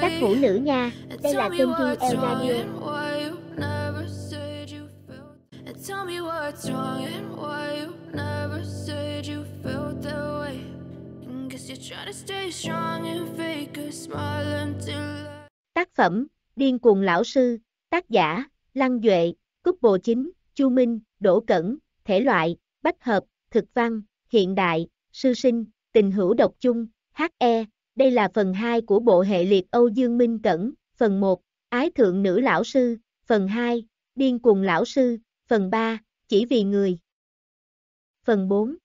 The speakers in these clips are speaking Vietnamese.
Hay các phụ nữ nha đây là Tân Duy Eldani. Tell Tác phẩm Điên cuồng lão sư, tác giả Lăng Duệ, Cúc Bồ Chính, Chu Minh, Đỗ Cẩn, thể loại, bách hợp, thực văn, hiện đại, sư sinh tình hữu độc chung, HE, đây là phần 2 của bộ hệ liệt Âu Dương Minh Cẩn, phần 1, Ái Thượng Nữ Lão Sư, phần 2, Điên cuồng Lão Sư, phần 3, Chỉ Vì Người. Phần 4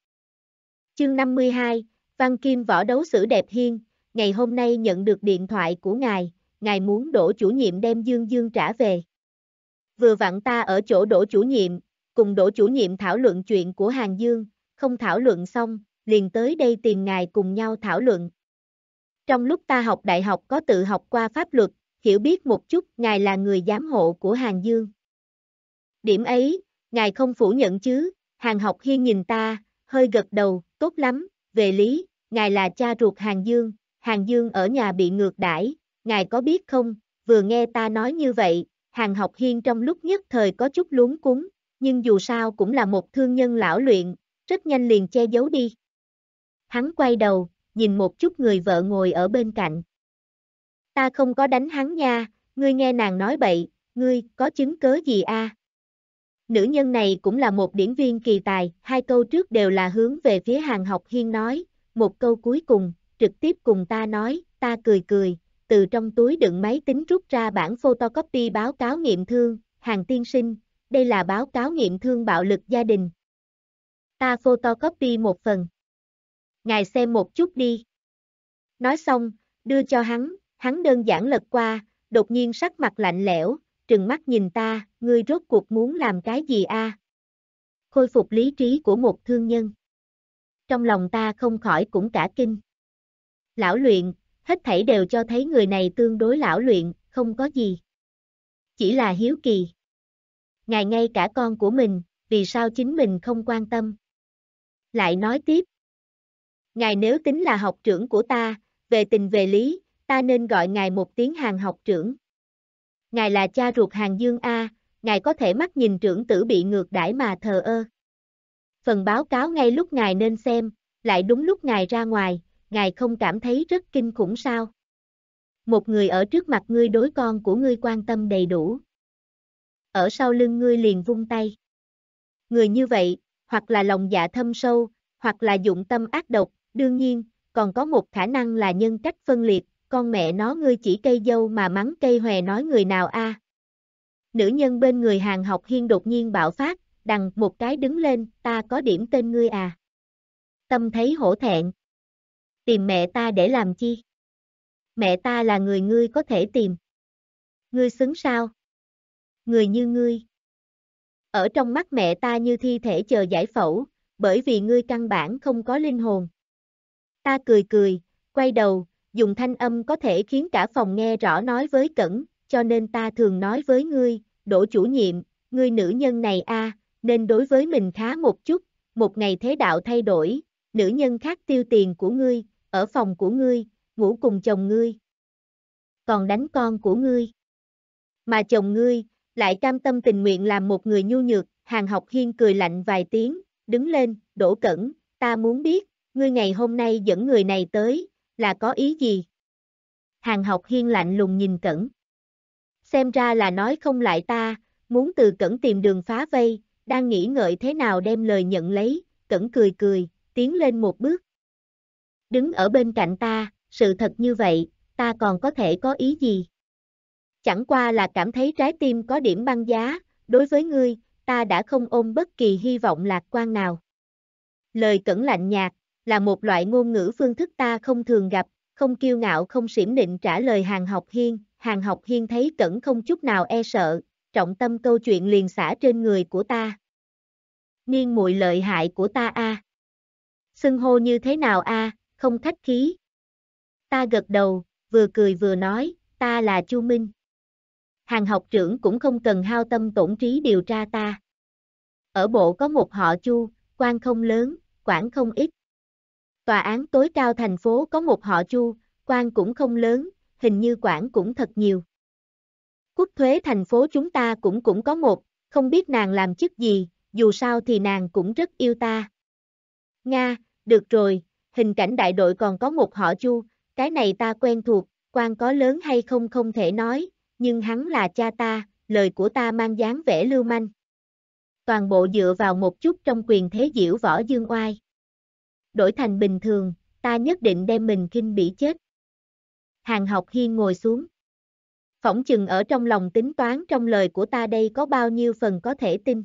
Chương 52, Văn Kim Võ Đấu Sử Đẹp Hiên, ngày hôm nay nhận được điện thoại của ngài, ngài muốn đổ chủ nhiệm đem Dương Dương trả về. Vừa vặn ta ở chỗ đổ chủ nhiệm, cùng đổ chủ nhiệm thảo luận chuyện của Hàng Dương, không thảo luận xong, liền tới đây tìm ngài cùng nhau thảo luận. Trong lúc ta học đại học có tự học qua pháp luật, hiểu biết một chút ngài là người giám hộ của Hàng Dương. Điểm ấy, ngài không phủ nhận chứ, Hàng học hiên nhìn ta, hơi gật đầu, tốt lắm, về lý, ngài là cha ruột Hàng Dương, Hàng Dương ở nhà bị ngược đãi, ngài có biết không, vừa nghe ta nói như vậy, Hàng học hiên trong lúc nhất thời có chút luống cúng, nhưng dù sao cũng là một thương nhân lão luyện, rất nhanh liền che giấu đi. Hắn quay đầu, nhìn một chút người vợ ngồi ở bên cạnh. Ta không có đánh hắn nha, ngươi nghe nàng nói bậy, ngươi có chứng cớ gì a? Nữ nhân này cũng là một điển viên kỳ tài, hai câu trước đều là hướng về phía hàng học hiên nói, một câu cuối cùng, trực tiếp cùng ta nói, ta cười cười, từ trong túi đựng máy tính rút ra bản photocopy báo cáo nghiệm thương, hàng tiên sinh, đây là báo cáo nghiệm thương bạo lực gia đình. Ta photocopy một phần ngài xem một chút đi. Nói xong, đưa cho hắn, hắn đơn giản lật qua, đột nhiên sắc mặt lạnh lẽo, trừng mắt nhìn ta, ngươi rốt cuộc muốn làm cái gì a? Khôi phục lý trí của một thương nhân. Trong lòng ta không khỏi cũng cả kinh. Lão luyện, hết thảy đều cho thấy người này tương đối lão luyện, không có gì. Chỉ là hiếu kỳ. Ngài ngay cả con của mình, vì sao chính mình không quan tâm. Lại nói tiếp, Ngài nếu tính là học trưởng của ta, về tình về lý, ta nên gọi ngài một tiếng hàng học trưởng. Ngài là cha ruột hàng dương A, ngài có thể mắt nhìn trưởng tử bị ngược đãi mà thờ ơ. Phần báo cáo ngay lúc ngài nên xem, lại đúng lúc ngài ra ngoài, ngài không cảm thấy rất kinh khủng sao. Một người ở trước mặt ngươi đối con của ngươi quan tâm đầy đủ. Ở sau lưng ngươi liền vung tay. Người như vậy, hoặc là lòng dạ thâm sâu, hoặc là dụng tâm ác độc, đương nhiên, còn có một khả năng là nhân cách phân liệt, con mẹ nó ngươi chỉ cây dâu mà mắng cây hòe nói người nào a? À. Nữ nhân bên người hàng học hiên đột nhiên bạo phát, đằng một cái đứng lên, ta có điểm tên ngươi à. Tâm thấy hổ thẹn. Tìm mẹ ta để làm chi? Mẹ ta là người ngươi có thể tìm. Ngươi xứng sao? Người như ngươi. Ở trong mắt mẹ ta như thi thể chờ giải phẫu, bởi vì ngươi căn bản không có linh hồn. Ta cười cười, quay đầu, dùng thanh âm có thể khiến cả phòng nghe rõ nói với Cẩn, cho nên ta thường nói với ngươi, đổ chủ nhiệm, ngươi nữ nhân này a, nên đối với mình khá một chút, một ngày thế đạo thay đổi, nữ nhân khác tiêu tiền của ngươi, ở phòng của ngươi, ngủ cùng chồng ngươi. Còn đánh con của ngươi. Mà chồng ngươi, lại cam tâm tình nguyện làm một người nhu nhược, hàng học hiên cười lạnh vài tiếng, đứng lên, đổ cẩn, ta muốn biết, ngươi ngày hôm nay dẫn người này tới, là có ý gì? Hàng học hiên lạnh lùng nhìn cẩn. Xem ra là nói không lại ta, muốn từ cẩn tìm đường phá vây, đang nghĩ ngợi thế nào đem lời nhận lấy, cẩn cười cười, tiến lên một bước. Đứng ở bên cạnh ta, sự thật như vậy, ta còn có thể có ý gì? Chẳng qua là cảm thấy trái tim có điểm băng giá, đối với ngươi, ta đã không ôm bất kỳ hy vọng lạc quan nào. Lời cẩn lạnh nhạt, là một loại ngôn ngữ phương thức ta không thường gặp, không kiêu ngạo không xỉm nịnh trả lời hàng học hiên, hàng học hiên thấy cẩn không chút nào e sợ, trọng tâm câu chuyện liền xả trên người của ta. Niên muội lợi hại của ta a. Xưng hô như thế nào a, không khách khí. Ta gật đầu, vừa cười vừa nói, ta là Chu Minh. Hàng học trưởng cũng không cần hao tâm tổn trí điều tra ta. Ở bộ có một họ Chu, quan không lớn, quản không ít. Tòa án tối cao thành phố có một họ chu, quan cũng không lớn, hình như quản cũng thật nhiều. Quốc thuế thành phố chúng ta cũng cũng có một, không biết nàng làm chức gì, dù sao thì nàng cũng rất yêu ta. Nga, được rồi, hình cảnh đại đội còn có một họ chu, cái này ta quen thuộc, quan có lớn hay không không thể nói, nhưng hắn là cha ta, lời của ta mang dáng vẻ lưu manh. Toàn bộ dựa vào một chút trong quyền thế diễu võ dương oai đổi thành bình thường, ta nhất định đem mình kinh bỉ chết. Hàng học hiên ngồi xuống. Phỏng chừng ở trong lòng tính toán trong lời của ta đây có bao nhiêu phần có thể tin.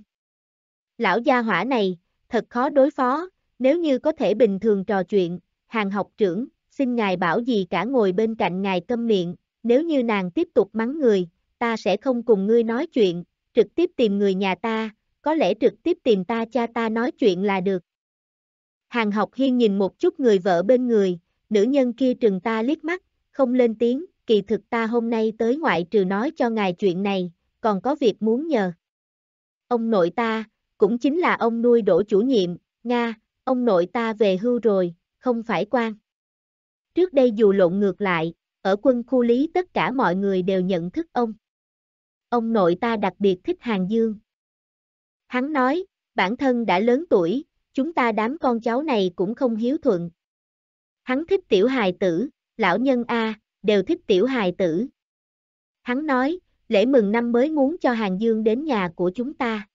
Lão gia hỏa này, thật khó đối phó, nếu như có thể bình thường trò chuyện, hàng học trưởng, xin ngài bảo gì cả ngồi bên cạnh ngài câm miệng, nếu như nàng tiếp tục mắng người, ta sẽ không cùng ngươi nói chuyện, trực tiếp tìm người nhà ta, có lẽ trực tiếp tìm ta cha ta nói chuyện là được. Hàng học hiên nhìn một chút người vợ bên người, nữ nhân kia trừng ta liếc mắt, không lên tiếng, kỳ thực ta hôm nay tới ngoại trừ nói cho ngài chuyện này, còn có việc muốn nhờ. Ông nội ta, cũng chính là ông nuôi đổ chủ nhiệm, Nga, ông nội ta về hưu rồi, không phải quan. Trước đây dù lộn ngược lại, ở quân khu lý tất cả mọi người đều nhận thức ông. Ông nội ta đặc biệt thích Hàng Dương. Hắn nói, bản thân đã lớn tuổi, chúng ta đám con cháu này cũng không hiếu thuận. Hắn thích tiểu hài tử, lão nhân A, đều thích tiểu hài tử. Hắn nói, lễ mừng năm mới muốn cho Hàng Dương đến nhà của chúng ta.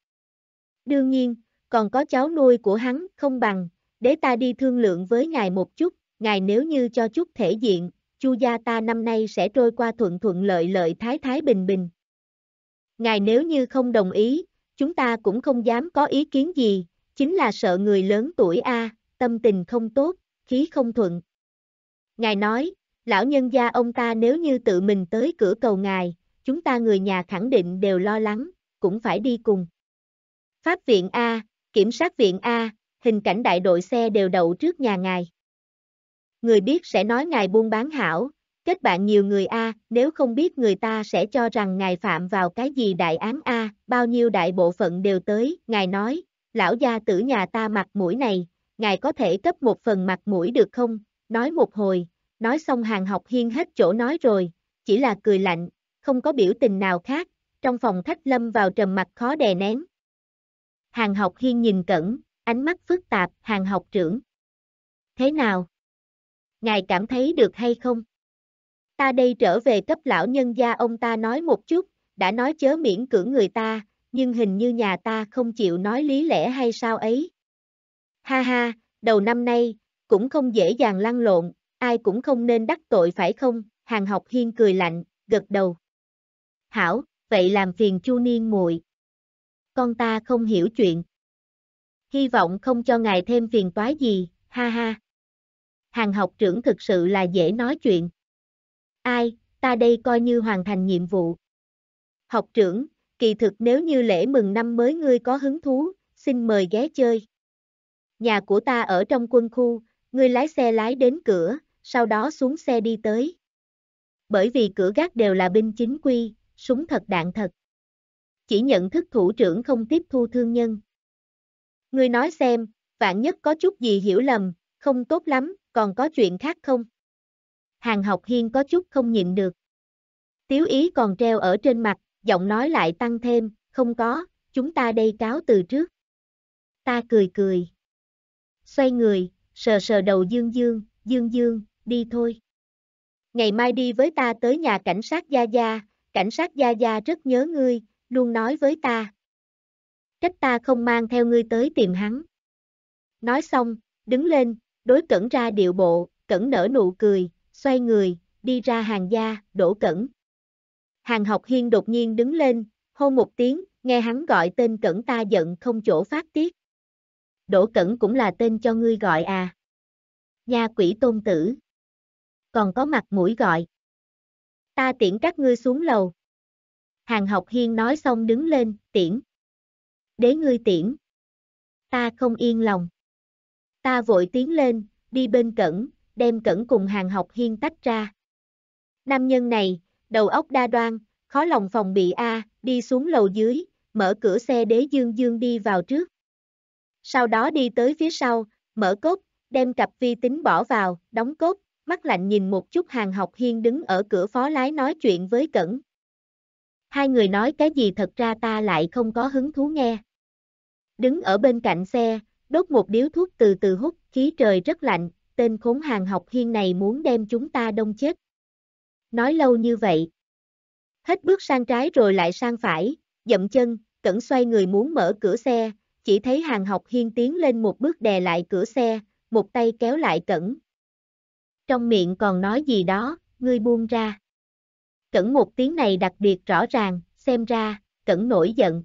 Đương nhiên, còn có cháu nuôi của hắn không bằng, để ta đi thương lượng với ngài một chút, ngài nếu như cho chút thể diện, chu gia ta năm nay sẽ trôi qua thuận thuận lợi lợi thái thái bình bình. Ngài nếu như không đồng ý, chúng ta cũng không dám có ý kiến gì, chính là sợ người lớn tuổi a, tâm tình không tốt, khí không thuận. Ngài nói, lão nhân gia ông ta nếu như tự mình tới cửa cầu ngài, chúng ta người nhà khẳng định đều lo lắng, cũng phải đi cùng. Pháp viện A, Kiểm sát viện A, hình cảnh đại đội xe đều đậu trước nhà ngài. Người biết sẽ nói ngài buôn bán hảo, kết bạn nhiều người A, nếu không biết người ta sẽ cho rằng ngài phạm vào cái gì đại án A, bao nhiêu đại bộ phận đều tới, ngài nói, lão gia tử nhà ta mặt mũi này, ngài có thể cấp một phần mặt mũi được không? Nói một hồi, nói xong hàng học hiên hết chỗ nói rồi, chỉ là cười lạnh, không có biểu tình nào khác, trong phòng khách lâm vào trầm mặt khó đè nén. Hàng học hiên nhìn cẩn, ánh mắt phức tạp, hàng học trưởng. Thế nào? Ngài cảm thấy được hay không? Ta đây trở về cấp lão nhân gia ông ta nói một chút, đã nói chớ miễn cưỡng người ta, nhưng hình như nhà ta không chịu nói lý lẽ hay sao ấy. Ha ha, đầu năm nay, cũng không dễ dàng lăn lộn, ai cũng không nên đắc tội phải không, hàng học hiên cười lạnh, gật đầu. Hảo, vậy làm phiền chu niên muội. Con ta không hiểu chuyện. Hy vọng không cho ngài thêm phiền toái gì, ha ha. Hàng học trưởng thực sự là dễ nói chuyện. Ai, ta đây coi như hoàn thành nhiệm vụ. Học trưởng, kỳ thực nếu như lễ mừng năm mới ngươi có hứng thú, xin mời ghé chơi. Nhà của ta ở trong quân khu, ngươi lái xe lái đến cửa, sau đó xuống xe đi tới. Bởi vì cửa gác đều là binh chính quy, súng thật đạn thật. Chỉ nhận thức thủ trưởng không tiếp thu thương nhân. Ngươi nói xem, vạn nhất có chút gì hiểu lầm, không tốt lắm, còn có chuyện khác không? Hàng học hiên có chút không nhịn được. Tiếu ý còn treo ở trên mặt, giọng nói lại tăng thêm, không có, chúng ta đây cáo từ trước. Ta cười cười. Xoay người, sờ sờ đầu Dương Dương, Dương Dương, đi thôi. Ngày mai đi với ta tới nhà cảnh sát Gia Gia, cảnh sát Gia Gia rất nhớ ngươi, luôn nói với ta. Trách ta không mang theo ngươi tới tìm hắn. Nói xong, đứng lên, đối cẩn ra điệu bộ, cẩn nở nụ cười, xoay người, đi ra hàng gia, đổ cẩn. Hàng học hiên đột nhiên đứng lên, hô một tiếng, nghe hắn gọi tên Cẩn ta giận không chỗ phát tiết. Đỗ Cẩn cũng là tên cho ngươi gọi à. Nha quỷ tôn tử. Còn có mặt mũi gọi. Ta tiễn các ngươi xuống lầu. Hàng học hiên nói xong đứng lên, tiễn. Đế ngươi tiễn. Ta không yên lòng. Ta vội tiến lên, đi bên Cẩn, đem Cẩn cùng hàng học hiên tách ra. Nam nhân này, đầu óc đa đoan, khó lòng phòng bị A, đi xuống lầu dưới, mở cửa xe đế dương dương đi vào trước. Sau đó đi tới phía sau, mở cốt, đem cặp vi tính bỏ vào, đóng cốt, mắt lạnh nhìn một chút hàng học hiên đứng ở cửa phó lái nói chuyện với cẩn. Hai người nói cái gì thật ra ta lại không có hứng thú nghe. Đứng ở bên cạnh xe, đốt một điếu thuốc từ từ hút, khí trời rất lạnh, tên khốn hàng học hiên này muốn đem chúng ta đông chết nói lâu như vậy. Hết bước sang trái rồi lại sang phải, dậm chân, cẩn xoay người muốn mở cửa xe, chỉ thấy hàng học hiên tiến lên một bước đè lại cửa xe, một tay kéo lại cẩn. Trong miệng còn nói gì đó, ngươi buông ra. Cẩn một tiếng này đặc biệt rõ ràng, xem ra, cẩn nổi giận.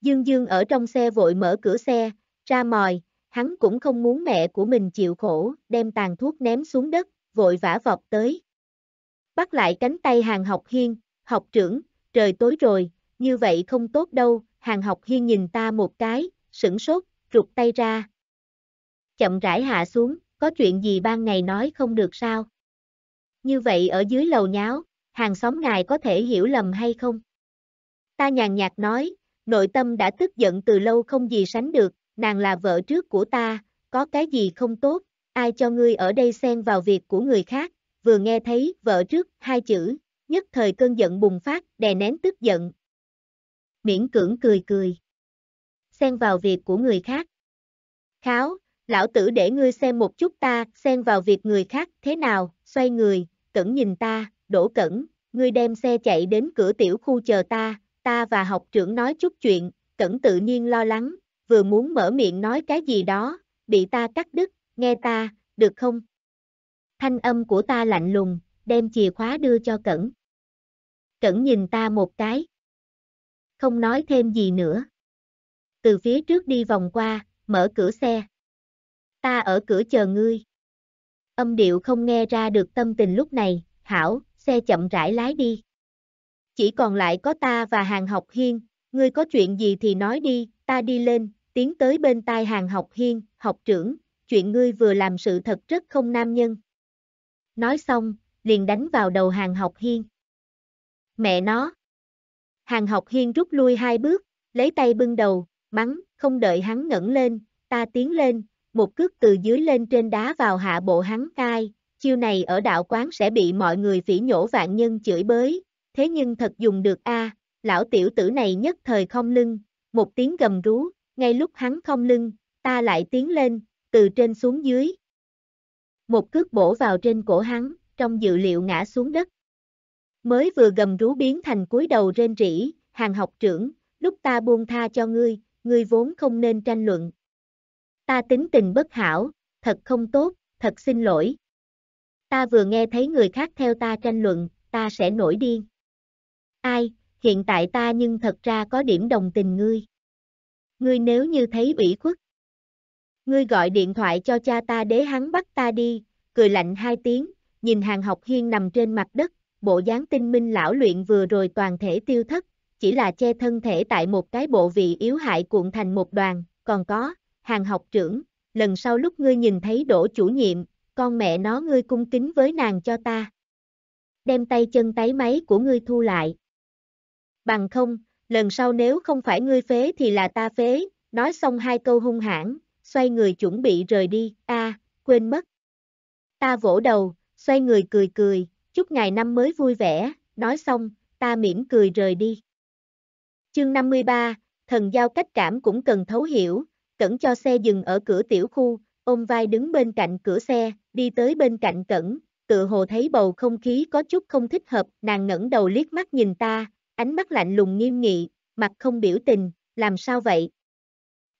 Dương Dương ở trong xe vội mở cửa xe, ra mòi, hắn cũng không muốn mẹ của mình chịu khổ, đem tàn thuốc ném xuống đất, vội vã vọt tới bắt lại cánh tay hàng học hiên, học trưởng, trời tối rồi, như vậy không tốt đâu, hàng học hiên nhìn ta một cái, sửng sốt, rụt tay ra. Chậm rãi hạ xuống, có chuyện gì ban ngày nói không được sao? Như vậy ở dưới lầu nháo, hàng xóm ngài có thể hiểu lầm hay không? Ta nhàn nhạt nói, nội tâm đã tức giận từ lâu không gì sánh được, nàng là vợ trước của ta, có cái gì không tốt, ai cho ngươi ở đây xen vào việc của người khác? vừa nghe thấy vợ trước hai chữ, nhất thời cơn giận bùng phát, đè nén tức giận. Miễn cưỡng cười cười. Xen vào việc của người khác. Kháo, lão tử để ngươi xem một chút ta, xen vào việc người khác, thế nào, xoay người, cẩn nhìn ta, đổ cẩn, ngươi đem xe chạy đến cửa tiểu khu chờ ta, ta và học trưởng nói chút chuyện, cẩn tự nhiên lo lắng, vừa muốn mở miệng nói cái gì đó, bị ta cắt đứt, nghe ta, được không? Thanh âm của ta lạnh lùng, đem chìa khóa đưa cho Cẩn. Cẩn nhìn ta một cái. Không nói thêm gì nữa. Từ phía trước đi vòng qua, mở cửa xe. Ta ở cửa chờ ngươi. Âm điệu không nghe ra được tâm tình lúc này, hảo, xe chậm rãi lái đi. Chỉ còn lại có ta và hàng học hiên, ngươi có chuyện gì thì nói đi, ta đi lên, tiến tới bên tai hàng học hiên, học trưởng, chuyện ngươi vừa làm sự thật rất không nam nhân nói xong, liền đánh vào đầu hàng học hiên. Mẹ nó! Hàng học hiên rút lui hai bước, lấy tay bưng đầu, mắng, không đợi hắn ngẩng lên, ta tiến lên, một cước từ dưới lên trên đá vào hạ bộ hắn cai, chiêu này ở đạo quán sẽ bị mọi người phỉ nhổ vạn nhân chửi bới, thế nhưng thật dùng được a lão tiểu tử này nhất thời không lưng, một tiếng gầm rú, ngay lúc hắn không lưng, ta lại tiến lên, từ trên xuống dưới, một cước bổ vào trên cổ hắn, trong dự liệu ngã xuống đất. Mới vừa gầm rú biến thành cúi đầu rên rỉ, hàng học trưởng, lúc ta buông tha cho ngươi, ngươi vốn không nên tranh luận. Ta tính tình bất hảo, thật không tốt, thật xin lỗi. Ta vừa nghe thấy người khác theo ta tranh luận, ta sẽ nổi điên. Ai, hiện tại ta nhưng thật ra có điểm đồng tình ngươi. Ngươi nếu như thấy ủy khuất, Ngươi gọi điện thoại cho cha ta để hắn bắt ta đi, cười lạnh hai tiếng, nhìn hàng học hiên nằm trên mặt đất, bộ dáng tinh minh lão luyện vừa rồi toàn thể tiêu thất, chỉ là che thân thể tại một cái bộ vị yếu hại cuộn thành một đoàn, còn có, hàng học trưởng, lần sau lúc ngươi nhìn thấy đổ chủ nhiệm, con mẹ nó ngươi cung kính với nàng cho ta. Đem tay chân tái máy của ngươi thu lại. Bằng không, lần sau nếu không phải ngươi phế thì là ta phế, nói xong hai câu hung hãn, xoay người chuẩn bị rời đi, a, quên mất. Ta vỗ đầu, xoay người cười cười, chúc ngày năm mới vui vẻ, nói xong, ta mỉm cười rời đi. Chương 53, thần giao cách cảm cũng cần thấu hiểu, cẩn cho xe dừng ở cửa tiểu khu, ôm vai đứng bên cạnh cửa xe, đi tới bên cạnh cẩn, tự hồ thấy bầu không khí có chút không thích hợp, nàng ngẩng đầu liếc mắt nhìn ta, ánh mắt lạnh lùng nghiêm nghị, mặt không biểu tình, làm sao vậy?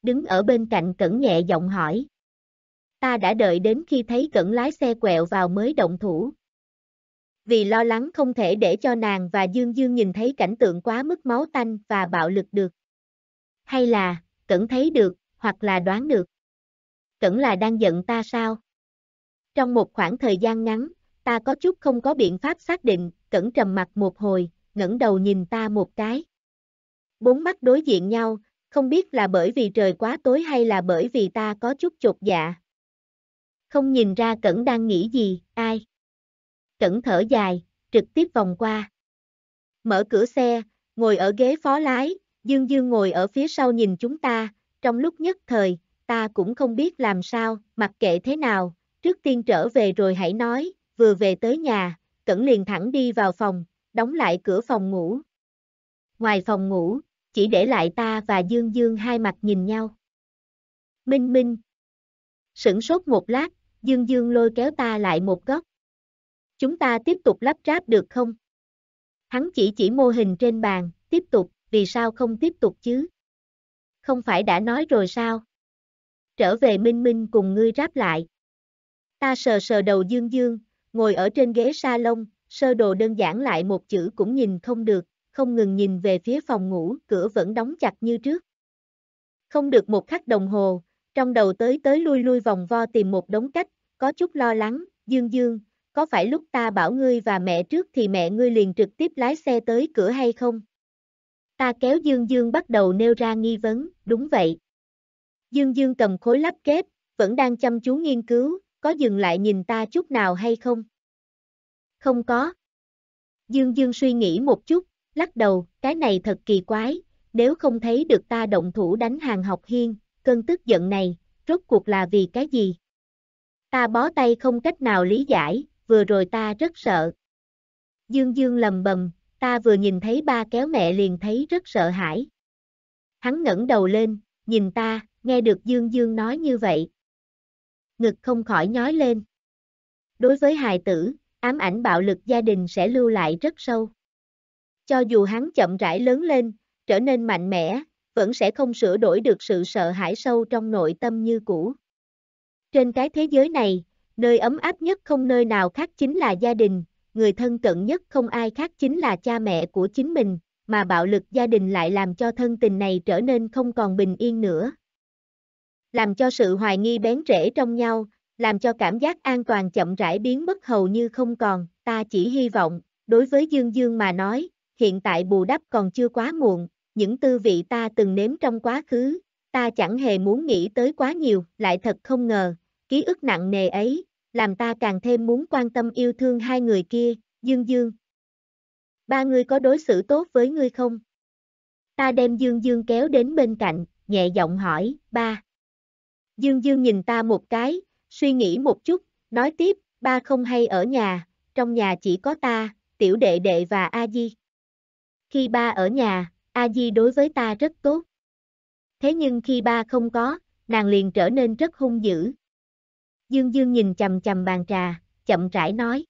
đứng ở bên cạnh Cẩn nhẹ giọng hỏi. Ta đã đợi đến khi thấy Cẩn lái xe quẹo vào mới động thủ. Vì lo lắng không thể để cho nàng và Dương Dương nhìn thấy cảnh tượng quá mức máu tanh và bạo lực được. Hay là, Cẩn thấy được, hoặc là đoán được. Cẩn là đang giận ta sao? Trong một khoảng thời gian ngắn, ta có chút không có biện pháp xác định, Cẩn trầm mặt một hồi, ngẩng đầu nhìn ta một cái. Bốn mắt đối diện nhau, không biết là bởi vì trời quá tối hay là bởi vì ta có chút chột dạ. Không nhìn ra Cẩn đang nghĩ gì, ai? Cẩn thở dài, trực tiếp vòng qua. Mở cửa xe, ngồi ở ghế phó lái, Dương Dương ngồi ở phía sau nhìn chúng ta, trong lúc nhất thời, ta cũng không biết làm sao, mặc kệ thế nào, trước tiên trở về rồi hãy nói, vừa về tới nhà, Cẩn liền thẳng đi vào phòng, đóng lại cửa phòng ngủ. Ngoài phòng ngủ, chỉ để lại ta và Dương Dương hai mặt nhìn nhau. Minh Minh. Sửng sốt một lát, Dương Dương lôi kéo ta lại một góc. Chúng ta tiếp tục lắp ráp được không? Hắn chỉ chỉ mô hình trên bàn, tiếp tục, vì sao không tiếp tục chứ? Không phải đã nói rồi sao? Trở về Minh Minh cùng ngươi ráp lại. Ta sờ sờ đầu Dương Dương, ngồi ở trên ghế salon, sơ đồ đơn giản lại một chữ cũng nhìn không được không ngừng nhìn về phía phòng ngủ, cửa vẫn đóng chặt như trước. Không được một khắc đồng hồ, trong đầu tới tới lui lui vòng vo tìm một đống cách, có chút lo lắng, dương dương, có phải lúc ta bảo ngươi và mẹ trước thì mẹ ngươi liền trực tiếp lái xe tới cửa hay không? Ta kéo Dương Dương bắt đầu nêu ra nghi vấn, đúng vậy. Dương Dương cầm khối lắp kép, vẫn đang chăm chú nghiên cứu, có dừng lại nhìn ta chút nào hay không? Không có. Dương Dương suy nghĩ một chút, lắc đầu, cái này thật kỳ quái, nếu không thấy được ta động thủ đánh hàng học hiên, cơn tức giận này, rốt cuộc là vì cái gì? Ta bó tay không cách nào lý giải, vừa rồi ta rất sợ. Dương Dương lầm bầm, ta vừa nhìn thấy ba kéo mẹ liền thấy rất sợ hãi. Hắn ngẩng đầu lên, nhìn ta, nghe được Dương Dương nói như vậy. Ngực không khỏi nhói lên. Đối với hài tử, ám ảnh bạo lực gia đình sẽ lưu lại rất sâu. Cho dù hắn chậm rãi lớn lên, trở nên mạnh mẽ, vẫn sẽ không sửa đổi được sự sợ hãi sâu trong nội tâm như cũ. Trên cái thế giới này, nơi ấm áp nhất không nơi nào khác chính là gia đình, người thân cận nhất không ai khác chính là cha mẹ của chính mình, mà bạo lực gia đình lại làm cho thân tình này trở nên không còn bình yên nữa. Làm cho sự hoài nghi bén rễ trong nhau, làm cho cảm giác an toàn chậm rãi biến mất hầu như không còn, ta chỉ hy vọng, đối với Dương Dương mà nói, hiện tại bù đắp còn chưa quá muộn, những tư vị ta từng nếm trong quá khứ, ta chẳng hề muốn nghĩ tới quá nhiều, lại thật không ngờ, ký ức nặng nề ấy, làm ta càng thêm muốn quan tâm yêu thương hai người kia, Dương Dương. Ba người có đối xử tốt với ngươi không? Ta đem Dương Dương kéo đến bên cạnh, nhẹ giọng hỏi, ba. Dương Dương nhìn ta một cái, suy nghĩ một chút, nói tiếp, ba không hay ở nhà, trong nhà chỉ có ta, tiểu đệ đệ và A Di. Khi ba ở nhà, A Di đối với ta rất tốt. Thế nhưng khi ba không có, nàng liền trở nên rất hung dữ. Dương Dương nhìn chầm chầm bàn trà, chậm rãi nói.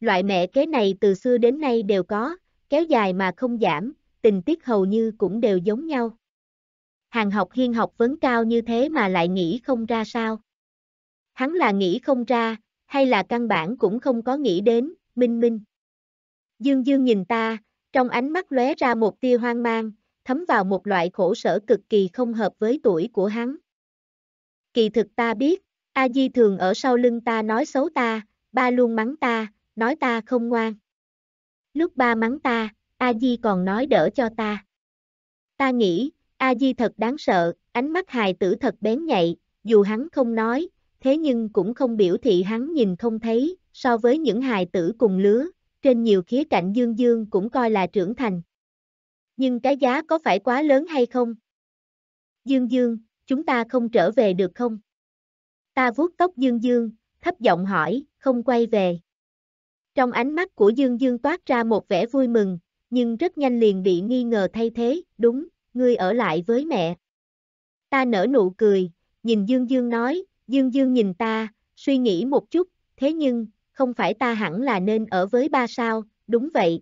Loại mẹ kế này từ xưa đến nay đều có, kéo dài mà không giảm, tình tiết hầu như cũng đều giống nhau. Hàng học hiên học vấn cao như thế mà lại nghĩ không ra sao. Hắn là nghĩ không ra, hay là căn bản cũng không có nghĩ đến, minh minh. Dương Dương nhìn ta, trong ánh mắt lóe ra một tia hoang mang, thấm vào một loại khổ sở cực kỳ không hợp với tuổi của hắn. Kỳ thực ta biết, A Di thường ở sau lưng ta nói xấu ta, ba luôn mắng ta, nói ta không ngoan. Lúc ba mắng ta, A Di còn nói đỡ cho ta. Ta nghĩ, A Di thật đáng sợ, ánh mắt hài tử thật bén nhạy, dù hắn không nói, thế nhưng cũng không biểu thị hắn nhìn không thấy, so với những hài tử cùng lứa, trên nhiều khía cạnh Dương Dương cũng coi là trưởng thành. Nhưng cái giá có phải quá lớn hay không? Dương Dương, chúng ta không trở về được không? Ta vuốt tóc Dương Dương, thấp giọng hỏi, không quay về. Trong ánh mắt của Dương Dương toát ra một vẻ vui mừng, nhưng rất nhanh liền bị nghi ngờ thay thế, đúng, ngươi ở lại với mẹ. Ta nở nụ cười, nhìn Dương Dương nói, Dương Dương nhìn ta, suy nghĩ một chút, thế nhưng, không phải ta hẳn là nên ở với ba sao, đúng vậy.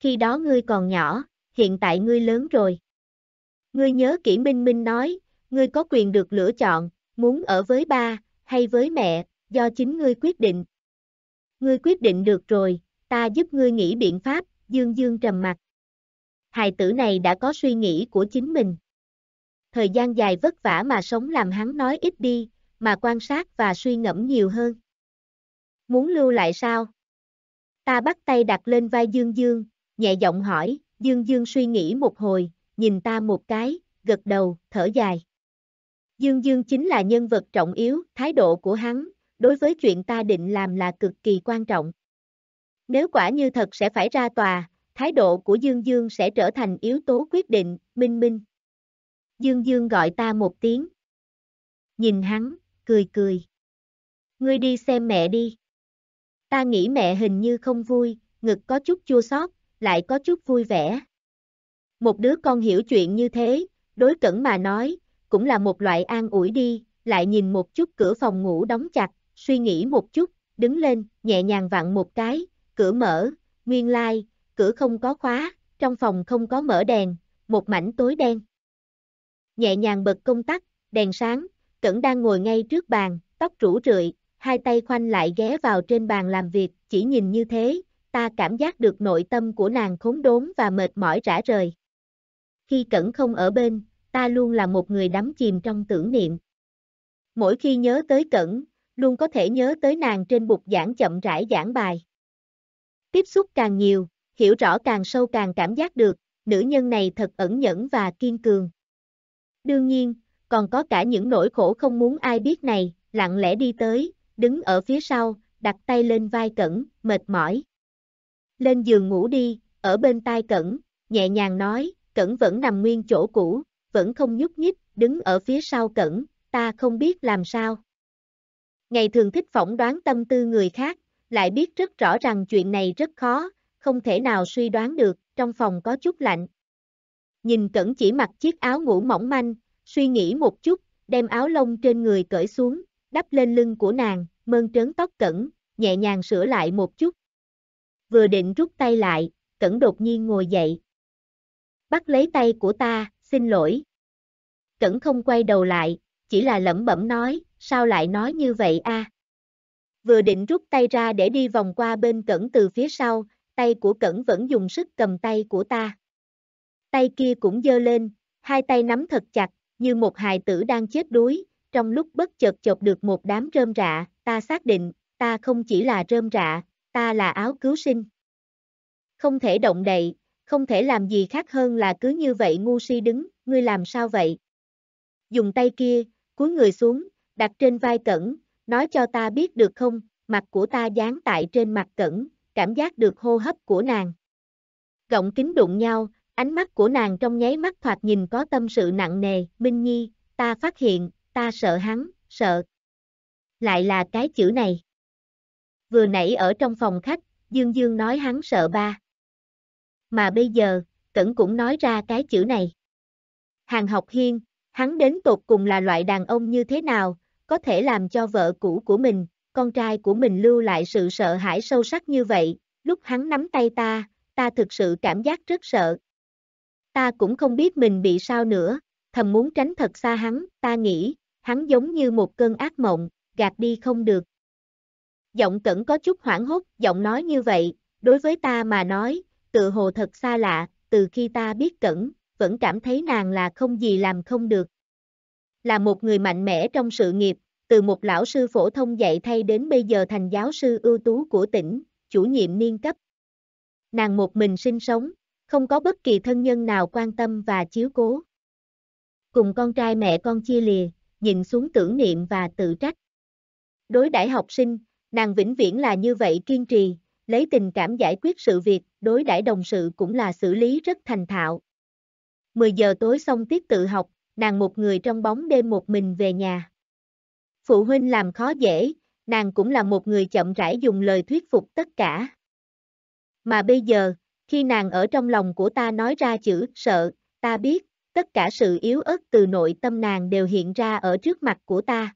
Khi đó ngươi còn nhỏ, hiện tại ngươi lớn rồi. Ngươi nhớ kỹ Minh Minh nói, ngươi có quyền được lựa chọn, muốn ở với ba, hay với mẹ, do chính ngươi quyết định. Ngươi quyết định được rồi, ta giúp ngươi nghĩ biện pháp, dương dương trầm mặt. Hài tử này đã có suy nghĩ của chính mình. Thời gian dài vất vả mà sống làm hắn nói ít đi, mà quan sát và suy ngẫm nhiều hơn. Muốn lưu lại sao? Ta bắt tay đặt lên vai Dương Dương, nhẹ giọng hỏi, Dương Dương suy nghĩ một hồi, nhìn ta một cái, gật đầu, thở dài. Dương Dương chính là nhân vật trọng yếu, thái độ của hắn, đối với chuyện ta định làm là cực kỳ quan trọng. Nếu quả như thật sẽ phải ra tòa, thái độ của Dương Dương sẽ trở thành yếu tố quyết định, minh minh. Dương Dương gọi ta một tiếng. Nhìn hắn, cười cười. Ngươi đi xem mẹ đi. Ta nghĩ mẹ hình như không vui, ngực có chút chua xót, lại có chút vui vẻ. Một đứa con hiểu chuyện như thế, đối cẩn mà nói, cũng là một loại an ủi đi, lại nhìn một chút cửa phòng ngủ đóng chặt, suy nghĩ một chút, đứng lên, nhẹ nhàng vặn một cái, cửa mở, nguyên lai, like, cửa không có khóa, trong phòng không có mở đèn, một mảnh tối đen. Nhẹ nhàng bật công tắc, đèn sáng, Cẩn đang ngồi ngay trước bàn, tóc rủ rượi, hai tay khoanh lại ghé vào trên bàn làm việc, chỉ nhìn như thế, ta cảm giác được nội tâm của nàng khốn đốn và mệt mỏi rã rời. Khi Cẩn không ở bên, ta luôn là một người đắm chìm trong tưởng niệm. Mỗi khi nhớ tới Cẩn, luôn có thể nhớ tới nàng trên bục giảng chậm rãi giảng bài. Tiếp xúc càng nhiều, hiểu rõ càng sâu càng cảm giác được, nữ nhân này thật ẩn nhẫn và kiên cường. Đương nhiên, còn có cả những nỗi khổ không muốn ai biết này, lặng lẽ đi tới, đứng ở phía sau, đặt tay lên vai Cẩn, mệt mỏi. Lên giường ngủ đi, ở bên tai Cẩn, nhẹ nhàng nói, Cẩn vẫn nằm nguyên chỗ cũ, vẫn không nhúc nhích, đứng ở phía sau Cẩn, ta không biết làm sao. Ngày thường thích phỏng đoán tâm tư người khác, lại biết rất rõ rằng chuyện này rất khó, không thể nào suy đoán được, trong phòng có chút lạnh. Nhìn Cẩn chỉ mặc chiếc áo ngủ mỏng manh, suy nghĩ một chút, đem áo lông trên người cởi xuống, đắp lên lưng của nàng, mơn trớn tóc cẩn, nhẹ nhàng sửa lại một chút. Vừa định rút tay lại, cẩn đột nhiên ngồi dậy. Bắt lấy tay của ta, xin lỗi. Cẩn không quay đầu lại, chỉ là lẩm bẩm nói, sao lại nói như vậy a? Vừa định rút tay ra để đi vòng qua bên cẩn từ phía sau, tay của cẩn vẫn dùng sức cầm tay của ta. Tay kia cũng dơ lên, hai tay nắm thật chặt, như một hài tử đang chết đuối, trong lúc bất chợt chộp được một đám rơm rạ, ta xác định, ta không chỉ là rơm rạ, ta là áo cứu sinh. Không thể động đậy, không thể làm gì khác hơn là cứ như vậy ngu si đứng, ngươi làm sao vậy? Dùng tay kia, cúi người xuống, đặt trên vai cẩn, nói cho ta biết được không, mặt của ta dán tại trên mặt cẩn, cảm giác được hô hấp của nàng. Gọng kính đụng nhau, ánh mắt của nàng trong nháy mắt thoạt nhìn có tâm sự nặng nề, Minh Nhi, ta phát hiện, ta sợ hắn, sợ. Lại là cái chữ này. Vừa nãy ở trong phòng khách, Dương Dương nói hắn sợ ba. Mà bây giờ, Cẩn cũng nói ra cái chữ này. Hàng học hiên, hắn đến tột cùng là loại đàn ông như thế nào, có thể làm cho vợ cũ của mình, con trai của mình lưu lại sự sợ hãi sâu sắc như vậy, lúc hắn nắm tay ta, ta thực sự cảm giác rất sợ. Ta cũng không biết mình bị sao nữa, thầm muốn tránh thật xa hắn, ta nghĩ, hắn giống như một cơn ác mộng, gạt đi không được. Giọng cẩn có chút hoảng hốt, giọng nói như vậy, đối với ta mà nói, tự hồ thật xa lạ, từ khi ta biết cẩn, vẫn cảm thấy nàng là không gì làm không được. Là một người mạnh mẽ trong sự nghiệp, từ một lão sư phổ thông dạy thay đến bây giờ thành giáo sư ưu tú của tỉnh, chủ nhiệm niên cấp. Nàng một mình sinh sống, không có bất kỳ thân nhân nào quan tâm và chiếu cố. Cùng con trai mẹ con chia lìa nhìn xuống tưởng niệm và tự trách. Đối đãi học sinh, nàng vĩnh viễn là như vậy kiên trì, lấy tình cảm giải quyết sự việc, đối đãi đồng sự cũng là xử lý rất thành thạo. 10 giờ tối xong tiết tự học, nàng một người trong bóng đêm một mình về nhà. Phụ huynh làm khó dễ, nàng cũng là một người chậm rãi dùng lời thuyết phục tất cả. Mà bây giờ, khi nàng ở trong lòng của ta nói ra chữ sợ, ta biết, tất cả sự yếu ớt từ nội tâm nàng đều hiện ra ở trước mặt của ta.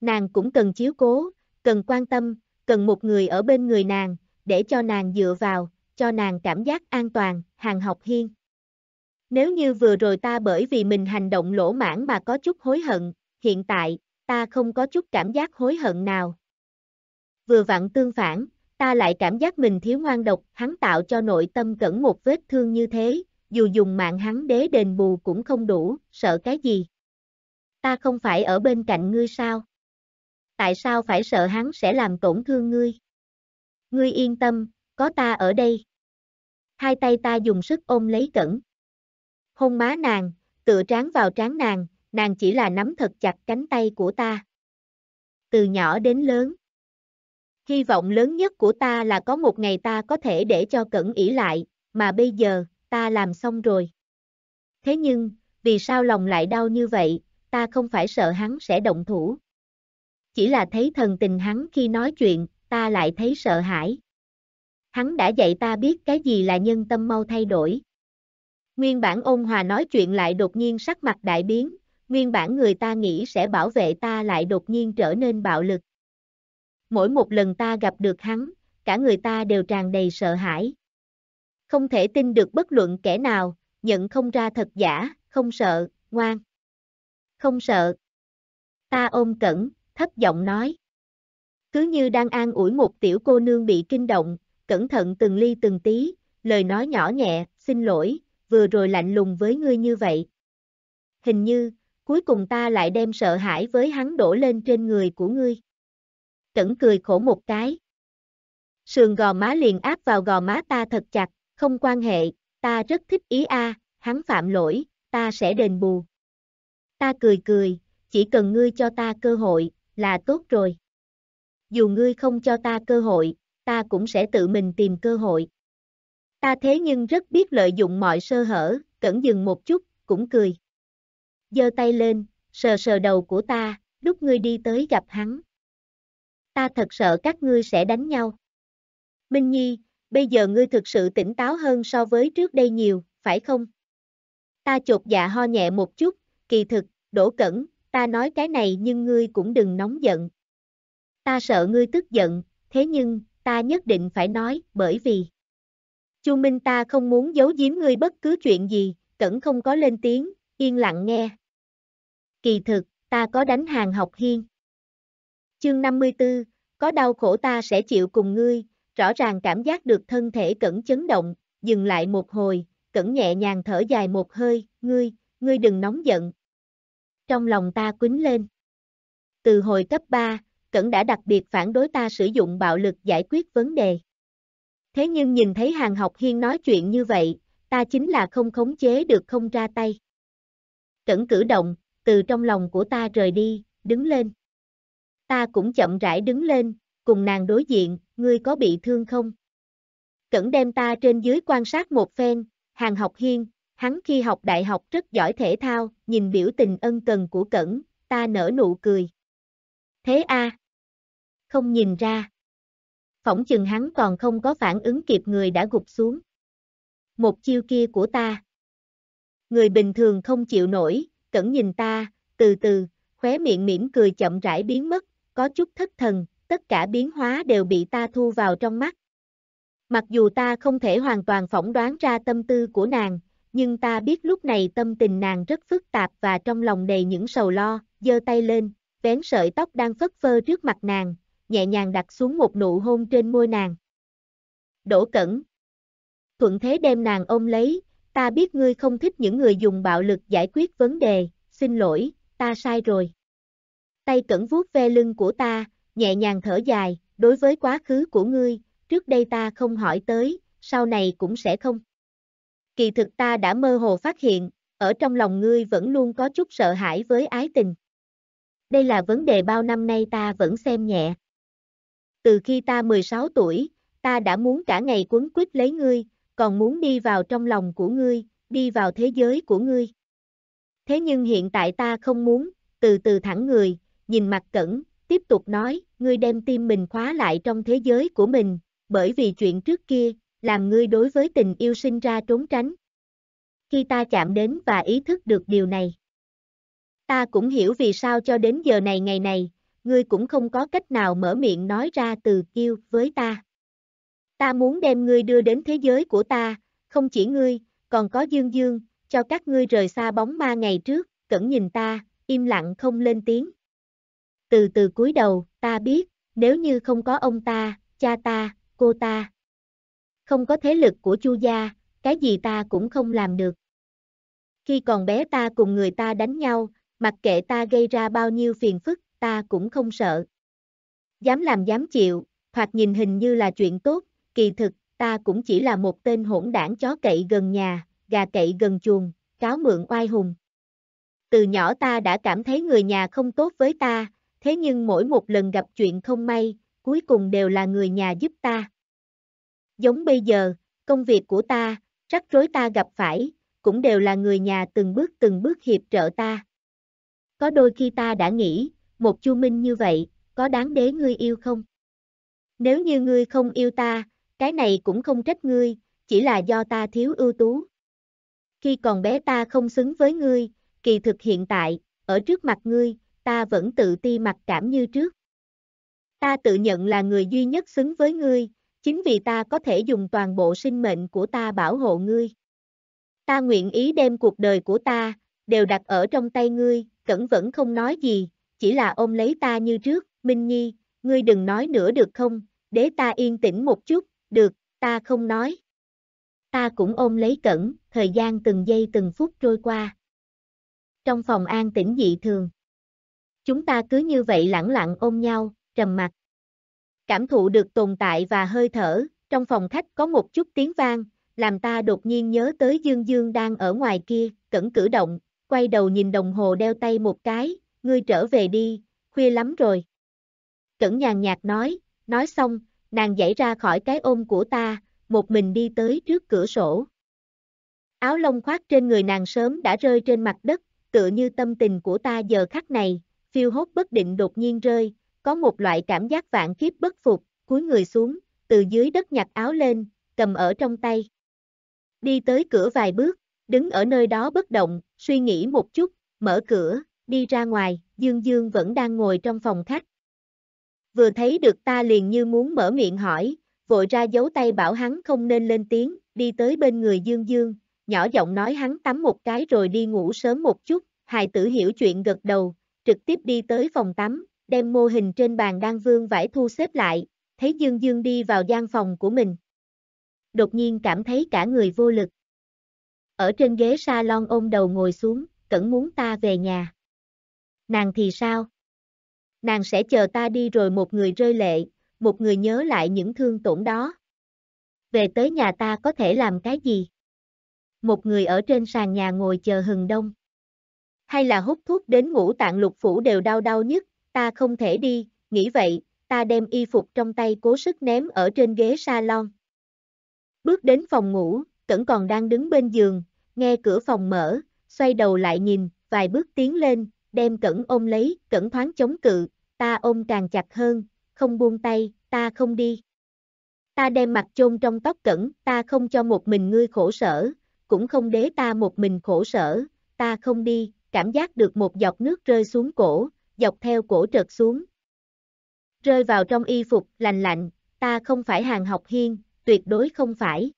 Nàng cũng cần chiếu cố, cần quan tâm, cần một người ở bên người nàng, để cho nàng dựa vào, cho nàng cảm giác an toàn, hàng học hiên. Nếu như vừa rồi ta bởi vì mình hành động lỗ mãn mà có chút hối hận, hiện tại, ta không có chút cảm giác hối hận nào. Vừa vặn tương phản, ta lại cảm giác mình thiếu ngoan độc, hắn tạo cho nội tâm cẩn một vết thương như thế, dù dùng mạng hắn đế đền bù cũng không đủ, sợ cái gì? Ta không phải ở bên cạnh ngươi sao? Tại sao phải sợ hắn sẽ làm tổn thương ngươi? Ngươi yên tâm, có ta ở đây. Hai tay ta dùng sức ôm lấy cẩn. Hôn má nàng, tựa tráng vào trán nàng, nàng chỉ là nắm thật chặt cánh tay của ta. Từ nhỏ đến lớn. Hy vọng lớn nhất của ta là có một ngày ta có thể để cho cẩn ỉ lại, mà bây giờ, ta làm xong rồi. Thế nhưng, vì sao lòng lại đau như vậy, ta không phải sợ hắn sẽ động thủ. Chỉ là thấy thần tình hắn khi nói chuyện, ta lại thấy sợ hãi. Hắn đã dạy ta biết cái gì là nhân tâm mau thay đổi. Nguyên bản ôn hòa nói chuyện lại đột nhiên sắc mặt đại biến, nguyên bản người ta nghĩ sẽ bảo vệ ta lại đột nhiên trở nên bạo lực. Mỗi một lần ta gặp được hắn, cả người ta đều tràn đầy sợ hãi không thể tin được bất luận kẻ nào, nhận không ra thật giả, không sợ, ngoan. Không sợ. Ta ôm cẩn, thấp giọng nói. Cứ như đang an ủi một tiểu cô nương bị kinh động, cẩn thận từng ly từng tí, lời nói nhỏ nhẹ, xin lỗi, vừa rồi lạnh lùng với ngươi như vậy. Hình như, cuối cùng ta lại đem sợ hãi với hắn đổ lên trên người của ngươi. Cẩn cười khổ một cái. Sườn gò má liền áp vào gò má ta thật chặt, không quan hệ, ta rất thích ý a, hắn phạm lỗi, ta sẽ đền bù. Ta cười cười, chỉ cần ngươi cho ta cơ hội, là tốt rồi. Dù ngươi không cho ta cơ hội, ta cũng sẽ tự mình tìm cơ hội. Ta thế nhưng rất biết lợi dụng mọi sơ hở, cẩn dừng một chút, cũng cười. Giơ tay lên, sờ sờ đầu của ta, lúc ngươi đi tới gặp hắn. Ta thật sợ các ngươi sẽ đánh nhau. Minh Nhi, bây giờ ngươi thực sự tỉnh táo hơn so với trước đây nhiều, phải không? Ta chột dạ ho nhẹ một chút, kỳ thực, đổ cẩn, ta nói cái này nhưng ngươi cũng đừng nóng giận. Ta sợ ngươi tức giận, thế nhưng, ta nhất định phải nói, bởi vì... Chu Minh ta không muốn giấu giếm ngươi bất cứ chuyện gì, cẩn không có lên tiếng, yên lặng nghe. Kỳ thực, ta có đánh hàng học hiên. Chương 54, có đau khổ ta sẽ chịu cùng ngươi, rõ ràng cảm giác được thân thể cẩn chấn động, dừng lại một hồi, cẩn nhẹ nhàng thở dài một hơi, ngươi, ngươi đừng nóng giận. Trong lòng ta quýnh lên. Từ hồi cấp 3, Cẩn đã đặc biệt phản đối ta sử dụng bạo lực giải quyết vấn đề. Thế nhưng nhìn thấy hàng học hiên nói chuyện như vậy, ta chính là không khống chế được không ra tay. Cẩn cử động, từ trong lòng của ta rời đi, đứng lên. Ta cũng chậm rãi đứng lên, cùng nàng đối diện, ngươi có bị thương không? Cẩn đem ta trên dưới quan sát một phen, hàng học hiên, hắn khi học đại học rất giỏi thể thao, nhìn biểu tình ân cần của Cẩn, ta nở nụ cười. Thế a Không nhìn ra. Phỏng chừng hắn còn không có phản ứng kịp người đã gục xuống. Một chiêu kia của ta. Người bình thường không chịu nổi, Cẩn nhìn ta, từ từ, khóe miệng mỉm cười chậm rãi biến mất, có chút thất thần, tất cả biến hóa đều bị ta thu vào trong mắt. Mặc dù ta không thể hoàn toàn phỏng đoán ra tâm tư của nàng, nhưng ta biết lúc này tâm tình nàng rất phức tạp và trong lòng đầy những sầu lo, giơ tay lên, vén sợi tóc đang phất phơ trước mặt nàng, nhẹ nhàng đặt xuống một nụ hôn trên môi nàng. Đỗ Cẩn Thuận thế đem nàng ôm lấy, ta biết ngươi không thích những người dùng bạo lực giải quyết vấn đề, xin lỗi, ta sai rồi. Tay Cẩn vuốt ve lưng của ta, nhẹ nhàng thở dài, đối với quá khứ của ngươi, trước đây ta không hỏi tới, sau này cũng sẽ không. Kỳ thực ta đã mơ hồ phát hiện, ở trong lòng ngươi vẫn luôn có chút sợ hãi với ái tình. Đây là vấn đề bao năm nay ta vẫn xem nhẹ. Từ khi ta 16 tuổi, ta đã muốn cả ngày quấn quýt lấy ngươi, còn muốn đi vào trong lòng của ngươi, đi vào thế giới của ngươi. Thế nhưng hiện tại ta không muốn, từ từ thẳng người, nhìn mặt cẩn, tiếp tục nói, ngươi đem tim mình khóa lại trong thế giới của mình, bởi vì chuyện trước kia, làm ngươi đối với tình yêu sinh ra trốn tránh. Khi ta chạm đến và ý thức được điều này, ta cũng hiểu vì sao cho đến giờ này ngày này, ngươi cũng không có cách nào mở miệng nói ra từ kêu với ta. Ta muốn đem ngươi đưa đến thế giới của ta, không chỉ ngươi, còn có Dương Dương, cho các ngươi rời xa bóng ma ngày trước, cẩn nhìn ta, im lặng không lên tiếng từ từ cúi đầu, ta biết, nếu như không có ông ta, cha ta, cô ta, không có thế lực của Chu gia, cái gì ta cũng không làm được. Khi còn bé ta cùng người ta đánh nhau, mặc kệ ta gây ra bao nhiêu phiền phức, ta cũng không sợ. Dám làm dám chịu, hoặc nhìn hình như là chuyện tốt, kỳ thực, ta cũng chỉ là một tên hỗn đảng chó cậy gần nhà, gà cậy gần chuồng, cáo mượn oai hùng. Từ nhỏ ta đã cảm thấy người nhà không tốt với ta, thế nhưng mỗi một lần gặp chuyện không may, cuối cùng đều là người nhà giúp ta. Giống bây giờ, công việc của ta, rắc rối ta gặp phải, cũng đều là người nhà từng bước từng bước hiệp trợ ta. Có đôi khi ta đã nghĩ, một chu minh như vậy, có đáng đế ngươi yêu không? Nếu như ngươi không yêu ta, cái này cũng không trách ngươi, chỉ là do ta thiếu ưu tú. Khi còn bé ta không xứng với ngươi, kỳ thực hiện tại, ở trước mặt ngươi, ta vẫn tự ti mặc cảm như trước. Ta tự nhận là người duy nhất xứng với ngươi, chính vì ta có thể dùng toàn bộ sinh mệnh của ta bảo hộ ngươi. Ta nguyện ý đem cuộc đời của ta, đều đặt ở trong tay ngươi, cẩn vẫn không nói gì, chỉ là ôm lấy ta như trước, Minh Nhi, ngươi đừng nói nữa được không, để ta yên tĩnh một chút, được, ta không nói. Ta cũng ôm lấy cẩn, thời gian từng giây từng phút trôi qua. Trong phòng an tĩnh dị thường. Chúng ta cứ như vậy lẳng lặng ôm nhau, trầm mặt. Cảm thụ được tồn tại và hơi thở, trong phòng khách có một chút tiếng vang, làm ta đột nhiên nhớ tới Dương Dương đang ở ngoài kia, cẩn cử động, quay đầu nhìn đồng hồ đeo tay một cái, ngươi trở về đi, khuya lắm rồi. Cẩn nhàn nhạt nói, nói xong, nàng dãy ra khỏi cái ôm của ta, một mình đi tới trước cửa sổ. Áo lông khoác trên người nàng sớm đã rơi trên mặt đất, tựa như tâm tình của ta giờ khắc này, phiêu hốt bất định đột nhiên rơi, có một loại cảm giác vạn kiếp bất phục, cúi người xuống, từ dưới đất nhặt áo lên, cầm ở trong tay. Đi tới cửa vài bước, đứng ở nơi đó bất động, suy nghĩ một chút, mở cửa, đi ra ngoài, Dương Dương vẫn đang ngồi trong phòng khách. Vừa thấy được ta liền như muốn mở miệng hỏi, vội ra giấu tay bảo hắn không nên lên tiếng, đi tới bên người Dương Dương, nhỏ giọng nói hắn tắm một cái rồi đi ngủ sớm một chút, hài tử hiểu chuyện gật đầu, trực tiếp đi tới phòng tắm, đem mô hình trên bàn đan vương vải thu xếp lại, thấy Dương Dương đi vào gian phòng của mình. Đột nhiên cảm thấy cả người vô lực. Ở trên ghế salon ôm đầu ngồi xuống, cẩn muốn ta về nhà. Nàng thì sao? Nàng sẽ chờ ta đi rồi một người rơi lệ, một người nhớ lại những thương tổn đó. Về tới nhà ta có thể làm cái gì? Một người ở trên sàn nhà ngồi chờ hừng đông hay là hút thuốc đến ngủ tạng lục phủ đều đau đau nhất, ta không thể đi, nghĩ vậy, ta đem y phục trong tay cố sức ném ở trên ghế salon. Bước đến phòng ngủ, Cẩn còn đang đứng bên giường, nghe cửa phòng mở, xoay đầu lại nhìn, vài bước tiến lên, đem Cẩn ôm lấy, Cẩn thoáng chống cự, ta ôm càng chặt hơn, không buông tay, ta không đi. Ta đem mặt chôn trong tóc Cẩn, ta không cho một mình ngươi khổ sở, cũng không để ta một mình khổ sở, ta không đi, cảm giác được một giọt nước rơi xuống cổ, dọc theo cổ trượt xuống. Rơi vào trong y phục lành lạnh, ta không phải hàng học hiên, tuyệt đối không phải.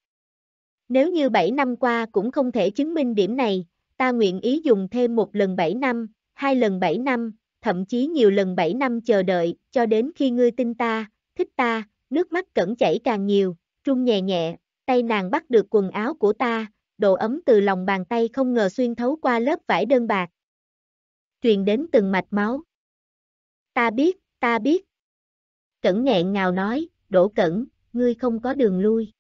Nếu như 7 năm qua cũng không thể chứng minh điểm này, ta nguyện ý dùng thêm một lần 7 năm, hai lần 7 năm, thậm chí nhiều lần 7 năm chờ đợi, cho đến khi ngươi tin ta, thích ta, nước mắt cẩn chảy càng nhiều, trung nhẹ nhẹ, tay nàng bắt được quần áo của ta, độ ấm từ lòng bàn tay không ngờ xuyên thấu qua lớp vải đơn bạc. Truyền đến từng mạch máu. Ta biết, ta biết. Cẩn nghẹn ngào nói, đổ cẩn, ngươi không có đường lui.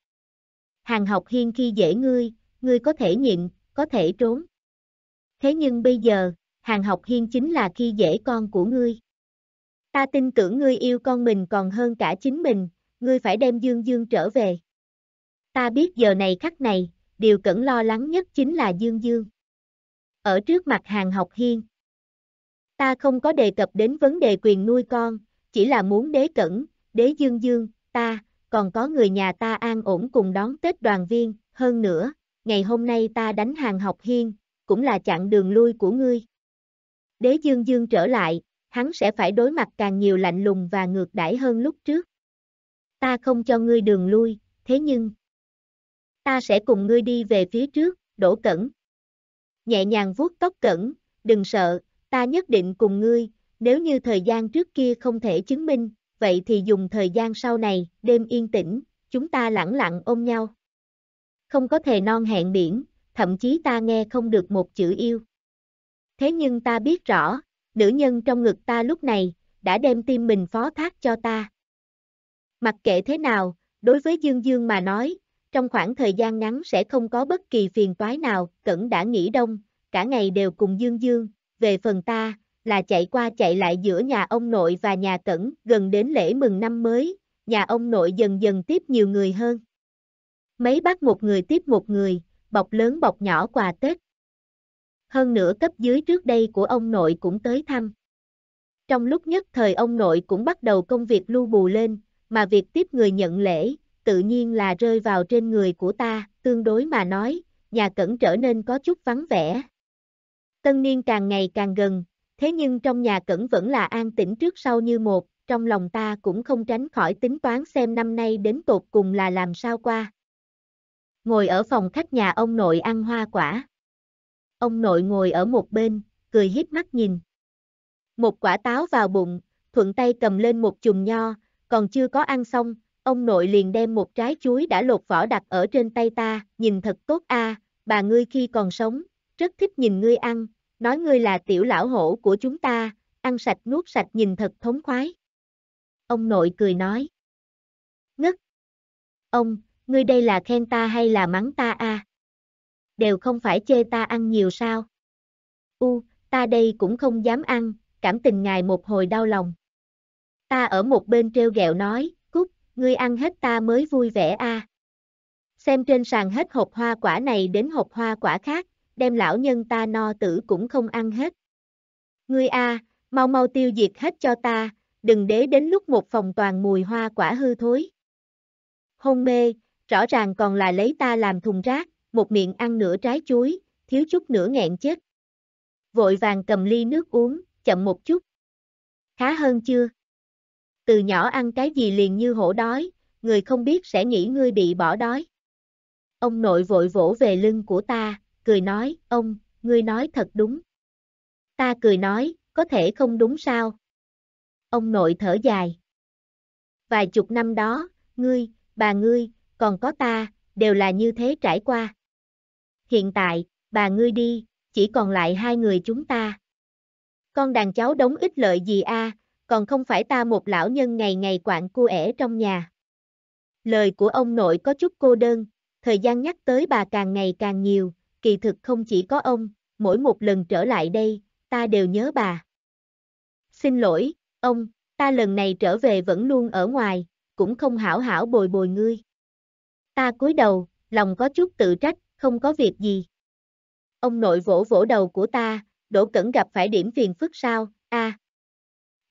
Hàng học hiên khi dễ ngươi, ngươi có thể nhịn, có thể trốn. Thế nhưng bây giờ, hàng học hiên chính là khi dễ con của ngươi. Ta tin tưởng ngươi yêu con mình còn hơn cả chính mình, ngươi phải đem Dương Dương trở về. Ta biết giờ này khắc này, điều cẩn lo lắng nhất chính là Dương Dương. Ở trước mặt hàng học hiên, ta không có đề cập đến vấn đề quyền nuôi con, chỉ là muốn đế cẩn, đế Dương Dương, ta, còn có người nhà ta an ổn cùng đón Tết đoàn viên, hơn nữa, ngày hôm nay ta đánh hàng học hiên, cũng là chặn đường lui của ngươi. Đế Dương Dương trở lại, hắn sẽ phải đối mặt càng nhiều lạnh lùng và ngược đãi hơn lúc trước. Ta không cho ngươi đường lui, thế nhưng, ta sẽ cùng ngươi đi về phía trước, đổ cẩn. Nhẹ nhàng vuốt tóc cẩn, đừng sợ, ta nhất định cùng ngươi, nếu như thời gian trước kia không thể chứng minh, vậy thì dùng thời gian sau này, đêm yên tĩnh, chúng ta lặng lặng ôm nhau. Không có thể non hẹn biển, thậm chí ta nghe không được một chữ yêu. Thế nhưng ta biết rõ, nữ nhân trong ngực ta lúc này, đã đem tim mình phó thác cho ta. Mặc kệ thế nào, đối với Dương Dương mà nói, trong khoảng thời gian ngắn sẽ không có bất kỳ phiền toái nào, Cẩn đã nghỉ đông, cả ngày đều cùng Dương Dương, về phần ta, là chạy qua chạy lại giữa nhà ông nội và nhà Cẩn, gần đến lễ mừng năm mới, nhà ông nội dần dần tiếp nhiều người hơn. Mấy bác một người tiếp một người, bọc lớn bọc nhỏ quà Tết. Hơn nữa cấp dưới trước đây của ông nội cũng tới thăm. Trong lúc nhất thời ông nội cũng bắt đầu công việc lưu bù lên, mà việc tiếp người nhận lễ, tự nhiên là rơi vào trên người của ta, tương đối mà nói, nhà cẩn trở nên có chút vắng vẻ. Tân niên càng ngày càng gần, thế nhưng trong nhà cẩn vẫn là an tĩnh trước sau như một, trong lòng ta cũng không tránh khỏi tính toán xem năm nay đến tột cùng là làm sao qua. Ngồi ở phòng khách nhà ông nội ăn hoa quả. Ông nội ngồi ở một bên, cười híp mắt nhìn. Một quả táo vào bụng, thuận tay cầm lên một chùm nho, còn chưa có ăn xong, ông nội liền đem một trái chuối đã lột vỏ đặt ở trên tay ta, nhìn thật tốt a, bà ngươi khi còn sống, rất thích nhìn ngươi ăn, nói ngươi là tiểu lão hổ của chúng ta, ăn sạch nuốt sạch nhìn thật thống khoái. Ông nội cười nói. Ngất. Ông, ngươi đây là khen ta hay là mắng ta a? Đều không phải chê ta ăn nhiều sao? U, ta đây cũng không dám ăn, cảm tình ngài một hồi đau lòng. Ta ở một bên treo gẹo nói, ngươi ăn hết ta mới vui vẻ a. À. Xem trên sàn hết hộp hoa quả này đến hộp hoa quả khác, đem lão nhân ta no tử cũng không ăn hết. Ngươi a, à, mau mau tiêu diệt hết cho ta, đừng để đến lúc một phòng toàn mùi hoa quả hư thối. Hôn mê, rõ ràng còn là lấy ta làm thùng rác, một miệng ăn nửa trái chuối, thiếu chút nữa nghẹn chết. Vội vàng cầm ly nước uống, chậm một chút. Khá hơn chưa? từ nhỏ ăn cái gì liền như hổ đói, người không biết sẽ nghĩ ngươi bị bỏ đói. Ông nội vội vỗ về lưng của ta, cười nói, ông, ngươi nói thật đúng. Ta cười nói, có thể không đúng sao. Ông nội thở dài. Vài chục năm đó, ngươi, bà ngươi, còn có ta, đều là như thế trải qua. Hiện tại, bà ngươi đi, chỉ còn lại hai người chúng ta. Con đàn cháu đống ích lợi gì a, à, còn không phải ta một lão nhân ngày ngày quạng cu ẻ trong nhà. Lời của ông nội có chút cô đơn, thời gian nhắc tới bà càng ngày càng nhiều, kỳ thực không chỉ có ông, mỗi một lần trở lại đây, ta đều nhớ bà. Xin lỗi, ông, ta lần này trở về vẫn luôn ở ngoài, cũng không hảo hảo bồi bồi ngươi. Ta cúi đầu, lòng có chút tự trách, không có việc gì. Ông nội vỗ vỗ đầu của ta, đổ cẩn gặp phải điểm phiền phức sao, a à,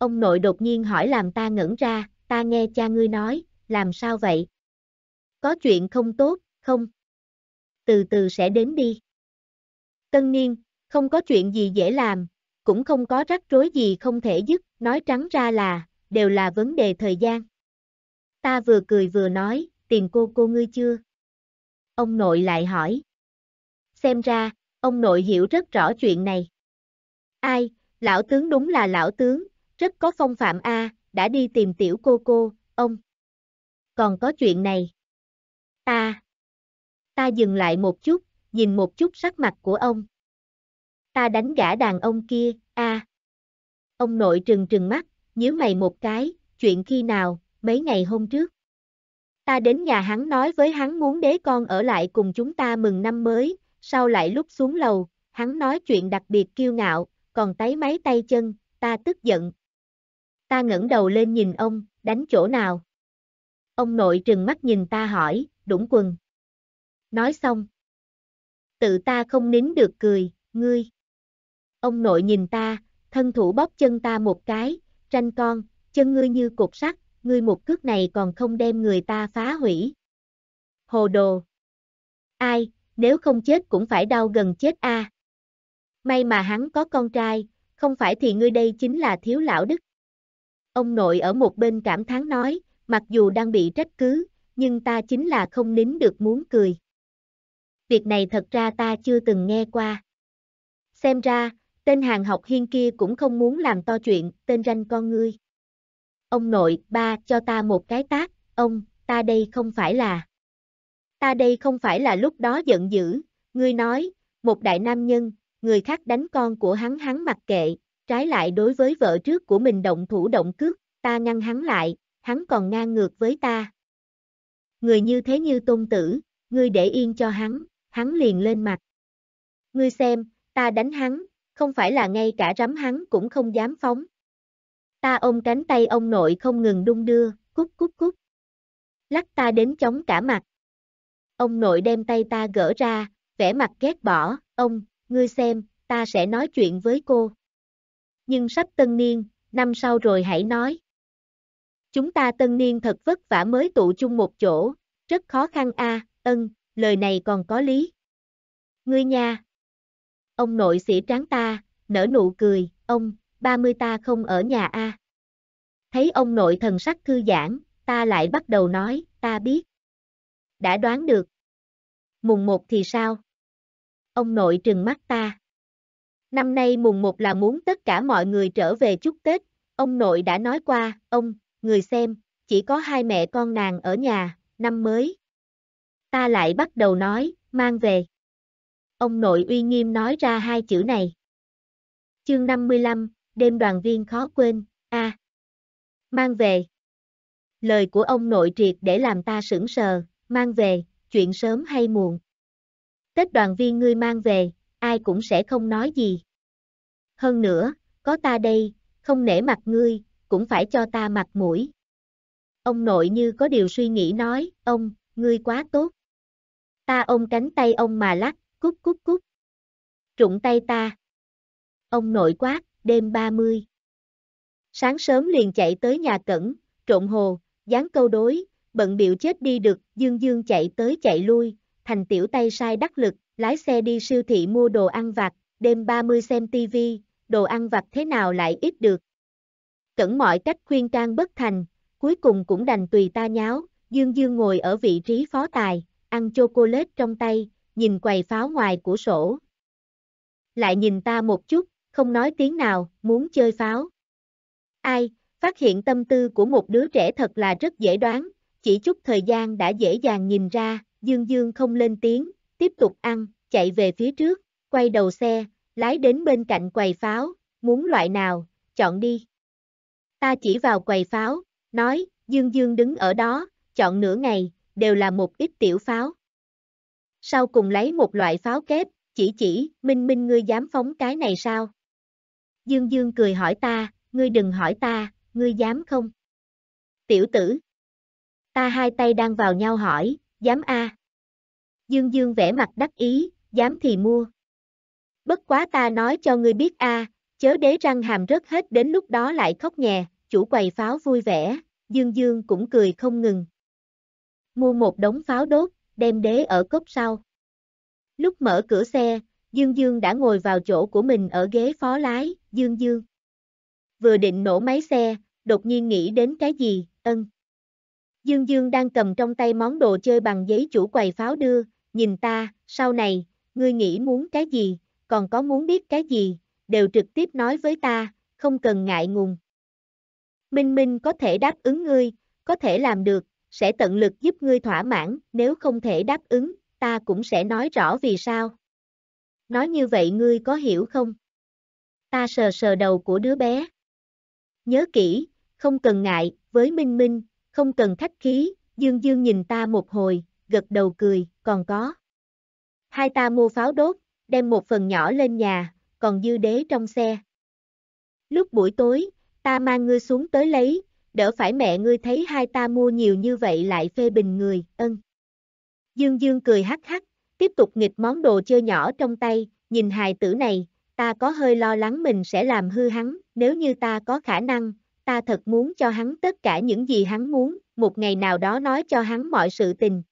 Ông nội đột nhiên hỏi làm ta ngẩn ra, ta nghe cha ngươi nói, làm sao vậy? Có chuyện không tốt, không? Từ từ sẽ đến đi. Tân niên, không có chuyện gì dễ làm, cũng không có rắc rối gì không thể dứt, nói trắng ra là, đều là vấn đề thời gian. Ta vừa cười vừa nói, tìm cô cô ngươi chưa? Ông nội lại hỏi. Xem ra, ông nội hiểu rất rõ chuyện này. Ai, lão tướng đúng là lão tướng, rất có phong phạm a, à, đã đi tìm tiểu cô cô, ông. Còn có chuyện này. Ta. Ta dừng lại một chút, nhìn một chút sắc mặt của ông. Ta đánh gã đàn ông kia, a. À. Ông nội trừng trừng mắt, nhíu mày một cái, chuyện khi nào, mấy ngày hôm trước. Ta đến nhà hắn nói với hắn muốn đế con ở lại cùng chúng ta mừng năm mới, sau lại lúc xuống lầu, hắn nói chuyện đặc biệt kiêu ngạo, còn tái máy tay chân, ta tức giận, Ta ngẩng đầu lên nhìn ông, đánh chỗ nào? Ông nội trừng mắt nhìn ta hỏi, đũng quần. Nói xong. Tự ta không nín được cười, ngươi. Ông nội nhìn ta, thân thủ bóp chân ta một cái, tranh con, chân ngươi như cục sắt, ngươi một cước này còn không đem người ta phá hủy. Hồ đồ. Ai, nếu không chết cũng phải đau gần chết a. À. May mà hắn có con trai, không phải thì ngươi đây chính là thiếu lão đức. Ông nội ở một bên cảm thán nói, mặc dù đang bị trách cứ, nhưng ta chính là không nín được muốn cười. Việc này thật ra ta chưa từng nghe qua. Xem ra, tên hàng học hiên kia cũng không muốn làm to chuyện, tên ranh con ngươi. Ông nội, ba, cho ta một cái tác, ông, ta đây không phải là... Ta đây không phải là lúc đó giận dữ, ngươi nói, một đại nam nhân, người khác đánh con của hắn hắn mặc kệ, Trái lại đối với vợ trước của mình động thủ động cước, ta ngăn hắn lại, hắn còn ngang ngược với ta. Người như thế như tôn tử, ngươi để yên cho hắn, hắn liền lên mặt. Ngươi xem, ta đánh hắn, không phải là ngay cả rắm hắn cũng không dám phóng. Ta ôm cánh tay ông nội không ngừng đung đưa, cút cút cút. Lắc ta đến chóng cả mặt. Ông nội đem tay ta gỡ ra, vẻ mặt ghét bỏ, ông, ngươi xem, ta sẽ nói chuyện với cô nhưng sắp tân niên, năm sau rồi hãy nói. Chúng ta tân niên thật vất vả mới tụ chung một chỗ, rất khó khăn a, à, ân, lời này còn có lý. Ngươi nha. Ông nội xỉa tráng ta, nở nụ cười, ông, ba mươi ta không ở nhà a. À. Thấy ông nội thần sắc thư giãn, ta lại bắt đầu nói, ta biết. Đã đoán được. Mùng một thì sao? Ông nội trừng mắt ta. Năm nay mùng 1 là muốn tất cả mọi người trở về chúc Tết, ông nội đã nói qua, ông, người xem, chỉ có hai mẹ con nàng ở nhà, năm mới. Ta lại bắt đầu nói, mang về. Ông nội uy nghiêm nói ra hai chữ này. Chương 55, đêm đoàn viên khó quên, a à. Mang về. Lời của ông nội triệt để làm ta sững sờ, mang về, chuyện sớm hay muộn. Tết đoàn viên ngươi mang về, ai cũng sẽ không nói gì. Hơn nữa, có ta đây, không nể mặt ngươi, cũng phải cho ta mặt mũi. Ông nội như có điều suy nghĩ nói, ông, ngươi quá tốt. Ta ôm cánh tay ông mà lắc, cút cút cút. Trụng tay ta. Ông nội quát, đêm 30. Sáng sớm liền chạy tới nhà cẩn, trộn hồ, dán câu đối, bận biểu chết đi được, dương dương chạy tới chạy lui, thành tiểu tay sai đắc lực, lái xe đi siêu thị mua đồ ăn vặt, đêm 30 xem TV, đồ ăn vặt thế nào lại ít được. Cẩn mọi cách khuyên can bất thành, cuối cùng cũng đành tùy ta nháo, Dương Dương ngồi ở vị trí phó tài, ăn chocolate trong tay, nhìn quầy pháo ngoài của sổ. Lại nhìn ta một chút, không nói tiếng nào, muốn chơi pháo. Ai, phát hiện tâm tư của một đứa trẻ thật là rất dễ đoán, chỉ chút thời gian đã dễ dàng nhìn ra, Dương Dương không lên tiếng, tiếp tục ăn, chạy về phía trước, quay đầu xe, lái đến bên cạnh quầy pháo, muốn loại nào, chọn đi. Ta chỉ vào quầy pháo, nói, Dương Dương đứng ở đó, chọn nửa ngày, đều là một ít tiểu pháo. Sau cùng lấy một loại pháo kép, chỉ chỉ, Minh Minh ngươi dám phóng cái này sao? Dương Dương cười hỏi ta, ngươi đừng hỏi ta, ngươi dám không? Tiểu tử. Ta hai tay đang vào nhau hỏi, dám a. À? Dương Dương vẽ mặt đắc ý, dám thì mua. Bất quá ta nói cho ngươi biết a, à, chớ đế răng hàm rất hết đến lúc đó lại khóc nhè, chủ quầy pháo vui vẻ, Dương Dương cũng cười không ngừng. Mua một đống pháo đốt, đem đế ở cốc sau. Lúc mở cửa xe, Dương Dương đã ngồi vào chỗ của mình ở ghế phó lái, Dương Dương. Vừa định nổ máy xe, đột nhiên nghĩ đến cái gì, ân. Dương Dương đang cầm trong tay món đồ chơi bằng giấy chủ quầy pháo đưa, nhìn ta, sau này, ngươi nghĩ muốn cái gì, còn có muốn biết cái gì, đều trực tiếp nói với ta, không cần ngại ngùng. Minh Minh có thể đáp ứng ngươi, có thể làm được, sẽ tận lực giúp ngươi thỏa mãn, nếu không thể đáp ứng, ta cũng sẽ nói rõ vì sao. Nói như vậy ngươi có hiểu không? Ta sờ sờ đầu của đứa bé. Nhớ kỹ, không cần ngại, với Minh Minh, không cần khách khí, Dương Dương nhìn ta một hồi, gật đầu cười, còn có. Hai ta mua pháo đốt, đem một phần nhỏ lên nhà, còn dư đế trong xe. Lúc buổi tối, ta mang ngươi xuống tới lấy, đỡ phải mẹ ngươi thấy hai ta mua nhiều như vậy lại phê bình người, ân. Dương Dương cười hắc hắc, tiếp tục nghịch món đồ chơi nhỏ trong tay, nhìn hài tử này, ta có hơi lo lắng mình sẽ làm hư hắn, nếu như ta có khả năng, ta thật muốn cho hắn tất cả những gì hắn muốn, một ngày nào đó nói cho hắn mọi sự tình,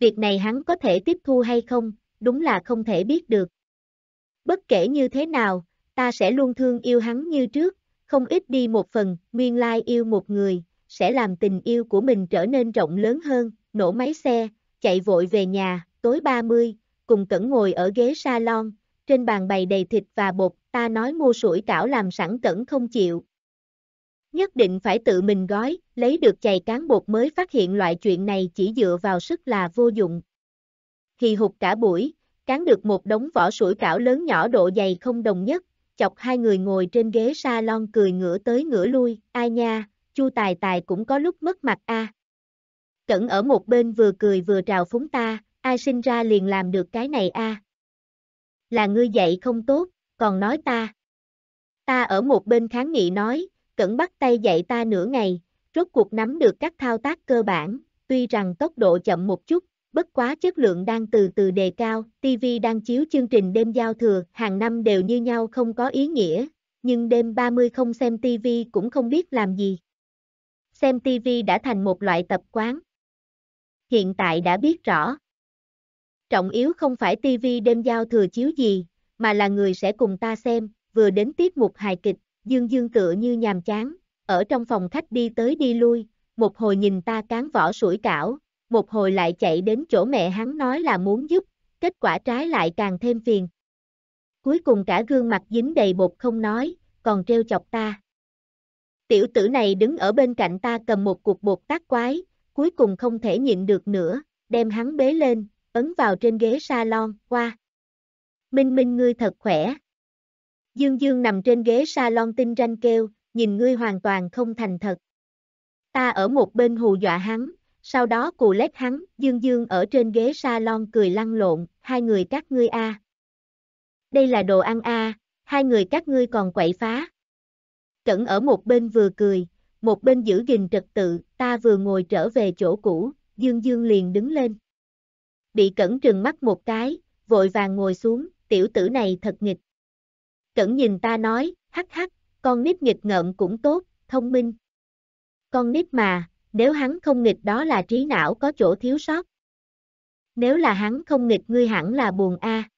việc này hắn có thể tiếp thu hay không, đúng là không thể biết được. Bất kể như thế nào, ta sẽ luôn thương yêu hắn như trước, không ít đi một phần, nguyên lai yêu một người, sẽ làm tình yêu của mình trở nên rộng lớn hơn, nổ máy xe, chạy vội về nhà, tối 30, cùng Cẩn ngồi ở ghế salon, trên bàn bày đầy thịt và bột, ta nói mua sủi cảo làm sẵn Cẩn không chịu, Nhất định phải tự mình gói, lấy được chày cán bột mới phát hiện loại chuyện này chỉ dựa vào sức là vô dụng. Hì hụt cả buổi, cán được một đống vỏ sủi cảo lớn nhỏ độ dày không đồng nhất, chọc hai người ngồi trên ghế salon cười ngửa tới ngửa lui, ai nha, chu tài tài cũng có lúc mất mặt a. Cẩn ở một bên vừa cười vừa trào phúng ta, ai sinh ra liền làm được cái này a. Là ngươi dạy không tốt, còn nói ta. Ta ở một bên kháng nghị nói, Cẩn bắt tay dạy ta nửa ngày, rốt cuộc nắm được các thao tác cơ bản, tuy rằng tốc độ chậm một chút, bất quá chất lượng đang từ từ đề cao, TV đang chiếu chương trình đêm giao thừa, hàng năm đều như nhau không có ý nghĩa, nhưng đêm 30 không xem TV cũng không biết làm gì. Xem TV đã thành một loại tập quán. Hiện tại đã biết rõ. Trọng yếu không phải TV đêm giao thừa chiếu gì, mà là người sẽ cùng ta xem, vừa đến tiết mục hài kịch, Dương Dương tựa như nhàm chán, ở trong phòng khách đi tới đi lui, một hồi nhìn ta cán vỏ sủi cảo, một hồi lại chạy đến chỗ mẹ hắn nói là muốn giúp, kết quả trái lại càng thêm phiền. Cuối cùng cả gương mặt dính đầy bột không nói, còn treo chọc ta. Tiểu tử này đứng ở bên cạnh ta cầm một cục bột tác quái, cuối cùng không thể nhịn được nữa, đem hắn bế lên, ấn vào trên ghế salon, qua. Minh Minh ngươi thật khỏe, Dương Dương nằm trên ghế salon tinh ranh kêu, nhìn ngươi hoàn toàn không thành thật. Ta ở một bên hù dọa hắn, sau đó cù lét hắn, Dương Dương ở trên ghế salon cười lăn lộn, hai người các ngươi a. Đây là đồ ăn a, hai người các ngươi còn quậy phá. Cẩn ở một bên vừa cười, một bên giữ gìn trật tự, ta vừa ngồi trở về chỗ cũ, Dương Dương liền đứng lên. Bị Cẩn trừng mắt một cái, vội vàng ngồi xuống, tiểu tử này thật nghịch cẩn nhìn ta nói, hắc hắc, con nít nghịch ngợm cũng tốt, thông minh. Con nít mà, nếu hắn không nghịch đó là trí não có chỗ thiếu sót. Nếu là hắn không nghịch ngươi hẳn là buồn a. À.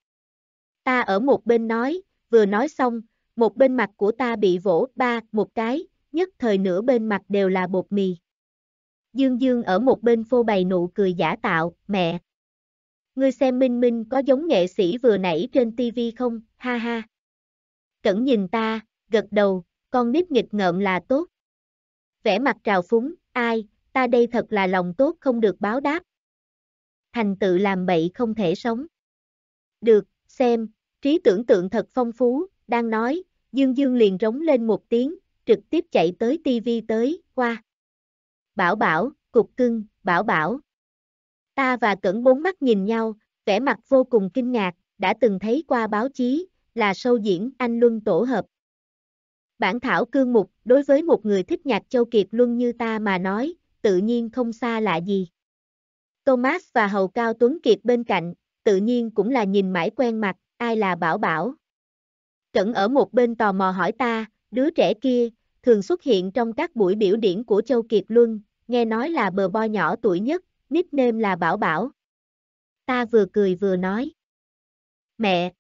Ta ở một bên nói, vừa nói xong, một bên mặt của ta bị vỗ ba một cái, nhất thời nửa bên mặt đều là bột mì. Dương Dương ở một bên phô bày nụ cười giả tạo, mẹ. Ngươi xem Minh Minh có giống nghệ sĩ vừa nãy trên tivi không, ha ha cẩn nhìn ta, gật đầu, con nít nghịch ngợm là tốt. Vẽ mặt trào phúng, ai, ta đây thật là lòng tốt không được báo đáp. Thành tự làm bậy không thể sống. Được, xem, trí tưởng tượng thật phong phú, đang nói, Dương Dương liền rống lên một tiếng, trực tiếp chạy tới tivi tới, qua. Bảo bảo, cục cưng, bảo bảo. Ta và Cẩn bốn mắt nhìn nhau, vẻ mặt vô cùng kinh ngạc, đã từng thấy qua báo chí, là sâu diễn Anh Luân tổ hợp. Bản thảo cương mục, đối với một người thích nhạc Châu Kiệt Luân như ta mà nói, tự nhiên không xa lạ gì. Thomas và Hầu Cao Tuấn Kiệt bên cạnh, tự nhiên cũng là nhìn mãi quen mặt, ai là Bảo Bảo. Cẩn ở một bên tò mò hỏi ta, đứa trẻ kia, thường xuất hiện trong các buổi biểu điển của Châu Kiệt Luân, nghe nói là bờ bo nhỏ tuổi nhất, nickname là Bảo Bảo. Ta vừa cười vừa nói. Mẹ,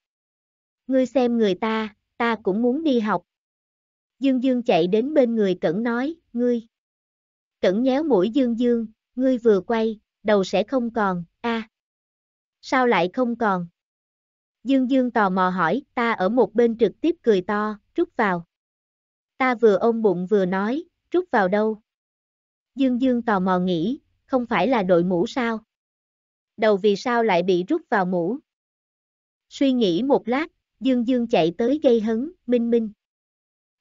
Ngươi xem người ta, ta cũng muốn đi học. Dương Dương chạy đến bên người Cẩn nói, ngươi. Cẩn nhéo mũi Dương Dương, ngươi vừa quay, đầu sẽ không còn, a. Sao lại không còn? Dương Dương tò mò hỏi, ta ở một bên trực tiếp cười to, rút vào. Ta vừa ôm bụng vừa nói, rút vào đâu? Dương Dương tò mò nghĩ, không phải là đội mũ sao? Đầu vì sao lại bị rút vào mũ? Suy nghĩ một lát, Dương Dương chạy tới gây hấn, minh minh.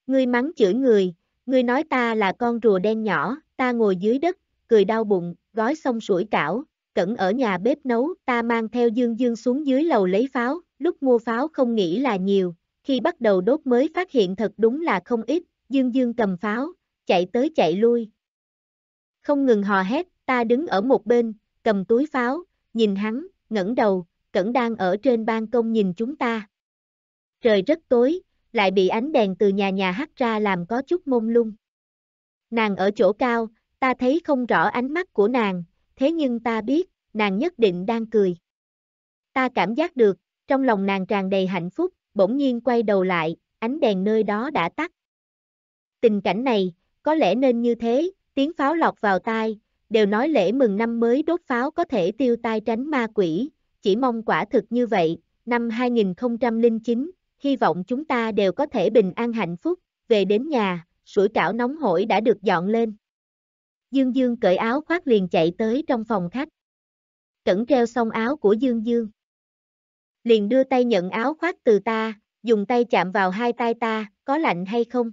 Ngươi mắng chửi người, ngươi nói ta là con rùa đen nhỏ, ta ngồi dưới đất, cười đau bụng, gói xong sủi cảo, cẩn ở nhà bếp nấu, ta mang theo Dương Dương xuống dưới lầu lấy pháo, lúc mua pháo không nghĩ là nhiều, khi bắt đầu đốt mới phát hiện thật đúng là không ít, Dương Dương cầm pháo, chạy tới chạy lui. Không ngừng hò hét, ta đứng ở một bên, cầm túi pháo, nhìn hắn, ngẩng đầu, cẩn đang ở trên ban công nhìn chúng ta trời rất tối, lại bị ánh đèn từ nhà nhà hắt ra làm có chút mông lung. Nàng ở chỗ cao, ta thấy không rõ ánh mắt của nàng, thế nhưng ta biết, nàng nhất định đang cười. Ta cảm giác được, trong lòng nàng tràn đầy hạnh phúc, bỗng nhiên quay đầu lại, ánh đèn nơi đó đã tắt. Tình cảnh này, có lẽ nên như thế, tiếng pháo lọt vào tai, đều nói lễ mừng năm mới đốt pháo có thể tiêu tai tránh ma quỷ, chỉ mong quả thực như vậy, năm 2009, hy vọng chúng ta đều có thể bình an hạnh phúc, về đến nhà, sủi cảo nóng hổi đã được dọn lên. Dương Dương cởi áo khoác liền chạy tới trong phòng khách. Cẩn treo xong áo của Dương Dương. Liền đưa tay nhận áo khoác từ ta, dùng tay chạm vào hai tay ta, có lạnh hay không?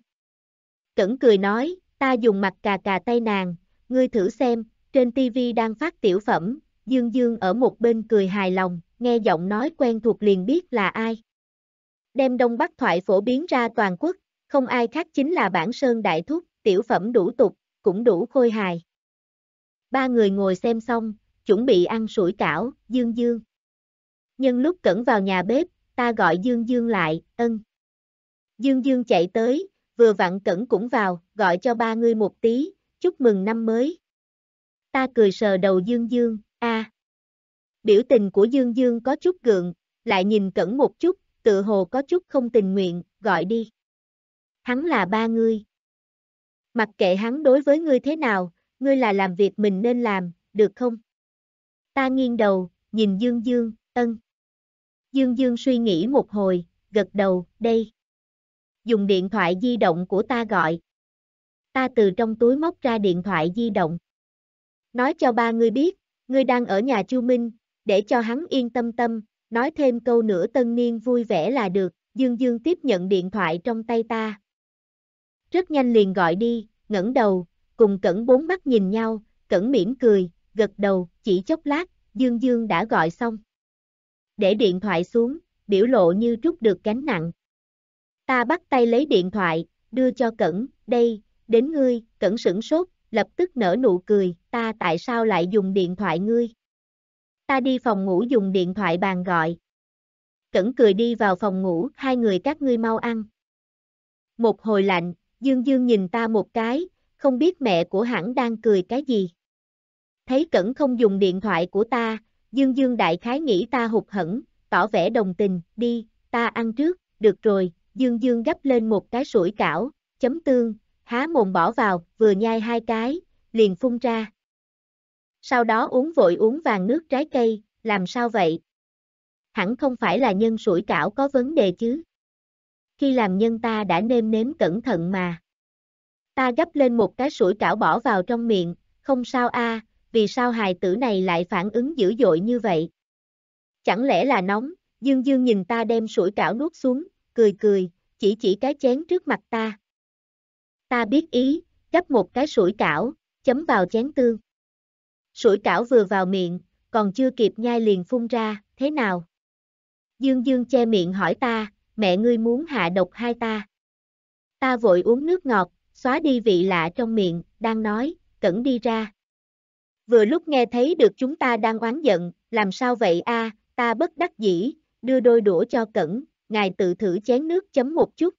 Cẩn cười nói, ta dùng mặt cà cà tay nàng, ngươi thử xem, trên tivi đang phát tiểu phẩm, Dương Dương ở một bên cười hài lòng, nghe giọng nói quen thuộc liền biết là ai đem Đông Bắc thoại phổ biến ra toàn quốc, không ai khác chính là bản sơn đại thúc, tiểu phẩm đủ tục, cũng đủ khôi hài. Ba người ngồi xem xong, chuẩn bị ăn sủi cảo, Dương Dương. Nhân lúc cẩn vào nhà bếp, ta gọi Dương Dương lại, ân. Dương Dương chạy tới, vừa vặn cẩn cũng vào, gọi cho ba người một tí, chúc mừng năm mới. Ta cười sờ đầu Dương Dương, a. Biểu tình của Dương Dương có chút gượng, lại nhìn cẩn một chút, tự hồ có chút không tình nguyện, gọi đi. Hắn là ba ngươi. Mặc kệ hắn đối với ngươi thế nào, ngươi là làm việc mình nên làm, được không? Ta nghiêng đầu, nhìn Dương Dương, ân. Dương Dương suy nghĩ một hồi, gật đầu, đây. Dùng điện thoại di động của ta gọi. Ta từ trong túi móc ra điện thoại di động. Nói cho ba ngươi biết, ngươi đang ở nhà Chu Minh, để cho hắn yên tâm tâm, nói thêm câu nữa tân niên vui vẻ là được, Dương Dương tiếp nhận điện thoại trong tay ta. Rất nhanh liền gọi đi, ngẩng đầu, cùng Cẩn bốn mắt nhìn nhau, Cẩn mỉm cười, gật đầu, chỉ chốc lát, Dương Dương đã gọi xong. Để điện thoại xuống, biểu lộ như trút được gánh nặng. Ta bắt tay lấy điện thoại, đưa cho Cẩn, đây, đến ngươi, Cẩn sửng sốt, lập tức nở nụ cười, ta tại sao lại dùng điện thoại ngươi? ta đi phòng ngủ dùng điện thoại bàn gọi. Cẩn cười đi vào phòng ngủ, hai người các ngươi mau ăn. Một hồi lạnh, Dương Dương nhìn ta một cái, không biết mẹ của hãng đang cười cái gì. Thấy Cẩn không dùng điện thoại của ta, Dương Dương đại khái nghĩ ta hụt hẫng, tỏ vẻ đồng tình, đi, ta ăn trước, được rồi, Dương Dương gấp lên một cái sủi cảo, chấm tương, há mồm bỏ vào, vừa nhai hai cái, liền phun ra. Sau đó uống vội uống vàng nước trái cây, làm sao vậy? Hẳn không phải là nhân sủi cảo có vấn đề chứ. Khi làm nhân ta đã nêm nếm cẩn thận mà. Ta gấp lên một cái sủi cảo bỏ vào trong miệng, không sao a, vì sao hài tử này lại phản ứng dữ dội như vậy? Chẳng lẽ là nóng, dương dương nhìn ta đem sủi cảo nuốt xuống, cười cười, chỉ chỉ cái chén trước mặt ta. Ta biết ý, gấp một cái sủi cảo, chấm vào chén tương sủi cảo vừa vào miệng, còn chưa kịp nhai liền phun ra, thế nào? Dương Dương che miệng hỏi ta, mẹ ngươi muốn hạ độc hai ta. Ta vội uống nước ngọt, xóa đi vị lạ trong miệng, đang nói, cẩn đi ra. Vừa lúc nghe thấy được chúng ta đang oán giận, làm sao vậy a? ta bất đắc dĩ, đưa đôi đũa cho cẩn, ngài tự thử chén nước chấm một chút.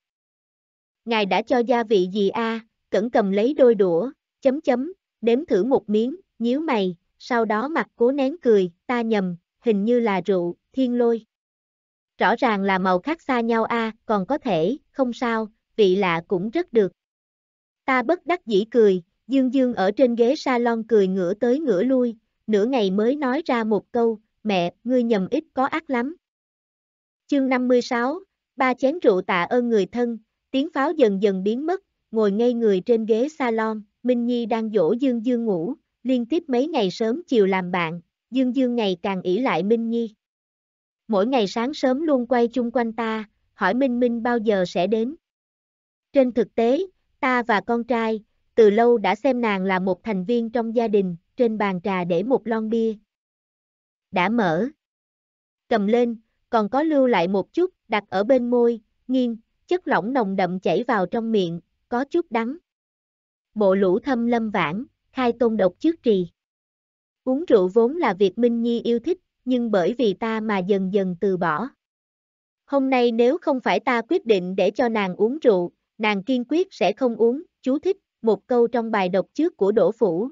Ngài đã cho gia vị gì a? cẩn cầm lấy đôi đũa, chấm chấm, đếm thử một miếng, nhíu mày, sau đó mặt cố nén cười, ta nhầm, hình như là rượu, thiên lôi. Rõ ràng là màu khác xa nhau a, à, còn có thể, không sao, vị lạ cũng rất được. Ta bất đắc dĩ cười, dương dương ở trên ghế salon cười ngửa tới ngửa lui, nửa ngày mới nói ra một câu, mẹ, ngươi nhầm ít có ác lắm. Chương 56, ba chén rượu tạ ơn người thân, tiếng pháo dần dần biến mất, ngồi ngay người trên ghế salon, Minh Nhi đang dỗ dương dương ngủ, liên tiếp mấy ngày sớm chiều làm bạn, Dương Dương ngày càng ỷ lại Minh Nhi. Mỗi ngày sáng sớm luôn quay chung quanh ta, hỏi Minh Minh bao giờ sẽ đến. Trên thực tế, ta và con trai, từ lâu đã xem nàng là một thành viên trong gia đình, trên bàn trà để một lon bia. Đã mở. Cầm lên, còn có lưu lại một chút, đặt ở bên môi, nghiêng, chất lỏng nồng đậm chảy vào trong miệng, có chút đắng. Bộ lũ thâm lâm vãng, hai tôn độc trước trì. Uống rượu vốn là việc Minh Nhi yêu thích, nhưng bởi vì ta mà dần dần từ bỏ. Hôm nay nếu không phải ta quyết định để cho nàng uống rượu, nàng kiên quyết sẽ không uống, chú thích, một câu trong bài độc trước của Đỗ Phủ.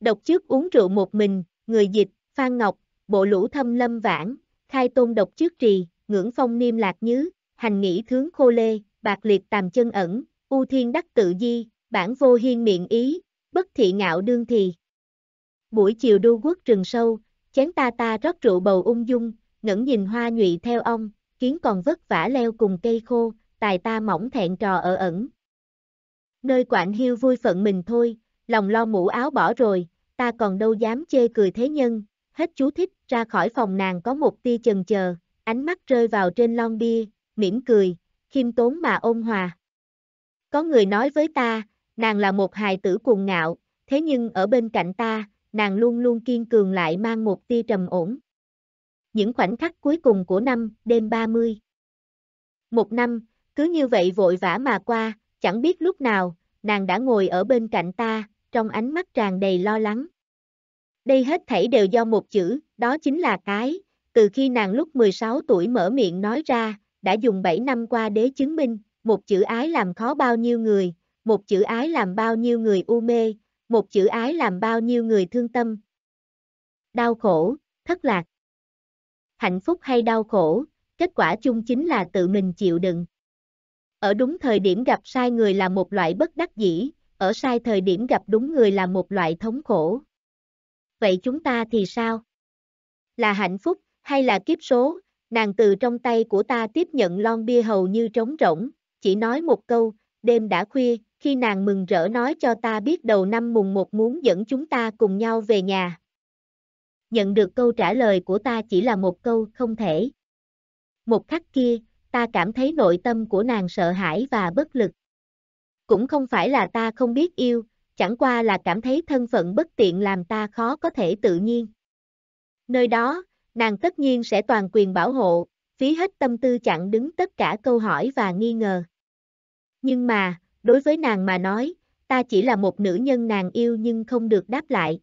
độc trước uống rượu một mình, người dịch, Phan Ngọc, bộ lũ thâm lâm vãng, khai tôn độc trước trì, ngưỡng phong niêm lạc nhứ, hành nghĩ thướng khô lê, bạc liệt tàm chân ẩn, u thiên đắc tự di, bản vô hiên miệng ý, bất thị ngạo đương thì. Buổi chiều đu quốc rừng sâu, chén ta ta rót rượu bầu ung dung, ngẩn nhìn hoa nhụy theo ong kiến còn vất vả leo cùng cây khô, tài ta mỏng thẹn trò ở ẩn. Nơi quạnh hiu vui phận mình thôi, lòng lo mũ áo bỏ rồi, ta còn đâu dám chê cười thế nhân, hết chú thích, ra khỏi phòng nàng có một tia chần chờ, ánh mắt rơi vào trên lon bia, mỉm cười, khiêm tốn mà ôn hòa. Có người nói với ta, nàng là một hài tử cuồng ngạo, thế nhưng ở bên cạnh ta, nàng luôn luôn kiên cường lại mang một tia trầm ổn. Những khoảnh khắc cuối cùng của năm, đêm 30. Một năm, cứ như vậy vội vã mà qua, chẳng biết lúc nào, nàng đã ngồi ở bên cạnh ta, trong ánh mắt tràn đầy lo lắng. Đây hết thảy đều do một chữ, đó chính là cái, từ khi nàng lúc 16 tuổi mở miệng nói ra, đã dùng 7 năm qua để chứng minh, một chữ ái làm khó bao nhiêu người, một chữ ái làm bao nhiêu người u mê, một chữ ái làm bao nhiêu người thương tâm. Đau khổ, thất lạc. Hạnh phúc hay đau khổ, kết quả chung chính là tự mình chịu đựng. Ở đúng thời điểm gặp sai người là một loại bất đắc dĩ, ở sai thời điểm gặp đúng người là một loại thống khổ. Vậy chúng ta thì sao? Là hạnh phúc, hay là kiếp số, nàng từ trong tay của ta tiếp nhận lon bia hầu như trống rỗng, chỉ nói một câu, đêm đã khuya, khi nàng mừng rỡ nói cho ta biết đầu năm mùng một muốn dẫn chúng ta cùng nhau về nhà. Nhận được câu trả lời của ta chỉ là một câu không thể. Một khắc kia, ta cảm thấy nội tâm của nàng sợ hãi và bất lực. Cũng không phải là ta không biết yêu, chẳng qua là cảm thấy thân phận bất tiện làm ta khó có thể tự nhiên. Nơi đó, nàng tất nhiên sẽ toàn quyền bảo hộ, phí hết tâm tư chặn đứng tất cả câu hỏi và nghi ngờ. Nhưng mà, đối với nàng mà nói, ta chỉ là một nữ nhân nàng yêu nhưng không được đáp lại.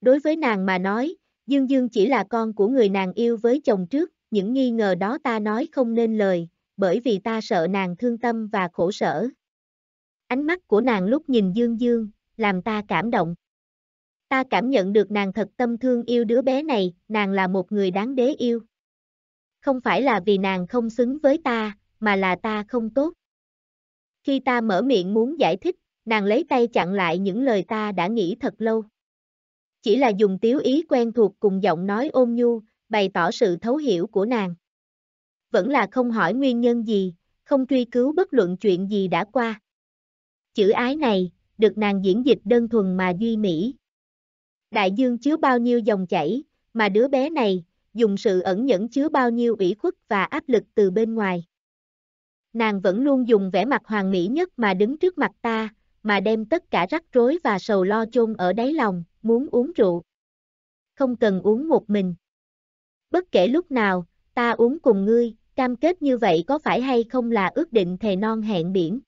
Đối với nàng mà nói, Dương Dương chỉ là con của người nàng yêu với chồng trước, những nghi ngờ đó ta nói không nên lời, bởi vì ta sợ nàng thương tâm và khổ sở. Ánh mắt của nàng lúc nhìn Dương Dương, làm ta cảm động. Ta cảm nhận được nàng thật tâm thương yêu đứa bé này, nàng là một người đáng đế yêu. Không phải là vì nàng không xứng với ta, mà là ta không tốt. Khi ta mở miệng muốn giải thích, nàng lấy tay chặn lại những lời ta đã nghĩ thật lâu. Chỉ là dùng tiếu ý quen thuộc cùng giọng nói ôm nhu, bày tỏ sự thấu hiểu của nàng. Vẫn là không hỏi nguyên nhân gì, không truy cứu bất luận chuyện gì đã qua. Chữ ái này, được nàng diễn dịch đơn thuần mà duy mỹ. Đại dương chứa bao nhiêu dòng chảy, mà đứa bé này, dùng sự ẩn nhẫn chứa bao nhiêu ủy khuất và áp lực từ bên ngoài nàng vẫn luôn dùng vẻ mặt hoàng mỹ nhất mà đứng trước mặt ta, mà đem tất cả rắc rối và sầu lo chôn ở đáy lòng, muốn uống rượu. Không cần uống một mình. Bất kể lúc nào, ta uống cùng ngươi, cam kết như vậy có phải hay không là ước định thề non hẹn biển.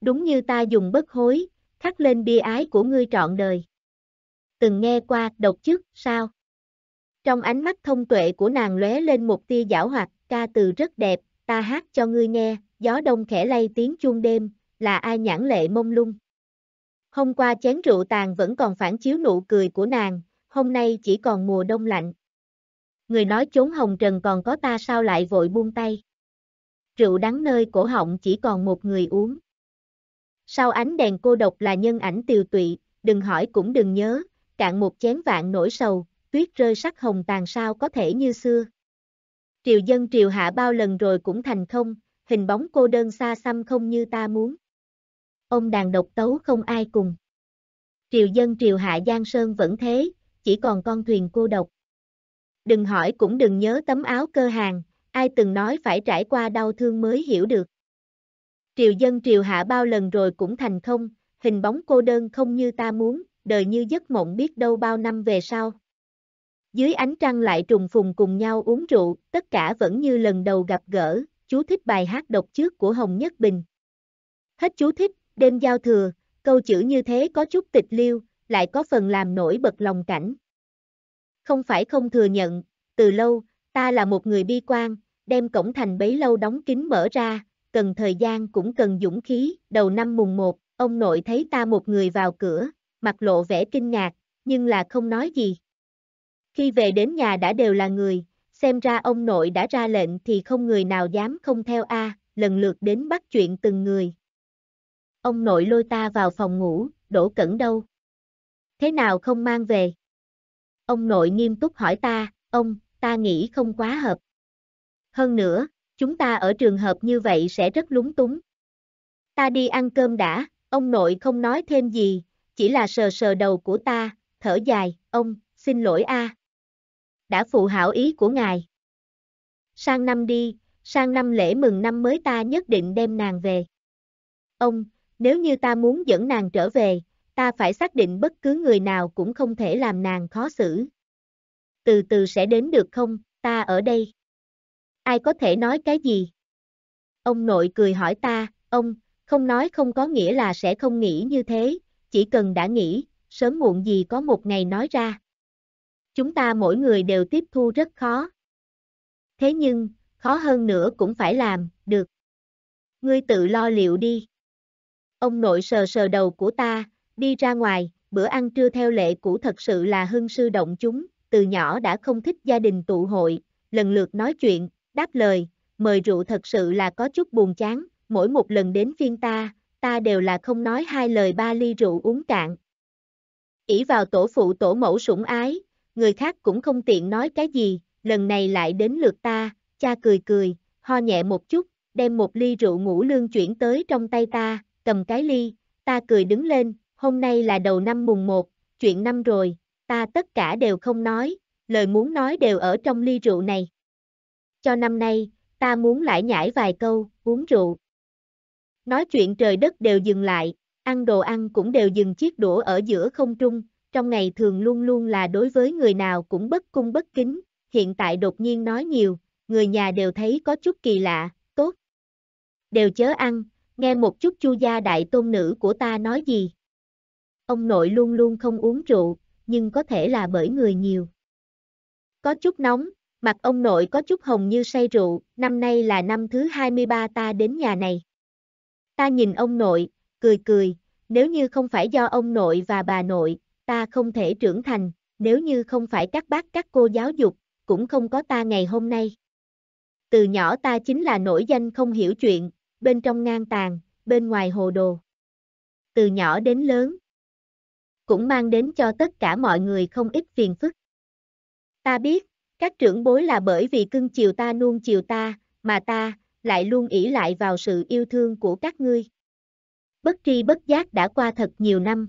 Đúng như ta dùng bất hối, khắc lên bia ái của ngươi trọn đời. Từng nghe qua độc chức, sao? Trong ánh mắt thông tuệ của nàng lóe lên một tia giảo hoạt, ca từ rất đẹp, ta hát cho ngươi nghe, gió đông khẽ lay tiếng chuông đêm, là ai nhãn lệ mông lung. Hôm qua chén rượu tàn vẫn còn phản chiếu nụ cười của nàng, hôm nay chỉ còn mùa đông lạnh. Người nói chốn hồng trần còn có ta sao lại vội buông tay. Rượu đắng nơi cổ họng chỉ còn một người uống. Sau ánh đèn cô độc là nhân ảnh tiều tụy, đừng hỏi cũng đừng nhớ, cạn một chén vạn nỗi sầu, tuyết rơi sắc hồng tàn sao có thể như xưa triều dân triều hạ bao lần rồi cũng thành không, hình bóng cô đơn xa xăm không như ta muốn. Ông đàn độc tấu không ai cùng. Triều dân triều hạ Giang Sơn vẫn thế, chỉ còn con thuyền cô độc. Đừng hỏi cũng đừng nhớ tấm áo cơ hàng, ai từng nói phải trải qua đau thương mới hiểu được. Triều dân triều hạ bao lần rồi cũng thành không, hình bóng cô đơn không như ta muốn, đời như giấc mộng biết đâu bao năm về sau. Dưới ánh trăng lại trùng phùng cùng nhau uống rượu, tất cả vẫn như lần đầu gặp gỡ, chú thích bài hát độc trước của Hồng Nhất Bình. Hết chú thích, đêm giao thừa, câu chữ như thế có chút tịch liêu, lại có phần làm nổi bật lòng cảnh. Không phải không thừa nhận, từ lâu, ta là một người bi quan, đem cổng thành bấy lâu đóng kín mở ra, cần thời gian cũng cần dũng khí, đầu năm mùng 1, ông nội thấy ta một người vào cửa, mặt lộ vẻ kinh ngạc, nhưng là không nói gì. Khi về đến nhà đã đều là người, xem ra ông nội đã ra lệnh thì không người nào dám không theo A, lần lượt đến bắt chuyện từng người. Ông nội lôi ta vào phòng ngủ, đổ cẩn đâu? Thế nào không mang về? Ông nội nghiêm túc hỏi ta, ông, ta nghĩ không quá hợp. Hơn nữa, chúng ta ở trường hợp như vậy sẽ rất lúng túng. Ta đi ăn cơm đã, ông nội không nói thêm gì, chỉ là sờ sờ đầu của ta, thở dài, ông, xin lỗi a. À đã phụ hảo ý của ngài. Sang năm đi, sang năm lễ mừng năm mới ta nhất định đem nàng về. Ông, nếu như ta muốn dẫn nàng trở về, ta phải xác định bất cứ người nào cũng không thể làm nàng khó xử. Từ từ sẽ đến được không, ta ở đây. Ai có thể nói cái gì? Ông nội cười hỏi ta, ông, không nói không có nghĩa là sẽ không nghĩ như thế, chỉ cần đã nghĩ, sớm muộn gì có một ngày nói ra chúng ta mỗi người đều tiếp thu rất khó. Thế nhưng, khó hơn nữa cũng phải làm, được. Ngươi tự lo liệu đi. Ông nội sờ sờ đầu của ta, đi ra ngoài, bữa ăn trưa theo lệ cũ thật sự là hưng sư động chúng, từ nhỏ đã không thích gia đình tụ hội, lần lượt nói chuyện, đáp lời, mời rượu thật sự là có chút buồn chán, mỗi một lần đến phiên ta, ta đều là không nói hai lời ba ly rượu uống cạn. ỉ vào tổ phụ tổ mẫu sủng ái, người khác cũng không tiện nói cái gì, lần này lại đến lượt ta, cha cười cười, ho nhẹ một chút, đem một ly rượu ngũ lương chuyển tới trong tay ta, cầm cái ly, ta cười đứng lên, hôm nay là đầu năm mùng 1, chuyện năm rồi, ta tất cả đều không nói, lời muốn nói đều ở trong ly rượu này. Cho năm nay, ta muốn lại nhảy vài câu, uống rượu. Nói chuyện trời đất đều dừng lại, ăn đồ ăn cũng đều dừng chiếc đũa ở giữa không trung, trong ngày thường luôn luôn là đối với người nào cũng bất cung bất kính, hiện tại đột nhiên nói nhiều, người nhà đều thấy có chút kỳ lạ, tốt. Đều chớ ăn, nghe một chút chu gia đại tôn nữ của ta nói gì. Ông nội luôn luôn không uống rượu, nhưng có thể là bởi người nhiều. Có chút nóng, mặt ông nội có chút hồng như say rượu, năm nay là năm thứ 23 ta đến nhà này. Ta nhìn ông nội, cười cười, nếu như không phải do ông nội và bà nội, ta không thể trưởng thành, nếu như không phải các bác các cô giáo dục, cũng không có ta ngày hôm nay. Từ nhỏ ta chính là nổi danh không hiểu chuyện, bên trong ngang tàn, bên ngoài hồ đồ. Từ nhỏ đến lớn, cũng mang đến cho tất cả mọi người không ít phiền phức. Ta biết, các trưởng bối là bởi vì cưng chiều ta nuông chiều ta, mà ta, lại luôn ỷ lại vào sự yêu thương của các ngươi. Bất tri bất giác đã qua thật nhiều năm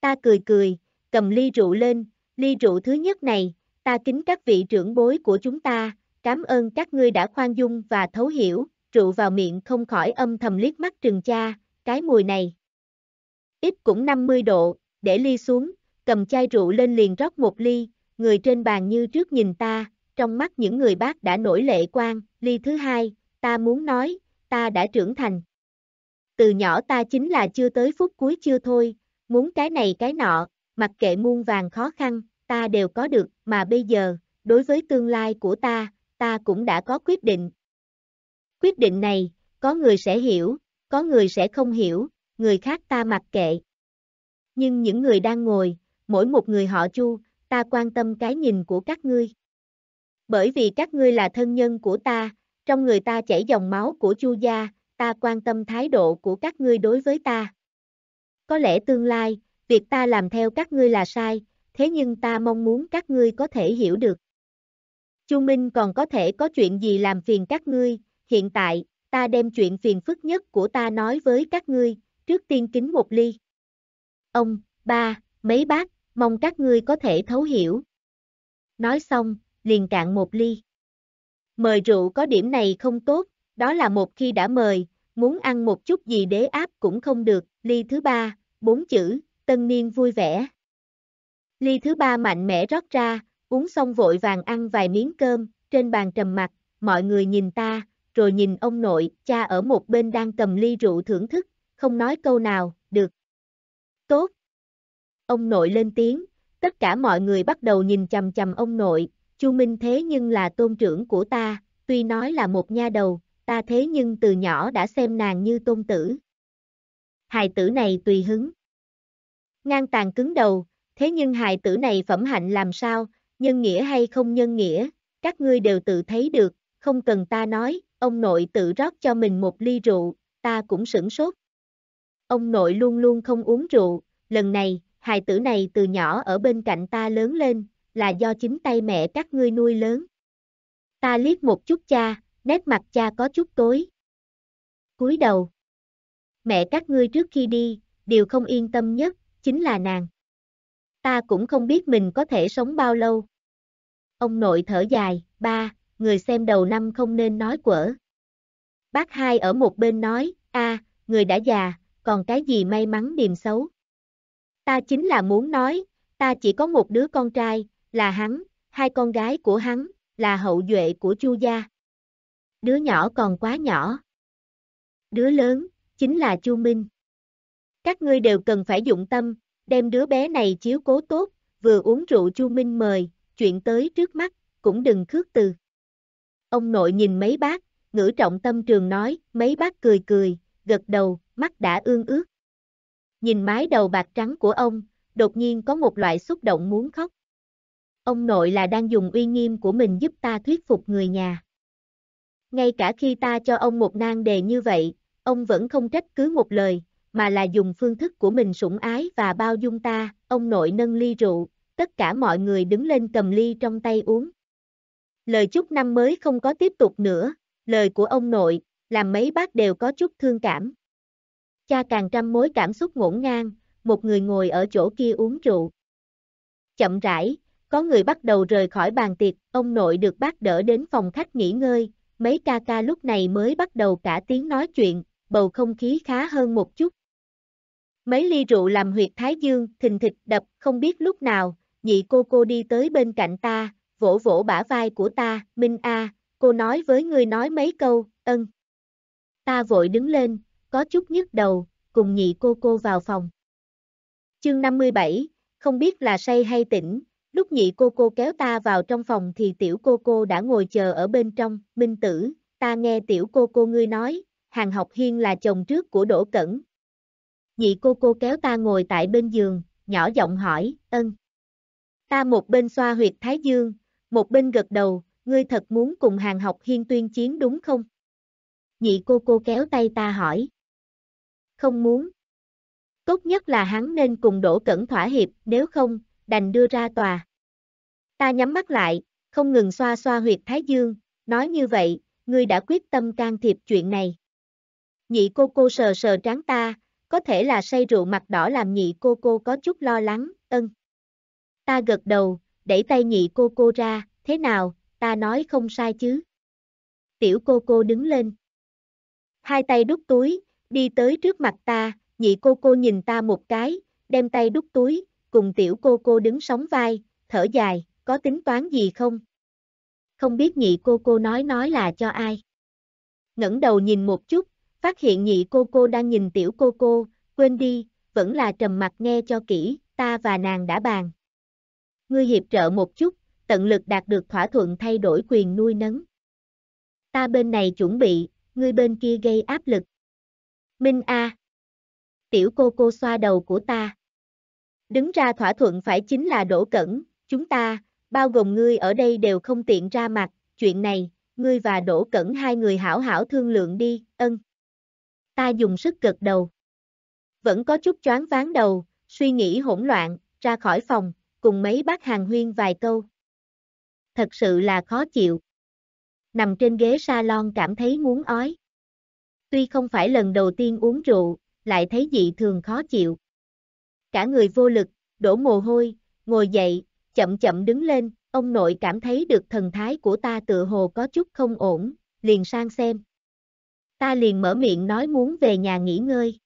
ta cười cười, cầm ly rượu lên, ly rượu thứ nhất này, ta kính các vị trưởng bối của chúng ta, cảm ơn các ngươi đã khoan dung và thấu hiểu, rượu vào miệng không khỏi âm thầm liếc mắt trừng cha, cái mùi này. Ít cũng 50 độ, để ly xuống, cầm chai rượu lên liền rót một ly, người trên bàn như trước nhìn ta, trong mắt những người bác đã nổi lệ quan, ly thứ hai, ta muốn nói, ta đã trưởng thành. Từ nhỏ ta chính là chưa tới phút cuối chưa thôi, muốn cái này cái nọ, mặc kệ muôn vàng khó khăn, ta đều có được, mà bây giờ, đối với tương lai của ta, ta cũng đã có quyết định. Quyết định này, có người sẽ hiểu, có người sẽ không hiểu, người khác ta mặc kệ. Nhưng những người đang ngồi, mỗi một người họ chu, ta quan tâm cái nhìn của các ngươi. Bởi vì các ngươi là thân nhân của ta, trong người ta chảy dòng máu của chu gia, ta quan tâm thái độ của các ngươi đối với ta có lẽ tương lai, việc ta làm theo các ngươi là sai, thế nhưng ta mong muốn các ngươi có thể hiểu được. Chu Minh còn có thể có chuyện gì làm phiền các ngươi, hiện tại, ta đem chuyện phiền phức nhất của ta nói với các ngươi, trước tiên kính một ly. Ông, ba, mấy bác, mong các ngươi có thể thấu hiểu. Nói xong, liền cạn một ly. Mời rượu có điểm này không tốt, đó là một khi đã mời, muốn ăn một chút gì đế áp cũng không được, ly thứ ba, bốn chữ, tân niên vui vẻ. Ly thứ ba mạnh mẽ rót ra, uống xong vội vàng ăn vài miếng cơm, trên bàn trầm mặt, mọi người nhìn ta, rồi nhìn ông nội, cha ở một bên đang cầm ly rượu thưởng thức, không nói câu nào, được. Tốt. Ông nội lên tiếng, tất cả mọi người bắt đầu nhìn chầm chầm ông nội, Chu Minh thế nhưng là tôn trưởng của ta, tuy nói là một nha đầu, ta thế nhưng từ nhỏ đã xem nàng như tôn tử hài tử này tùy hứng. Ngang tàn cứng đầu, thế nhưng hài tử này phẩm hạnh làm sao, nhân nghĩa hay không nhân nghĩa, các ngươi đều tự thấy được, không cần ta nói, ông nội tự rót cho mình một ly rượu, ta cũng sửng sốt. Ông nội luôn luôn không uống rượu, lần này, hài tử này từ nhỏ ở bên cạnh ta lớn lên, là do chính tay mẹ các ngươi nuôi lớn. Ta liếc một chút cha, nét mặt cha có chút tối. cúi đầu mẹ các ngươi trước khi đi, điều không yên tâm nhất, chính là nàng. Ta cũng không biết mình có thể sống bao lâu. Ông nội thở dài, ba, người xem đầu năm không nên nói quở. Bác hai ở một bên nói, a, người đã già, còn cái gì may mắn điềm xấu. Ta chính là muốn nói, ta chỉ có một đứa con trai, là hắn, hai con gái của hắn, là hậu duệ của chu gia. Đứa nhỏ còn quá nhỏ. Đứa lớn, chính là Chu Minh. Các ngươi đều cần phải dụng tâm, đem đứa bé này chiếu cố tốt, vừa uống rượu Chu Minh mời, chuyện tới trước mắt, cũng đừng khước từ. Ông nội nhìn mấy bác, ngữ trọng tâm trường nói, mấy bác cười cười, gật đầu, mắt đã ương ướt. Nhìn mái đầu bạc trắng của ông, đột nhiên có một loại xúc động muốn khóc. Ông nội là đang dùng uy nghiêm của mình giúp ta thuyết phục người nhà. Ngay cả khi ta cho ông một nan đề như vậy, ông vẫn không trách cứ một lời, mà là dùng phương thức của mình sủng ái và bao dung ta, ông nội nâng ly rượu, tất cả mọi người đứng lên cầm ly trong tay uống. Lời chúc năm mới không có tiếp tục nữa, lời của ông nội, làm mấy bác đều có chút thương cảm. Cha càng trăm mối cảm xúc ngổn ngang, một người ngồi ở chỗ kia uống rượu. Chậm rãi, có người bắt đầu rời khỏi bàn tiệc, ông nội được bác đỡ đến phòng khách nghỉ ngơi, mấy ca ca lúc này mới bắt đầu cả tiếng nói chuyện, bầu không khí khá hơn một chút. Mấy ly rượu làm huyệt thái dương, thình thịch đập, không biết lúc nào, nhị cô cô đi tới bên cạnh ta, vỗ vỗ bả vai của ta, Minh A, cô nói với người nói mấy câu, ân. Ta vội đứng lên, có chút nhức đầu, cùng nhị cô cô vào phòng. Chương 57, không biết là say hay tỉnh, lúc nhị cô cô kéo ta vào trong phòng thì tiểu cô cô đã ngồi chờ ở bên trong, Minh Tử, ta nghe tiểu cô cô ngươi nói, Hàng Học Hiên là chồng trước của Đỗ Cẩn. Nhị cô cô kéo ta ngồi tại bên giường, nhỏ giọng hỏi, ân. Ta một bên xoa huyệt Thái Dương, một bên gật đầu, ngươi thật muốn cùng Hàng Học Hiên tuyên chiến đúng không? Nhị cô cô kéo tay ta hỏi. Không muốn. Tốt nhất là hắn nên cùng Đỗ Cẩn thỏa hiệp, nếu không, đành đưa ra tòa. Ta nhắm mắt lại, không ngừng xoa xoa huyệt Thái Dương, nói như vậy, ngươi đã quyết tâm can thiệp chuyện này. Nhị cô cô sờ sờ trán ta, có thể là say rượu mặt đỏ làm nhị cô cô có chút lo lắng, ân. Ta gật đầu, đẩy tay nhị cô cô ra, thế nào, ta nói không sai chứ. Tiểu cô cô đứng lên. Hai tay đút túi, đi tới trước mặt ta, nhị cô cô nhìn ta một cái, đem tay đút túi, cùng tiểu cô cô đứng sóng vai, thở dài, có tính toán gì không? Không biết nhị cô cô nói nói là cho ai? ngẩng đầu nhìn một chút, phát hiện nhị cô cô đang nhìn tiểu cô cô, quên đi, vẫn là trầm mặt nghe cho kỹ, ta và nàng đã bàn. Ngươi hiệp trợ một chút, tận lực đạt được thỏa thuận thay đổi quyền nuôi nấng. Ta bên này chuẩn bị, ngươi bên kia gây áp lực. Minh A. Tiểu cô cô xoa đầu của ta. Đứng ra thỏa thuận phải chính là đổ cẩn, chúng ta, bao gồm ngươi ở đây đều không tiện ra mặt, chuyện này, ngươi và đổ cẩn hai người hảo hảo thương lượng đi, ân ta dùng sức gật đầu. Vẫn có chút choáng ván đầu, suy nghĩ hỗn loạn, ra khỏi phòng, cùng mấy bác hàng huyên vài câu. Thật sự là khó chịu. Nằm trên ghế salon cảm thấy muốn ói. Tuy không phải lần đầu tiên uống rượu, lại thấy dị thường khó chịu. Cả người vô lực, đổ mồ hôi, ngồi dậy, chậm chậm đứng lên, ông nội cảm thấy được thần thái của ta tựa hồ có chút không ổn, liền sang xem ta liền mở miệng nói muốn về nhà nghỉ ngơi.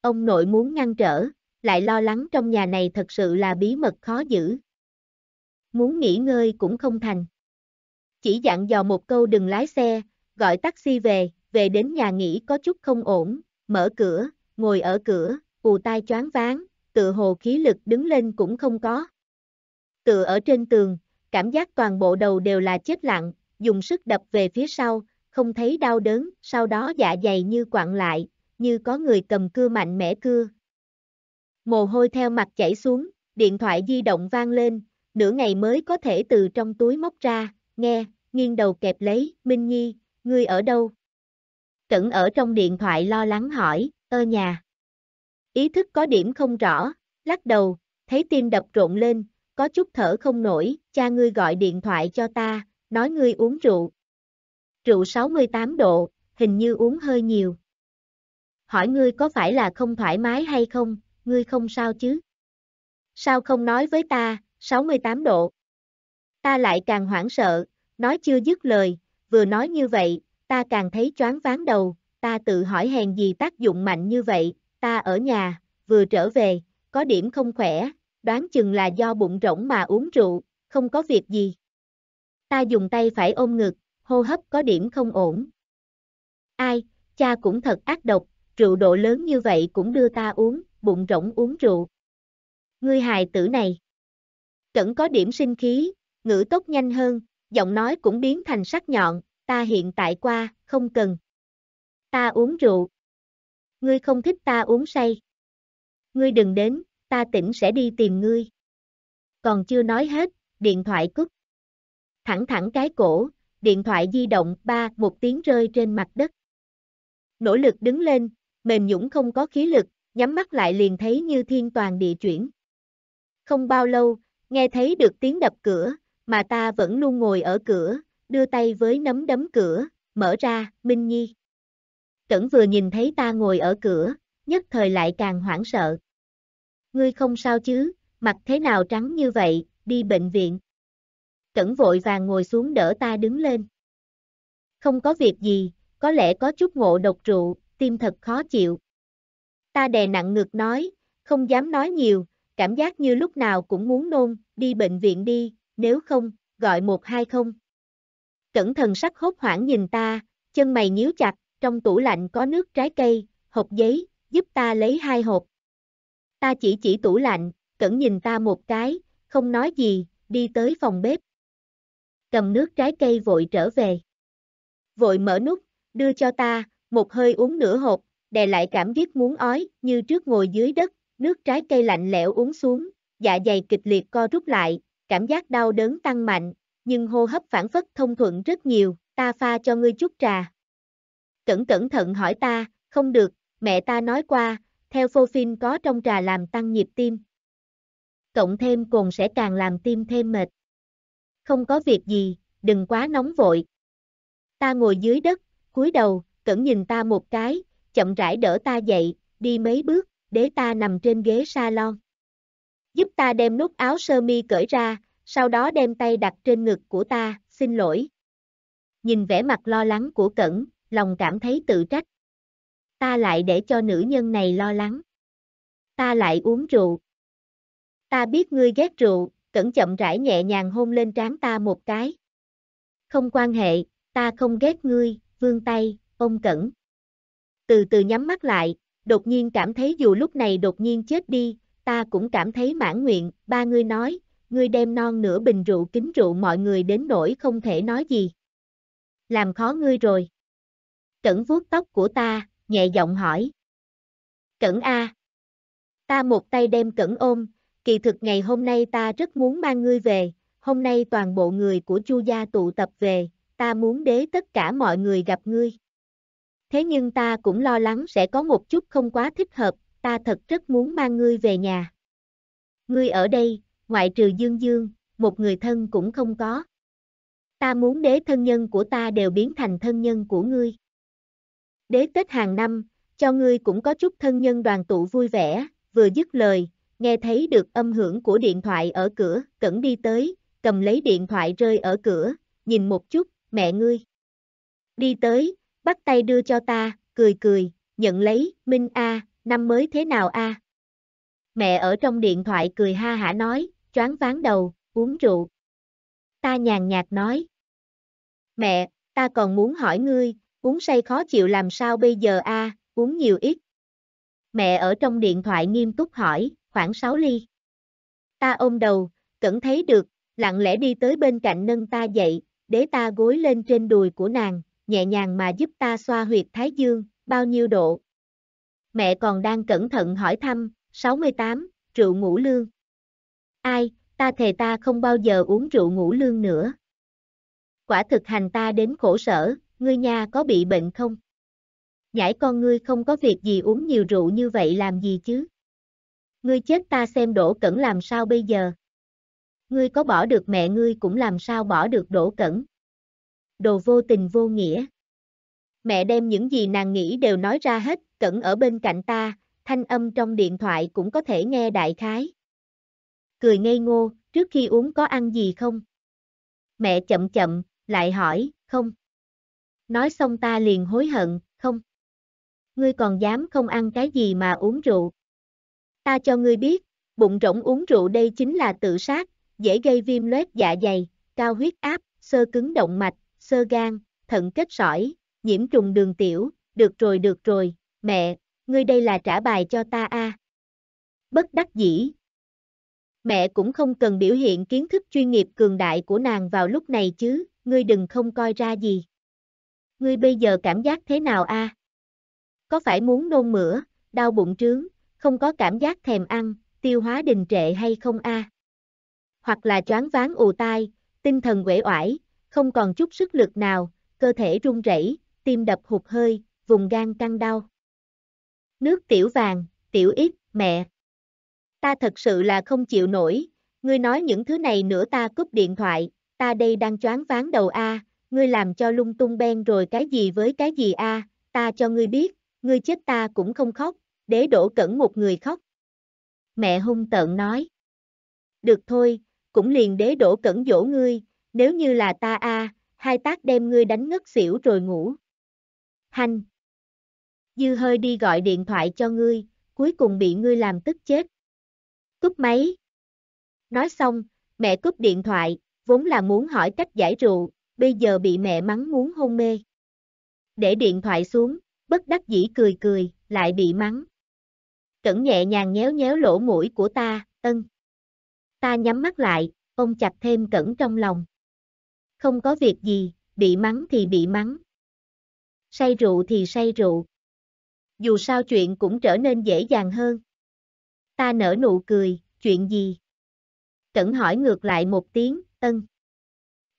Ông nội muốn ngăn trở, lại lo lắng trong nhà này thật sự là bí mật khó giữ. Muốn nghỉ ngơi cũng không thành. Chỉ dặn dò một câu đừng lái xe, gọi taxi về, về đến nhà nghỉ có chút không ổn, mở cửa, ngồi ở cửa, ù tai choáng váng, tự hồ khí lực đứng lên cũng không có. Tự ở trên tường, cảm giác toàn bộ đầu đều là chết lặng, dùng sức đập về phía sau, không thấy đau đớn, sau đó dạ dày như quặn lại, như có người cầm cưa mạnh mẽ cưa. Mồ hôi theo mặt chảy xuống, điện thoại di động vang lên, nửa ngày mới có thể từ trong túi móc ra, nghe, nghiêng đầu kẹp lấy, Minh Nhi, ngươi ở đâu? Cẩn ở trong điện thoại lo lắng hỏi, ơ nhà. Ý thức có điểm không rõ, lắc đầu, thấy tim đập trộn lên, có chút thở không nổi, cha ngươi gọi điện thoại cho ta, nói ngươi uống rượu, Rượu 68 độ, hình như uống hơi nhiều. Hỏi ngươi có phải là không thoải mái hay không, ngươi không sao chứ? Sao không nói với ta, 68 độ. Ta lại càng hoảng sợ, nói chưa dứt lời, vừa nói như vậy, ta càng thấy choáng váng đầu, ta tự hỏi hèn gì tác dụng mạnh như vậy, ta ở nhà, vừa trở về, có điểm không khỏe, đoán chừng là do bụng rỗng mà uống rượu, không có việc gì. Ta dùng tay phải ôm ngực, hô hấp có điểm không ổn. Ai, cha cũng thật ác độc, rượu độ lớn như vậy cũng đưa ta uống, bụng rỗng uống rượu. Ngươi hài tử này. Cẩn có điểm sinh khí, ngữ tốc nhanh hơn, giọng nói cũng biến thành sắc nhọn, ta hiện tại qua, không cần. Ta uống rượu. Ngươi không thích ta uống say. Ngươi đừng đến, ta tỉnh sẽ đi tìm ngươi. Còn chưa nói hết, điện thoại cúp. Thẳng thẳng cái cổ, điện thoại di động, ba, một tiếng rơi trên mặt đất. Nỗ lực đứng lên, mềm nhũng không có khí lực, nhắm mắt lại liền thấy như thiên toàn địa chuyển. Không bao lâu, nghe thấy được tiếng đập cửa, mà ta vẫn luôn ngồi ở cửa, đưa tay với nấm đấm cửa, mở ra, Minh Nhi. Cẩn vừa nhìn thấy ta ngồi ở cửa, nhất thời lại càng hoảng sợ. Ngươi không sao chứ, mặt thế nào trắng như vậy, đi bệnh viện. Cẩn vội vàng ngồi xuống đỡ ta đứng lên. Không có việc gì, có lẽ có chút ngộ độc rượu, tim thật khó chịu. Ta đè nặng ngực nói, không dám nói nhiều, cảm giác như lúc nào cũng muốn nôn, đi bệnh viện đi, nếu không, gọi một hai không. Cẩn thần sắc hốt hoảng nhìn ta, chân mày nhíu chặt, trong tủ lạnh có nước trái cây, hộp giấy, giúp ta lấy hai hộp. Ta chỉ chỉ tủ lạnh, cẩn nhìn ta một cái, không nói gì, đi tới phòng bếp cầm nước trái cây vội trở về. Vội mở nút, đưa cho ta, một hơi uống nửa hộp, đè lại cảm giác muốn ói, như trước ngồi dưới đất, nước trái cây lạnh lẽo uống xuống, dạ dày kịch liệt co rút lại, cảm giác đau đớn tăng mạnh, nhưng hô hấp phản phất thông thuận rất nhiều, ta pha cho ngươi chút trà. Cẩn cẩn thận hỏi ta, không được, mẹ ta nói qua, theo phô phin có trong trà làm tăng nhịp tim. Cộng thêm cồn sẽ càng làm tim thêm mệt không có việc gì, đừng quá nóng vội. Ta ngồi dưới đất, cúi đầu, cẩn nhìn ta một cái, chậm rãi đỡ ta dậy, đi mấy bước, để ta nằm trên ghế salon. Giúp ta đem nút áo sơ mi cởi ra, sau đó đem tay đặt trên ngực của ta, xin lỗi. Nhìn vẻ mặt lo lắng của Cẩn, lòng cảm thấy tự trách. Ta lại để cho nữ nhân này lo lắng. Ta lại uống rượu. Ta biết ngươi ghét rượu, cẩn chậm rãi nhẹ nhàng hôn lên trán ta một cái. Không quan hệ, ta không ghét ngươi, vương tay, ông cẩn. Từ từ nhắm mắt lại, đột nhiên cảm thấy dù lúc này đột nhiên chết đi, ta cũng cảm thấy mãn nguyện, ba ngươi nói, ngươi đem non nửa bình rượu kính rượu mọi người đến nỗi không thể nói gì. Làm khó ngươi rồi. Cẩn vuốt tóc của ta, nhẹ giọng hỏi. Cẩn A. Ta một tay đem cẩn ôm, kỳ thực ngày hôm nay ta rất muốn mang ngươi về, hôm nay toàn bộ người của Chu gia tụ tập về, ta muốn đế tất cả mọi người gặp ngươi. Thế nhưng ta cũng lo lắng sẽ có một chút không quá thích hợp, ta thật rất muốn mang ngươi về nhà. Ngươi ở đây, ngoại trừ Dương Dương, một người thân cũng không có. Ta muốn đế thân nhân của ta đều biến thành thân nhân của ngươi. Đế Tết hàng năm, cho ngươi cũng có chút thân nhân đoàn tụ vui vẻ, vừa dứt lời, nghe thấy được âm hưởng của điện thoại ở cửa, cẩn đi tới, cầm lấy điện thoại rơi ở cửa, nhìn một chút, mẹ ngươi. Đi tới, bắt tay đưa cho ta, cười cười, nhận lấy, Minh A, năm mới thế nào A? Mẹ ở trong điện thoại cười ha hả nói, choáng váng đầu, uống rượu. Ta nhàn nhạt nói. Mẹ, ta còn muốn hỏi ngươi, uống say khó chịu làm sao bây giờ a uống nhiều ít. Mẹ ở trong điện thoại nghiêm túc hỏi khoảng 6 ly. Ta ôm đầu, cẩn thấy được, lặng lẽ đi tới bên cạnh nâng ta dậy, để ta gối lên trên đùi của nàng, nhẹ nhàng mà giúp ta xoa huyệt thái dương, bao nhiêu độ. Mẹ còn đang cẩn thận hỏi thăm, 68, rượu ngũ lương. Ai, ta thề ta không bao giờ uống rượu ngũ lương nữa. Quả thực hành ta đến khổ sở, ngươi nha có bị bệnh không? Nhãi con ngươi không có việc gì uống nhiều rượu như vậy làm gì chứ? Ngươi chết ta xem đổ cẩn làm sao bây giờ. Ngươi có bỏ được mẹ ngươi cũng làm sao bỏ được đổ cẩn. Đồ vô tình vô nghĩa. Mẹ đem những gì nàng nghĩ đều nói ra hết, cẩn ở bên cạnh ta, thanh âm trong điện thoại cũng có thể nghe đại khái. Cười ngây ngô, trước khi uống có ăn gì không? Mẹ chậm chậm, lại hỏi, không. Nói xong ta liền hối hận, không. Ngươi còn dám không ăn cái gì mà uống rượu. Ta cho ngươi biết, bụng rỗng uống rượu đây chính là tự sát, dễ gây viêm loét dạ dày, cao huyết áp, sơ cứng động mạch, sơ gan, thận kết sỏi, nhiễm trùng đường tiểu, được rồi được rồi, mẹ, ngươi đây là trả bài cho ta a. Bất đắc dĩ. Mẹ cũng không cần biểu hiện kiến thức chuyên nghiệp cường đại của nàng vào lúc này chứ, ngươi đừng không coi ra gì. Ngươi bây giờ cảm giác thế nào a? Có phải muốn nôn mửa, đau bụng trướng, không có cảm giác thèm ăn, tiêu hóa đình trệ hay không a? Hoặc là choáng váng ù tai, tinh thần uể oải, không còn chút sức lực nào, cơ thể run rẩy, tim đập hụt hơi, vùng gan căng đau. Nước tiểu vàng, tiểu ít, mẹ. Ta thật sự là không chịu nổi, ngươi nói những thứ này nữa ta cúp điện thoại, ta đây đang choáng váng đầu a, ngươi làm cho lung tung ben rồi cái gì với cái gì a, ta cho ngươi biết, ngươi chết ta cũng không khóc, đế đổ cẩn một người khóc. Mẹ hung tợn nói. Được thôi, cũng liền đế đổ cẩn dỗ ngươi, nếu như là ta a, hai tác đem ngươi đánh ngất xỉu rồi ngủ. Hành. Dư hơi đi gọi điện thoại cho ngươi, cuối cùng bị ngươi làm tức chết. Cúp máy. Nói xong, mẹ cúp điện thoại, vốn là muốn hỏi cách giải rượu, bây giờ bị mẹ mắng muốn hôn mê. Để điện thoại xuống, bất đắc dĩ cười cười, lại bị mắng. Cẩn nhẹ nhàng nhéo nhéo lỗ mũi của ta, ân. Ta nhắm mắt lại, ôm chặt thêm Cẩn trong lòng. Không có việc gì, bị mắng thì bị mắng. Say rượu thì say rượu. Dù sao chuyện cũng trở nên dễ dàng hơn. Ta nở nụ cười, chuyện gì? Cẩn hỏi ngược lại một tiếng, ân.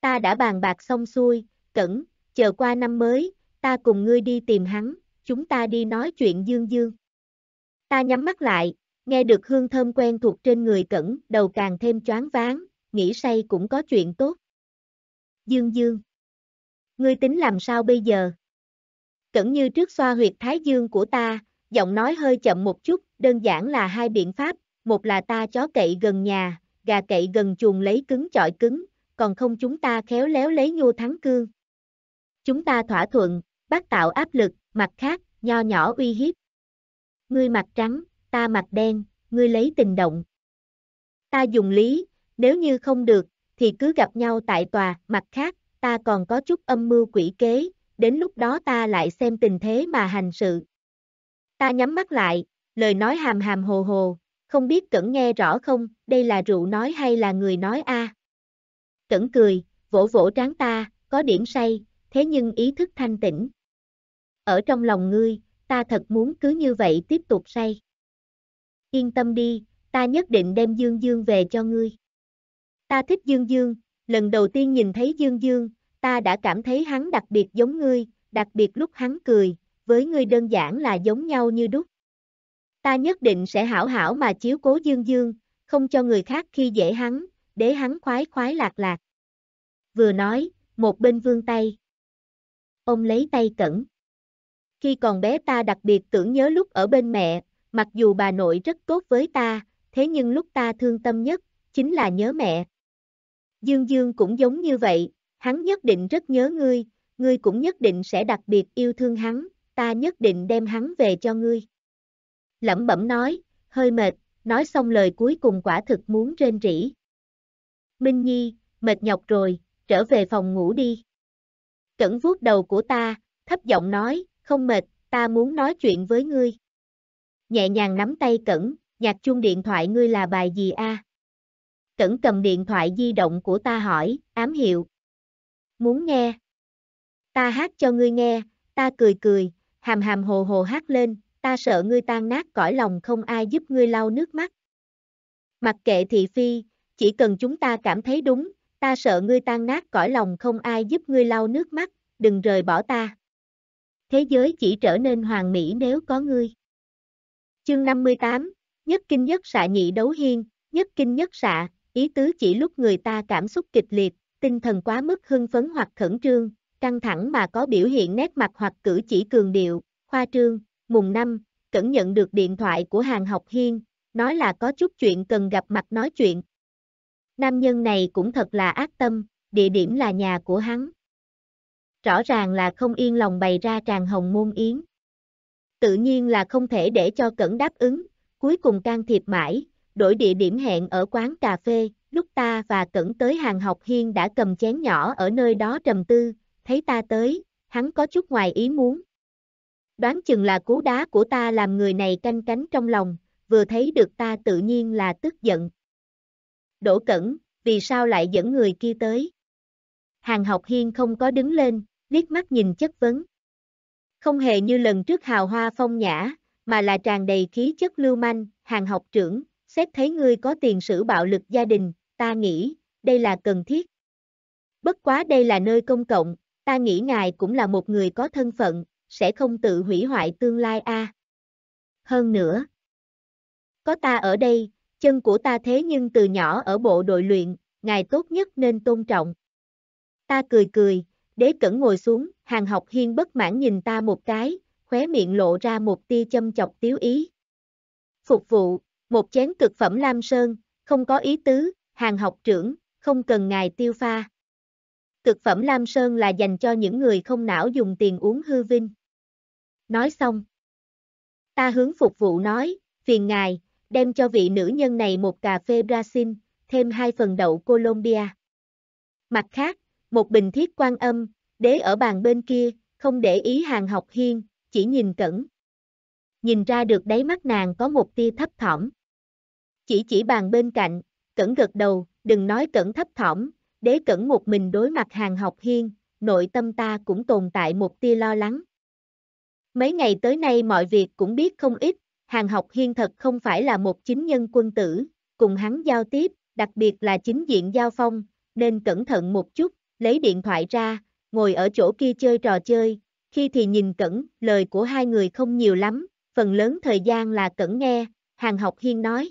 Ta đã bàn bạc xong xuôi, Cẩn, chờ qua năm mới, ta cùng ngươi đi tìm hắn, chúng ta đi nói chuyện dương dương. Ta nhắm mắt lại, nghe được hương thơm quen thuộc trên người cẩn, đầu càng thêm choáng váng, nghĩ say cũng có chuyện tốt. Dương Dương. Ngươi tính làm sao bây giờ? Cẩn như trước xoa huyệt thái dương của ta, giọng nói hơi chậm một chút, đơn giản là hai biện pháp, một là ta chó cậy gần nhà, gà cậy gần chuồng lấy cứng chọi cứng, còn không chúng ta khéo léo lấy nhô thắng cương. Chúng ta thỏa thuận, bắt tạo áp lực, mặt khác, nho nhỏ uy hiếp ngươi mặt trắng, ta mặt đen, ngươi lấy tình động. Ta dùng lý, nếu như không được, thì cứ gặp nhau tại tòa, mặt khác, ta còn có chút âm mưu quỷ kế, đến lúc đó ta lại xem tình thế mà hành sự. Ta nhắm mắt lại, lời nói hàm hàm hồ hồ, không biết Cẩn nghe rõ không, đây là rượu nói hay là người nói a? Cẩn cười, vỗ vỗ trán ta, có điểm say, thế nhưng ý thức thanh tĩnh. Ở trong lòng ngươi, ta thật muốn cứ như vậy tiếp tục say. Yên tâm đi, ta nhất định đem Dương Dương về cho ngươi. Ta thích Dương Dương, lần đầu tiên nhìn thấy Dương Dương, ta đã cảm thấy hắn đặc biệt giống ngươi, đặc biệt lúc hắn cười, với ngươi đơn giản là giống nhau như đúc. Ta nhất định sẽ hảo hảo mà chiếu cố Dương Dương, không cho người khác khi dễ hắn, để hắn khoái khoái lạc lạc. Vừa nói, một bên vương tay. Ông lấy tay cẩn. Khi còn bé ta đặc biệt tưởng nhớ lúc ở bên mẹ, mặc dù bà nội rất tốt với ta, thế nhưng lúc ta thương tâm nhất, chính là nhớ mẹ. Dương Dương cũng giống như vậy, hắn nhất định rất nhớ ngươi, ngươi cũng nhất định sẽ đặc biệt yêu thương hắn, ta nhất định đem hắn về cho ngươi. Lẩm bẩm nói, hơi mệt, nói xong lời cuối cùng quả thực muốn rên rỉ. Minh Nhi, mệt nhọc rồi, trở về phòng ngủ đi. Cẩn vuốt đầu của ta, thấp giọng nói, không mệt, ta muốn nói chuyện với ngươi. Nhẹ nhàng nắm tay Cẩn, nhạc chuông điện thoại ngươi là bài gì a? Cẩn cầm điện thoại di động của ta hỏi, ám hiệu. Muốn nghe. Ta hát cho ngươi nghe, ta cười cười, hàm hàm hồ hồ hát lên, ta sợ ngươi tan nát cõi lòng không ai giúp ngươi lau nước mắt. Mặc kệ thị phi, chỉ cần chúng ta cảm thấy đúng, ta sợ ngươi tan nát cõi lòng không ai giúp ngươi lau nước mắt, đừng rời bỏ ta thế giới chỉ trở nên hoàn mỹ nếu có ngươi. Chương 58, nhất kinh nhất xạ nhị đấu hiên, nhất kinh nhất xạ, ý tứ chỉ lúc người ta cảm xúc kịch liệt, tinh thần quá mức hưng phấn hoặc khẩn trương, căng thẳng mà có biểu hiện nét mặt hoặc cử chỉ cường điệu, khoa trương, mùng năm, cẩn nhận được điện thoại của hàng học hiên, nói là có chút chuyện cần gặp mặt nói chuyện. Nam nhân này cũng thật là ác tâm, địa điểm là nhà của hắn rõ ràng là không yên lòng bày ra tràng hồng môn yến. Tự nhiên là không thể để cho Cẩn đáp ứng, cuối cùng can thiệp mãi, đổi địa điểm hẹn ở quán cà phê, lúc ta và Cẩn tới hàng học hiên đã cầm chén nhỏ ở nơi đó trầm tư, thấy ta tới, hắn có chút ngoài ý muốn. Đoán chừng là cú đá của ta làm người này canh cánh trong lòng, vừa thấy được ta tự nhiên là tức giận. Đỗ Cẩn, vì sao lại dẫn người kia tới? Hàng học hiên không có đứng lên, liếc mắt nhìn chất vấn. Không hề như lần trước hào hoa phong nhã, mà là tràn đầy khí chất lưu manh, hàng học trưởng, xét thấy ngươi có tiền sử bạo lực gia đình, ta nghĩ, đây là cần thiết. Bất quá đây là nơi công cộng, ta nghĩ ngài cũng là một người có thân phận, sẽ không tự hủy hoại tương lai a. Hơn nữa, có ta ở đây, chân của ta thế nhưng từ nhỏ ở bộ đội luyện, ngài tốt nhất nên tôn trọng. Ta cười cười, Đế cẩn ngồi xuống, hàng học hiên bất mãn nhìn ta một cái, khóe miệng lộ ra một tia châm chọc tiếu ý. Phục vụ, một chén cực phẩm lam sơn, không có ý tứ, hàng học trưởng, không cần ngài tiêu pha. Cực phẩm lam sơn là dành cho những người không não dùng tiền uống hư vinh. Nói xong. Ta hướng phục vụ nói, phiền ngài, đem cho vị nữ nhân này một cà phê Brazil, thêm hai phần đậu Colombia. Mặt khác, một bình thiết quan âm, đế ở bàn bên kia, không để ý hàng học hiên, chỉ nhìn cẩn. Nhìn ra được đáy mắt nàng có một tia thấp thỏm. Chỉ chỉ bàn bên cạnh, cẩn gật đầu, đừng nói cẩn thấp thỏm, đế cẩn một mình đối mặt hàng học hiên, nội tâm ta cũng tồn tại một tia lo lắng. Mấy ngày tới nay mọi việc cũng biết không ít, hàng học hiên thật không phải là một chính nhân quân tử, cùng hắn giao tiếp, đặc biệt là chính diện giao phong, nên cẩn thận một chút, lấy điện thoại ra, ngồi ở chỗ kia chơi trò chơi, khi thì nhìn Cẩn, lời của hai người không nhiều lắm, phần lớn thời gian là Cẩn nghe, Hàng Học Hiên nói.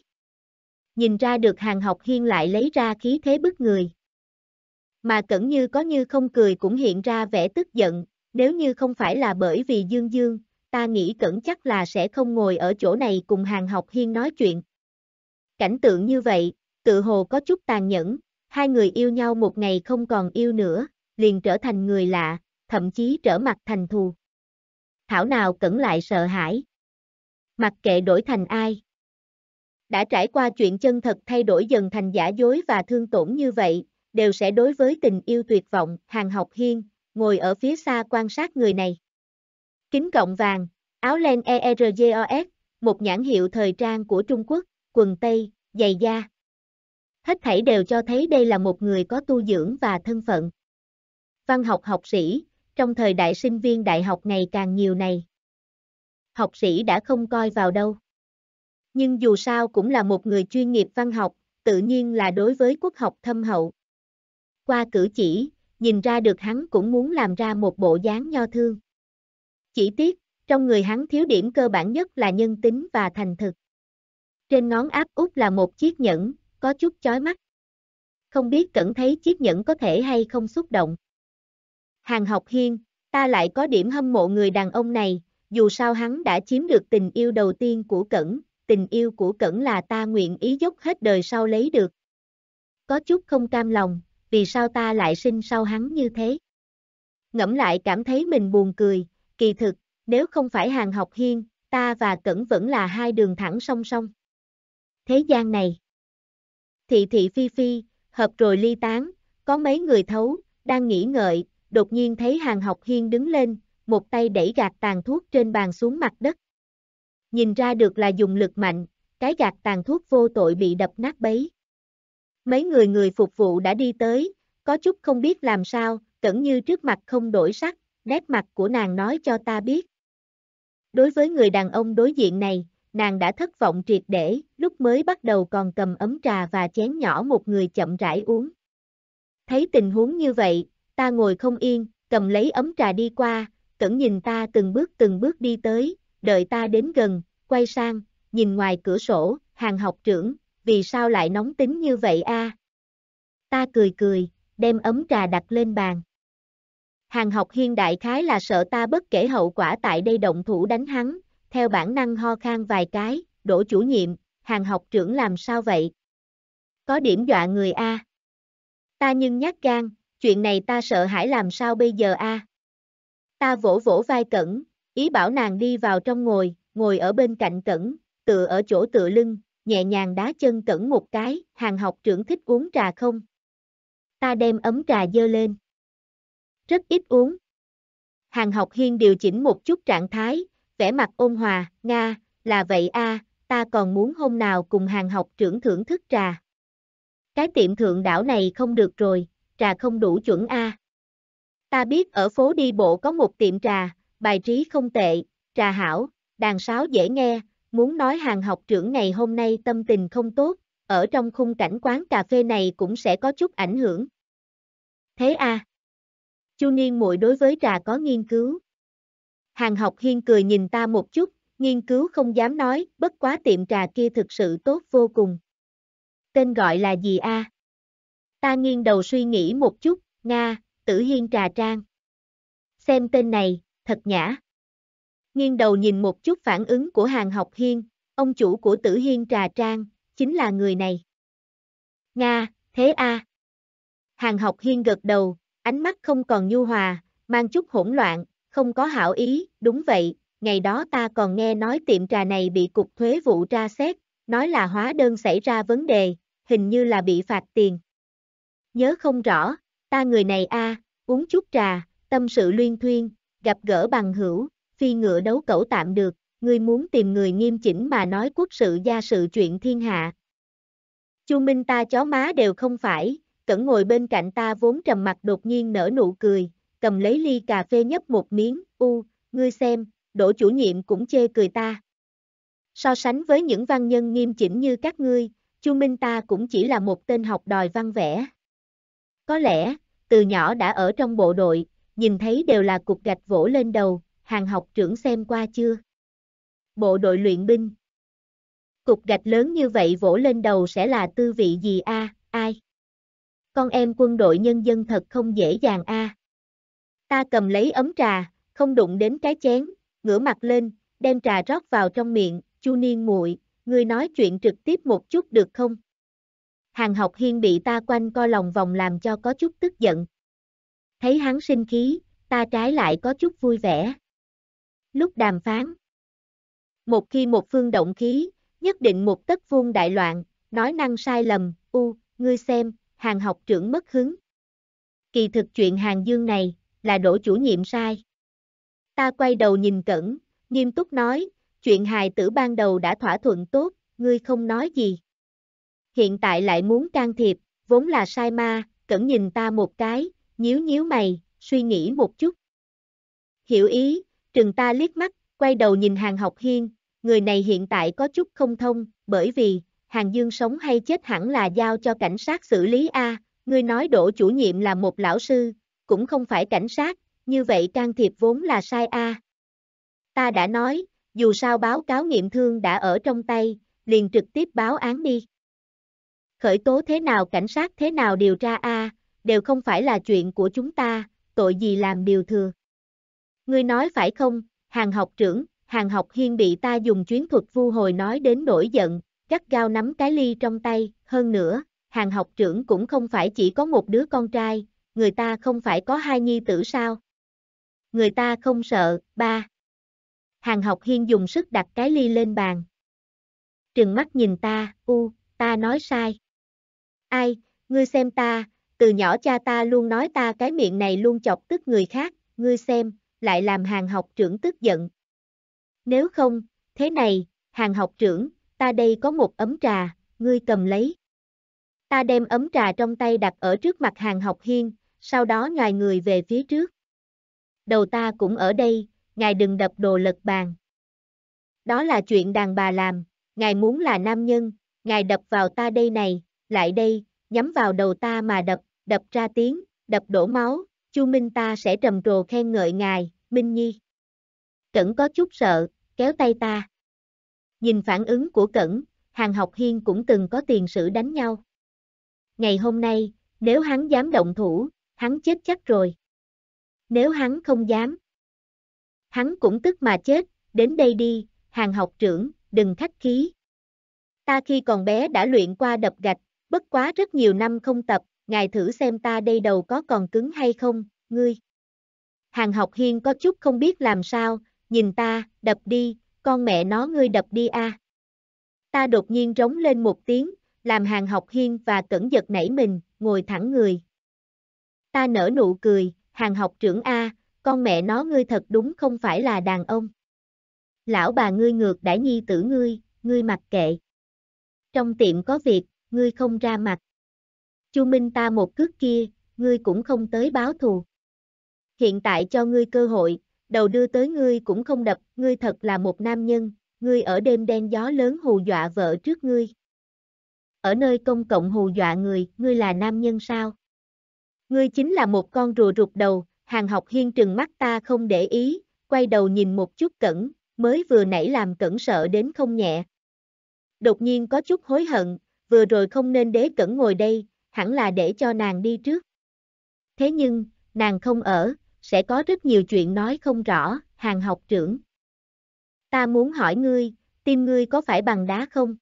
Nhìn ra được Hàng Học Hiên lại lấy ra khí thế bức người. Mà Cẩn như có như không cười cũng hiện ra vẻ tức giận, nếu như không phải là bởi vì Dương Dương, ta nghĩ Cẩn chắc là sẽ không ngồi ở chỗ này cùng Hàng Học Hiên nói chuyện. Cảnh tượng như vậy, tự hồ có chút tàn nhẫn, hai người yêu nhau một ngày không còn yêu nữa, liền trở thành người lạ, thậm chí trở mặt thành thù. Thảo nào cẩn lại sợ hãi. Mặc kệ đổi thành ai. Đã trải qua chuyện chân thật thay đổi dần thành giả dối và thương tổn như vậy, đều sẽ đối với tình yêu tuyệt vọng, hàng học hiên, ngồi ở phía xa quan sát người này. Kính cộng vàng, áo len ERJOS, một nhãn hiệu thời trang của Trung Quốc, quần Tây, giày da hết thảy đều cho thấy đây là một người có tu dưỡng và thân phận. Văn học học sĩ, trong thời đại sinh viên đại học ngày càng nhiều này. Học sĩ đã không coi vào đâu. Nhưng dù sao cũng là một người chuyên nghiệp văn học, tự nhiên là đối với quốc học thâm hậu. Qua cử chỉ, nhìn ra được hắn cũng muốn làm ra một bộ dáng nho thương. Chỉ tiếc, trong người hắn thiếu điểm cơ bản nhất là nhân tính và thành thực. Trên ngón áp út là một chiếc nhẫn, có chút chói mắt. Không biết cẩn thấy chiếc nhẫn có thể hay không xúc động. Hàng học hiên, ta lại có điểm hâm mộ người đàn ông này, dù sao hắn đã chiếm được tình yêu đầu tiên của cẩn, tình yêu của cẩn là ta nguyện ý dốc hết đời sau lấy được. Có chút không cam lòng, vì sao ta lại sinh sau hắn như thế? Ngẫm lại cảm thấy mình buồn cười, kỳ thực, nếu không phải hàng học hiên, ta và cẩn vẫn là hai đường thẳng song song. Thế gian này, thị thị phi phi, hợp rồi ly tán, có mấy người thấu, đang nghỉ ngợi, đột nhiên thấy hàng học hiên đứng lên, một tay đẩy gạt tàn thuốc trên bàn xuống mặt đất. Nhìn ra được là dùng lực mạnh, cái gạt tàn thuốc vô tội bị đập nát bấy. Mấy người người phục vụ đã đi tới, có chút không biết làm sao, cẩn như trước mặt không đổi sắc, nét mặt của nàng nói cho ta biết. Đối với người đàn ông đối diện này, nàng đã thất vọng triệt để, lúc mới bắt đầu còn cầm ấm trà và chén nhỏ một người chậm rãi uống. Thấy tình huống như vậy, ta ngồi không yên, cầm lấy ấm trà đi qua, cẩn nhìn ta từng bước từng bước đi tới, đợi ta đến gần, quay sang, nhìn ngoài cửa sổ, hàng học trưởng, vì sao lại nóng tính như vậy a? Ta cười cười, đem ấm trà đặt lên bàn. Hàng học hiên đại khái là sợ ta bất kể hậu quả tại đây động thủ đánh hắn, theo bản năng ho khan vài cái, đổ chủ nhiệm, hàng học trưởng làm sao vậy? Có điểm dọa người A. Ta nhưng nhát gan, chuyện này ta sợ hãi làm sao bây giờ A. Ta vỗ vỗ vai cẩn, ý bảo nàng đi vào trong ngồi, ngồi ở bên cạnh cẩn, tựa ở chỗ tựa lưng, nhẹ nhàng đá chân cẩn một cái, hàng học trưởng thích uống trà không? Ta đem ấm trà dơ lên. Rất ít uống. Hàng học hiên điều chỉnh một chút trạng thái, vẻ mặt ôn hòa, Nga, là vậy a, ta còn muốn hôm nào cùng hàng học trưởng thưởng thức trà. Cái tiệm thượng đảo này không được rồi, trà không đủ chuẩn a. Ta biết ở phố đi bộ có một tiệm trà, bài trí không tệ, trà hảo, đàn sáo dễ nghe, muốn nói hàng học trưởng ngày hôm nay tâm tình không tốt, ở trong khung cảnh quán cà phê này cũng sẽ có chút ảnh hưởng. Thế a. Chu Niên muội đối với trà có nghiên cứu, Hàng học hiên cười nhìn ta một chút, nghiên cứu không dám nói, bất quá tiệm trà kia thực sự tốt vô cùng. Tên gọi là gì a? Ta nghiêng đầu suy nghĩ một chút, Nga, tử hiên trà trang. Xem tên này, thật nhã. Nghiêng đầu nhìn một chút phản ứng của hàng học hiên, ông chủ của tử hiên trà trang, chính là người này. Nga, thế a? Hàng học hiên gật đầu, ánh mắt không còn nhu hòa, mang chút hỗn loạn, không có hảo ý, đúng vậy, ngày đó ta còn nghe nói tiệm trà này bị cục thuế vụ tra xét, nói là hóa đơn xảy ra vấn đề, hình như là bị phạt tiền. Nhớ không rõ, ta người này a, uống chút trà, tâm sự luyên thuyên, gặp gỡ bằng hữu, phi ngựa đấu cẩu tạm được, ngươi muốn tìm người nghiêm chỉnh mà nói quốc sự gia sự chuyện thiên hạ. Chu Minh ta chó má đều không phải, cẩn ngồi bên cạnh ta vốn trầm mặt đột nhiên nở nụ cười, cầm lấy ly cà phê nhấp một miếng, u, ngươi xem, đỗ chủ nhiệm cũng chê cười ta. So sánh với những văn nhân nghiêm chỉnh như các ngươi, Chu Minh ta cũng chỉ là một tên học đòi văn vẽ. Có lẽ, từ nhỏ đã ở trong bộ đội, nhìn thấy đều là cục gạch vỗ lên đầu, hàng học trưởng xem qua chưa? Bộ đội luyện binh. Cục gạch lớn như vậy vỗ lên đầu sẽ là tư vị gì a? À, ai? Con em quân đội nhân dân thật không dễ dàng a. À. Ta cầm lấy ấm trà, không đụng đến cái chén, ngửa mặt lên, đem trà rót vào trong miệng, Chu Niên muội, ngươi nói chuyện trực tiếp một chút được không? Hàng học hiên bị ta quanh co lòng vòng làm cho có chút tức giận. Thấy hắn sinh khí, ta trái lại có chút vui vẻ. Lúc đàm phán, một khi một phương động khí, nhất định một tất vuông đại loạn, nói năng sai lầm, u, ngươi xem, hàng học trưởng mất hứng. Kỳ thực chuyện hàng dương này, là đỗ chủ nhiệm sai. Ta quay đầu nhìn cẩn, nghiêm túc nói, chuyện hài tử ban đầu đã thỏa thuận tốt, ngươi không nói gì. Hiện tại lại muốn can thiệp, vốn là sai ma, cẩn nhìn ta một cái, nhíu nhíu mày, suy nghĩ một chút. Hiểu ý, trừng ta liếc mắt, quay đầu nhìn hàng học hiên, người này hiện tại có chút không thông, bởi vì, hàng dương sống hay chết hẳn là giao cho cảnh sát xử lý A, ngươi nói đổ chủ nhiệm là một lão sư, cũng không phải cảnh sát, như vậy can thiệp vốn là sai a. Ta đã nói, dù sao báo cáo nghiệm thương đã ở trong tay, liền trực tiếp báo án đi. Khởi tố thế nào cảnh sát thế nào điều tra a, đều không phải là chuyện của chúng ta, tội gì làm điều thừa. Ngươi nói phải không, hàng học trưởng, hàng học hiên bị ta dùng chuyến thuật vu hồi nói đến nổi giận, gắt gao nắm cái ly trong tay, hơn nữa, hàng học trưởng cũng không phải chỉ có một đứa con trai, người ta không phải có hai nhi tử sao? Người ta không sợ, ba. Hàng học hiên dùng sức đặt cái ly lên bàn. Trừng mắt nhìn ta, u, ta nói sai. Ai, ngươi xem ta, từ nhỏ cha ta luôn nói ta cái miệng này luôn chọc tức người khác, ngươi xem, lại làm hàng học trưởng tức giận. Nếu không, thế này, hàng học trưởng, ta đây có một ấm trà, ngươi cầm lấy. Ta đem ấm trà trong tay đặt ở trước mặt hàng học hiên, sau đó ngài người về phía trước. Đầu ta cũng ở đây, ngài đừng đập đồ lật bàn. Đó là chuyện đàn bà làm, ngài muốn là nam nhân, ngài đập vào ta đây này, lại đây, nhắm vào đầu ta mà đập, đập ra tiếng, đập đổ máu, Chu Minh ta sẽ trầm trồ khen ngợi ngài, Minh Nhi. Cẩn có chút sợ, kéo tay ta. Nhìn phản ứng của Cẩn, Hàng Học Hiên cũng từng có tiền sử đánh nhau. Ngày hôm nay, nếu hắn dám động thủ, hắn chết chắc rồi. Nếu hắn không dám, hắn cũng tức mà chết, đến đây đi, hàng học trưởng, đừng khách khí. Ta khi còn bé đã luyện qua đập gạch, bất quá rất nhiều năm không tập, ngài thử xem ta đây đầu có còn cứng hay không, ngươi. Hàng học hiên có chút không biết làm sao, nhìn ta, đập đi, con mẹ nó ngươi đập đi a. À. Ta đột nhiên rống lên một tiếng, làm hàng học hiên và cẩn giật nảy mình, ngồi thẳng người, Ta nở nụ cười, hàng học trưởng A, con mẹ nó ngươi thật đúng không phải là đàn ông. Lão bà ngươi ngược đãi nhi tử ngươi, ngươi mặc kệ. Trong tiệm có việc, ngươi không ra mặt. Chu Minh ta một cước kia, ngươi cũng không tới báo thù. Hiện tại cho ngươi cơ hội, đầu đưa tới ngươi cũng không đập, ngươi thật là một nam nhân, ngươi ở đêm đen gió lớn hù dọa vợ trước ngươi. Ở nơi công cộng hù dọa người, ngươi là nam nhân sao? Ngươi chính là một con rùa rụt đầu, hàng học hiên trừng mắt ta không để ý, quay đầu nhìn một chút cẩn, mới vừa nãy làm cẩn sợ đến không nhẹ. Đột nhiên có chút hối hận, vừa rồi không nên đế cẩn ngồi đây, hẳn là để cho nàng đi trước. Thế nhưng, nàng không ở, sẽ có rất nhiều chuyện nói không rõ, hàng học trưởng. Ta muốn hỏi ngươi, tim ngươi có phải bằng đá không?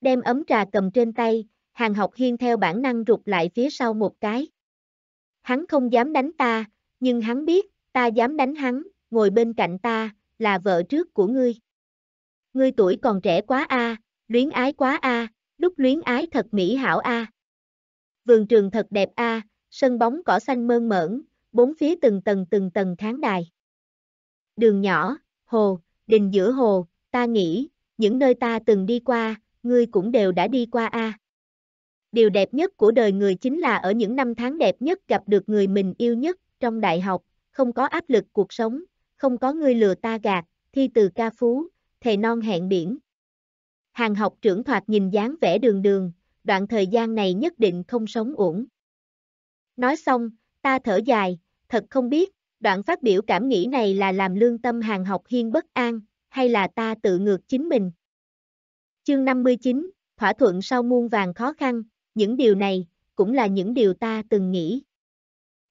Đem ấm trà cầm trên tay, hàng học hiên theo bản năng rụt lại phía sau một cái. Hắn không dám đánh ta, nhưng hắn biết, ta dám đánh hắn, ngồi bên cạnh ta, là vợ trước của ngươi. Ngươi tuổi còn trẻ quá a, luyến ái quá a, lúc luyến ái thật mỹ hảo a. Vườn trường thật đẹp a, sân bóng cỏ xanh mơn mởn, bốn phía từng tầng từng tầng khán đài. Đường nhỏ, hồ, đình giữa hồ, ta nghĩ, những nơi ta từng đi qua, ngươi cũng đều đã đi qua a. Điều đẹp nhất của đời người chính là ở những năm tháng đẹp nhất gặp được người mình yêu nhất, trong đại học, không có áp lực cuộc sống, không có người lừa ta gạt, thi từ ca phú, thề non hẹn biển. Hàng học trưởng thoạt nhìn dáng vẻ đường đường, đoạn thời gian này nhất định không sống uổng. Nói xong, ta thở dài, thật không biết, đoạn phát biểu cảm nghĩ này là làm lương tâm hàng học hiên bất an, hay là ta tự ngược chính mình. Chương 59, thỏa thuận sau muôn vàng khó khăn, những điều này, cũng là những điều ta từng nghĩ.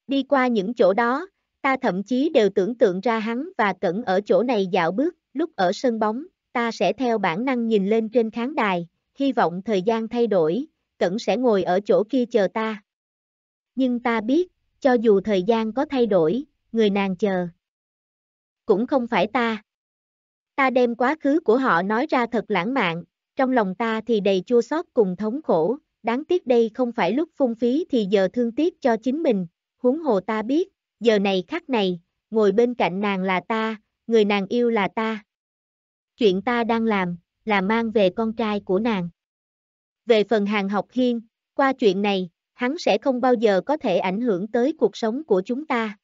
Đi qua những chỗ đó, ta thậm chí đều tưởng tượng ra hắn và Cẩn ở chỗ này dạo bước, lúc ở sân bóng, ta sẽ theo bản năng nhìn lên trên khán đài, hy vọng thời gian thay đổi, Cẩn sẽ ngồi ở chỗ kia chờ ta. Nhưng ta biết, cho dù thời gian có thay đổi, người nàng chờ. Cũng không phải ta. Ta đem quá khứ của họ nói ra thật lãng mạn, trong lòng ta thì đầy chua xót cùng thống khổ, đáng tiếc đây không phải lúc phung phí thì giờ thương tiếc cho chính mình, huống hồ ta biết, giờ này khắc này, ngồi bên cạnh nàng là ta, người nàng yêu là ta. Chuyện ta đang làm, là mang về con trai của nàng. Về phần hàng học hiên, qua chuyện này, hắn sẽ không bao giờ có thể ảnh hưởng tới cuộc sống của chúng ta.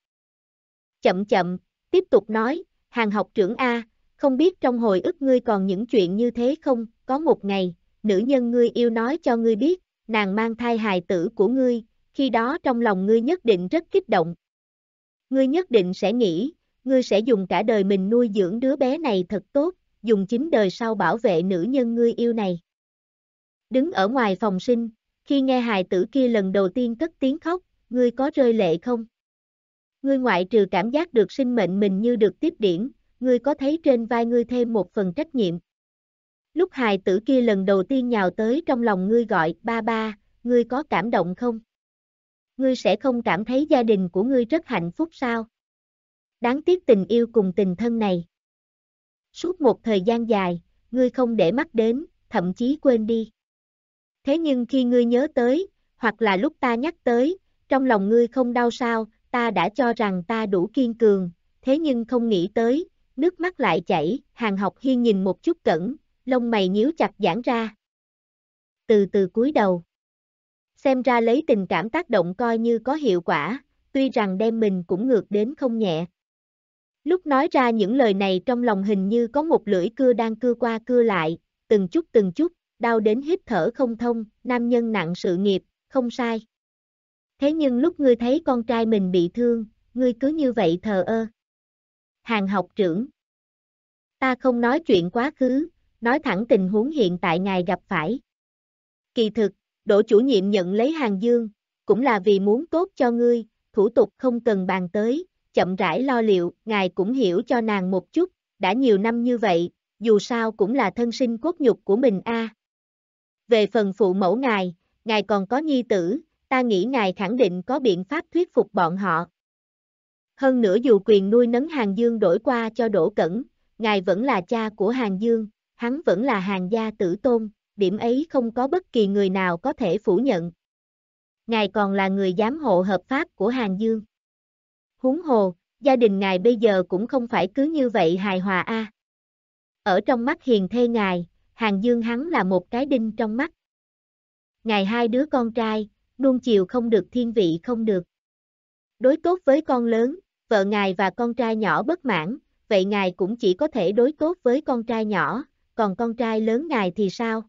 Chậm chậm, tiếp tục nói, hàng học trưởng A, không biết trong hồi ức ngươi còn những chuyện như thế không, có một ngày, nữ nhân ngươi yêu nói cho ngươi biết, nàng mang thai hài tử của ngươi, khi đó trong lòng ngươi nhất định rất kích động. Ngươi nhất định sẽ nghĩ, ngươi sẽ dùng cả đời mình nuôi dưỡng đứa bé này thật tốt, dùng chính đời sau bảo vệ nữ nhân ngươi yêu này. Đứng ở ngoài phòng sinh, khi nghe hài tử kia lần đầu tiên cất tiếng khóc, ngươi có rơi lệ không? Ngươi ngoại trừ cảm giác được sinh mệnh mình như được tiếp điển, ngươi có thấy trên vai ngươi thêm một phần trách nhiệm. Lúc hài tử kia lần đầu tiên nhào tới trong lòng ngươi gọi ba ba, ngươi có cảm động không? Ngươi sẽ không cảm thấy gia đình của ngươi rất hạnh phúc sao? Đáng tiếc tình yêu cùng tình thân này. Suốt một thời gian dài, ngươi không để mắt đến, thậm chí quên đi. Thế nhưng khi ngươi nhớ tới, hoặc là lúc ta nhắc tới, trong lòng ngươi không đau sao, ta đã cho rằng ta đủ kiên cường, thế nhưng không nghĩ tới, nước mắt lại chảy, hàng học hiên nhìn một chút cẩn, lông mày nhíu chặt giãn ra. Từ từ cúi đầu. Xem ra lấy tình cảm tác động coi như có hiệu quả, tuy rằng đem mình cũng ngược đến không nhẹ. Lúc nói ra những lời này trong lòng hình như có một lưỡi cưa đang cưa qua cưa lại, từng chút từng chút, đau đến hít thở không thông, nam nhân nặng sự nghiệp, không sai. Thế nhưng lúc ngươi thấy con trai mình bị thương, ngươi cứ như vậy thờ ơ. Hàng học trưởng. Ta không nói chuyện quá khứ, nói thẳng tình huống hiện tại ngài gặp phải. Kỳ thực, đỗ chủ nhiệm nhận lấy hàng dương, cũng là vì muốn tốt cho ngươi, thủ tục không cần bàn tới, chậm rãi lo liệu, ngài cũng hiểu cho nàng một chút, đã nhiều năm như vậy, dù sao cũng là thân sinh quốc nhục của mình a. Về phần phụ mẫu ngài, ngài còn có nhi tử, ta nghĩ ngài khẳng định có biện pháp thuyết phục bọn họ. Hơn nữa dù quyền nuôi nấng Hàng Dương đổi qua cho Đỗ Cẩn, ngài vẫn là cha của Hàng Dương hắn vẫn là hàng gia tử tôn, điểm ấy không có bất kỳ người nào có thể phủ nhận. Ngài còn là người giám hộ hợp pháp của Hàng Dương. Huống hồ, gia đình ngài bây giờ cũng không phải cứ như vậy hài hòa a. Ở trong mắt hiền thê ngài, Hàng Dương hắn là một cái đinh trong mắt. Ngài hai đứa con trai, nuông chiều không được thiên vị không được. Đối tốt với con lớn, vợ ngài và con trai nhỏ bất mãn, vậy ngài cũng chỉ có thể đối tốt với con trai nhỏ, còn con trai lớn ngài thì sao?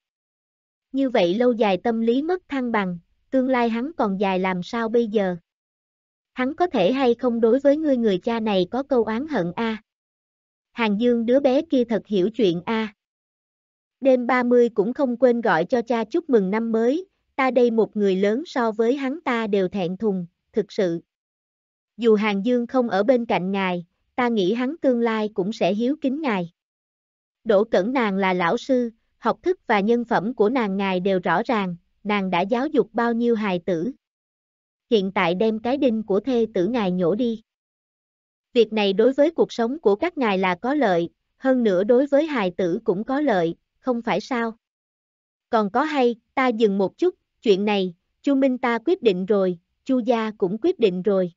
Như vậy lâu dài tâm lý mất thăng bằng, tương lai hắn còn dài làm sao bây giờ? Hắn có thể hay không đối với ngươi người cha này có câu oán hận a? Hàng Dương đứa bé kia thật hiểu chuyện a. À? Đêm 30 cũng không quên gọi cho cha chúc mừng năm mới, ta đây một người lớn so với hắn ta đều thẹn thùng, thực sự. Dù Hàng Dương không ở bên cạnh ngài, ta nghĩ hắn tương lai cũng sẽ hiếu kính ngài. Đỗ Cẩn nàng là lão sư, học thức và nhân phẩm của nàng ngài đều rõ ràng, nàng đã giáo dục bao nhiêu hài tử. Hiện tại đem cái đinh của thê tử ngài nhổ đi. Việc này đối với cuộc sống của các ngài là có lợi, hơn nữa đối với hài tử cũng có lợi, không phải sao? Còn có hay, ta dừng một chút, chuyện này, Chu Minh ta quyết định rồi, Chu gia cũng quyết định rồi.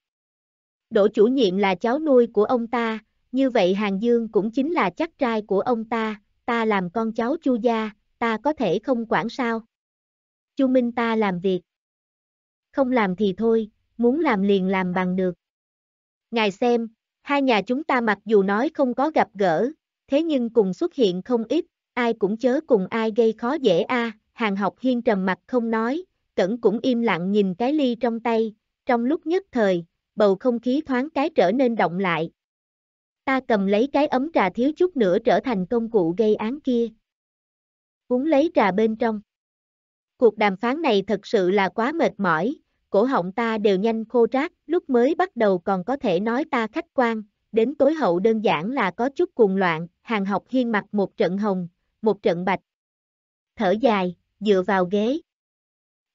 Đỗ chủ nhiệm là cháu nuôi của ông ta, như vậy Hàng Dương cũng chính là chắc trai của ông ta, ta làm con cháu Chu gia, ta có thể không quản sao. Chu Minh ta làm việc. Không làm thì thôi, muốn làm liền làm bằng được. Ngài xem, hai nhà chúng ta mặc dù nói không có gặp gỡ, thế nhưng cùng xuất hiện không ít, ai cũng chớ cùng ai gây khó dễ a. À. Hàng học hiên trầm mặt không nói, cẩn cũng im lặng nhìn cái ly trong tay, trong lúc nhất thời, bầu không khí thoáng cái trở nên động lại, Ta cầm lấy cái ấm trà thiếu chút nữa trở thành công cụ gây án kia. Uống lấy trà bên trong. Cuộc đàm phán này thật sự là quá mệt mỏi, cổ họng ta đều nhanh khô rác, lúc mới bắt đầu còn có thể nói ta khách quan, đến tối hậu đơn giản là có chút cuồng loạn, hàng học hiên mặt một trận hồng, một trận bạch. Thở dài, dựa vào ghế.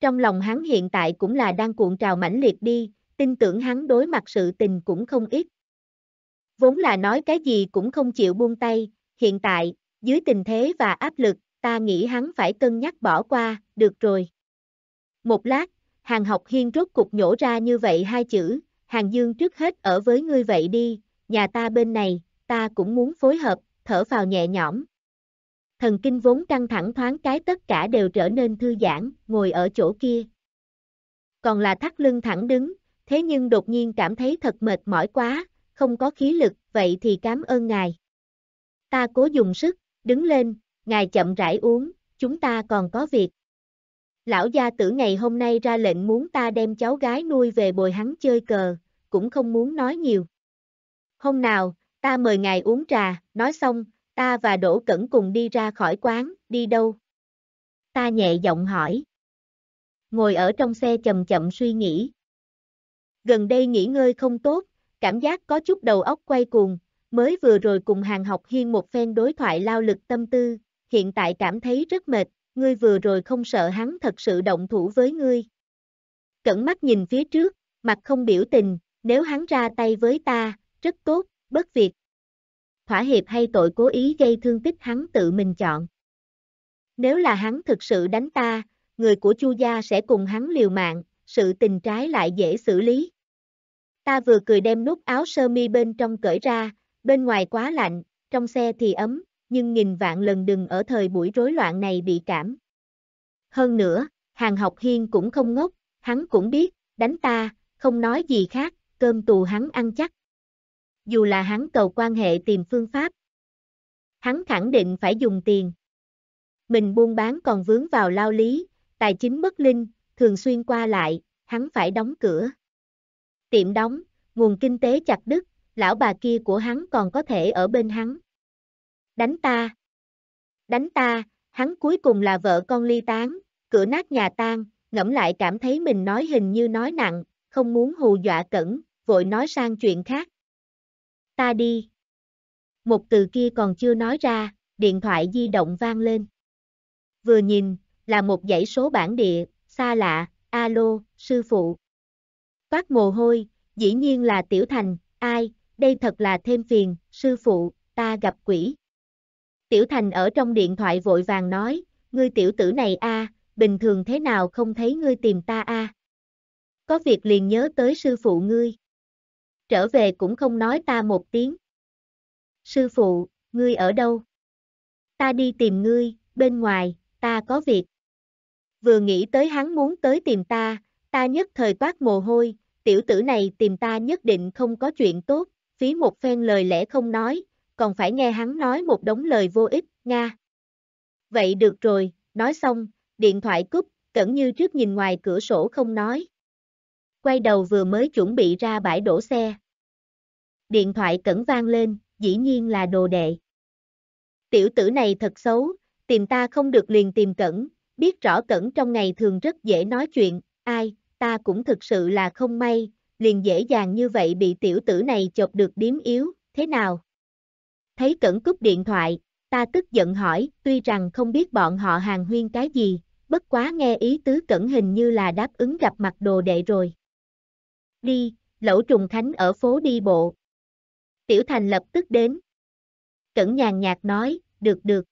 Trong lòng hắn hiện tại cũng là đang cuộn trào mãnh liệt đi, tin tưởng hắn đối mặt sự tình cũng không ít, Vốn là nói cái gì cũng không chịu buông tay, hiện tại, dưới tình thế và áp lực, ta nghĩ hắn phải cân nhắc bỏ qua, được rồi. Một lát, hàng học hiên rốt cục nhổ ra như vậy hai chữ, hàng dương trước hết ở với ngươi vậy đi, nhà ta bên này, ta cũng muốn phối hợp, thở vào nhẹ nhõm. Thần kinh vốn căng thẳng thoáng cái tất cả đều trở nên thư giãn, ngồi ở chỗ kia. Còn là thắt lưng thẳng đứng, thế nhưng đột nhiên cảm thấy thật mệt mỏi quá, không có khí lực, vậy thì cảm ơn ngài. Ta cố dùng sức, đứng lên, ngài chậm rãi uống, chúng ta còn có việc. Lão gia tử ngày hôm nay ra lệnh muốn ta đem cháu gái nuôi về bồi hắn chơi cờ, cũng không muốn nói nhiều. Hôm nào, ta mời ngài uống trà, nói xong, ta và Đỗ Cẩn cùng đi ra khỏi quán, đi đâu? Ta nhẹ giọng hỏi. Ngồi ở trong xe chậm chậm suy nghĩ. Gần đây nghỉ ngơi không tốt, cảm giác có chút đầu óc quay cuồng, mới vừa rồi cùng hàng học hiên một phen đối thoại lao lực tâm tư, hiện tại cảm thấy rất mệt, ngươi vừa rồi không sợ hắn thật sự động thủ với ngươi. Cẩn mắt nhìn phía trước, mặt không biểu tình, nếu hắn ra tay với ta, rất tốt, bất việc. Thỏa hiệp hay tội cố ý gây thương tích hắn tự mình chọn. Nếu là hắn thực sự đánh ta, người của Chu gia sẽ cùng hắn liều mạng, sự tình trái lại dễ xử lý. Ta vừa cười đem nút áo sơ mi bên trong cởi ra, bên ngoài quá lạnh, trong xe thì ấm, nhưng nghìn vạn lần đừng ở thời buổi rối loạn này bị cảm. Hơn nữa, hàng học hiên cũng không ngốc, hắn cũng biết, đánh ta, không nói gì khác, cơm tù hắn ăn chắc. Dù là hắn cầu quan hệ tìm phương pháp, hắn khẳng định phải dùng tiền. Mình buôn bán còn vướng vào lao lý, tài chính bất linh, thường xuyên qua lại, hắn phải đóng cửa tiệm đóng, nguồn kinh tế chặt đứt, lão bà kia của hắn còn có thể ở bên hắn. Đánh ta! Đánh ta, hắn cuối cùng là vợ con ly tán, cửa nát nhà tan, ngẫm lại cảm thấy mình nói hình như nói nặng, không muốn hù dọa cẩn, vội nói sang chuyện khác. Ta đi! Một từ kia còn chưa nói ra, điện thoại di động vang lên. Vừa nhìn, là một dãy số bản địa, xa lạ, alo, sư phụ toát mồ hôi, dĩ nhiên là Tiểu Thành, ai, đây thật là thêm phiền, sư phụ, ta gặp quỷ. Tiểu Thành ở trong điện thoại vội vàng nói, ngươi tiểu tử này a, bình thường thế nào không thấy ngươi tìm ta a? Có việc liền nhớ tới sư phụ ngươi. Trở về cũng không nói ta một tiếng. Sư phụ, ngươi ở đâu? Ta đi tìm ngươi, bên ngoài, ta có việc. Vừa nghĩ tới hắn muốn tới tìm ta, ta nhất thời toát mồ hôi, tiểu tử này tìm ta nhất định không có chuyện tốt, phí một phen lời lẽ không nói, còn phải nghe hắn nói một đống lời vô ích, Nga. Vậy được rồi, nói xong, điện thoại cúp, cẩn như trước nhìn ngoài cửa sổ không nói. Quay đầu vừa mới chuẩn bị ra bãi đổ xe. Điện thoại cẩn vang lên, dĩ nhiên là đồ đệ. Tiểu tử này thật xấu, tìm ta không được liền tìm cẩn, biết rõ cẩn trong ngày thường rất dễ nói chuyện, ai, ta cũng thực sự là không may, liền dễ dàng như vậy bị tiểu tử này chộp được điếm yếu, thế nào? Thấy cẩn cúp điện thoại, ta tức giận hỏi, tuy rằng không biết bọn họ hàng huyên cái gì, bất quá nghe ý tứ cẩn hình như là đáp ứng gặp mặt đồ đệ rồi. Đi, lẩu trùng khánh ở phố đi bộ. Tiểu thành lập tức đến. Cẩn nhàn nhạt nói, được được.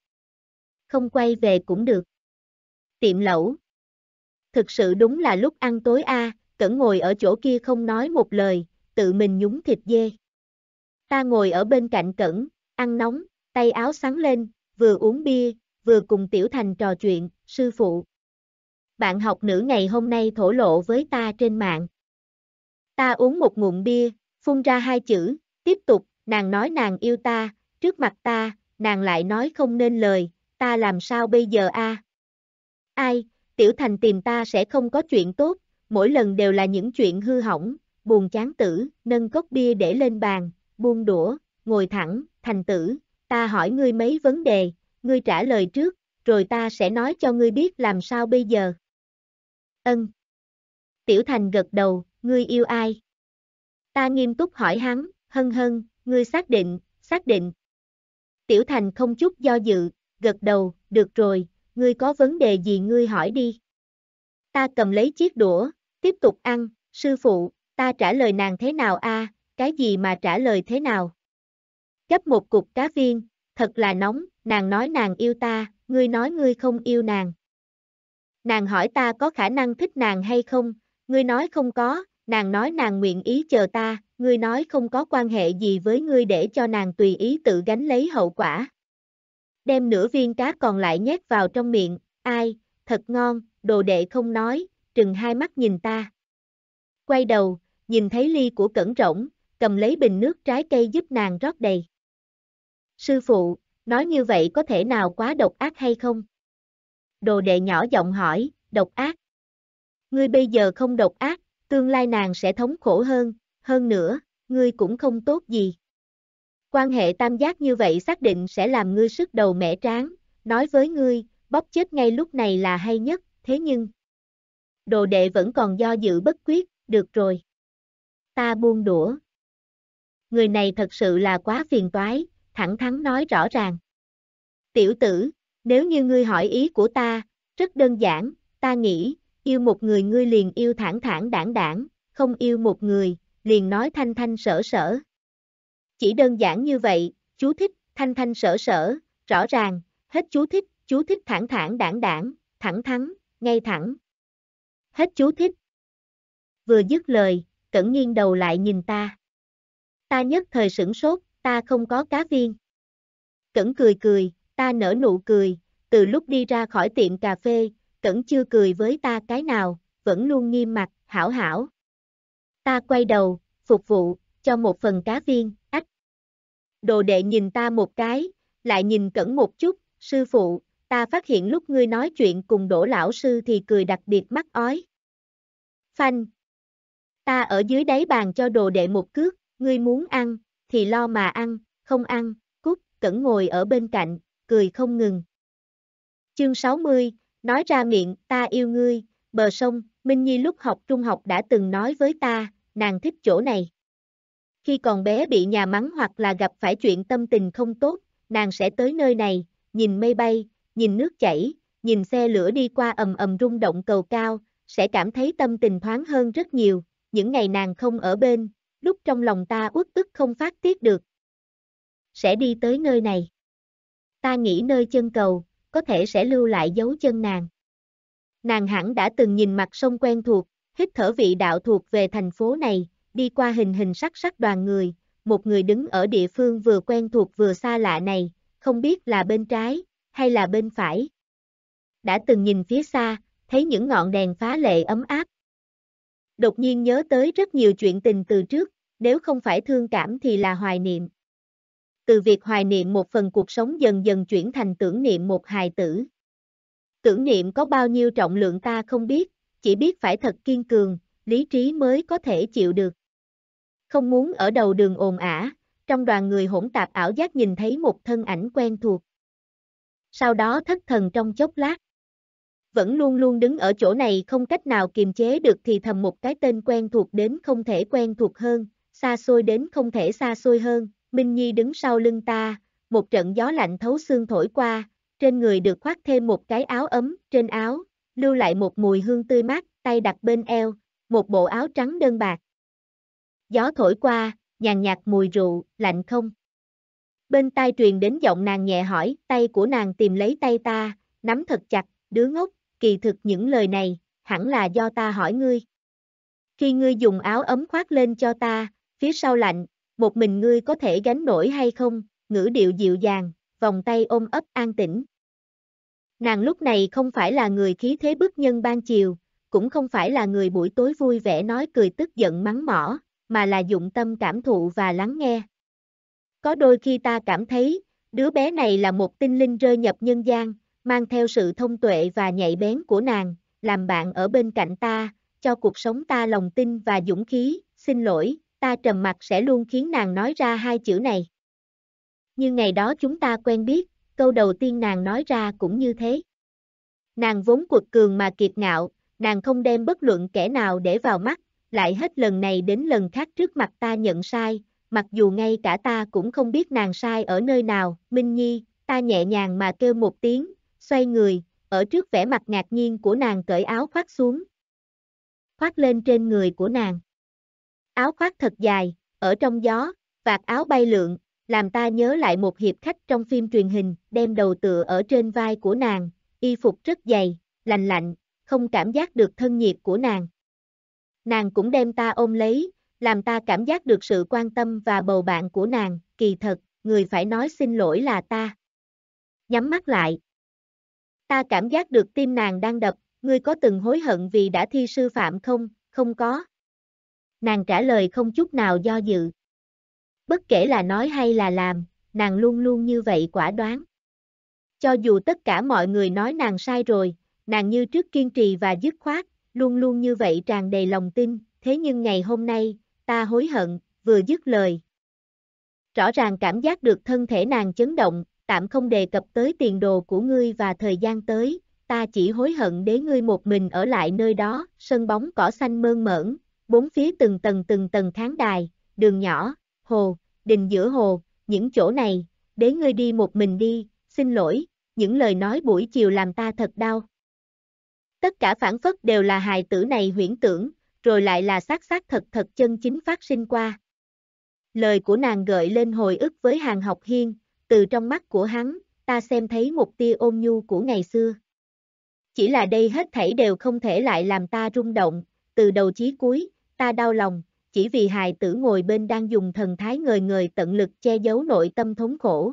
Không quay về cũng được. Tiệm lẩu, thực sự đúng là lúc ăn tối a, cẩn ngồi ở chỗ kia không nói một lời, tự mình nhúng thịt dê. Ta ngồi ở bên cạnh cẩn, ăn nóng, tay áo sáng lên, vừa uống bia, vừa cùng tiểu thành trò chuyện, sư phụ. Bạn học nữ ngày hôm nay thổ lộ với ta trên mạng. Ta uống một ngụm bia, phun ra hai chữ, tiếp tục, nàng nói nàng yêu ta, trước mặt ta, nàng lại nói không nên lời, ta làm sao bây giờ a? Ai, tiểu thành tìm ta sẽ không có chuyện tốt, mỗi lần đều là những chuyện hư hỏng, buồn chán tử, nâng cốc bia để lên bàn, buông đũa, ngồi thẳng, thành tử, ta hỏi ngươi mấy vấn đề, ngươi trả lời trước, rồi ta sẽ nói cho ngươi biết làm sao bây giờ. Ân. Tiểu thành gật đầu, ngươi yêu ai? Ta nghiêm túc hỏi hắn, hân hân, ngươi xác định, xác định. Tiểu thành không chút do dự, gật đầu, được rồi, ngươi có vấn đề gì ngươi hỏi đi. Ta cầm lấy chiếc đũa, tiếp tục ăn, sư phụ, ta trả lời nàng thế nào a? cái gì mà trả lời thế nào? Gấp một cục cá viên, thật là nóng, nàng nói nàng yêu ta, ngươi nói ngươi không yêu nàng. Nàng hỏi ta có khả năng thích nàng hay không, ngươi nói không có, nàng nói nàng nguyện ý chờ ta, ngươi nói không có quan hệ gì với ngươi để cho nàng tùy ý tự gánh lấy hậu quả đem nửa viên cá còn lại nhét vào trong miệng, ai, thật ngon, đồ đệ không nói, trừng hai mắt nhìn ta. Quay đầu, nhìn thấy ly của cẩn rỗng, cầm lấy bình nước trái cây giúp nàng rót đầy. Sư phụ, nói như vậy có thể nào quá độc ác hay không? Đồ đệ nhỏ giọng hỏi, độc ác. Ngươi bây giờ không độc ác, tương lai nàng sẽ thống khổ hơn, hơn nữa, ngươi cũng không tốt gì. Quan hệ tam giác như vậy xác định sẽ làm ngươi sức đầu mẻ tráng, nói với ngươi, bóp chết ngay lúc này là hay nhất, thế nhưng... Đồ đệ vẫn còn do dự bất quyết, được rồi. Ta buông đũa. Người này thật sự là quá phiền toái, thẳng thắn nói rõ ràng. Tiểu tử, nếu như ngươi hỏi ý của ta, rất đơn giản, ta nghĩ, yêu một người ngươi liền yêu thẳng thẳng đảng đảng, không yêu một người, liền nói thanh thanh sở sở. Chỉ đơn giản như vậy, chú thích, thanh thanh sở sở, rõ ràng, hết chú thích, chú thích thẳng thẳng đảng đảng, thẳng thắng, ngay thẳng. Hết chú thích. Vừa dứt lời, cẩn nghiêng đầu lại nhìn ta. Ta nhất thời sửng sốt, ta không có cá viên. Cẩn cười cười, ta nở nụ cười, từ lúc đi ra khỏi tiệm cà phê, Cẩn chưa cười với ta cái nào, vẫn luôn nghiêm mặt, hảo hảo. Ta quay đầu, phục vụ, cho một phần cá viên, ách. Đồ đệ nhìn ta một cái, lại nhìn cẩn một chút, sư phụ, ta phát hiện lúc ngươi nói chuyện cùng đổ lão sư thì cười đặc biệt mắt ói. Phanh. Ta ở dưới đáy bàn cho đồ đệ một cước, ngươi muốn ăn, thì lo mà ăn, không ăn, cút, cẩn ngồi ở bên cạnh, cười không ngừng. Chương 60, nói ra miệng, ta yêu ngươi, bờ sông, Minh Nhi lúc học trung học đã từng nói với ta, nàng thích chỗ này. Khi còn bé bị nhà mắng hoặc là gặp phải chuyện tâm tình không tốt, nàng sẽ tới nơi này, nhìn mây bay, nhìn nước chảy, nhìn xe lửa đi qua ầm ầm rung động cầu cao, sẽ cảm thấy tâm tình thoáng hơn rất nhiều, những ngày nàng không ở bên, lúc trong lòng ta uất ức không phát tiết được. Sẽ đi tới nơi này. Ta nghĩ nơi chân cầu, có thể sẽ lưu lại dấu chân nàng. Nàng hẳn đã từng nhìn mặt sông quen thuộc, hít thở vị đạo thuộc về thành phố này, đi qua hình hình sắc sắc đoàn người, một người đứng ở địa phương vừa quen thuộc vừa xa lạ này, không biết là bên trái, hay là bên phải. Đã từng nhìn phía xa, thấy những ngọn đèn phá lệ ấm áp. Đột nhiên nhớ tới rất nhiều chuyện tình từ trước, nếu không phải thương cảm thì là hoài niệm. Từ việc hoài niệm một phần cuộc sống dần dần chuyển thành tưởng niệm một hài tử. Tưởng niệm có bao nhiêu trọng lượng ta không biết, chỉ biết phải thật kiên cường, lý trí mới có thể chịu được không muốn ở đầu đường ồn ả, trong đoàn người hỗn tạp ảo giác nhìn thấy một thân ảnh quen thuộc. Sau đó thất thần trong chốc lát. Vẫn luôn luôn đứng ở chỗ này không cách nào kiềm chế được thì thầm một cái tên quen thuộc đến không thể quen thuộc hơn, xa xôi đến không thể xa xôi hơn, Minh Nhi đứng sau lưng ta, một trận gió lạnh thấu xương thổi qua, trên người được khoác thêm một cái áo ấm, trên áo, lưu lại một mùi hương tươi mát, tay đặt bên eo, một bộ áo trắng đơn bạc, gió thổi qua, nhàn nhạt mùi rượu, lạnh không? Bên tai truyền đến giọng nàng nhẹ hỏi, tay của nàng tìm lấy tay ta, nắm thật chặt, đứa ngốc, kỳ thực những lời này, hẳn là do ta hỏi ngươi. Khi ngươi dùng áo ấm khoác lên cho ta, phía sau lạnh, một mình ngươi có thể gánh nổi hay không, ngữ điệu dịu dàng, vòng tay ôm ấp an tĩnh. Nàng lúc này không phải là người khí thế bức nhân ban chiều, cũng không phải là người buổi tối vui vẻ nói cười tức giận mắng mỏ, mà là dụng tâm cảm thụ và lắng nghe. Có đôi khi ta cảm thấy, đứa bé này là một tinh linh rơi nhập nhân gian, mang theo sự thông tuệ và nhạy bén của nàng, làm bạn ở bên cạnh ta, cho cuộc sống ta lòng tin và dũng khí, xin lỗi, ta trầm mặc sẽ luôn khiến nàng nói ra hai chữ này. Như ngày đó chúng ta quen biết, câu đầu tiên nàng nói ra cũng như thế. Nàng vốn cuột cường mà kiệt ngạo, nàng không đem bất luận kẻ nào để vào mắt, lại hết lần này đến lần khác trước mặt ta nhận sai, mặc dù ngay cả ta cũng không biết nàng sai ở nơi nào, Minh Nhi, ta nhẹ nhàng mà kêu một tiếng, xoay người, ở trước vẻ mặt ngạc nhiên của nàng cởi áo khoác xuống. Khoác lên trên người của nàng. Áo khoác thật dài, ở trong gió, vạt áo bay lượn, làm ta nhớ lại một hiệp khách trong phim truyền hình, đem đầu tựa ở trên vai của nàng, y phục rất dày, lành lạnh, không cảm giác được thân nhiệt của nàng. Nàng cũng đem ta ôm lấy, làm ta cảm giác được sự quan tâm và bầu bạn của nàng, kỳ thật, người phải nói xin lỗi là ta. Nhắm mắt lại. Ta cảm giác được tim nàng đang đập, ngươi có từng hối hận vì đã thi sư phạm không, không có. Nàng trả lời không chút nào do dự. Bất kể là nói hay là làm, nàng luôn luôn như vậy quả đoán. Cho dù tất cả mọi người nói nàng sai rồi, nàng như trước kiên trì và dứt khoát, luôn luôn như vậy tràn đầy lòng tin, thế nhưng ngày hôm nay, ta hối hận, vừa dứt lời. Rõ ràng cảm giác được thân thể nàng chấn động, tạm không đề cập tới tiền đồ của ngươi và thời gian tới, ta chỉ hối hận để ngươi một mình ở lại nơi đó, sân bóng cỏ xanh mơn mởn, bốn phía từng tầng từng tầng khán đài, đường nhỏ, hồ, đình giữa hồ, những chỗ này, để ngươi đi một mình đi, xin lỗi, những lời nói buổi chiều làm ta thật đau. Tất cả phản phất đều là hài tử này huyễn tưởng, rồi lại là xác xác thật thật chân chính phát sinh qua. Lời của nàng gợi lên hồi ức với hàng học hiên, từ trong mắt của hắn, ta xem thấy một tia ôn nhu của ngày xưa. Chỉ là đây hết thảy đều không thể lại làm ta rung động, từ đầu chí cuối, ta đau lòng, chỉ vì hài tử ngồi bên đang dùng thần thái người người tận lực che giấu nội tâm thống khổ.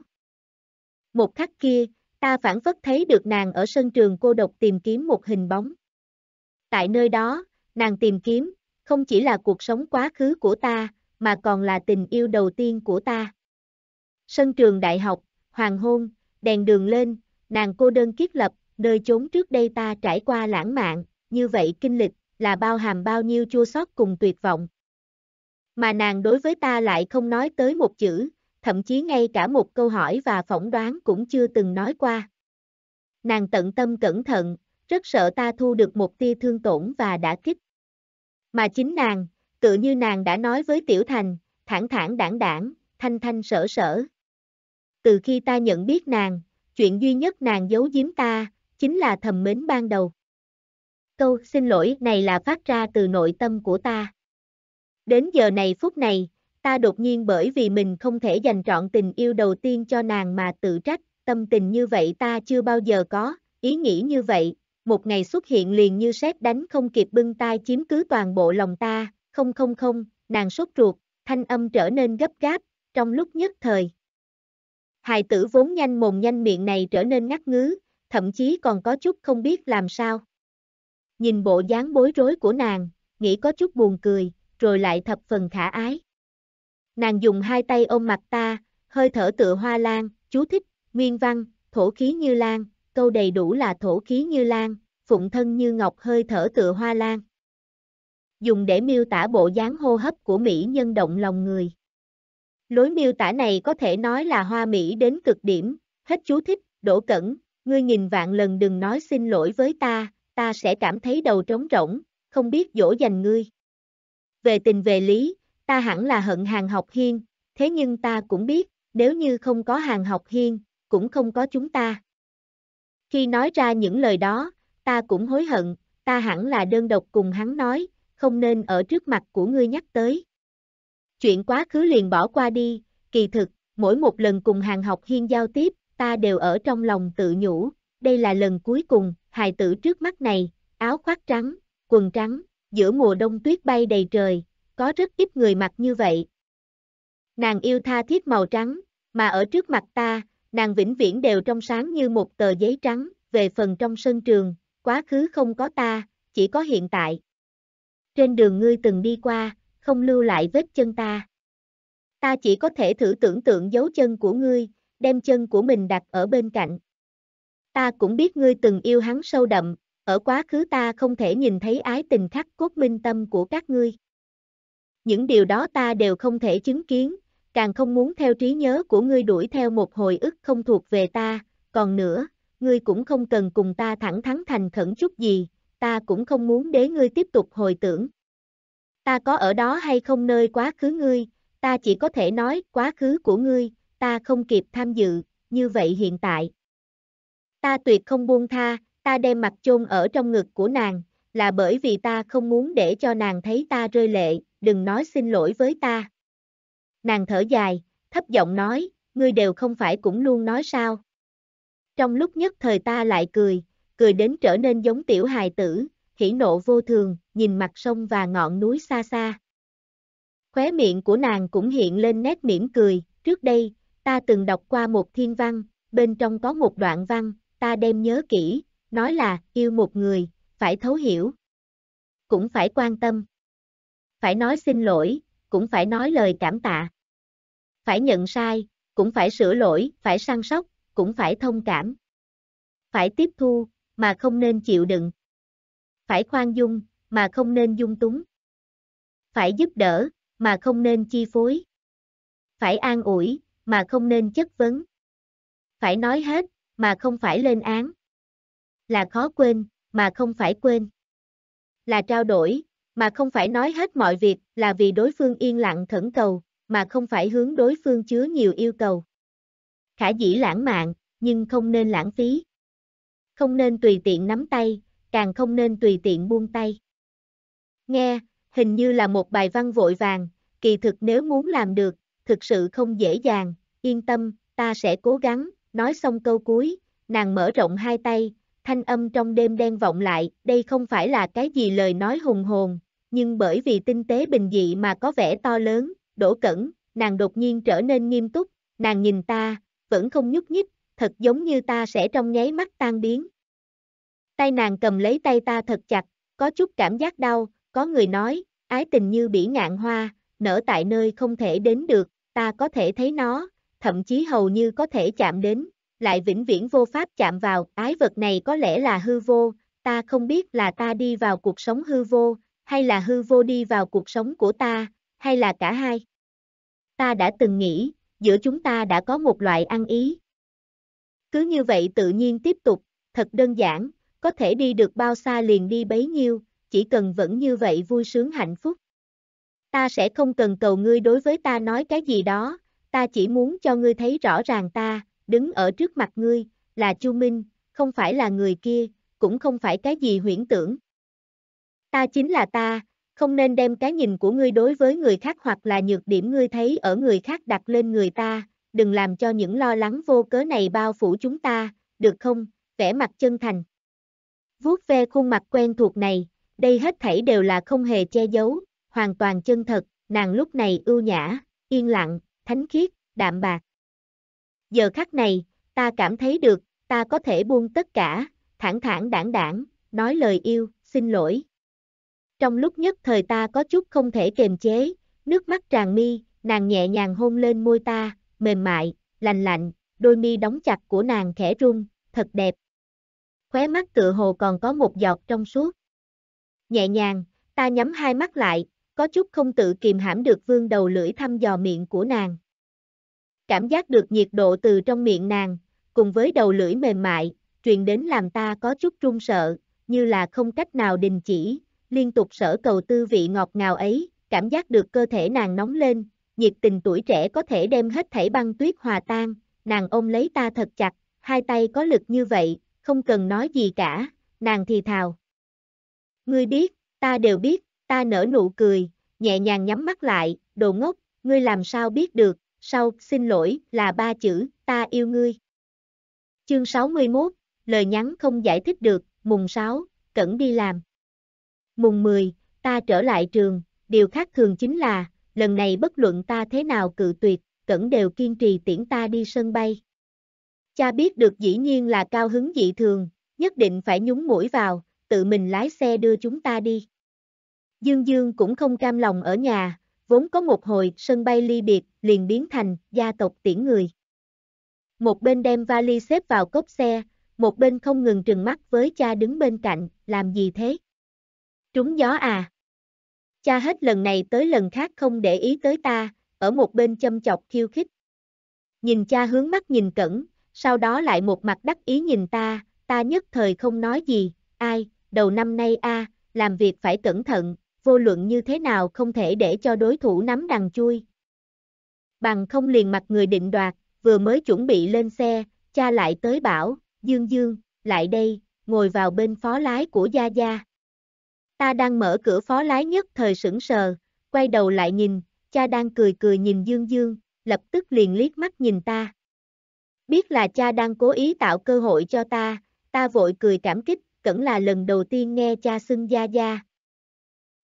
Một khắc kia, Ta phản phất thấy được nàng ở sân trường cô độc tìm kiếm một hình bóng. Tại nơi đó, nàng tìm kiếm, không chỉ là cuộc sống quá khứ của ta, mà còn là tình yêu đầu tiên của ta. Sân trường đại học, hoàng hôn, đèn đường lên, nàng cô đơn kiếp lập, nơi chốn trước đây ta trải qua lãng mạn, như vậy kinh lịch, là bao hàm bao nhiêu chua xót cùng tuyệt vọng. Mà nàng đối với ta lại không nói tới một chữ, thậm chí ngay cả một câu hỏi và phỏng đoán cũng chưa từng nói qua. Nàng tận tâm cẩn thận, rất sợ ta thu được một tia thương tổn và đã kích. Mà chính nàng, tự như nàng đã nói với Tiểu Thành, thẳng thẳng đảng đảng, thanh thanh sở sở. Từ khi ta nhận biết nàng, chuyện duy nhất nàng giấu giếm ta, chính là thầm mến ban đầu. Câu xin lỗi này là phát ra từ nội tâm của ta. Đến giờ này phút này, ta đột nhiên bởi vì mình không thể dành trọn tình yêu đầu tiên cho nàng mà tự trách, tâm tình như vậy ta chưa bao giờ có, ý nghĩ như vậy, một ngày xuất hiện liền như sét đánh không kịp bưng tai chiếm cứ toàn bộ lòng ta, không không không, nàng sốt ruột, thanh âm trở nên gấp gáp, trong lúc nhất thời. Hài tử vốn nhanh mồm nhanh miệng này trở nên ngắt ngứ, thậm chí còn có chút không biết làm sao. Nhìn bộ dáng bối rối của nàng, nghĩ có chút buồn cười, rồi lại thập phần khả ái. Nàng dùng hai tay ôm mặt ta, hơi thở tựa hoa lan, chú thích, nguyên văn, thổ khí như lan, câu đầy đủ là thổ khí như lan, phụng thân như ngọc hơi thở tựa hoa lan. Dùng để miêu tả bộ dáng hô hấp của Mỹ nhân động lòng người. Lối miêu tả này có thể nói là hoa Mỹ đến cực điểm, hết chú thích, đổ cẩn, ngươi nghìn vạn lần đừng nói xin lỗi với ta, ta sẽ cảm thấy đầu trống rỗng, không biết dỗ dành ngươi. Về tình về lý, ta hẳn là hận hàng học hiên, thế nhưng ta cũng biết, nếu như không có hàng học hiên, cũng không có chúng ta. Khi nói ra những lời đó, ta cũng hối hận, ta hẳn là đơn độc cùng hắn nói, không nên ở trước mặt của ngươi nhắc tới. Chuyện quá khứ liền bỏ qua đi, kỳ thực, mỗi một lần cùng hàng học hiên giao tiếp, ta đều ở trong lòng tự nhủ, đây là lần cuối cùng, hài tử trước mắt này, áo khoác trắng, quần trắng, giữa mùa đông tuyết bay đầy trời, có rất ít người mặc như vậy. Nàng yêu tha thiết màu trắng, mà ở trước mặt ta, nàng vĩnh viễn đều trong sáng như một tờ giấy trắng, về phần trong sân trường, quá khứ không có ta, chỉ có hiện tại. Trên đường ngươi từng đi qua, không lưu lại vết chân ta. Ta chỉ có thể thử tưởng tượng dấu chân của ngươi, đem chân của mình đặt ở bên cạnh. Ta cũng biết ngươi từng yêu hắn sâu đậm, ở quá khứ ta không thể nhìn thấy ái tình khắc cốt minh tâm của các ngươi. Những điều đó ta đều không thể chứng kiến, càng không muốn theo trí nhớ của ngươi đuổi theo một hồi ức không thuộc về ta, còn nữa, ngươi cũng không cần cùng ta thẳng thắn thành khẩn chút gì, ta cũng không muốn để ngươi tiếp tục hồi tưởng. Ta có ở đó hay không nơi quá khứ ngươi, ta chỉ có thể nói quá khứ của ngươi, ta không kịp tham dự, như vậy hiện tại. Ta tuyệt không buông tha, ta đem mặt chôn ở trong ngực của nàng, là bởi vì ta không muốn để cho nàng thấy ta rơi lệ, đừng nói xin lỗi với ta. Nàng thở dài, thấp giọng nói, ngươi đều không phải cũng luôn nói sao. Trong lúc nhất thời ta lại cười, cười đến trở nên giống tiểu hài tử, hỉ nộ vô thường, nhìn mặt sông và ngọn núi xa xa. Khóe miệng của nàng cũng hiện lên nét mỉm cười, trước đây, ta từng đọc qua một thiên văn, bên trong có một đoạn văn, ta đem nhớ kỹ, nói là, yêu một người, phải thấu hiểu, cũng phải quan tâm phải nói xin lỗi, cũng phải nói lời cảm tạ. Phải nhận sai, cũng phải sửa lỗi, phải săn sóc, cũng phải thông cảm. Phải tiếp thu, mà không nên chịu đựng. Phải khoan dung, mà không nên dung túng. Phải giúp đỡ, mà không nên chi phối. Phải an ủi, mà không nên chất vấn. Phải nói hết, mà không phải lên án. Là khó quên, mà không phải quên. Là trao đổi, mà không phải nói hết mọi việc là vì đối phương yên lặng khẩn cầu, mà không phải hướng đối phương chứa nhiều yêu cầu. Khả dĩ lãng mạn, nhưng không nên lãng phí. Không nên tùy tiện nắm tay, càng không nên tùy tiện buông tay. Nghe, hình như là một bài văn vội vàng, kỳ thực nếu muốn làm được, thực sự không dễ dàng, yên tâm, ta sẽ cố gắng, nói xong câu cuối, nàng mở rộng hai tay, thanh âm trong đêm đen vọng lại, đây không phải là cái gì lời nói hùng hồn, nhưng bởi vì tinh tế bình dị mà có vẻ to lớn, đổ cẩn, nàng đột nhiên trở nên nghiêm túc, nàng nhìn ta, vẫn không nhúc nhích, thật giống như ta sẽ trong nháy mắt tan biến. Tay nàng cầm lấy tay ta thật chặt, có chút cảm giác đau, có người nói, ái tình như bỉ ngạn hoa, nở tại nơi không thể đến được, ta có thể thấy nó, thậm chí hầu như có thể chạm đến, lại vĩnh viễn vô pháp chạm vào, ái vật này có lẽ là hư vô, ta không biết là ta đi vào cuộc sống hư vô, hay là hư vô đi vào cuộc sống của ta, hay là cả hai. Ta đã từng nghĩ, giữa chúng ta đã có một loại ăn ý. Cứ như vậy tự nhiên tiếp tục, thật đơn giản, có thể đi được bao xa liền đi bấy nhiêu, chỉ cần vẫn như vậy vui sướng hạnh phúc. Ta sẽ không cần cầu ngươi đối với ta nói cái gì đó, ta chỉ muốn cho ngươi thấy rõ ràng ta, đứng ở trước mặt ngươi, là Chu Minh, không phải là người kia, cũng không phải cái gì huyễn tưởng. Ta chính là ta, không nên đem cái nhìn của ngươi đối với người khác hoặc là nhược điểm ngươi thấy ở người khác đặt lên người ta, đừng làm cho những lo lắng vô cớ này bao phủ chúng ta, được không, vẻ mặt chân thành. Vuốt ve khuôn mặt quen thuộc này, đây hết thảy đều là không hề che giấu, hoàn toàn chân thật, nàng lúc này ưu nhã, yên lặng, thánh khiết, đạm bạc. Giờ khắc này, ta cảm thấy được, ta có thể buông tất cả, thẳng thẳng đảng đảng, nói lời yêu, xin lỗi. Trong lúc nhất thời ta có chút không thể kềm chế, nước mắt tràn mi, nàng nhẹ nhàng hôn lên môi ta, mềm mại, lành lạnh, đôi mi đóng chặt của nàng khẽ rung, thật đẹp. Khóe mắt tựa hồ còn có một giọt trong suốt. Nhẹ nhàng, ta nhắm hai mắt lại, có chút không tự kìm hãm được vương đầu lưỡi thăm dò miệng của nàng cảm giác được nhiệt độ từ trong miệng nàng, cùng với đầu lưỡi mềm mại, truyền đến làm ta có chút run sợ, như là không cách nào đình chỉ, liên tục sở cầu tư vị ngọt ngào ấy, cảm giác được cơ thể nàng nóng lên, nhiệt tình tuổi trẻ có thể đem hết thảy băng tuyết hòa tan, nàng ôm lấy ta thật chặt, hai tay có lực như vậy, không cần nói gì cả, nàng thì thào. Ngươi biết, ta đều biết, ta nở nụ cười, nhẹ nhàng nhắm mắt lại, đồ ngốc, ngươi làm sao biết được, sau, xin lỗi, là ba chữ, ta yêu ngươi. Chương 61, lời nhắn không giải thích được, mùng 6, cẩn đi làm. Mùng 10, ta trở lại trường, điều khác thường chính là, lần này bất luận ta thế nào cự tuyệt, cẩn đều kiên trì tiễn ta đi sân bay. Cha biết được dĩ nhiên là cao hứng dị thường, nhất định phải nhúng mũi vào, tự mình lái xe đưa chúng ta đi. Dương Dương cũng không cam lòng ở nhà, vốn có một hồi sân bay ly biệt, liền biến thành gia tộc tiễn người. Một bên đem vali xếp vào cốp xe, một bên không ngừng trừng mắt với cha đứng bên cạnh, làm gì thế? Trúng gió à? Cha hết lần này tới lần khác không để ý tới ta, ở một bên châm chọc khiêu khích. Nhìn cha hướng mắt nhìn cẩn, sau đó lại một mặt đắc ý nhìn ta, ta nhất thời không nói gì, ai, đầu năm nay a à, làm việc phải cẩn thận, vô luận như thế nào không thể để cho đối thủ nắm đằng chui. Bằng không liền mặt người định đoạt, vừa mới chuẩn bị lên xe, cha lại tới bảo, Dương Dương, lại đây, ngồi vào bên phó lái của Gia Gia. Ta đang mở cửa phó lái nhất thời sững sờ, quay đầu lại nhìn, cha đang cười cười nhìn Dương Dương, lập tức liền liếc mắt nhìn ta. Biết là cha đang cố ý tạo cơ hội cho ta, ta vội cười cảm kích, cẩn là lần đầu tiên nghe cha xưng Gia Gia,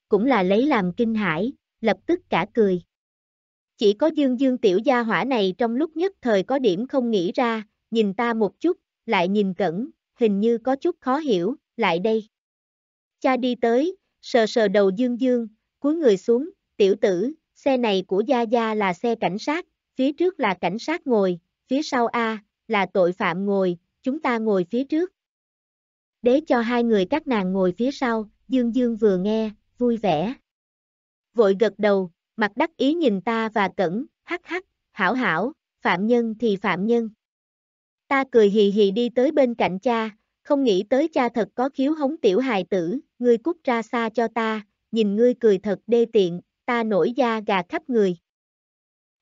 cũng là lấy làm kinh hãi, lập tức cả cười. Chỉ có dương dương tiểu gia hỏa này trong lúc nhất thời có điểm không nghĩ ra, nhìn ta một chút, lại nhìn cẩn, hình như có chút khó hiểu, lại đây. Cha đi tới, sờ sờ đầu dương dương, cúi người xuống, tiểu tử, xe này của Gia Gia là xe cảnh sát, phía trước là cảnh sát ngồi, phía sau A, là tội phạm ngồi, chúng ta ngồi phía trước. Đế cho hai người các nàng ngồi phía sau, Dương Dương vừa nghe, vui vẻ. Vội gật đầu, mặt đắc ý nhìn ta và cẩn, hắc hắc, hảo hảo, phạm nhân thì phạm nhân. Ta cười hì hì đi tới bên cạnh cha, không nghĩ tới cha thật có khiếu hống tiểu hài tử, ngươi cút ra xa cho ta, nhìn ngươi cười thật đê tiện, ta nổi da gà khắp người.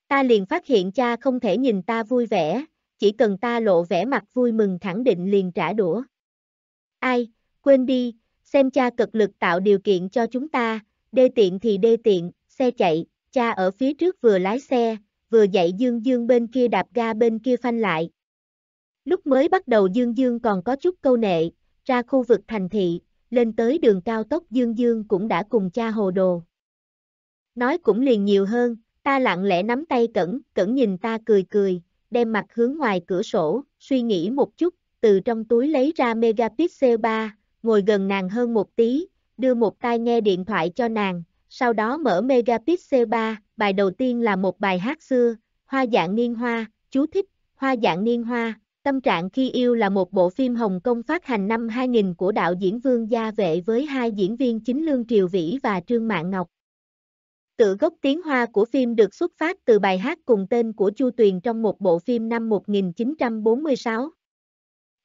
Ta liền phát hiện cha không thể nhìn ta vui vẻ, chỉ cần ta lộ vẻ mặt vui mừng khẳng định liền trả đũa. Ai, quên đi, xem cha cực lực tạo điều kiện cho chúng ta, đê tiện thì đê tiện, xe chạy, cha ở phía trước vừa lái xe, vừa dạy Dương Dương bên kia đạp ga bên kia phanh lại. Lúc mới bắt đầu Dương Dương còn có chút câu nệ, ra khu vực thành thị, lên tới đường cao tốc Dương Dương cũng đã cùng cha hồ đồ. Nói cũng liền nhiều hơn, ta lặng lẽ nắm tay Cẩn, Cẩn nhìn ta cười cười, đem mặt hướng ngoài cửa sổ, suy nghĩ một chút, từ trong túi lấy ra megapixel 3, ngồi gần nàng hơn một tí, đưa một tai nghe điện thoại cho nàng, sau đó mở Megapix c 3, bài đầu tiên là một bài hát xưa, Hoa dạng niên hoa, chú thích, Hoa dạng niên hoa, tâm trạng khi yêu là một bộ phim Hồng Kông phát hành năm 2000 của đạo diễn Vương Gia Vệ với hai diễn viên chính Lương Triều Vĩ và Trương Mạng Ngọc. Tự gốc tiếng Hoa của phim được xuất phát từ bài hát cùng tên của Chu Tuyền trong một bộ phim năm 1946.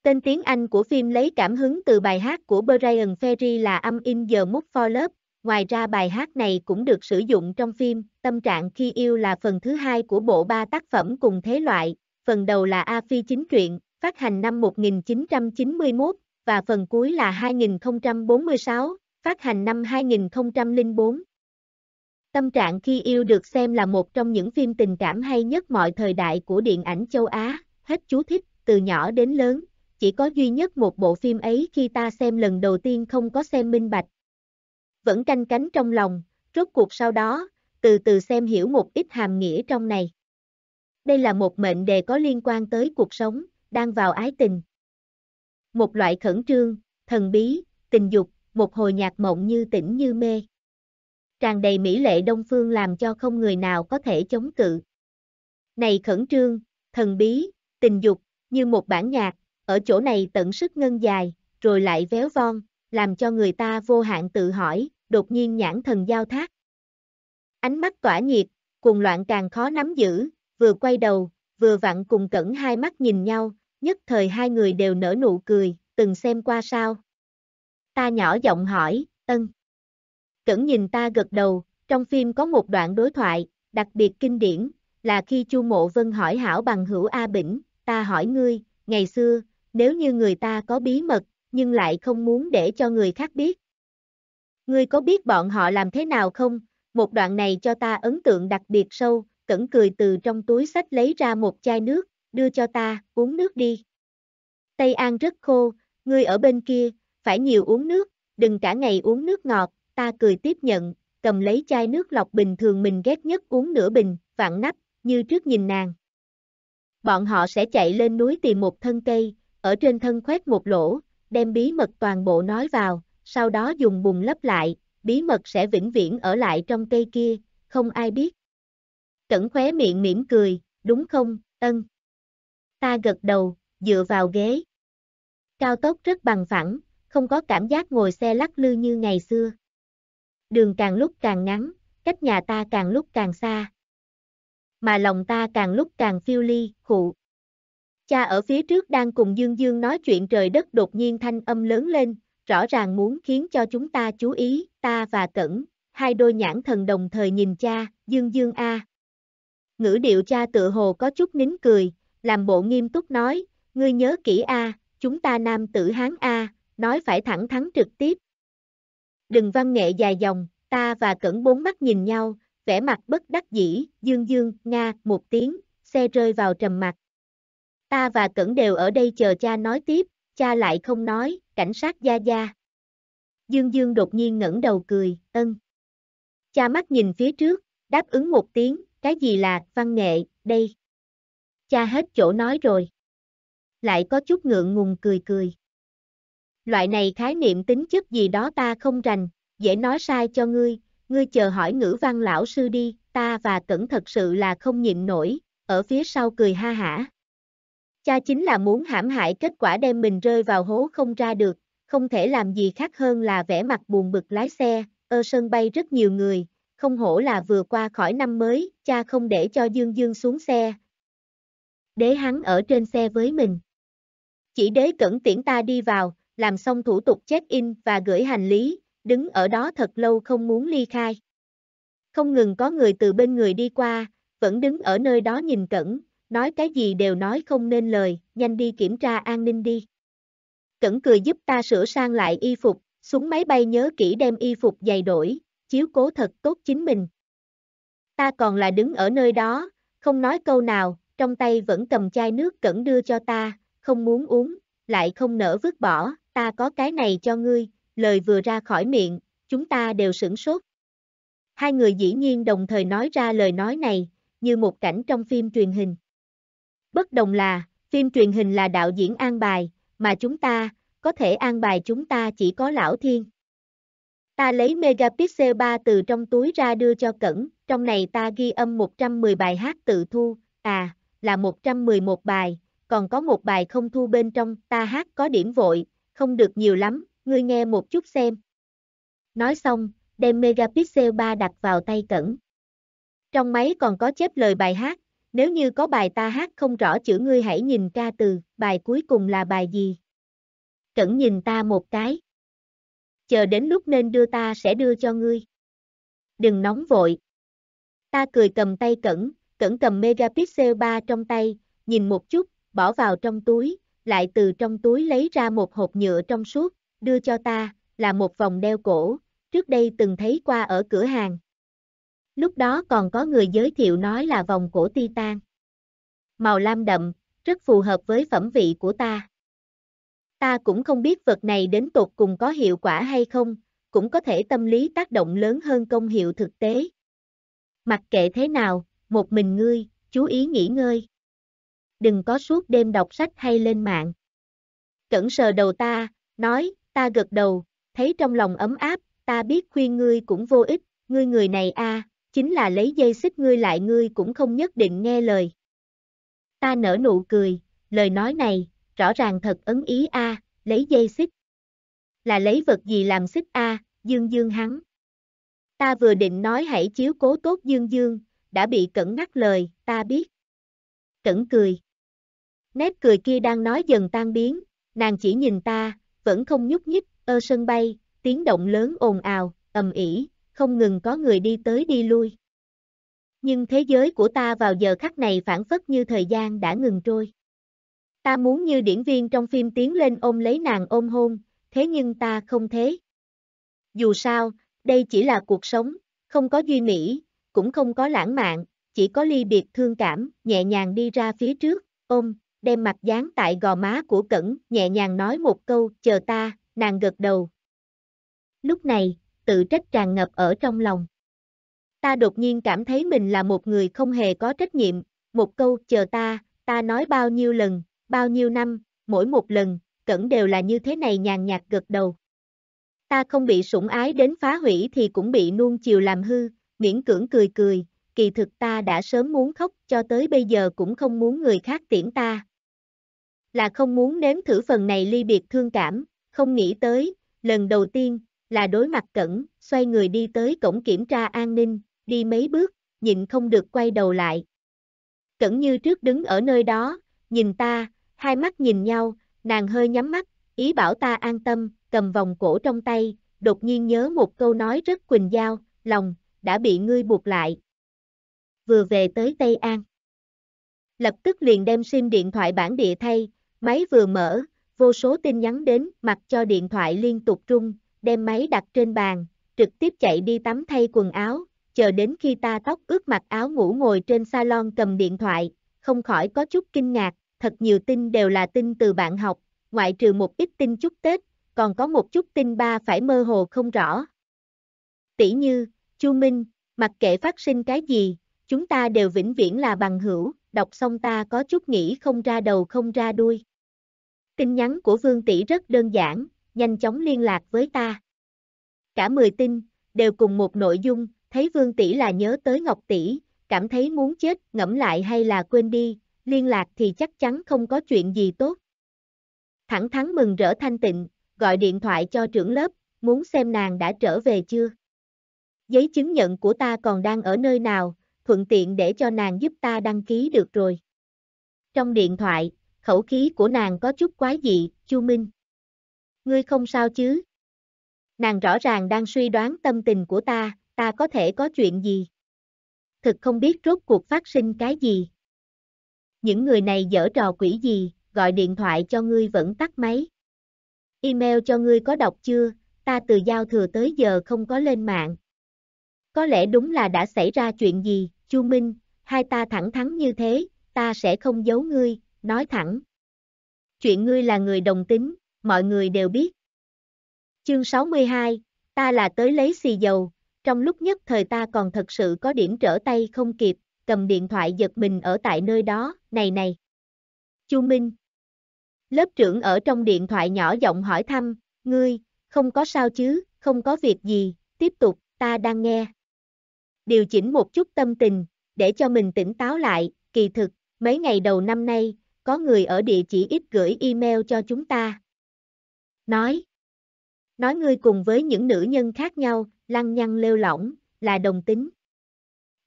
Tên tiếng Anh của phim lấy cảm hứng từ bài hát của Brian Ferry là Âm in the Mood for Love. Ngoài ra bài hát này cũng được sử dụng trong phim Tâm trạng khi yêu là phần thứ hai của bộ ba tác phẩm cùng thế loại. Phần đầu là A Phi chính truyện, phát hành năm 1991, và phần cuối là 2046, phát hành năm 2004. Tâm trạng khi yêu được xem là một trong những phim tình cảm hay nhất mọi thời đại của điện ảnh châu Á, hết chú thích, từ nhỏ đến lớn chỉ có duy nhất một bộ phim ấy khi ta xem lần đầu tiên không có xem minh bạch. Vẫn canh cánh trong lòng, rốt cuộc sau đó, từ từ xem hiểu một ít hàm nghĩa trong này. Đây là một mệnh đề có liên quan tới cuộc sống, đang vào ái tình. Một loại khẩn trương, thần bí, tình dục, một hồi nhạc mộng như tỉnh như mê. Tràn đầy mỹ lệ đông phương làm cho không người nào có thể chống cự. Này khẩn trương, thần bí, tình dục, như một bản nhạc, ở chỗ này tận sức ngân dài, rồi lại véo von, làm cho người ta vô hạn tự hỏi, đột nhiên nhãn thần giao thác. Ánh mắt tỏa nhiệt, cuồng loạn càng khó nắm giữ, vừa quay đầu, vừa vặn cùng cẩn hai mắt nhìn nhau, nhất thời hai người đều nở nụ cười, từng xem qua sao. Ta nhỏ giọng hỏi, ân. Cẩn nhìn ta gật đầu, trong phim có một đoạn đối thoại, đặc biệt kinh điển, là khi Chu Mộ Vân hỏi hảo bằng hữu A Bỉnh, ta hỏi ngươi, ngày xưa, nếu như người ta có bí mật, nhưng lại không muốn để cho người khác biết. Ngươi có biết bọn họ làm thế nào không? Một đoạn này cho ta ấn tượng đặc biệt sâu, cẩn cười từ trong túi sách lấy ra một chai nước, đưa cho ta, uống nước đi. Tây An rất khô, ngươi ở bên kia, phải nhiều uống nước, đừng cả ngày uống nước ngọt, ta cười tiếp nhận, cầm lấy chai nước lọc bình thường mình ghét nhất uống nửa bình, vặn nắp, như trước nhìn nàng. Bọn họ sẽ chạy lên núi tìm một thân cây, ở trên thân khoét một lỗ, đem bí mật toàn bộ nói vào, sau đó dùng bùn lấp lại, bí mật sẽ vĩnh viễn ở lại trong cây kia, không ai biết. Cẩn khóe miệng mỉm cười, đúng không, ân. Ta gật đầu, dựa vào ghế. Cao tốc rất bằng phẳng, không có cảm giác ngồi xe lắc lư như ngày xưa. Đường càng lúc càng ngắn, cách nhà ta càng lúc càng xa. Mà lòng ta càng lúc càng phiêu ly, khụ cha ở phía trước đang cùng Dương Dương nói chuyện trời đất đột nhiên thanh âm lớn lên, rõ ràng muốn khiến cho chúng ta chú ý, ta và Cẩn, hai đôi nhãn thần đồng thời nhìn cha, Dương Dương A. Ngữ điệu cha tự hồ có chút nín cười, làm bộ nghiêm túc nói, ngươi nhớ kỹ A, chúng ta nam tử Hán A, nói phải thẳng thắn trực tiếp. Đừng văn nghệ dài dòng, ta và Cẩn bốn mắt nhìn nhau, vẻ mặt bất đắc dĩ, Dương Dương, Nga, một tiếng, xe rơi vào trầm mặt. Ta và Cẩn đều ở đây chờ cha nói tiếp, cha lại không nói, cảnh sát gia gia. Dương Dương đột nhiên ngẩng đầu cười, ân. Cha mắt nhìn phía trước, đáp ứng một tiếng, cái gì là văn nghệ, đây. Cha hết chỗ nói rồi. Lại có chút ngượng ngùng cười cười. Loại này khái niệm tính chất gì đó ta không rành, dễ nói sai cho ngươi, ngươi chờ hỏi ngữ văn lão sư đi, ta và cẩn thật sự là không nhịn nổi, ở phía sau cười ha hả. Cha chính là muốn hãm hại kết quả đem mình rơi vào hố không ra được, không thể làm gì khác hơn là vẽ mặt buồn bực lái xe, ở sân bay rất nhiều người, không hổ là vừa qua khỏi năm mới, cha không để cho Dương Dương xuống xe. Đế hắn ở trên xe với mình. Chỉ đế cẩn tiễn ta đi vào, làm xong thủ tục check-in và gửi hành lý, đứng ở đó thật lâu không muốn ly khai. Không ngừng có người từ bên người đi qua, vẫn đứng ở nơi đó nhìn cẩn, nói cái gì đều nói không nên lời, nhanh đi kiểm tra an ninh đi. Cẩn cười giúp ta sửa sang lại y phục, xuống máy bay nhớ kỹ đem y phục giày đổi, chiếu cố thật tốt chính mình. Ta còn là đứng ở nơi đó, không nói câu nào, trong tay vẫn cầm chai nước Cẩn đưa cho ta, không muốn uống, lại không nỡ vứt bỏ, ta có cái này cho ngươi, lời vừa ra khỏi miệng, chúng ta đều sửng sốt. Hai người dĩ nhiên đồng thời nói ra lời nói này, như một cảnh trong phim truyền hình. Bất đồng là, phim truyền hình là đạo diễn an bài, mà chúng ta, có thể an bài chúng ta chỉ có lão thiên. Ta lấy megapixel 3 từ trong túi ra đưa cho Cẩn, trong này ta ghi âm 110 bài hát tự thu, à, là 111 bài, còn có một bài không thu bên trong, ta hát có điểm vội, không được nhiều lắm, ngươi nghe một chút xem. Nói xong, đem megapixel 3 đặt vào tay Cẩn. Trong máy còn có chép lời bài hát, nếu như có bài ta hát không rõ chữ ngươi hãy nhìn ca từ, bài cuối cùng là bài gì? Cẩn nhìn ta một cái. Chờ đến lúc nên đưa ta sẽ đưa cho ngươi. Đừng nóng vội. Ta cười cầm tay Cẩn, Cẩn cầm megapixel 3 trong tay, nhìn một chút, bỏ vào trong túi, lại từ trong túi lấy ra một hộp nhựa trong suốt, đưa cho ta, là một vòng đeo cổ, trước đây từng thấy qua ở cửa hàng lúc đó còn có người giới thiệu nói là vòng cổ titan. Màu lam đậm, rất phù hợp với phẩm vị của ta. Ta cũng không biết vật này đến tột cùng có hiệu quả hay không, cũng có thể tâm lý tác động lớn hơn công hiệu thực tế. Mặc kệ thế nào, một mình ngươi, chú ý nghỉ ngơi. Đừng có suốt đêm đọc sách hay lên mạng. Cẩn sờ đầu ta, nói, ta gật đầu, thấy trong lòng ấm áp, ta biết khuyên ngươi cũng vô ích, ngươi người này a, chính là lấy dây xích ngươi lại ngươi cũng không nhất định nghe lời. Ta nở nụ cười, lời nói này, rõ ràng thật ấn ý a, lấy dây xích. Là lấy vật gì làm xích a, dương dương hắn. Ta vừa định nói hãy chiếu cố tốt dương dương, đã bị cẩn ngắt lời, ta biết. Cẩn cười. Nét cười kia đang nói dần tan biến, nàng chỉ nhìn ta, vẫn không nhúc nhích, ơ sân bay, tiếng động lớn ồn ào, ầm ỉ không ngừng có người đi tới đi lui. Nhưng thế giới của ta vào giờ khắc này phản phất như thời gian đã ngừng trôi. Ta muốn như điển viên trong phim tiến lên ôm lấy nàng ôm hôn, thế nhưng ta không thế. Dù sao, đây chỉ là cuộc sống, không có duy mỹ, cũng không có lãng mạn, chỉ có ly biệt thương cảm, nhẹ nhàng đi ra phía trước, ôm, đem mặt dán tại gò má của Cẩn, nhẹ nhàng nói một câu, chờ ta, nàng gật đầu. Lúc này, tự trách tràn ngập ở trong lòng. Ta đột nhiên cảm thấy mình là một người không hề có trách nhiệm, một câu chờ ta, ta nói bao nhiêu lần, bao nhiêu năm, mỗi một lần, cẩn đều là như thế này nhàn nhạt gật đầu. Ta không bị sủng ái đến phá hủy thì cũng bị nuông chiều làm hư, miễn cưỡng cười cười, kỳ thực ta đã sớm muốn khóc cho tới bây giờ cũng không muốn người khác tiễn ta. Là không muốn nếm thử phần này ly biệt thương cảm, không nghĩ tới, lần đầu tiên, là đối mặt cẩn, xoay người đi tới cổng kiểm tra an ninh, đi mấy bước, nhịn không được quay đầu lại. Cẩn như trước đứng ở nơi đó, nhìn ta, hai mắt nhìn nhau, nàng hơi nhắm mắt, ý bảo ta an tâm, cầm vòng cổ trong tay, đột nhiên nhớ một câu nói rất quỳnh giao, lòng, đã bị ngươi buộc lại. Vừa về tới Tây An, lập tức liền đem sim điện thoại bản địa thay, máy vừa mở, vô số tin nhắn đến, mặc cho điện thoại liên tục rung, đem máy đặt trên bàn, trực tiếp chạy đi tắm thay quần áo, chờ đến khi ta tóc ướt mặc áo ngủ ngồi trên salon cầm điện thoại, không khỏi có chút kinh ngạc, thật nhiều tin đều là tin từ bạn học, ngoại trừ một ít tin chúc Tết, còn có một chút tin ba phải mơ hồ không rõ. Tỷ như, Chu Minh, mặc kệ phát sinh cái gì, chúng ta đều vĩnh viễn là bằng hữu, đọc xong ta có chút nghĩ không ra đầu không ra đuôi. Tin nhắn của Vương Tỷ rất đơn giản, nhanh chóng liên lạc với ta. Cả 10 tin, đều cùng một nội dung, thấy Vương Tỷ là nhớ tới Ngọc Tỷ, cảm thấy muốn chết, ngẫm lại hay là quên đi, liên lạc thì chắc chắn không có chuyện gì tốt. Thẳng thắn mừng rỡ thanh tịnh, gọi điện thoại cho trưởng lớp, muốn xem nàng đã trở về chưa. Giấy chứng nhận của ta còn đang ở nơi nào, thuận tiện để cho nàng giúp ta đăng ký được rồi. Trong điện thoại, khẩu khí của nàng có chút quái dị, Chu Minh. Ngươi không sao chứ? Nàng rõ ràng đang suy đoán tâm tình của ta, ta có thể có chuyện gì? Thực không biết rốt cuộc phát sinh cái gì. Những người này dở trò quỷ gì, gọi điện thoại cho ngươi vẫn tắt máy. Email cho ngươi có đọc chưa, ta từ giao thừa tới giờ không có lên mạng. Có lẽ đúng là đã xảy ra chuyện gì, Chu Minh, hai ta thẳng thắn như thế, ta sẽ không giấu ngươi, nói thẳng. Chuyện ngươi là người đồng tính, mọi người đều biết. Chương 62, ta là tới lấy xì dầu, trong lúc nhất thời ta còn thật sự có điểm trở tay không kịp, cầm điện thoại giật mình ở tại nơi đó, này này. Chu Minh. Lớp trưởng ở trong điện thoại nhỏ giọng hỏi thăm, ngươi, không có sao chứ, không có việc gì, tiếp tục, ta đang nghe. Điều chỉnh một chút tâm tình, để cho mình tỉnh táo lại, kỳ thực, mấy ngày đầu năm nay, có người ở địa chỉ ít gửi email cho chúng ta, nói. Nói ngươi cùng với những nữ nhân khác nhau, lăng nhăng lêu lỏng, là đồng tính.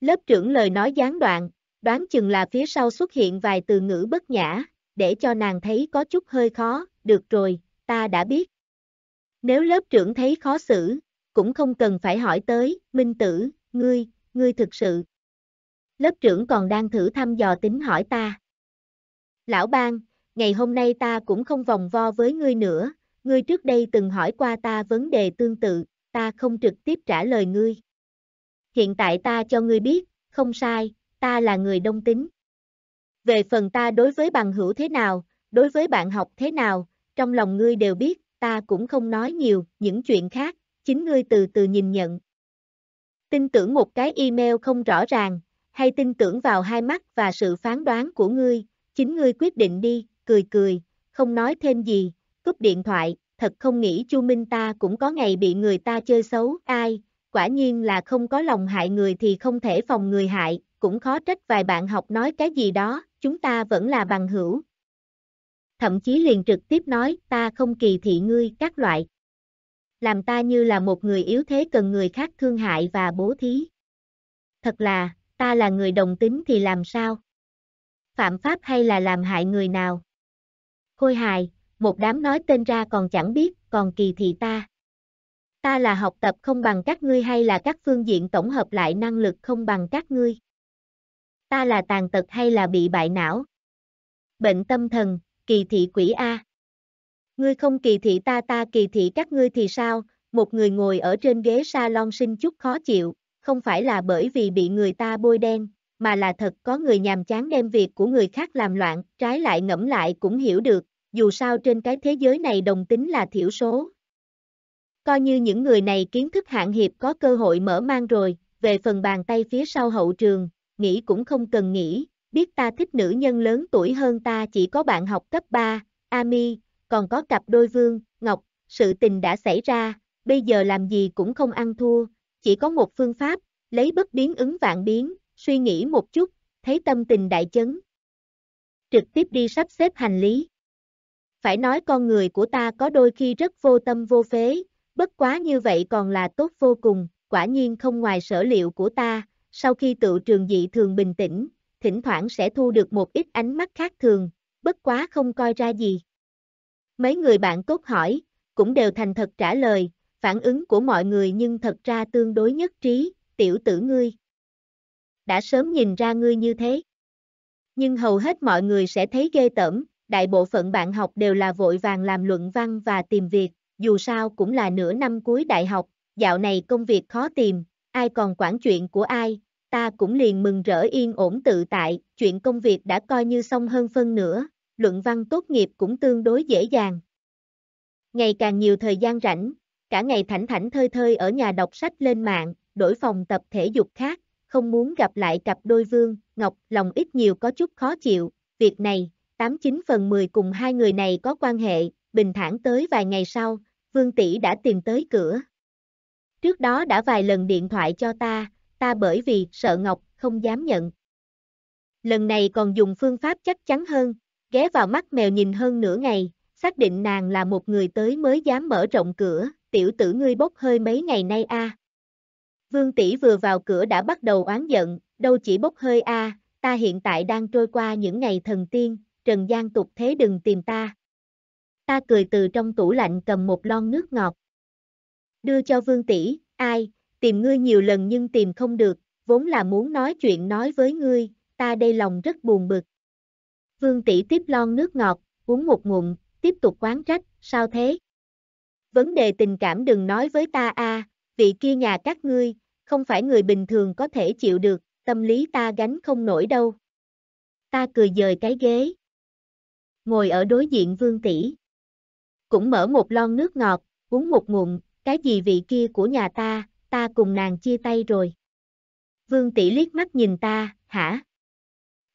Lớp trưởng lời nói gián đoạn, đoán chừng là phía sau xuất hiện vài từ ngữ bất nhã, để cho nàng thấy có chút hơi khó, được rồi, ta đã biết. Nếu lớp trưởng thấy khó xử, cũng không cần phải hỏi tới, minh tử, ngươi, ngươi thực sự. Lớp trưởng còn đang thử thăm dò tính hỏi ta. Lão bang, ngày hôm nay ta cũng không vòng vo với ngươi nữa, ngươi trước đây từng hỏi qua ta vấn đề tương tự, ta không trực tiếp trả lời ngươi. Hiện tại ta cho ngươi biết, không sai, ta là người đông tính. Về phần ta đối với bằng hữu thế nào, đối với bạn học thế nào, trong lòng ngươi đều biết, ta cũng không nói nhiều, những chuyện khác, chính ngươi từ từ nhìn nhận. Tin tưởng một cái email không rõ ràng, hay tin tưởng vào hai mắt và sự phán đoán của ngươi, chính ngươi quyết định đi, cười cười, không nói thêm gì, cúp điện thoại, thật không nghĩ Chu Minh ta cũng có ngày bị người ta chơi xấu, ai, quả nhiên là không có lòng hại người thì không thể phòng người hại, cũng khó trách vài bạn học nói cái gì đó, chúng ta vẫn là bằng hữu. Thậm chí liền trực tiếp nói, ta không kỳ thị ngươi, các loại. Làm ta như là một người yếu thế cần người khác thương hại và bố thí. Thật là, ta là người đồng tính thì làm sao? Phạm pháp hay là làm hại người nào? Khôi hài, một đám nói tên ra còn chẳng biết, còn kỳ thị ta. Ta là học tập không bằng các ngươi hay là các phương diện tổng hợp lại năng lực không bằng các ngươi? Ta là tàn tật hay là bị bại não? Bệnh tâm thần, kỳ thị quỷ A. Ngươi không kỳ thị ta ta kỳ thị các ngươi thì sao? Một người ngồi ở trên ghế salon sinh chút khó chịu, không phải là bởi vì bị người ta bôi đen, mà là thật có người nhàm chán đem việc của người khác làm loạn, trái lại ngẫm lại cũng hiểu được, dù sao trên cái thế giới này đồng tính là thiểu số. Coi như những người này kiến thức hạng hiệp có cơ hội mở mang rồi, về phần bàn tay phía sau hậu trường, nghĩ cũng không cần nghĩ, biết ta thích nữ nhân lớn tuổi hơn ta chỉ có bạn học cấp 3, Ami, còn có cặp đôi vương, ngọc, sự tình đã xảy ra, bây giờ làm gì cũng không ăn thua, chỉ có một phương pháp, lấy bất biến ứng vạn biến, suy nghĩ một chút, thấy tâm tình đại chấn. Trực tiếp đi sắp xếp hành lý phải nói con người của ta có đôi khi rất vô tâm vô phế, bất quá như vậy còn là tốt vô cùng, quả nhiên không ngoài sở liệu của ta, sau khi tự trường dị thường bình tĩnh, thỉnh thoảng sẽ thu được một ít ánh mắt khác thường, bất quá không coi ra gì. Mấy người bạn tốt hỏi, cũng đều thành thật trả lời, phản ứng của mọi người nhưng thật ra tương đối nhất trí, tiểu tử ngươi. Đã sớm nhìn ra ngươi như thế. Nhưng hầu hết mọi người sẽ thấy ghê tởm, đại bộ phận bạn học đều là vội vàng làm luận văn và tìm việc, dù sao cũng là nửa năm cuối đại học, dạo này công việc khó tìm, ai còn quản chuyện của ai, ta cũng liền mừng rỡ yên ổn tự tại, chuyện công việc đã coi như xong hơn phân nữa, luận văn tốt nghiệp cũng tương đối dễ dàng. Ngày càng nhiều thời gian rảnh, cả ngày thảnh thảnh thơi thơi ở nhà đọc sách lên mạng, đổi phòng tập thể dục khác, không muốn gặp lại cặp đôi vương, Ngọc lòng ít nhiều có chút khó chịu, việc này, tám chín phần 10 cùng hai người này có quan hệ, bình thản tới vài ngày sau, Vương Tỷ đã tìm tới cửa. Trước đó đã vài lần điện thoại cho ta, ta bởi vì sợ Ngọc, không dám nhận. Lần này còn dùng phương pháp chắc chắn hơn, ghé vào mắt mèo nhìn hơn nửa ngày, xác định nàng là một người tới mới dám mở rộng cửa, tiểu tử ngươi bốc hơi mấy ngày nay a. Vương Tỷ vừa vào cửa đã bắt đầu oán giận, đâu chỉ bốc hơi a, ta hiện tại đang trôi qua những ngày thần tiên, trần Giang tục thế đừng tìm ta. Ta cười từ trong tủ lạnh cầm một lon nước ngọt. Đưa cho vương tỷ, ai, tìm ngươi nhiều lần nhưng tìm không được, vốn là muốn nói chuyện nói với ngươi, ta đây lòng rất buồn bực. Vương tỷ tiếp lon nước ngọt, uống một ngụm, tiếp tục quán trách, sao thế? Vấn đề tình cảm đừng nói với ta a, vị kia nhà các ngươi, không phải người bình thường có thể chịu được, tâm lý ta gánh không nổi đâu. Ta cười dời cái ghế ngồi ở đối diện Vương tỷ. Cũng mở một lon nước ngọt, uống một ngụm, cái gì vị kia của nhà ta, ta cùng nàng chia tay rồi. Vương tỷ liếc mắt nhìn ta, hả?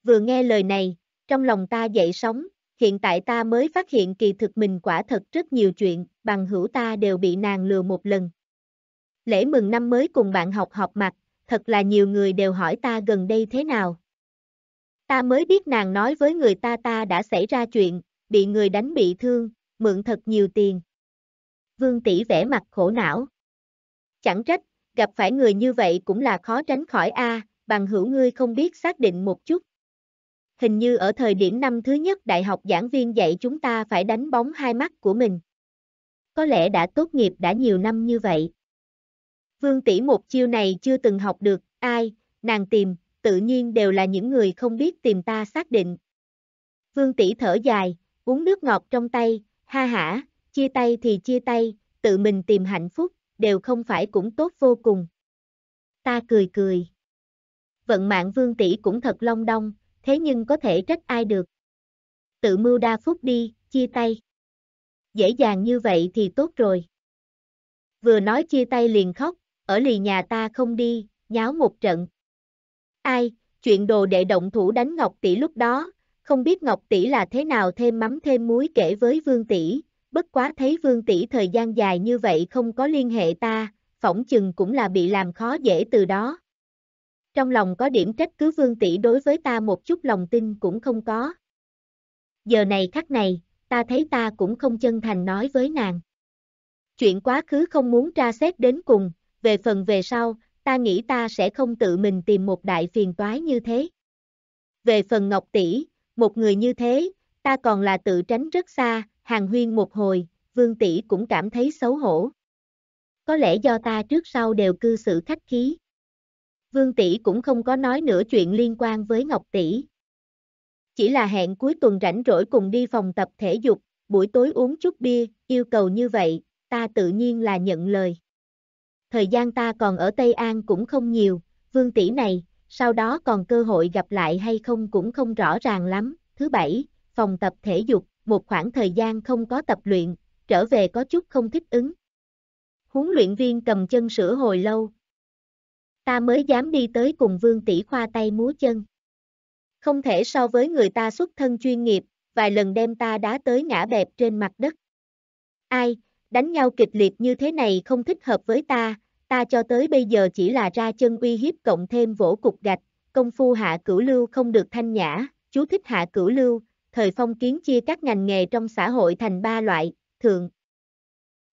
Vừa nghe lời này, trong lòng ta dậy sóng, hiện tại ta mới phát hiện kỳ thực mình quả thật rất nhiều chuyện, bằng hữu ta đều bị nàng lừa một lần. Lễ mừng năm mới cùng bạn học họp mặt, thật là nhiều người đều hỏi ta gần đây thế nào, Ta mới biết nàng nói với người ta ta đã xảy ra chuyện, bị người đánh bị thương, mượn thật nhiều tiền. Vương tỷ vẻ mặt khổ não. Chẳng trách, gặp phải người như vậy cũng là khó tránh khỏi a, bằng hữu ngươi không biết xác định một chút. Hình như ở thời điểm năm thứ nhất đại học giảng viên dạy chúng ta phải đánh bóng hai mắt của mình. Có lẽ đã tốt nghiệp đã nhiều năm như vậy. Vương tỷ một chiêu này chưa từng học được, ai, nàng tìm, tự nhiên đều là những người không biết tìm ta xác định. Vương tỷ thở dài, uống nước ngọt trong tay, ha hả, chia tay thì chia tay, tự mình tìm hạnh phúc, đều không phải cũng tốt vô cùng. Ta cười cười. Vận mạng vương tỷ cũng thật long đong, thế nhưng có thể trách ai được. Tự mưu đa phúc đi, chia tay. Dễ dàng như vậy thì tốt rồi. Vừa nói chia tay liền khóc, ở lì nhà ta không đi, nháo một trận. Ai, chuyện đồ đệ động thủ đánh Ngọc Tỷ lúc đó, không biết Ngọc Tỷ là thế nào thêm mắm thêm muối kể với Vương Tỷ, bất quá thấy Vương Tỷ thời gian dài như vậy không có liên hệ ta, phỏng chừng cũng là bị làm khó dễ từ đó. Trong lòng có điểm trách cứ Vương Tỷ đối với ta một chút lòng tin cũng không có. Giờ này khắc này, ta thấy ta cũng không chân thành nói với nàng. Chuyện quá khứ không muốn tra xét đến cùng, về phần về sau, ta nghĩ ta sẽ không tự mình tìm một đại phiền toái như thế. Về phần Ngọc Tỷ, một người như thế, ta còn là tự tránh rất xa, hàng huyên một hồi, Vương Tỷ cũng cảm thấy xấu hổ. Có lẽ do ta trước sau đều cư xử khách khí. Vương Tỷ cũng không có nói nữa chuyện liên quan với Ngọc Tỷ. Chỉ là hẹn cuối tuần rảnh rỗi cùng đi phòng tập thể dục, buổi tối uống chút bia, yêu cầu như vậy, ta tự nhiên là nhận lời thời gian ta còn ở Tây An cũng không nhiều, vương tỷ này, sau đó còn cơ hội gặp lại hay không cũng không rõ ràng lắm. Thứ bảy, phòng tập thể dục, một khoảng thời gian không có tập luyện, trở về có chút không thích ứng. Huấn luyện viên cầm chân sữa hồi lâu. Ta mới dám đi tới cùng vương tỷ khoa tay múa chân. Không thể so với người ta xuất thân chuyên nghiệp, vài lần đem ta đá tới ngã bẹp trên mặt đất. Ai, đánh nhau kịch liệt như thế này không thích hợp với ta, ta cho tới bây giờ chỉ là ra chân uy hiếp cộng thêm vỗ cục gạch, công phu hạ cửu lưu không được thanh nhã, chú thích hạ cửu lưu, thời phong kiến chia các ngành nghề trong xã hội thành ba loại, thượng,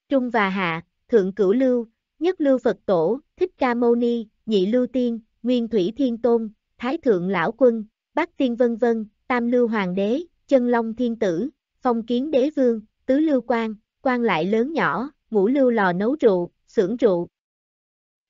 trung và hạ, thượng cửu lưu, nhất lưu Phật tổ, thích ca mâu ni, nhị lưu tiên, nguyên thủy thiên tôn, thái thượng lão quân, bác tiên vân vân, tam lưu hoàng đế, chân long thiên tử, phong kiến đế vương, tứ lưu quan, quan lại lớn nhỏ, ngũ lưu lò nấu rượu, xưởng rượu.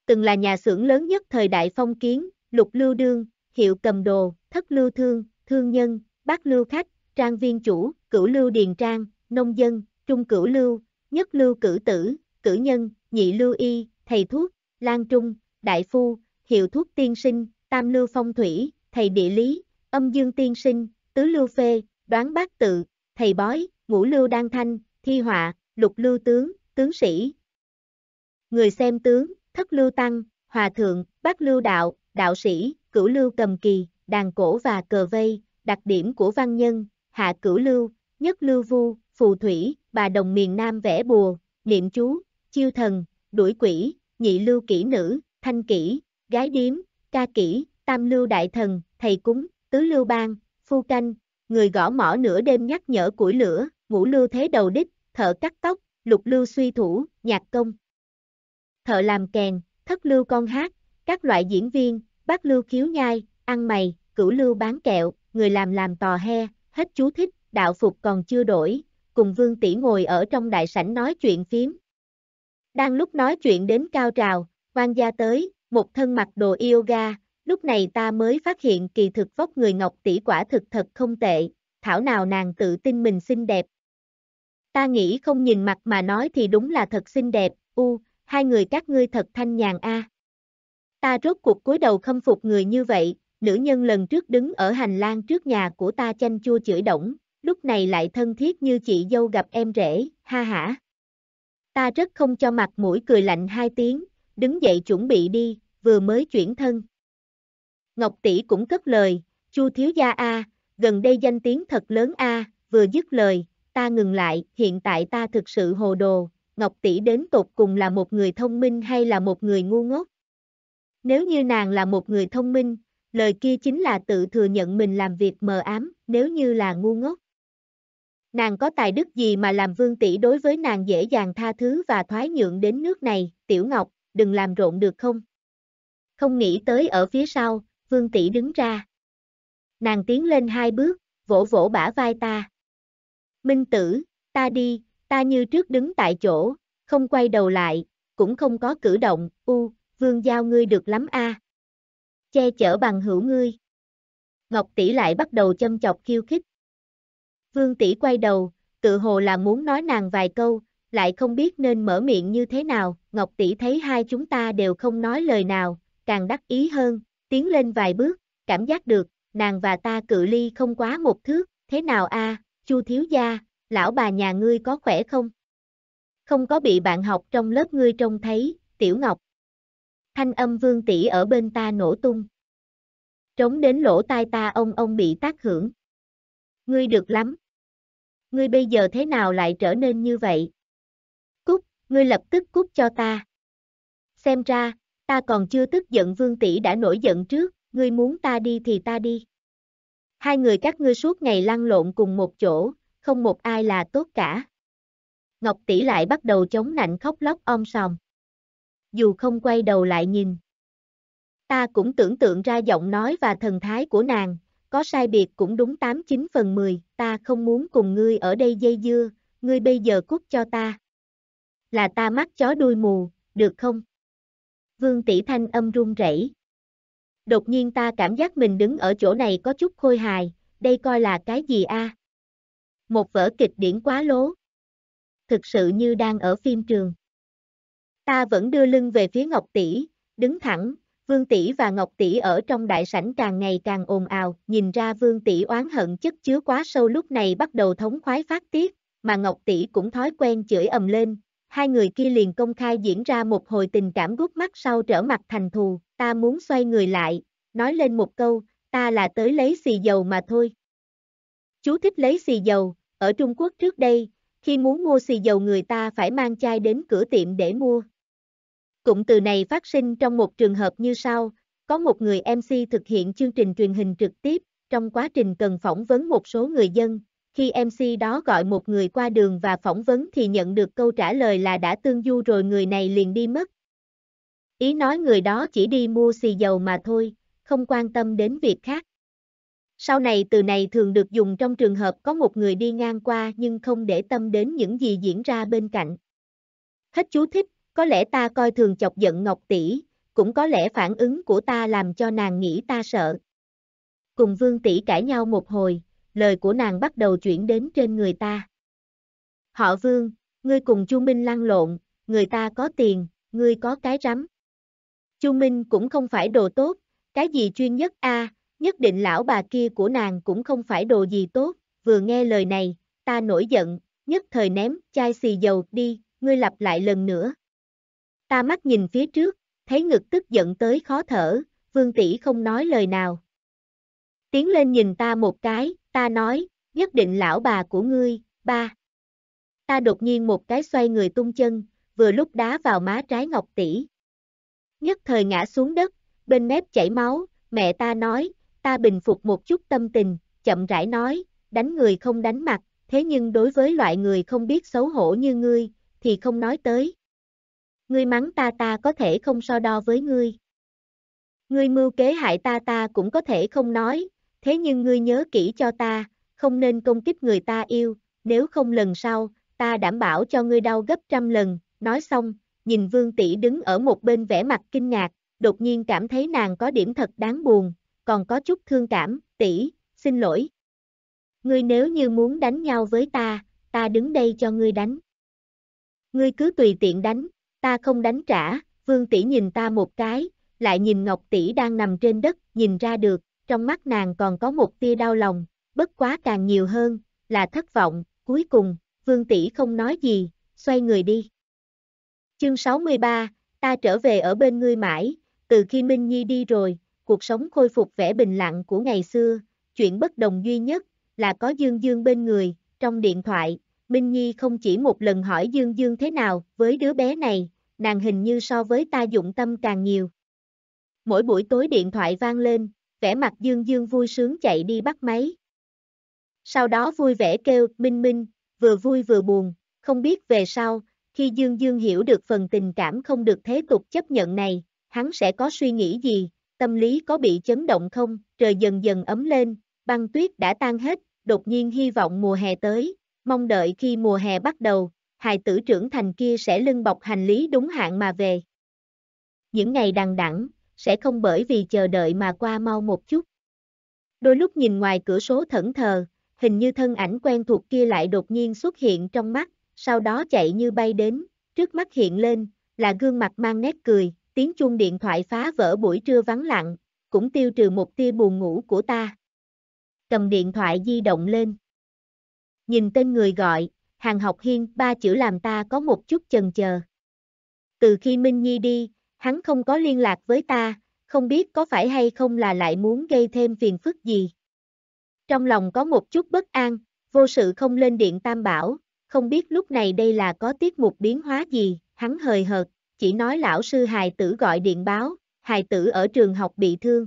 Từng là nhà xưởng lớn nhất thời đại phong kiến, lục lưu đương, hiệu cầm đồ, thất lưu thương, thương nhân, bát lưu khách, trang viên chủ, cửu lưu điền trang, nông dân, trung cửu lưu, nhất lưu cử tử, cử nhân, nhị lưu y, thầy thuốc, lan trung, đại phu, hiệu thuốc tiên sinh, tam lưu phong thủy, thầy địa lý, âm dương tiên sinh, tứ lưu phê, đoán bát tự, thầy bói, ngũ lưu đan thanh, thi họa, lục lưu tướng, tướng sĩ. Người xem tướng, thất lưu tăng, hòa thượng, bát lưu đạo, đạo sĩ, cửu lưu cầm kỳ, đàn cổ và cờ vây, đặc điểm của văn nhân, hạ cửu lưu, nhất lưu vu, phù thủy, bà đồng miền Nam vẽ bùa, niệm chú, chiêu thần, đuổi quỷ, nhị lưu kỹ nữ, thanh kỹ, gái điếm, ca kỹ, tam lưu đại thần, thầy cúng, tứ lưu bang, phu canh, người gõ mỏ nửa đêm nhắc nhở củi lửa, ngũ lưu thế đầu đích, thợ cắt tóc, lục lưu suy thủ, nhạc công. Thợ làm kèn, thất lưu con hát, các loại diễn viên, bác lưu khiếu nhai, ăn mày, cửu lưu bán kẹo, người làm làm tò he, hết chú thích, đạo phục còn chưa đổi, cùng vương tỷ ngồi ở trong đại sảnh nói chuyện phiếm. Đang lúc nói chuyện đến cao trào, quan gia tới, một thân mặc đồ yoga, lúc này ta mới phát hiện kỳ thực vóc người ngọc tỷ quả thực thật không tệ, thảo nào nàng tự tin mình xinh đẹp, ta nghĩ không nhìn mặt mà nói thì đúng là thật xinh đẹp, u, hai người các ngươi thật thanh nhàn a. Ta rốt cuộc cúi đầu khâm phục người như vậy, nữ nhân lần trước đứng ở hành lang trước nhà của ta chanh chua chửi động, lúc này lại thân thiết như chị dâu gặp em rể, ha ha. Ta rất không cho mặt mũi cười lạnh hai tiếng, đứng dậy chuẩn bị đi, vừa mới chuyển thân. Ngọc tỷ cũng cất lời, Chu thiếu gia a, gần đây danh tiếng thật lớn a, vừa dứt lời, ta ngừng lại, hiện tại ta thực sự hồ đồ, Ngọc Tỷ đến tột cùng là một người thông minh hay là một người ngu ngốc? Nếu như nàng là một người thông minh, lời kia chính là tự thừa nhận mình làm việc mờ ám, nếu như là ngu ngốc. Nàng có tài đức gì mà làm vương tỷ đối với nàng dễ dàng tha thứ và thoái nhượng đến nước này, tiểu ngọc, đừng làm rộn được không? Không nghĩ tới ở phía sau, vương tỷ đứng ra. Nàng tiến lên hai bước, vỗ vỗ bả vai ta. Minh tử, ta đi, ta như trước đứng tại chỗ, không quay đầu lại, cũng không có cử động, u, vương giao ngươi được lắm a. Che chở bằng hữu ngươi. Ngọc tỷ lại bắt đầu châm chọc khiêu khích. Vương tỷ quay đầu, tự hồ là muốn nói nàng vài câu, lại không biết nên mở miệng như thế nào, Ngọc tỷ thấy hai chúng ta đều không nói lời nào, càng đắc ý hơn, tiến lên vài bước, cảm giác được, nàng và ta cự ly không quá một thước, thế nào a, Chu thiếu gia, lão bà nhà ngươi có khỏe không? Không có bị bạn học trong lớp ngươi trông thấy, tiểu ngọc. Thanh âm vương tỷ ở bên ta nổ tung. Trống đến lỗ tai ta ông ông bị tác hưởng. Ngươi được lắm. Ngươi bây giờ thế nào lại trở nên như vậy? Cút, ngươi lập tức cút cho ta. Xem ra, ta còn chưa tức giận vương tỷ đã nổi giận trước, ngươi muốn ta đi thì ta đi. Hai người các ngươi suốt ngày lăn lộn cùng một chỗ, không một ai là tốt cả. Ngọc tỷ lại bắt đầu chống nạnh khóc lóc om sòm. Dù không quay đầu lại nhìn. Ta cũng tưởng tượng ra giọng nói và thần thái của nàng, có sai biệt cũng đúng 89 phần 10, ta không muốn cùng ngươi ở đây dây dưa, ngươi bây giờ cút cho ta. Là ta mắt chó đuôi mù, được không? Vương tỷ thanh âm run rẩy, đột nhiên ta cảm giác mình đứng ở chỗ này có chút khôi hài, đây coi là cái gì a? Một vở kịch điển quá lố. Thực sự như đang ở phim trường. Ta vẫn đưa lưng về phía Ngọc Tỷ, đứng thẳng, Vương Tỷ và Ngọc Tỷ ở trong đại sảnh càng ngày càng ồn ào, nhìn ra Vương Tỷ oán hận chất chứa quá sâu lúc này bắt đầu thống khoái phát tiết, mà Ngọc Tỷ cũng thói quen chửi ầm lên, hai người kia liền công khai diễn ra một hồi tình cảm gút mắt sau trở mặt thành thù, ta muốn xoay người lại, nói lên một câu, ta là tới lấy xì dầu mà thôi. Chú thích lấy xì dầu, ở Trung Quốc trước đây, khi muốn mua xì dầu người ta phải mang chai đến cửa tiệm để mua. Cụm từ này phát sinh trong một trường hợp như sau, có một người MC thực hiện chương trình truyền hình trực tiếp, trong quá trình cần phỏng vấn một số người dân, khi MC đó gọi một người qua đường và phỏng vấn thì nhận được câu trả lời là đã tương du rồi người này liền đi mất. Ý nói người đó chỉ đi mua xì dầu mà thôi, không quan tâm đến việc khác. Sau này từ này thường được dùng trong trường hợp có một người đi ngang qua nhưng không để tâm đến những gì diễn ra bên cạnh. Hết chú thích, có lẽ ta coi thường chọc giận Ngọc Tỷ, cũng có lẽ phản ứng của ta làm cho nàng nghĩ ta sợ. Cùng Vương Tỷ cãi nhau một hồi, lời của nàng bắt đầu chuyển đến trên người ta. Họ vương, ngươi cùng Chu Minh lăn lộn, người ta có tiền, ngươi có cái rắm. Chu Minh cũng không phải đồ tốt, cái gì chuyên nhất a, nhất định lão bà kia của nàng cũng không phải đồ gì tốt, vừa nghe lời này, ta nổi giận, nhất thời ném chai xì dầu đi, ngươi lặp lại lần nữa. Ta mắt nhìn phía trước, thấy ngực tức giận tới khó thở, Vương tỷ không nói lời nào. Tiến lên nhìn ta một cái, Ta nói, nhất định lão bà của ngươi, ba. Ta đột nhiên một cái xoay người tung chân, vừa lúc đá vào má trái ngọc tỷ. Nhất thời ngã xuống đất, bên mép chảy máu, mẹ ta nói, ta bình phục một chút tâm tình, chậm rãi nói, đánh người không đánh mặt, thế nhưng đối với loại người không biết xấu hổ như ngươi, thì không nói tới. Ngươi mắng ta ta có thể không so đo với ngươi. Ngươi mưu kế hại ta ta cũng có thể không nói, thế nhưng ngươi nhớ kỹ cho ta, không nên công kích người ta yêu, nếu không lần sau, ta đảm bảo cho ngươi đau gấp trăm lần, nói xong, nhìn vương tỷ đứng ở một bên vẻ mặt kinh ngạc, đột nhiên cảm thấy nàng có điểm thật đáng buồn, còn có chút thương cảm, tỷ, xin lỗi. Ngươi nếu như muốn đánh nhau với ta, ta đứng đây cho ngươi đánh. Ngươi cứ tùy tiện đánh, ta không đánh trả, vương tỷ nhìn ta một cái, lại nhìn ngọc tỷ đang nằm trên đất, nhìn ra được, trong mắt nàng còn có một tia đau lòng, bất quá càng nhiều hơn, là thất vọng, cuối cùng, vương tỷ không nói gì, xoay người đi. Chương 63, ta trở về ở bên ngươi mãi, từ khi Minh Nhi đi rồi, cuộc sống khôi phục vẻ bình lặng của ngày xưa, chuyện bất đồng duy nhất, là có Dương Dương bên người, trong điện thoại, Minh Nhi không chỉ một lần hỏi Dương Dương thế nào, với đứa bé này, nàng hình như so với ta dụng tâm càng nhiều. Mỗi buổi tối điện thoại vang lên, vẻ mặt dương dương vui sướng chạy đi bắt máy. Sau đó vui vẻ kêu, minh minh, vừa vui vừa buồn, không biết về sau, khi dương dương hiểu được phần tình cảm không được thế tục chấp nhận này, hắn sẽ có suy nghĩ gì, tâm lý có bị chấn động không, trời dần dần ấm lên, băng tuyết đã tan hết, đột nhiên hy vọng mùa hè tới, mong đợi khi mùa hè bắt đầu, hài tử trưởng thành kia sẽ lưng bọc hành lý đúng hạn mà về. Những ngày đằng đẳng sẽ không bởi vì chờ đợi mà qua mau một chút. Đôi lúc nhìn ngoài cửa sổ thẫn thờ, hình như thân ảnh quen thuộc kia lại đột nhiên xuất hiện trong mắt, sau đó chạy như bay đến, trước mắt hiện lên, là gương mặt mang nét cười, tiếng chuông điện thoại phá vỡ buổi trưa vắng lặng, cũng tiêu trừ một tia buồn ngủ của ta. Cầm điện thoại di động lên. Nhìn tên người gọi, hàng học hiên ba chữ làm ta có một chút chần chờ. Từ khi Minh Nhi đi, hắn không có liên lạc với ta, không biết có phải hay không là lại muốn gây thêm phiền phức gì. Trong lòng có một chút bất an, vô sự không lên điện tam bảo, không biết lúc này đây là có tiết mục biến hóa gì, hắn hời hợt, chỉ nói lão sư hài tử gọi điện báo, hài tử ở trường học bị thương.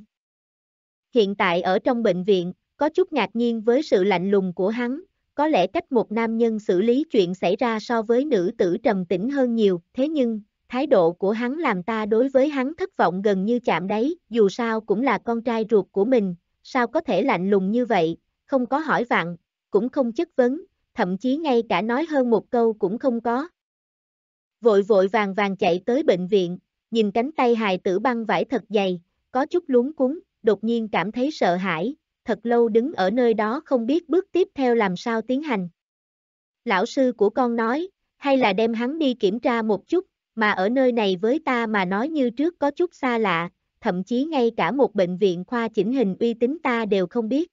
Hiện tại ở trong bệnh viện, có chút ngạc nhiên với sự lạnh lùng của hắn, có lẽ cách một nam nhân xử lý chuyện xảy ra so với nữ tử trầm tĩnh hơn nhiều, thế nhưng, thái độ của hắn làm ta đối với hắn thất vọng gần như chạm đáy, dù sao cũng là con trai ruột của mình, sao có thể lạnh lùng như vậy, không có hỏi vặn, cũng không chất vấn, thậm chí ngay cả nói hơn một câu cũng không có. Vội vội vàng vàng chạy tới bệnh viện, nhìn cánh tay hài tử băng vải thật dày, có chút luống cuống, đột nhiên cảm thấy sợ hãi, thật lâu đứng ở nơi đó không biết bước tiếp theo làm sao tiến hành. Lão sư của con nói, hay là đem hắn đi kiểm tra một chút, mà ở nơi này với ta mà nói như trước có chút xa lạ, thậm chí ngay cả một bệnh viện khoa chỉnh hình uy tín ta đều không biết.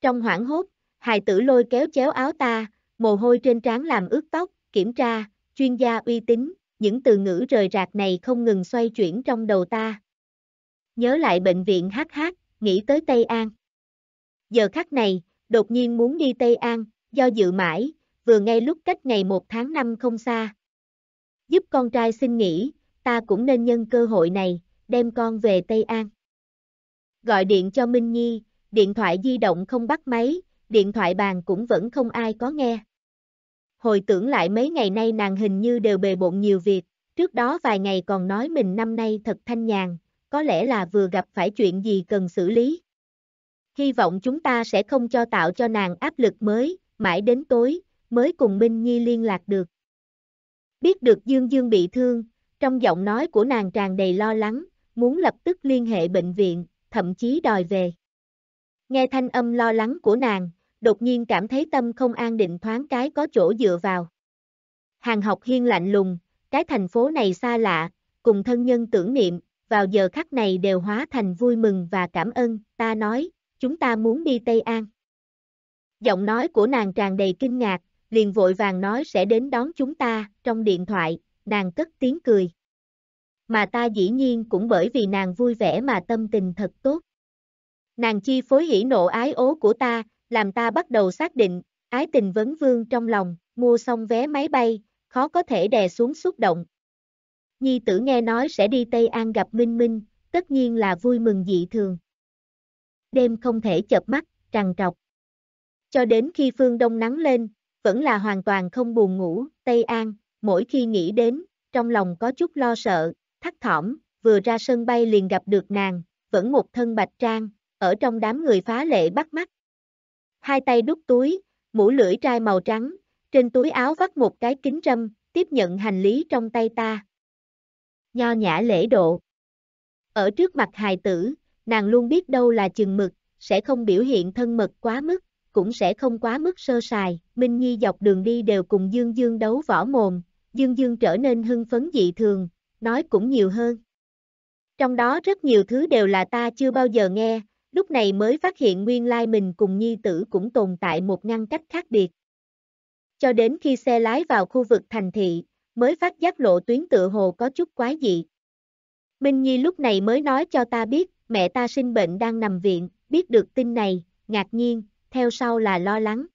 Trong hoảng hốt, hài tử lôi kéo chéo áo ta, mồ hôi trên trán làm ướt tóc, kiểm tra, chuyên gia uy tín, những từ ngữ rời rạc này không ngừng xoay chuyển trong đầu ta. Nhớ lại bệnh viện HH, nghĩ tới Tây An. Giờ khắc này, đột nhiên muốn đi Tây An, do dự mãi, vừa ngay lúc cách ngày 1 tháng 5 không xa giúp con trai xin nghỉ, ta cũng nên nhân cơ hội này, đem con về Tây An. Gọi điện cho Minh Nhi, điện thoại di động không bắt máy, điện thoại bàn cũng vẫn không ai có nghe. Hồi tưởng lại mấy ngày nay nàng hình như đều bề bộn nhiều việc, trước đó vài ngày còn nói mình năm nay thật thanh nhàn, có lẽ là vừa gặp phải chuyện gì cần xử lý. Hy vọng chúng ta sẽ không cho tạo cho nàng áp lực mới, mãi đến tối, mới cùng Minh Nhi liên lạc được. Biết được Dương Dương bị thương, trong giọng nói của nàng tràn đầy lo lắng, muốn lập tức liên hệ bệnh viện, thậm chí đòi về. Nghe thanh âm lo lắng của nàng, đột nhiên cảm thấy tâm không an định thoáng cái có chỗ dựa vào. Hàng học hiên lạnh lùng, cái thành phố này xa lạ, cùng thân nhân tưởng niệm, vào giờ khắc này đều hóa thành vui mừng và cảm ơn, ta nói, chúng ta muốn đi Tây An. Giọng nói của nàng tràn đầy kinh ngạc, liền vội vàng nói sẽ đến đón chúng ta, trong điện thoại, nàng cất tiếng cười. Mà ta dĩ nhiên cũng bởi vì nàng vui vẻ mà tâm tình thật tốt. Nàng chi phối hỉ nộ ái ố của ta, làm ta bắt đầu xác định, ái tình vấn vương trong lòng, mua xong vé máy bay, khó có thể đè xuống xúc động. Nhi tử nghe nói sẽ đi Tây An gặp Minh Minh, tất nhiên là vui mừng dị thường. Đêm không thể chợp mắt, trằn trọc. Cho đến khi phương đông nắng lên, vẫn là hoàn toàn không buồn ngủ, Tây An, mỗi khi nghĩ đến, trong lòng có chút lo sợ, thắt thỏm, vừa ra sân bay liền gặp được nàng, vẫn một thân bạch trang, ở trong đám người phá lệ bắt mắt. Hai tay đút túi, mũ lưỡi trai màu trắng, trên túi áo vắt một cái kính râm, tiếp nhận hành lý trong tay ta. Nho nhã lễ độ. Ở trước mặt hài tử, nàng luôn biết đâu là chừng mực, sẽ không biểu hiện thân mật quá mức cũng sẽ không quá mức sơ sài, Minh Nhi dọc đường đi đều cùng Dương Dương đấu võ mồm, Dương Dương trở nên hưng phấn dị thường, nói cũng nhiều hơn. Trong đó rất nhiều thứ đều là ta chưa bao giờ nghe, lúc này mới phát hiện nguyên lai mình cùng Nhi tử cũng tồn tại một ngăn cách khác biệt. Cho đến khi xe lái vào khu vực thành thị, mới phát giác lộ tuyến tựa hồ có chút quái dị. Minh Nhi lúc này mới nói cho ta biết, mẹ ta sinh bệnh đang nằm viện, biết được tin này, ngạc nhiên, theo sau là lo lắng.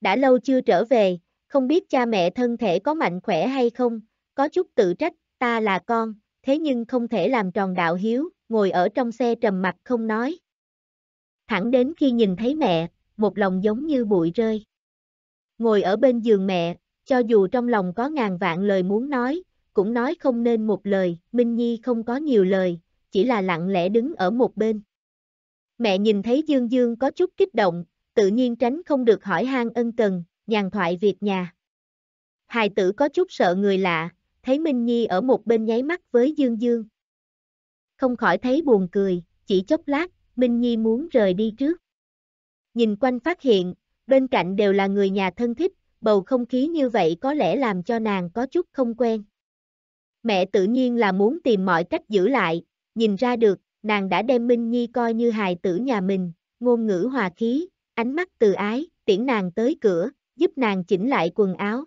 Đã lâu chưa trở về, không biết cha mẹ thân thể có mạnh khỏe hay không, có chút tự trách, ta là con, thế nhưng không thể làm tròn đạo hiếu, ngồi ở trong xe trầm mặt không nói. Thẳng đến khi nhìn thấy mẹ, một lòng giống như bụi rơi. Ngồi ở bên giường mẹ, cho dù trong lòng có ngàn vạn lời muốn nói, cũng nói không nên một lời, Minh Nhi không có nhiều lời, chỉ là lặng lẽ đứng ở một bên. Mẹ nhìn thấy Dương Dương có chút kích động, tự nhiên tránh không được hỏi han ân cần, nhàn thoại việc nhà. Hài tử có chút sợ người lạ, thấy Minh Nhi ở một bên nháy mắt với Dương Dương. Không khỏi thấy buồn cười, chỉ chốc lát, Minh Nhi muốn rời đi trước. Nhìn quanh phát hiện, bên cạnh đều là người nhà thân thích, bầu không khí như vậy có lẽ làm cho nàng có chút không quen. Mẹ tự nhiên là muốn tìm mọi cách giữ lại, nhìn ra được, nàng đã đem Minh Nhi coi như hài tử nhà mình, ngôn ngữ hòa khí, ánh mắt từ ái, tiễn nàng tới cửa, giúp nàng chỉnh lại quần áo.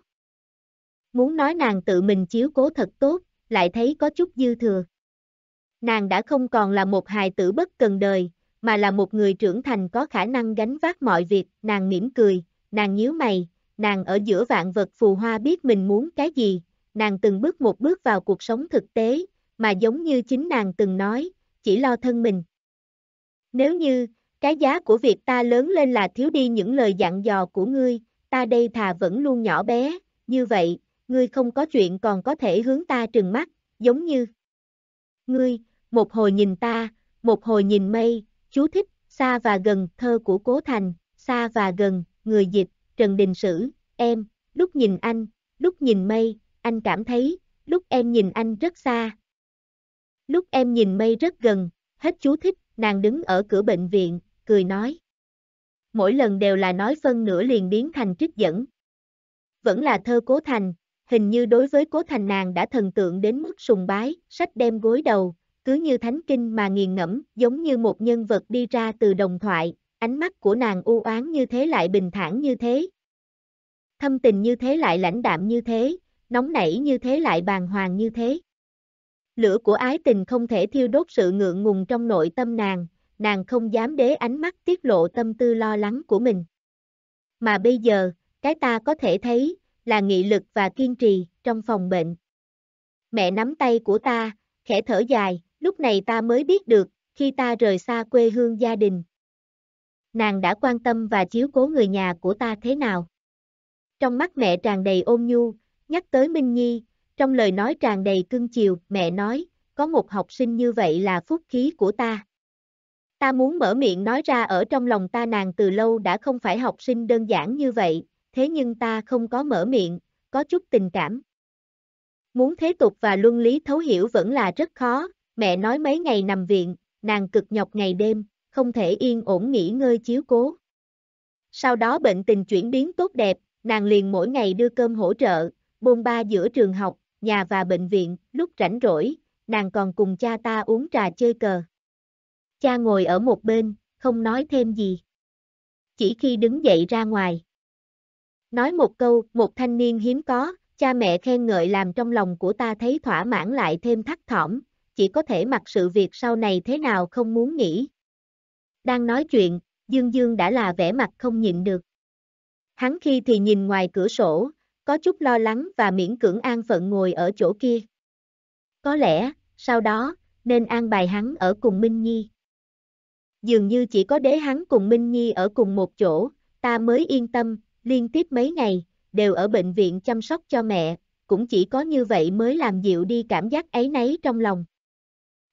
Muốn nói nàng tự mình chiếu cố thật tốt, lại thấy có chút dư thừa. Nàng đã không còn là một hài tử bất cần đời, mà là một người trưởng thành có khả năng gánh vác mọi việc, nàng mỉm cười, nàng nhíu mày, nàng ở giữa vạn vật phù hoa biết mình muốn cái gì, nàng từng bước một bước vào cuộc sống thực tế, mà giống như chính nàng từng nói, chỉ lo thân mình. Nếu như, cái giá của việc ta lớn lên là thiếu đi những lời dặn dò của ngươi, ta đây thà vẫn luôn nhỏ bé, như vậy, ngươi không có chuyện còn có thể hướng ta trừng mắt, giống như ngươi, một hồi nhìn ta, một hồi nhìn mây, chú thích, xa và gần, thơ của Cố Thành, xa và gần, người dịch, Trần Đình Sử, em, lúc nhìn anh, lúc nhìn mây, anh cảm thấy, lúc em nhìn anh rất xa, Lúc em nhìn mây rất gần, hết chú thích, nàng đứng ở cửa bệnh viện, cười nói. Mỗi lần đều là nói phân nửa liền biến thành trích dẫn. Vẫn là thơ cố thành, hình như đối với cố thành nàng đã thần tượng đến mức sùng bái, sách đem gối đầu, cứ như thánh kinh mà nghiền ngẫm, giống như một nhân vật đi ra từ đồng thoại, ánh mắt của nàng u oán như thế lại bình thản như thế. Thâm tình như thế lại lãnh đạm như thế, nóng nảy như thế lại bàng hoàng như thế. Lửa của ái tình không thể thiêu đốt sự ngượng ngùng trong nội tâm nàng, nàng không dám đế ánh mắt tiết lộ tâm tư lo lắng của mình. Mà bây giờ, cái ta có thể thấy, là nghị lực và kiên trì, trong phòng bệnh. Mẹ nắm tay của ta, khẽ thở dài, lúc này ta mới biết được, khi ta rời xa quê hương gia đình. Nàng đã quan tâm và chiếu cố người nhà của ta thế nào? Trong mắt mẹ tràn đầy ôn nhu, nhắc tới Minh Nhi, trong lời nói tràn đầy cưng chiều, mẹ nói, có một học sinh như vậy là phúc khí của ta. Ta muốn mở miệng nói ra ở trong lòng ta nàng từ lâu đã không phải học sinh đơn giản như vậy, thế nhưng ta không có mở miệng, có chút tình cảm. Muốn thế tục và luân lý thấu hiểu vẫn là rất khó, mẹ nói mấy ngày nằm viện, nàng cực nhọc ngày đêm, không thể yên ổn nghỉ ngơi chiếu cố. Sau đó bệnh tình chuyển biến tốt đẹp, nàng liền mỗi ngày đưa cơm hỗ trợ, bôn ba giữa trường học, nhà và bệnh viện, lúc rảnh rỗi, nàng còn cùng cha ta uống trà chơi cờ. Cha ngồi ở một bên, không nói thêm gì. Chỉ khi đứng dậy ra ngoài. Nói một câu, một thanh niên hiếm có, cha mẹ khen ngợi làm trong lòng của ta thấy thỏa mãn lại thêm thắt thỏm, chỉ có thể mặc sự việc sau này thế nào không muốn nghĩ. Đang nói chuyện, Dương Dương đã là vẻ mặt không nhịn được. Hắn khi thì nhìn ngoài cửa sổ, có chút lo lắng và miễn cưỡng an phận ngồi ở chỗ kia. Có lẽ, sau đó, nên an bài hắn ở cùng Minh Nhi. Dường như chỉ có đế hắn cùng Minh Nhi ở cùng một chỗ, ta mới yên tâm, liên tiếp mấy ngày, đều ở bệnh viện chăm sóc cho mẹ, cũng chỉ có như vậy mới làm dịu đi cảm giác ấy nấy trong lòng.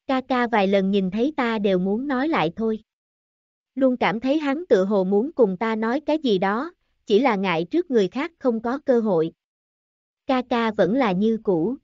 Ca ca vài lần nhìn thấy ta đều muốn nói lại thôi. Luôn cảm thấy hắn tự hồ muốn cùng ta nói cái gì đó, chỉ là ngại trước người khác không có cơ hội. Ca ca vẫn là như cũ.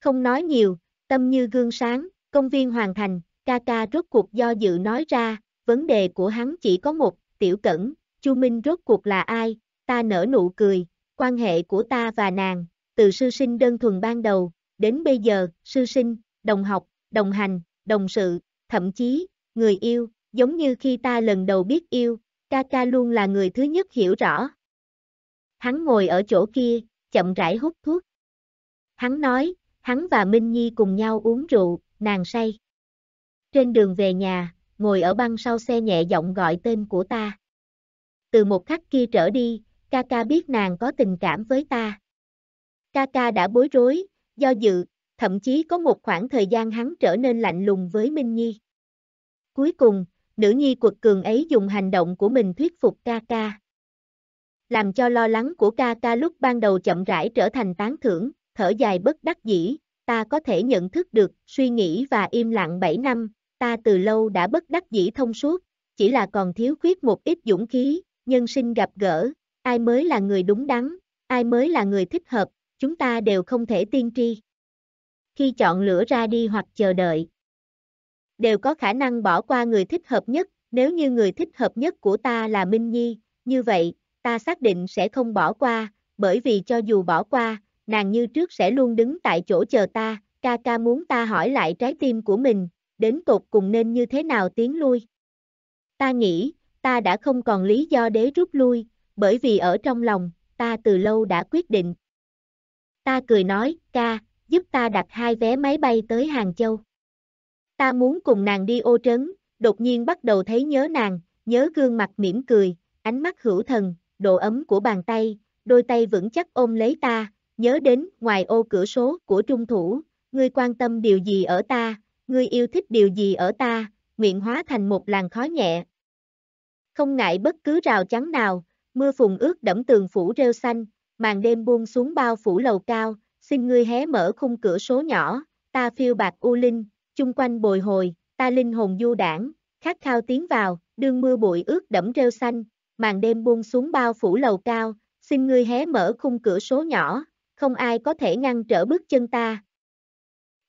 Không nói nhiều, tâm như gương sáng, công viên hoàn thành, ca ca rốt cuộc do dự nói ra, vấn đề của hắn chỉ có một, tiểu cẩn, Chu Minh rốt cuộc là ai, ta nở nụ cười, quan hệ của ta và nàng, từ sư sinh đơn thuần ban đầu, đến bây giờ, sư sinh, đồng học, đồng hành, đồng sự, thậm chí, người yêu, giống như khi ta lần đầu biết yêu, Kaka luôn là người thứ nhất hiểu rõ. Hắn ngồi ở chỗ kia, chậm rãi hút thuốc. Hắn nói, hắn và Minh Nhi cùng nhau uống rượu, nàng say. Trên đường về nhà, ngồi ở băng sau xe nhẹ giọng gọi tên của ta. Từ một khắc kia trở đi, Kaka biết nàng có tình cảm với ta. Kaka đã bối rối, do dự, thậm chí có một khoảng thời gian hắn trở nên lạnh lùng với Minh Nhi. Cuối cùng, nữ nhi quật cường ấy dùng hành động của mình thuyết phục ca ca. Làm cho lo lắng của ca ca lúc ban đầu chậm rãi trở thành tán thưởng, thở dài bất đắc dĩ, ta có thể nhận thức được, suy nghĩ và im lặng 7 năm, ta từ lâu đã bất đắc dĩ thông suốt, chỉ là còn thiếu khuyết một ít dũng khí, nhân sinh gặp gỡ, ai mới là người đúng đắn, ai mới là người thích hợp, chúng ta đều không thể tiên tri. Khi chọn lựa ra đi hoặc chờ đợi, đều có khả năng bỏ qua người thích hợp nhất, nếu như người thích hợp nhất của ta là Minh Nhi, như vậy, ta xác định sẽ không bỏ qua, bởi vì cho dù bỏ qua, nàng như trước sẽ luôn đứng tại chỗ chờ ta, ca ca muốn ta hỏi lại trái tim của mình, đến tột cùng nên như thế nào tiến lui. Ta nghĩ, ta đã không còn lý do để rút lui, bởi vì ở trong lòng, ta từ lâu đã quyết định. Ta cười nói, ca, giúp ta đặt hai vé máy bay tới Hàng Châu ta muốn cùng nàng đi ô trấn, đột nhiên bắt đầu thấy nhớ nàng, nhớ gương mặt mỉm cười, ánh mắt hữu thần, độ ấm của bàn tay, đôi tay vững chắc ôm lấy ta, nhớ đến ngoài ô cửa số của trung thủ, ngươi quan tâm điều gì ở ta, ngươi yêu thích điều gì ở ta, nguyện hóa thành một làn khói nhẹ. Không ngại bất cứ rào chắn nào, mưa phùng ướt đẫm tường phủ rêu xanh, màn đêm buông xuống bao phủ lầu cao, xin ngươi hé mở khung cửa số nhỏ, ta phiêu bạc u linh, chung quanh bồi hồi, ta linh hồn du đảng, khát khao tiến vào, đương mưa bụi ướt đẫm rêu xanh, màn đêm buông xuống bao phủ lầu cao, xin ngươi hé mở khung cửa số nhỏ, không ai có thể ngăn trở bước chân ta.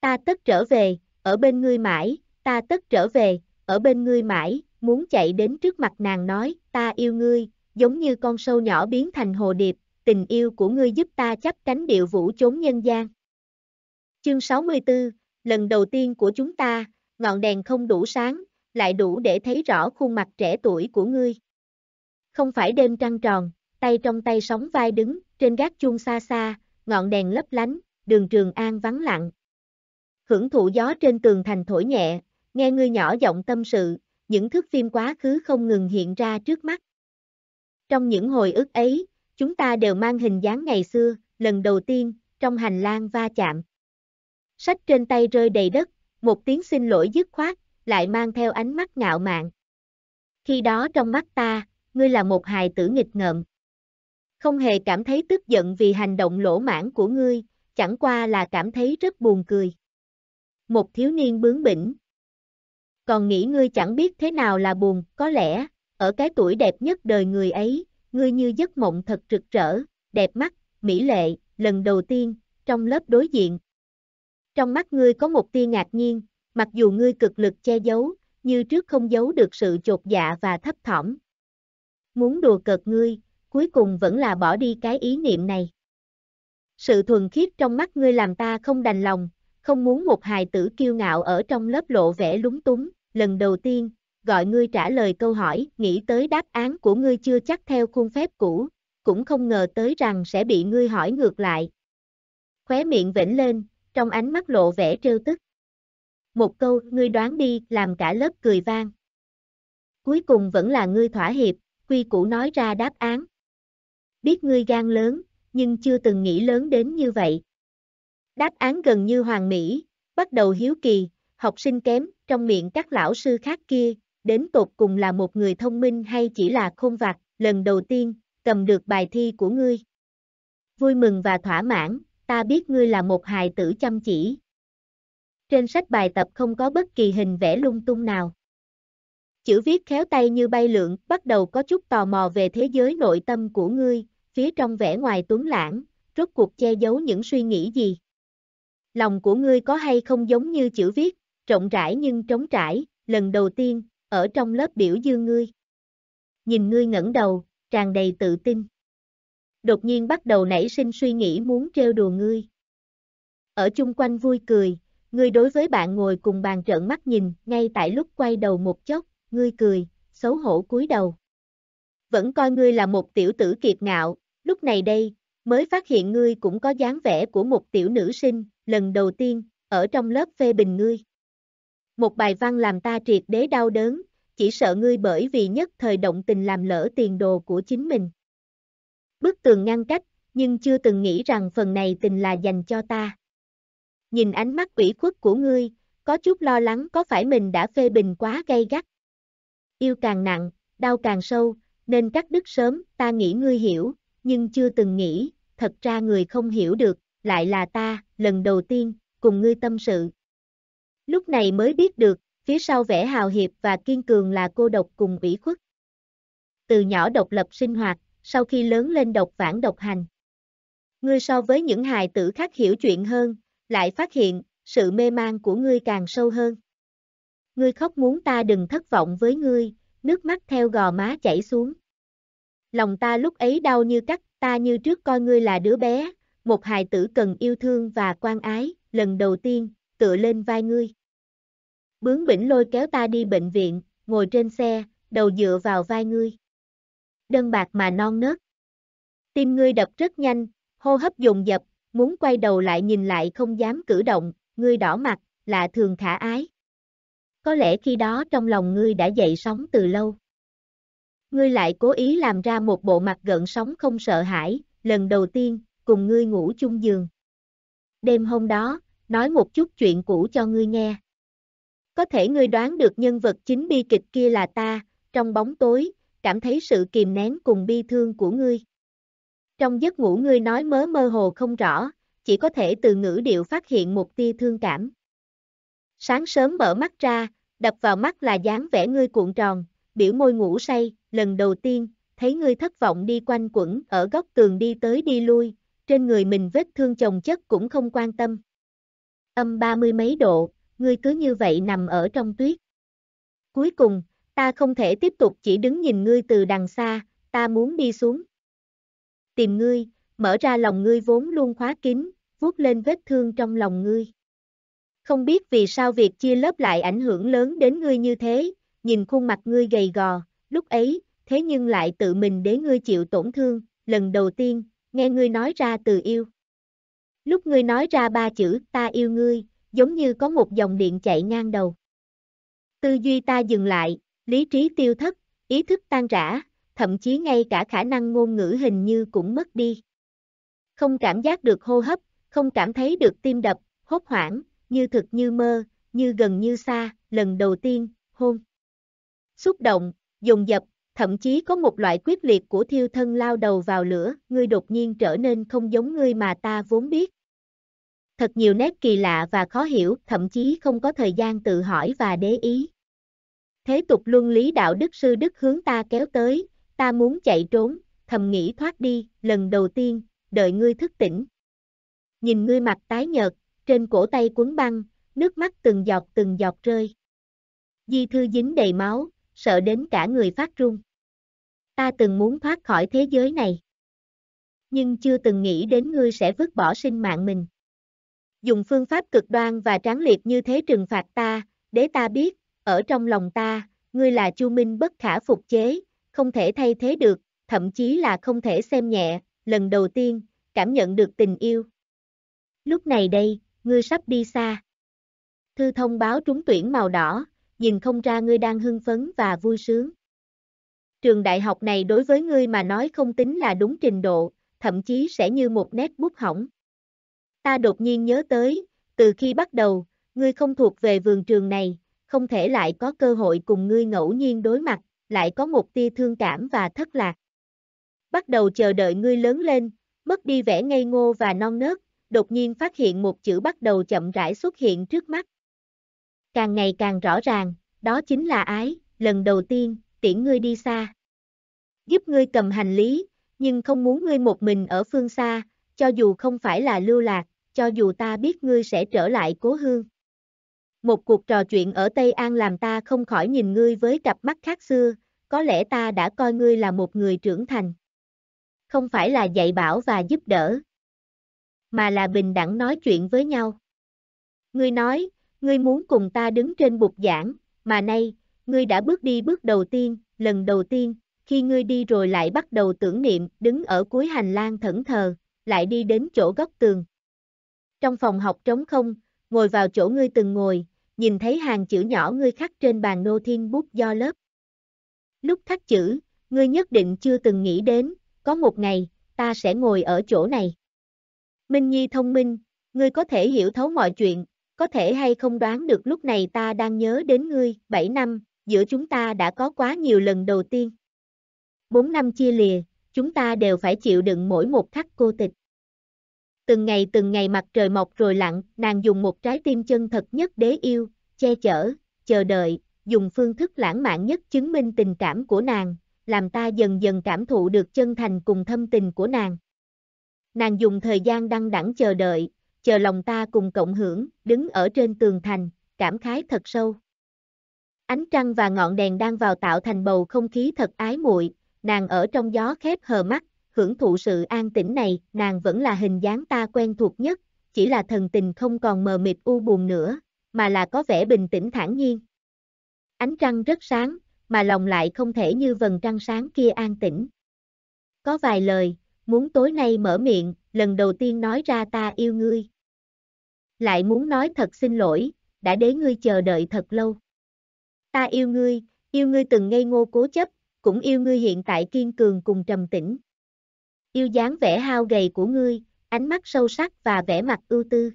Ta tất trở về, ở bên ngươi mãi, ta tất trở về, ở bên ngươi mãi, muốn chạy đến trước mặt nàng nói, ta yêu ngươi, giống như con sâu nhỏ biến thành hồ điệp, tình yêu của ngươi giúp ta chắp cánh điệu vũ chốn nhân gian. Chương 64, lần đầu tiên của chúng ta, ngọn đèn không đủ sáng, lại đủ để thấy rõ khuôn mặt trẻ tuổi của ngươi. Không phải đêm trăng tròn, tay trong tay sóng vai đứng, trên gác chuông xa xa, ngọn đèn lấp lánh, đường trường an vắng lặng. Hưởng thụ gió trên tường thành thổi nhẹ, nghe ngươi nhỏ giọng tâm sự, những thước phim quá khứ không ngừng hiện ra trước mắt. Trong những hồi ức ấy, chúng ta đều mang hình dáng ngày xưa, lần đầu tiên, trong hành lang va chạm sách trên tay rơi đầy đất, một tiếng xin lỗi dứt khoát, lại mang theo ánh mắt ngạo mạn. Khi đó trong mắt ta, ngươi là một hài tử nghịch ngợm. Không hề cảm thấy tức giận vì hành động lỗ mãn của ngươi, chẳng qua là cảm thấy rất buồn cười. Một thiếu niên bướng bỉnh. Còn nghĩ ngươi chẳng biết thế nào là buồn, có lẽ, ở cái tuổi đẹp nhất đời người ấy, ngươi như giấc mộng thật rực rỡ, đẹp mắt, mỹ lệ, lần đầu tiên, trong lớp đối diện, trong mắt ngươi có một tia ngạc nhiên, mặc dù ngươi cực lực che giấu, như trước không giấu được sự chột dạ và thấp thỏm. Muốn đùa cợt ngươi, cuối cùng vẫn là bỏ đi cái ý niệm này. Sự thuần khiết trong mắt ngươi làm ta không đành lòng, không muốn một hài tử kiêu ngạo ở trong lớp lộ vẻ lúng túng, lần đầu tiên, gọi ngươi trả lời câu hỏi, nghĩ tới đáp án của ngươi chưa chắc theo khuôn phép cũ, cũng không ngờ tới rằng sẽ bị ngươi hỏi ngược lại. Khóe miệng vĩnh lên, trong ánh mắt lộ vẻ trêu tức. Một câu, ngươi đoán đi, làm cả lớp cười vang. Cuối cùng vẫn là ngươi thỏa hiệp, quy củ nói ra đáp án. Biết ngươi gan lớn, nhưng chưa từng nghĩ lớn đến như vậy. Đáp án gần như hoàng mỹ, bắt đầu hiếu kỳ, học sinh kém, trong miệng các lão sư khác kia, đến tột cùng là một người thông minh hay chỉ là khôn vặt, lần đầu tiên, cầm được bài thi của ngươi. Vui mừng và thỏa mãn, ta biết ngươi là một hài tử chăm chỉ. Trên sách bài tập không có bất kỳ hình vẽ lung tung nào. Chữ viết khéo tay như bay lượn, bắt đầu có chút tò mò về thế giới nội tâm của ngươi, phía trong vẻ ngoài tuấn lãng, rốt cuộc che giấu những suy nghĩ gì. Lòng của ngươi có hay không giống như chữ viết, rộng rãi nhưng trống trải, lần đầu tiên, ở trong lớp biểu dương ngươi. Nhìn ngươi ngẩng đầu, tràn đầy tự tin đột nhiên bắt đầu nảy sinh suy nghĩ muốn trêu đùa ngươi. Ở chung quanh vui cười, ngươi đối với bạn ngồi cùng bàn trợn mắt nhìn, ngay tại lúc quay đầu một chốc, ngươi cười, xấu hổ cúi đầu. Vẫn coi ngươi là một tiểu tử kiệt ngạo, lúc này đây, mới phát hiện ngươi cũng có dáng vẻ của một tiểu nữ sinh, lần đầu tiên, ở trong lớp phê bình ngươi. Một bài văn làm ta triệt đế đau đớn, chỉ sợ ngươi bởi vì nhất thời động tình làm lỡ tiền đồ của chính mình bức tường ngăn cách, nhưng chưa từng nghĩ rằng phần này tình là dành cho ta. Nhìn ánh mắt quỷ khuất của ngươi, có chút lo lắng có phải mình đã phê bình quá gay gắt. Yêu càng nặng, đau càng sâu, nên cắt đứt sớm, ta nghĩ ngươi hiểu, nhưng chưa từng nghĩ, thật ra người không hiểu được, lại là ta, lần đầu tiên, cùng ngươi tâm sự. Lúc này mới biết được, phía sau vẻ hào hiệp và kiên cường là cô độc cùng quỷ khuất. Từ nhỏ độc lập sinh hoạt, sau khi lớn lên độc vãn độc hành. Ngươi so với những hài tử khác hiểu chuyện hơn, lại phát hiện, sự mê man của ngươi càng sâu hơn. Ngươi khóc muốn ta đừng thất vọng với ngươi, nước mắt theo gò má chảy xuống. Lòng ta lúc ấy đau như cắt, ta như trước coi ngươi là đứa bé, một hài tử cần yêu thương và quan ái, lần đầu tiên, tựa lên vai ngươi. Bướng bỉnh lôi kéo ta đi bệnh viện, ngồi trên xe, đầu dựa vào vai ngươi đơn bạc mà non nớt. Tim ngươi đập rất nhanh, hô hấp dồn dập, muốn quay đầu lại nhìn lại không dám cử động, ngươi đỏ mặt, lạ thường khả ái. Có lẽ khi đó trong lòng ngươi đã dậy sóng từ lâu. Ngươi lại cố ý làm ra một bộ mặt gợn sóng không sợ hãi, lần đầu tiên, cùng ngươi ngủ chung giường. Đêm hôm đó, nói một chút chuyện cũ cho ngươi nghe. Có thể ngươi đoán được nhân vật chính bi kịch kia là ta, trong bóng tối, cảm thấy sự kìm nén cùng bi thương của ngươi. Trong giấc ngủ ngươi nói mớ mơ hồ không rõ, chỉ có thể từ ngữ điệu phát hiện một tia thương cảm. Sáng sớm mở mắt ra, đập vào mắt là dáng vẻ ngươi cuộn tròn, biểu môi ngủ say, lần đầu tiên, thấy ngươi thất vọng đi quanh quẩn ở góc tường đi tới đi lui, trên người mình vết thương chồng chất cũng không quan tâm. Âm ba mươi mấy độ, ngươi cứ như vậy nằm ở trong tuyết. Cuối cùng, ta không thể tiếp tục chỉ đứng nhìn ngươi từ đằng xa, ta muốn đi xuống. Tìm ngươi, mở ra lòng ngươi vốn luôn khóa kín, vuốt lên vết thương trong lòng ngươi. Không biết vì sao việc chia lớp lại ảnh hưởng lớn đến ngươi như thế, nhìn khuôn mặt ngươi gầy gò, lúc ấy, thế nhưng lại tự mình để ngươi chịu tổn thương, lần đầu tiên, nghe ngươi nói ra từ yêu. Lúc ngươi nói ra ba chữ ta yêu ngươi, giống như có một dòng điện chạy ngang đầu. Tư duy ta dừng lại, lý trí tiêu thất, ý thức tan rã, thậm chí ngay cả khả năng ngôn ngữ hình như cũng mất đi. Không cảm giác được hô hấp, không cảm thấy được tim đập, hốt hoảng, như thực như mơ, như gần như xa, lần đầu tiên, hôn. Xúc động, dùng dập, thậm chí có một loại quyết liệt của thiêu thân lao đầu vào lửa, ngươi đột nhiên trở nên không giống ngươi mà ta vốn biết. Thật nhiều nét kỳ lạ và khó hiểu, thậm chí không có thời gian tự hỏi và để ý thế tục luân lý đạo đức sư đức hướng ta kéo tới, ta muốn chạy trốn, thầm nghĩ thoát đi, lần đầu tiên, đợi ngươi thức tỉnh. Nhìn ngươi mặt tái nhợt, trên cổ tay cuốn băng, nước mắt từng giọt từng giọt rơi. Di thư dính đầy máu, sợ đến cả người phát run. Ta từng muốn thoát khỏi thế giới này. Nhưng chưa từng nghĩ đến ngươi sẽ vứt bỏ sinh mạng mình. Dùng phương pháp cực đoan và tráng liệt như thế trừng phạt ta, để ta biết, ở trong lòng ta, ngươi là Chu Minh bất khả phục chế, không thể thay thế được, thậm chí là không thể xem nhẹ, lần đầu tiên, cảm nhận được tình yêu. Lúc này đây, ngươi sắp đi xa. Thư thông báo trúng tuyển màu đỏ, nhìn không ra ngươi đang hưng phấn và vui sướng. Trường đại học này đối với ngươi mà nói không tính là đúng trình độ, thậm chí sẽ như một nét bút hỏng. Ta đột nhiên nhớ tới, từ khi bắt đầu, ngươi không thuộc về vườn trường này, không thể lại có cơ hội cùng ngươi ngẫu nhiên đối mặt, lại có một tia thương cảm và thất lạc. Bắt đầu chờ đợi ngươi lớn lên, mất đi vẻ ngây ngô và non nớt, đột nhiên phát hiện một chữ bắt đầu chậm rãi xuất hiện trước mắt. Càng ngày càng rõ ràng, đó chính là ái, lần đầu tiên, tiễn ngươi đi xa. Giúp ngươi cầm hành lý, nhưng không muốn ngươi một mình ở phương xa, cho dù không phải là lưu lạc, cho dù ta biết ngươi sẽ trở lại cố hương. Một cuộc trò chuyện ở Tây An làm ta không khỏi nhìn ngươi với cặp mắt khác xưa, có lẽ ta đã coi ngươi là một người trưởng thành. Không phải là dạy bảo và giúp đỡ, mà là bình đẳng nói chuyện với nhau. Ngươi nói, ngươi muốn cùng ta đứng trên bục giảng, mà nay, ngươi đã bước đi bước đầu tiên, lần đầu tiên, khi ngươi đi rồi lại bắt đầu tưởng niệm, đứng ở cuối hành lang thẫn thờ, lại đi đến chỗ góc tường. Trong phòng học trống không, ngồi vào chỗ ngươi từng ngồi, nhìn thấy hàng chữ nhỏ ngươi khắc trên bàn nô thiên bút do lớp. Lúc khắc chữ, ngươi nhất định chưa từng nghĩ đến, có một ngày, ta sẽ ngồi ở chỗ này. Minh Nhi thông minh, ngươi có thể hiểu thấu mọi chuyện, có thể hay không đoán được lúc này ta đang nhớ đến ngươi, 7 năm, giữa chúng ta đã có quá nhiều lần đầu tiên. 4 năm chia lìa, chúng ta đều phải chịu đựng mỗi một khắc cô tịch từng ngày từng ngày mặt trời mọc rồi lặn, nàng dùng một trái tim chân thật nhất đế yêu, che chở, chờ đợi, dùng phương thức lãng mạn nhất chứng minh tình cảm của nàng, làm ta dần dần cảm thụ được chân thành cùng thâm tình của nàng. Nàng dùng thời gian đăng đẳng chờ đợi, chờ lòng ta cùng cộng hưởng, đứng ở trên tường thành, cảm khái thật sâu. Ánh trăng và ngọn đèn đang vào tạo thành bầu không khí thật ái muội, nàng ở trong gió khép hờ mắt, hưởng thụ sự an tĩnh này, nàng vẫn là hình dáng ta quen thuộc nhất, chỉ là thần tình không còn mờ mịt u buồn nữa, mà là có vẻ bình tĩnh thản nhiên. Ánh trăng rất sáng, mà lòng lại không thể như vầng trăng sáng kia an tĩnh. Có vài lời, muốn tối nay mở miệng, lần đầu tiên nói ra ta yêu ngươi. Lại muốn nói thật xin lỗi, đã để ngươi chờ đợi thật lâu. Ta yêu ngươi, yêu ngươi từng ngây ngô cố chấp, cũng yêu ngươi hiện tại kiên cường cùng trầm tĩnh yêu dáng vẻ hao gầy của ngươi, ánh mắt sâu sắc và vẻ mặt ưu tư.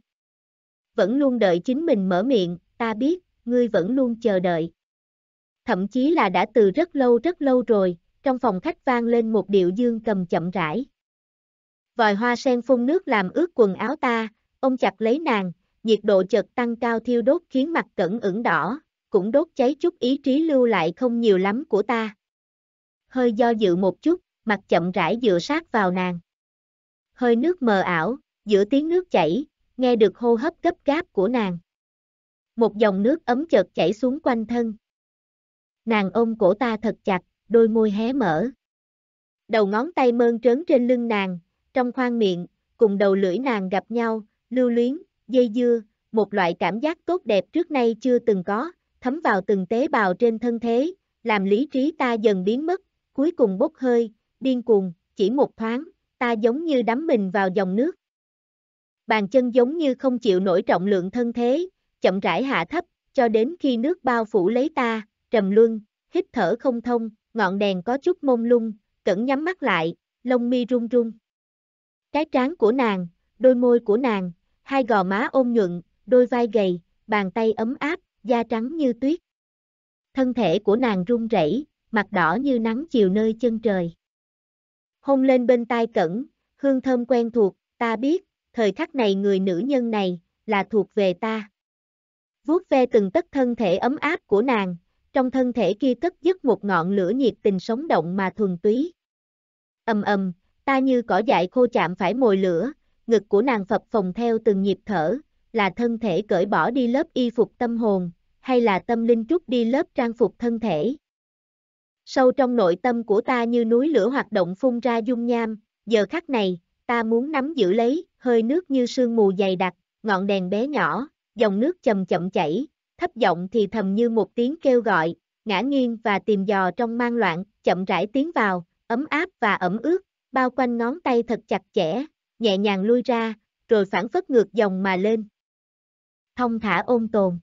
Vẫn luôn đợi chính mình mở miệng, ta biết, ngươi vẫn luôn chờ đợi. Thậm chí là đã từ rất lâu rất lâu rồi, trong phòng khách vang lên một điệu dương cầm chậm rãi. Vòi hoa sen phun nước làm ướt quần áo ta, ông chặt lấy nàng, nhiệt độ chợt tăng cao thiêu đốt khiến mặt cẩn ửng đỏ, cũng đốt cháy chút ý trí lưu lại không nhiều lắm của ta. Hơi do dự một chút, mặt chậm rãi dựa sát vào nàng. Hơi nước mờ ảo, giữa tiếng nước chảy, nghe được hô hấp gấp gáp của nàng. Một dòng nước ấm chợt chảy xuống quanh thân. Nàng ôm cổ ta thật chặt, đôi môi hé mở. Đầu ngón tay mơn trớn trên lưng nàng, trong khoang miệng, cùng đầu lưỡi nàng gặp nhau, lưu luyến, dây dưa, một loại cảm giác tốt đẹp trước nay chưa từng có, thấm vào từng tế bào trên thân thế, làm lý trí ta dần biến mất, cuối cùng bốc hơi, điên cuồng, chỉ một thoáng, ta giống như đắm mình vào dòng nước. Bàn chân giống như không chịu nổi trọng lượng thân thế, chậm rãi hạ thấp, cho đến khi nước bao phủ lấy ta, trầm luân, hít thở không thông, ngọn đèn có chút mông lung, cẩn nhắm mắt lại, lông mi run run. Cái trán của nàng, đôi môi của nàng, hai gò má ôm nhuận, đôi vai gầy, bàn tay ấm áp, da trắng như tuyết. Thân thể của nàng run rẩy, mặt đỏ như nắng chiều nơi chân trời hôn lên bên tai cẩn, hương thơm quen thuộc, ta biết, thời khắc này người nữ nhân này, là thuộc về ta. Vuốt ve từng tất thân thể ấm áp của nàng, trong thân thể kia cất dứt một ngọn lửa nhiệt tình sống động mà thuần túy. Ầm ầm, ta như cỏ dại khô chạm phải mồi lửa, ngực của nàng phập phồng theo từng nhịp thở, là thân thể cởi bỏ đi lớp y phục tâm hồn, hay là tâm linh trút đi lớp trang phục thân thể sâu trong nội tâm của ta như núi lửa hoạt động phun ra dung nham, giờ khắc này, ta muốn nắm giữ lấy, hơi nước như sương mù dày đặc, ngọn đèn bé nhỏ, dòng nước chậm chậm chảy, thấp giọng thì thầm như một tiếng kêu gọi, ngã nghiêng và tìm dò trong mang loạn, chậm rãi tiến vào, ấm áp và ẩm ướt, bao quanh ngón tay thật chặt chẽ, nhẹ nhàng lui ra, rồi phản phất ngược dòng mà lên. Thông thả ôn tồn.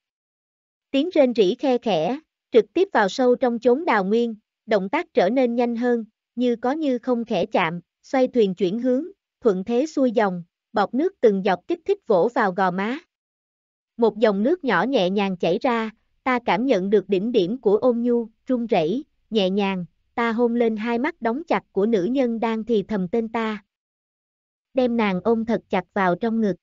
Tiếng rên rỉ khe khẽ, trực tiếp vào sâu trong chốn đào nguyên, động tác trở nên nhanh hơn, như có như không khẽ chạm, xoay thuyền chuyển hướng, thuận thế xuôi dòng, bọt nước từng dọc kích thích vỗ vào gò má. Một dòng nước nhỏ nhẹ nhàng chảy ra, ta cảm nhận được đỉnh điểm của ôm nhu, run rẩy, nhẹ nhàng, ta hôn lên hai mắt đóng chặt của nữ nhân đang thì thầm tên ta. Đem nàng ôm thật chặt vào trong ngực.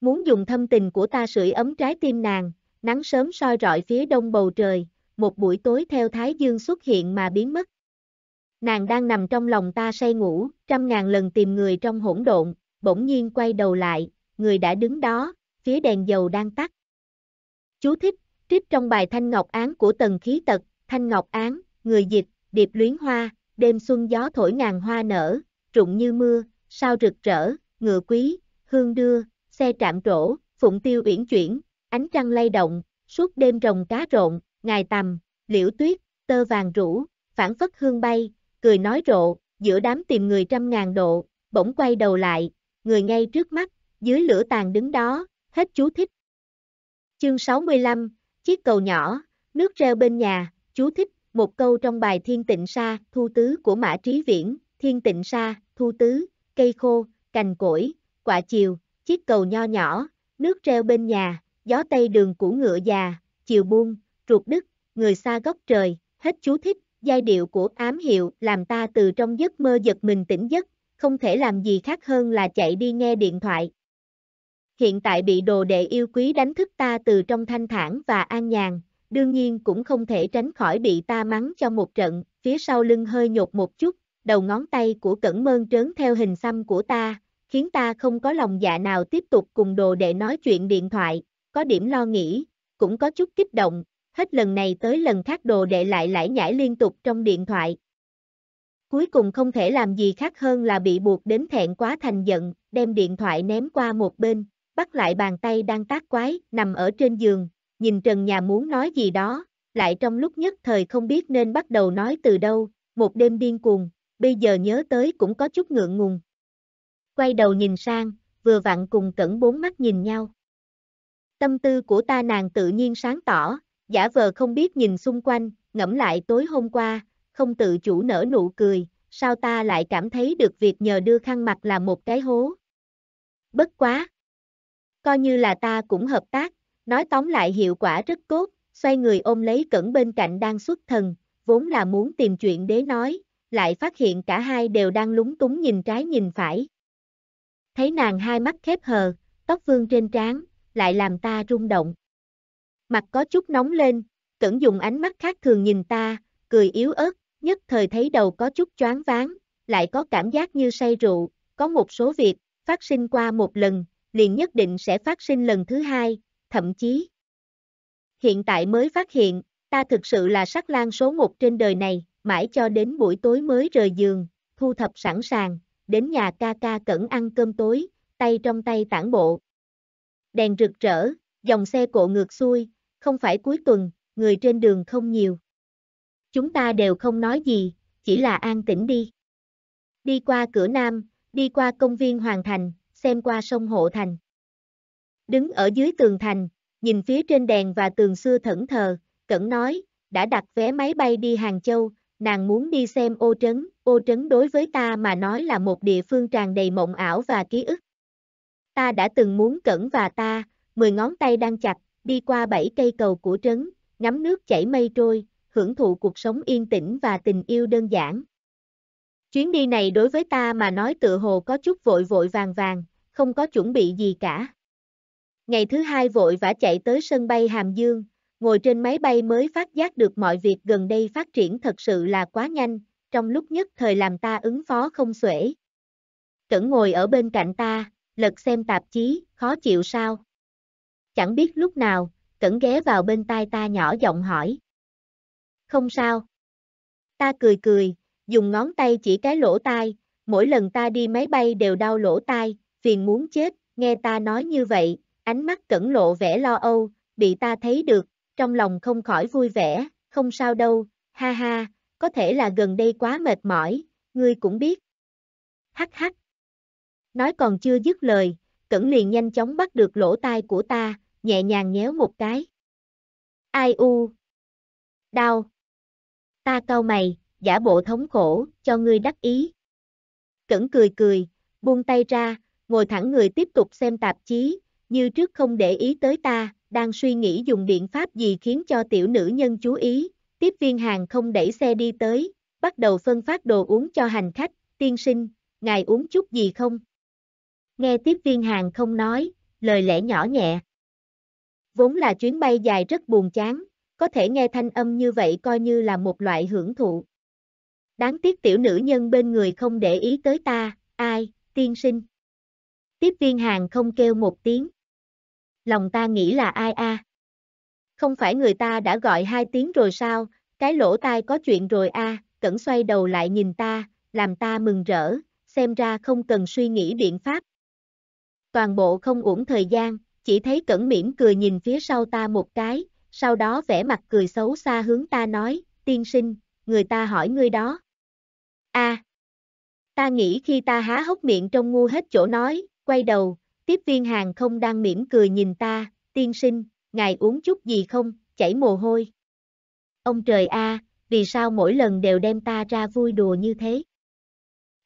Muốn dùng thâm tình của ta sưởi ấm trái tim nàng, nắng sớm soi rọi phía đông bầu trời, một buổi tối theo Thái Dương xuất hiện mà biến mất. Nàng đang nằm trong lòng ta say ngủ, trăm ngàn lần tìm người trong hỗn độn, bỗng nhiên quay đầu lại, người đã đứng đó, phía đèn dầu đang tắt. Chú thích, trích trong bài Thanh Ngọc Án của Tần Khí Tật, Thanh Ngọc Án, Người Dịch, Điệp Luyến Hoa, Đêm xuân gió thổi ngàn hoa nở, rụng như mưa, sao rực rỡ, ngựa quý, hương đưa, xe trạm trổ, phụng tiêu uyển chuyển, ánh trăng lay động, suốt đêm rồng cá rộn, ngài tầm, liễu tuyết, tơ vàng rũ, phản phất hương bay, cười nói rộ, giữa đám tìm người trăm ngàn độ, bỗng quay đầu lại, người ngay trước mắt, dưới lửa tàn đứng đó, hết chú thích. Chương 65, chiếc cầu nhỏ, nước reo bên nhà, chú thích, một câu trong bài Thiên Tịnh Sa, thu tứ của Mã Trí Viễn, Thiên Tịnh Sa, thu tứ, cây khô, cành cỗi, quả chiều, chiếc cầu nho nhỏ, nước reo bên nhà, gió tây đường cũ ngựa già, chiều buông, ruột Đức, người xa góc trời, hết chú thích, giai điệu của ám hiệu làm ta từ trong giấc mơ giật mình tỉnh giấc, không thể làm gì khác hơn là chạy đi nghe điện thoại. Hiện tại bị đồ đệ yêu quý đánh thức ta từ trong thanh thản và an nhàn, đương nhiên cũng không thể tránh khỏi bị ta mắng cho một trận, phía sau lưng hơi nhột một chút, đầu ngón tay của cẩn mơn trớn theo hình xăm của ta, khiến ta không có lòng dạ nào tiếp tục cùng đồ đệ nói chuyện điện thoại, có điểm lo nghĩ, cũng có chút kích động, hết lần này tới lần khác đồ đệ lại lải nhải liên tục trong điện thoại. Cuối cùng không thể làm gì khác hơn là bị buộc đến thẹn quá thành giận, đem điện thoại ném qua một bên, bắt lại bàn tay đang tác quái, nằm ở trên giường, nhìn trần nhà muốn nói gì đó, lại trong lúc nhất thời không biết nên bắt đầu nói từ đâu, một đêm điên cuồng, bây giờ nhớ tới cũng có chút ngượng ngùng. Quay đầu nhìn sang, vừa vặn cùng cẩn bốn mắt nhìn nhau. Tâm tư của ta nàng tự nhiên sáng tỏ, giả vờ không biết nhìn xung quanh, ngẫm lại tối hôm qua, không tự chủ nở nụ cười, sao ta lại cảm thấy được việc nhờ đưa khăn mặt là một cái hố. Bất quá. Coi như là ta cũng hợp tác, nói tóm lại hiệu quả rất tốt, xoay người ôm lấy cẩn bên cạnh đang xuất thần, vốn là muốn tìm chuyện đế nói, lại phát hiện cả hai đều đang lúng túng nhìn trái nhìn phải. Thấy nàng hai mắt khép hờ, tóc vương trên trán, lại làm ta rung động mặt có chút nóng lên, cẩn dùng ánh mắt khác thường nhìn ta, cười yếu ớt, nhất thời thấy đầu có chút choáng váng, lại có cảm giác như say rượu, có một số việc, phát sinh qua một lần, liền nhất định sẽ phát sinh lần thứ hai, thậm chí. Hiện tại mới phát hiện, ta thực sự là sắc lang số một trên đời này, mãi cho đến buổi tối mới rời giường, thu thập sẵn sàng, đến nhà ca ca cẩn ăn cơm tối, tay trong tay tản bộ. Đèn rực rỡ, dòng xe cộ ngược xuôi, không phải cuối tuần, người trên đường không nhiều. Chúng ta đều không nói gì, chỉ là an tĩnh đi. Đi qua cửa Nam, đi qua công viên Hoàng Thành, xem qua sông Hộ Thành. Đứng ở dưới tường thành, nhìn phía trên đèn và tường xưa thẫn thờ, Cẩn nói, đã đặt vé máy bay đi Hàng Châu, nàng muốn đi xem ô trấn, ô trấn đối với ta mà nói là một địa phương tràn đầy mộng ảo và ký ức. Ta đã từng muốn Cẩn và ta, mười ngón tay đang chặt, đi qua bảy cây cầu của trấn, ngắm nước chảy mây trôi, hưởng thụ cuộc sống yên tĩnh và tình yêu đơn giản. Chuyến đi này đối với ta mà nói tựa hồ có chút vội vội vàng vàng, không có chuẩn bị gì cả. Ngày thứ hai vội vã chạy tới sân bay Hàm Dương, ngồi trên máy bay mới phát giác được mọi việc gần đây phát triển thật sự là quá nhanh, trong lúc nhất thời làm ta ứng phó không xuể. Cẩn ngồi ở bên cạnh ta, lật xem tạp chí, khó chịu sao? chẳng biết lúc nào, cẩn ghé vào bên tai ta nhỏ giọng hỏi. Không sao. Ta cười cười, dùng ngón tay chỉ cái lỗ tai, mỗi lần ta đi máy bay đều đau lỗ tai, phiền muốn chết, nghe ta nói như vậy, ánh mắt cẩn lộ vẻ lo âu, bị ta thấy được, trong lòng không khỏi vui vẻ, không sao đâu, ha ha, có thể là gần đây quá mệt mỏi, ngươi cũng biết. Hắc hắc. Nói còn chưa dứt lời, Cẩn liền nhanh chóng bắt được lỗ tai của ta, nhẹ nhàng nhéo một cái. Ai u? Đau. Ta cau mày, giả bộ thống khổ, cho ngươi đắc ý. Cẩn cười cười, buông tay ra, ngồi thẳng người tiếp tục xem tạp chí, như trước không để ý tới ta, đang suy nghĩ dùng biện pháp gì khiến cho tiểu nữ nhân chú ý, tiếp viên hàng không đẩy xe đi tới, bắt đầu phân phát đồ uống cho hành khách, tiên sinh, ngài uống chút gì không? Nghe tiếp viên hàng không nói, lời lẽ nhỏ nhẹ. Vốn là chuyến bay dài rất buồn chán, có thể nghe thanh âm như vậy coi như là một loại hưởng thụ. Đáng tiếc tiểu nữ nhân bên người không để ý tới ta, ai, tiên sinh. Tiếp viên hàng không kêu một tiếng. Lòng ta nghĩ là ai a? Không phải người ta đã gọi hai tiếng rồi sao, cái lỗ tai có chuyện rồi a, cẩn xoay đầu lại nhìn ta, làm ta mừng rỡ, xem ra không cần suy nghĩ biện pháp. Toàn bộ không uổng thời gian, chỉ thấy cẩn mỉm cười nhìn phía sau ta một cái, sau đó vẻ mặt cười xấu xa hướng ta nói, tiên sinh, người ta hỏi ngươi đó. a ta nghĩ khi ta há hốc miệng trong ngu hết chỗ nói, quay đầu, tiếp viên hàng không đang mỉm cười nhìn ta, tiên sinh, ngài uống chút gì không, chảy mồ hôi. Ông trời a, vì sao mỗi lần đều đem ta ra vui đùa như thế?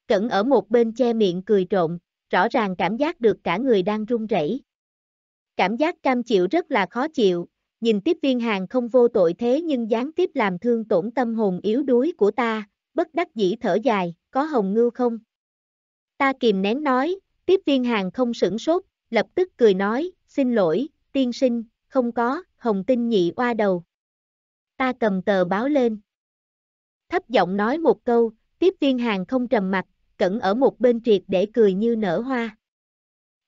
Cẩn ở một bên che miệng cười trộn, rõ ràng cảm giác được cả người đang run rẩy. Cảm giác cam chịu rất là khó chịu, nhìn tiếp viên hàng không vô tội thế nhưng gián tiếp làm thương tổn tâm hồn yếu đuối của ta, bất đắc dĩ thở dài, có hồng ngưu không? Ta kìm nén nói, tiếp viên hàng không sửng sốt, lập tức cười nói, xin lỗi, tiên sinh, không có, hồng tinh nhị qua đầu. Ta cầm tờ báo lên. Thấp giọng nói một câu, tiếp viên hàng không trầm mặt, cẩn ở một bên triệt để cười như nở hoa.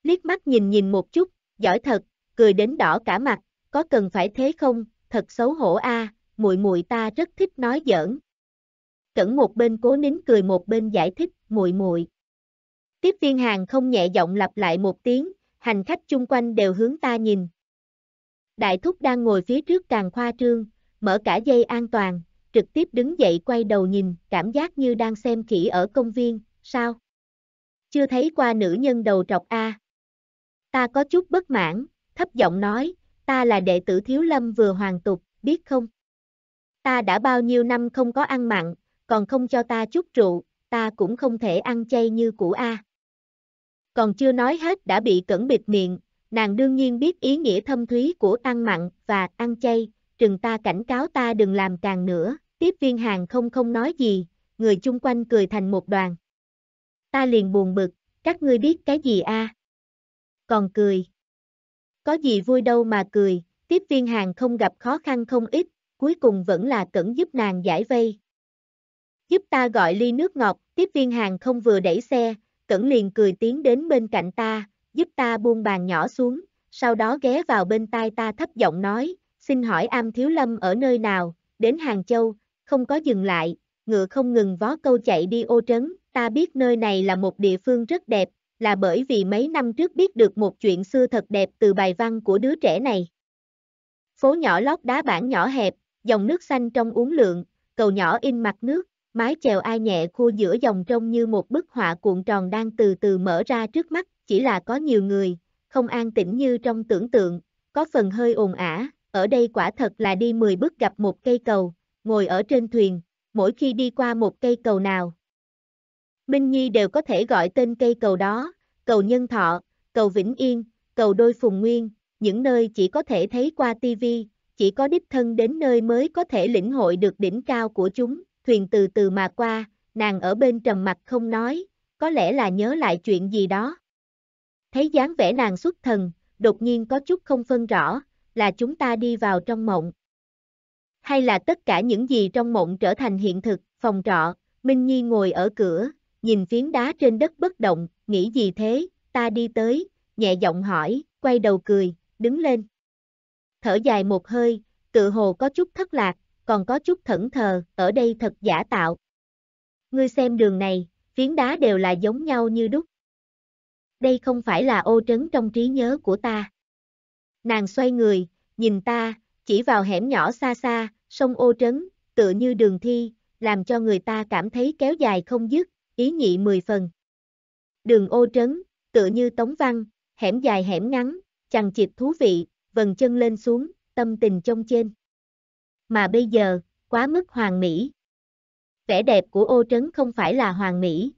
Liếc mắt nhìn nhìn một chút, giỏi thật, cười đến đỏ cả mặt, có cần phải thế không, thật xấu hổ a, mùi mùi ta rất thích nói giỡn. Cẩn một bên cố nín cười một bên giải thích, mùi mùi. Tiếp viên hàng không nhẹ giọng lặp lại một tiếng, hành khách chung quanh đều hướng ta nhìn. Đại thúc đang ngồi phía trước càng khoa trương, mở cả dây an toàn, trực tiếp đứng dậy quay đầu nhìn, cảm giác như đang xem khỉ ở công viên, sao? Chưa thấy qua nữ nhân đầu trọc a. À ta có chút bất mãn, thấp giọng nói, ta là đệ tử thiếu lâm vừa hoàn tục, biết không? Ta đã bao nhiêu năm không có ăn mặn, còn không cho ta chút rượu, ta cũng không thể ăn chay như cũ A. Còn chưa nói hết đã bị cẩn bịt miệng, nàng đương nhiên biết ý nghĩa thâm thúy của ăn mặn và ăn chay, trừng ta cảnh cáo ta đừng làm càng nữa, tiếp viên hàng không không nói gì, người chung quanh cười thành một đoàn. Ta liền buồn bực, các ngươi biết cái gì a? À? còn cười. Có gì vui đâu mà cười, tiếp viên hàng không gặp khó khăn không ít, cuối cùng vẫn là cẩn giúp nàng giải vây. Giúp ta gọi ly nước ngọt, tiếp viên hàng không vừa đẩy xe, cẩn liền cười tiến đến bên cạnh ta, giúp ta buông bàn nhỏ xuống, sau đó ghé vào bên tai ta thấp giọng nói, xin hỏi am thiếu lâm ở nơi nào, đến Hàng Châu, không có dừng lại, ngựa không ngừng vó câu chạy đi ô trấn, ta biết nơi này là một địa phương rất đẹp, là bởi vì mấy năm trước biết được một chuyện xưa thật đẹp từ bài văn của đứa trẻ này. Phố nhỏ lót đá bản nhỏ hẹp, dòng nước xanh trong uống lượng, cầu nhỏ in mặt nước, mái chèo ai nhẹ khua giữa dòng trông như một bức họa cuộn tròn đang từ từ mở ra trước mắt, chỉ là có nhiều người, không an tĩnh như trong tưởng tượng, có phần hơi ồn ả, ở đây quả thật là đi 10 bước gặp một cây cầu, ngồi ở trên thuyền, mỗi khi đi qua một cây cầu nào, Minh Nhi đều có thể gọi tên cây cầu đó, cầu Nhân Thọ, cầu Vĩnh Yên, cầu Đôi Phùng Nguyên, những nơi chỉ có thể thấy qua Tivi, chỉ có đích thân đến nơi mới có thể lĩnh hội được đỉnh cao của chúng, thuyền từ từ mà qua, nàng ở bên trầm mặt không nói, có lẽ là nhớ lại chuyện gì đó. Thấy dáng vẻ nàng xuất thần, đột nhiên có chút không phân rõ, là chúng ta đi vào trong mộng. Hay là tất cả những gì trong mộng trở thành hiện thực, phòng trọ, Minh Nhi ngồi ở cửa, nhìn phiến đá trên đất bất động, nghĩ gì thế, ta đi tới, nhẹ giọng hỏi, quay đầu cười, đứng lên. Thở dài một hơi, tự hồ có chút thất lạc, còn có chút thẫn thờ, ở đây thật giả tạo. Ngươi xem đường này, phiến đá đều là giống nhau như đúc. Đây không phải là ô trấn trong trí nhớ của ta. Nàng xoay người, nhìn ta, chỉ vào hẻm nhỏ xa xa, sông ô trấn, tựa như đường thi, làm cho người ta cảm thấy kéo dài không dứt, ý nhị mười phần. Đường ô trấn, tựa như tống văn, hẻm dài hẻm ngắn, chằng chịt thú vị, vần chân lên xuống, tâm tình trong trên. Mà bây giờ, quá mức hoàng mỹ. Vẻ đẹp của ô trấn không phải là hoàng mỹ,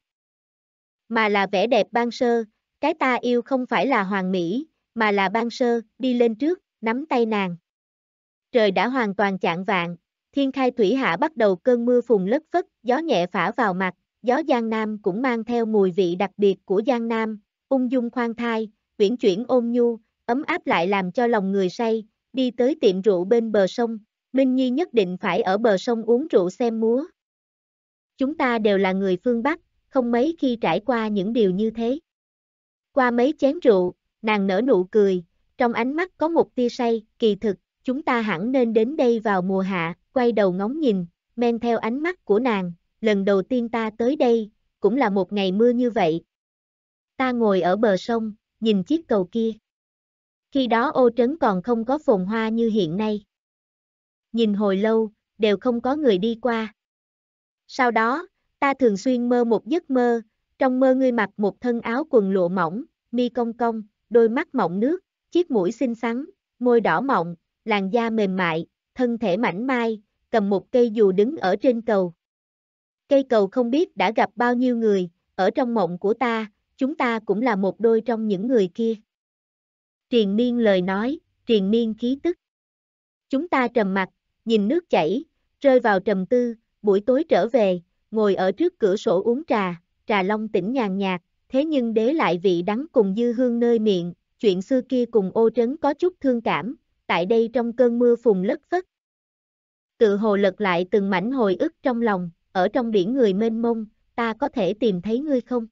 mà là vẻ đẹp ban sơ, cái ta yêu không phải là hoàng mỹ, mà là ban sơ, đi lên trước, nắm tay nàng. Trời đã hoàn toàn chạng vạng, thiên khai thủy hạ bắt đầu cơn mưa phùng lất phất, gió nhẹ phả vào mặt, gió Giang Nam cũng mang theo mùi vị đặc biệt của Giang Nam, ung dung khoan thai, uyển chuyển ôn nhu, ấm áp lại làm cho lòng người say, đi tới tiệm rượu bên bờ sông, Minh Nhi nhất định phải ở bờ sông uống rượu xem múa. Chúng ta đều là người phương Bắc, không mấy khi trải qua những điều như thế. Qua mấy chén rượu, nàng nở nụ cười, trong ánh mắt có một tia say, kỳ thực, chúng ta hẳn nên đến đây vào mùa hạ, quay đầu ngóng nhìn, men theo ánh mắt của nàng, lần đầu tiên ta tới đây, cũng là một ngày mưa như vậy. Ta ngồi ở bờ sông, nhìn chiếc cầu kia. Khi đó ô trấn còn không có phồn hoa như hiện nay. Nhìn hồi lâu, đều không có người đi qua. Sau đó, ta thường xuyên mơ một giấc mơ, trong mơ ngươi mặc một thân áo quần lụa mỏng, mi cong cong, đôi mắt mọng nước, chiếc mũi xinh xắn, môi đỏ mọng, làn da mềm mại, thân thể mảnh mai, cầm một cây dù đứng ở trên cầu cây cầu không biết đã gặp bao nhiêu người, ở trong mộng của ta, chúng ta cũng là một đôi trong những người kia. Triền miên lời nói, triền miên khí tức. Chúng ta trầm mặt, nhìn nước chảy, rơi vào trầm tư, buổi tối trở về, ngồi ở trước cửa sổ uống trà, trà long tỉnh nhàn nhạt, thế nhưng đế lại vị đắng cùng dư hương nơi miệng, chuyện xưa kia cùng ô trấn có chút thương cảm, tại đây trong cơn mưa phùng lất phất. Tự hồ lật lại từng mảnh hồi ức trong lòng, ở trong biển người mênh mông, ta có thể tìm thấy ngươi không?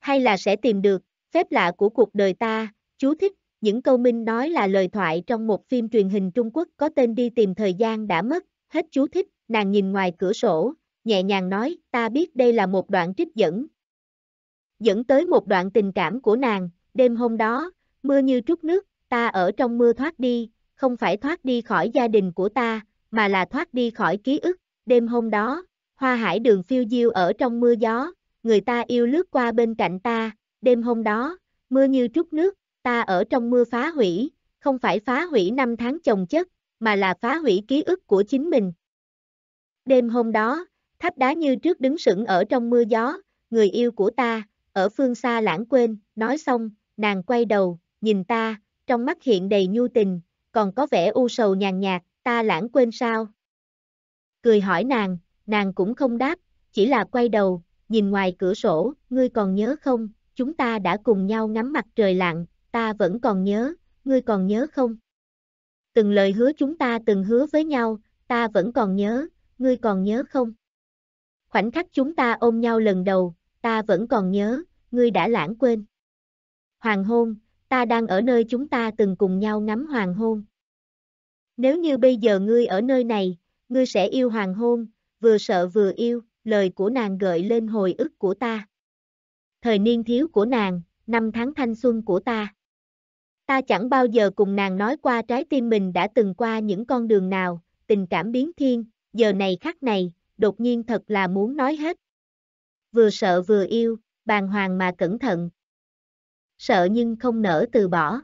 Hay là sẽ tìm được, phép lạ của cuộc đời ta, chú thích, những câu Minh nói là lời thoại trong một phim truyền hình Trung Quốc có tên đi tìm thời gian đã mất, hết chú thích, nàng nhìn ngoài cửa sổ, nhẹ nhàng nói, ta biết đây là một đoạn trích dẫn. Dẫn tới một đoạn tình cảm của nàng, đêm hôm đó, mưa như trút nước, ta ở trong mưa thoát đi, không phải thoát đi khỏi gia đình của ta, mà là thoát đi khỏi ký ức, đêm hôm đó, hoa hải đường phiêu diêu ở trong mưa gió, người ta yêu lướt qua bên cạnh ta, đêm hôm đó, mưa như trút nước, ta ở trong mưa phá hủy, không phải phá hủy năm tháng chồng chất, mà là phá hủy ký ức của chính mình. Đêm hôm đó, tháp đá như trước đứng sững ở trong mưa gió, người yêu của ta, ở phương xa lãng quên, nói xong, nàng quay đầu, nhìn ta, trong mắt hiện đầy nhu tình, còn có vẻ u sầu nhàn nhạt, ta lãng quên sao? Cười hỏi nàng, nàng cũng không đáp, chỉ là quay đầu, nhìn ngoài cửa sổ, ngươi còn nhớ không, chúng ta đã cùng nhau ngắm mặt trời lặn, ta vẫn còn nhớ, ngươi còn nhớ không? Từng lời hứa chúng ta từng hứa với nhau, ta vẫn còn nhớ, ngươi còn nhớ không? Khoảnh khắc chúng ta ôm nhau lần đầu, ta vẫn còn nhớ, ngươi đã lãng quên. Hoàng hôn, ta đang ở nơi chúng ta từng cùng nhau ngắm hoàng hôn. Nếu như bây giờ ngươi ở nơi này, ngươi sẽ yêu hoàng hôn, vừa sợ vừa yêu, lời của nàng gợi lên hồi ức của ta. Thời niên thiếu của nàng, năm tháng thanh xuân của ta. Ta chẳng bao giờ cùng nàng nói qua trái tim mình đã từng qua những con đường nào, tình cảm biến thiên, giờ này khắc này, đột nhiên thật là muốn nói hết. Vừa sợ vừa yêu, bàng hoàng mà cẩn thận. Sợ nhưng không nỡ từ bỏ.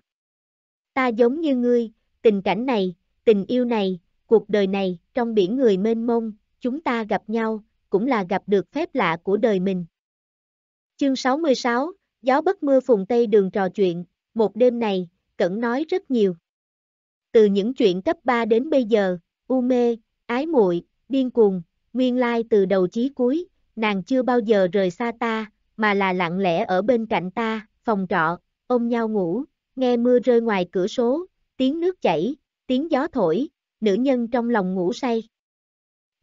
Ta giống như ngươi, tình cảnh này, tình yêu này, cuộc đời này, trong biển người mênh mông, chúng ta gặp nhau, cũng là gặp được phép lạ của đời mình. Chương 66, Gió bất mưa phùng Tây đường trò chuyện, một đêm này, Cẩn nói rất nhiều. Từ những chuyện cấp 3 đến bây giờ, u mê, ái muội, điên cuồng, nguyên lai từ đầu chí cuối, nàng chưa bao giờ rời xa ta, mà là lặng lẽ ở bên cạnh ta, phòng trọ, ôm nhau ngủ, nghe mưa rơi ngoài cửa sổ, tiếng nước chảy, tiếng gió thổi, nữ nhân trong lòng ngủ say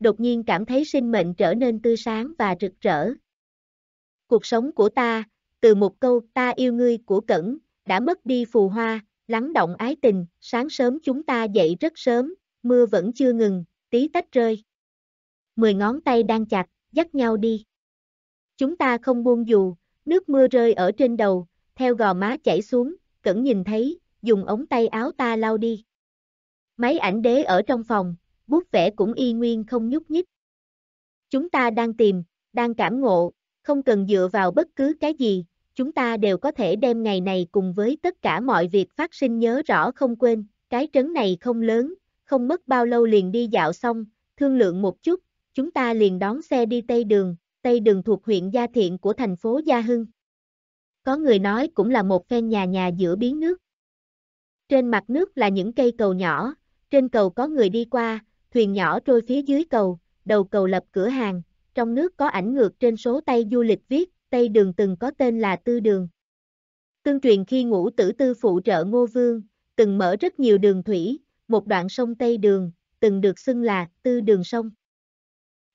đột nhiên cảm thấy sinh mệnh trở nên tươi sáng và rực rỡ. Cuộc sống của ta, từ một câu ta yêu ngươi của Cẩn, đã mất đi phù hoa, lắng động ái tình, sáng sớm chúng ta dậy rất sớm, mưa vẫn chưa ngừng, tí tách rơi. Mười ngón tay đang chặt, dắt nhau đi. Chúng ta không buông dù, nước mưa rơi ở trên đầu, theo gò má chảy xuống, Cẩn nhìn thấy, dùng ống tay áo ta lau đi. Máy ảnh đế ở trong phòng, bút vẽ cũng y nguyên không nhúc nhích. Chúng ta đang tìm, đang cảm ngộ, không cần dựa vào bất cứ cái gì, chúng ta đều có thể đem ngày này cùng với tất cả mọi việc phát sinh nhớ rõ không quên, cái trấn này không lớn, không mất bao lâu liền đi dạo xong, thương lượng một chút, chúng ta liền đón xe đi Tây Đường, Tây Đường thuộc huyện Gia Thiện của thành phố Gia Hưng. Có người nói cũng là một phen nhà nhà giữa biến nước. Trên mặt nước là những cây cầu nhỏ, trên cầu có người đi qua, thuyền nhỏ trôi phía dưới cầu, đầu cầu lập cửa hàng, trong nước có ảnh ngược trên số tay du lịch viết, Tây Đường từng có tên là Tư Đường. Tương truyền khi ngũ tử tư phụ trợ Ngô Vương, từng mở rất nhiều đường thủy, một đoạn sông Tây Đường, từng được xưng là Tư Đường Sông.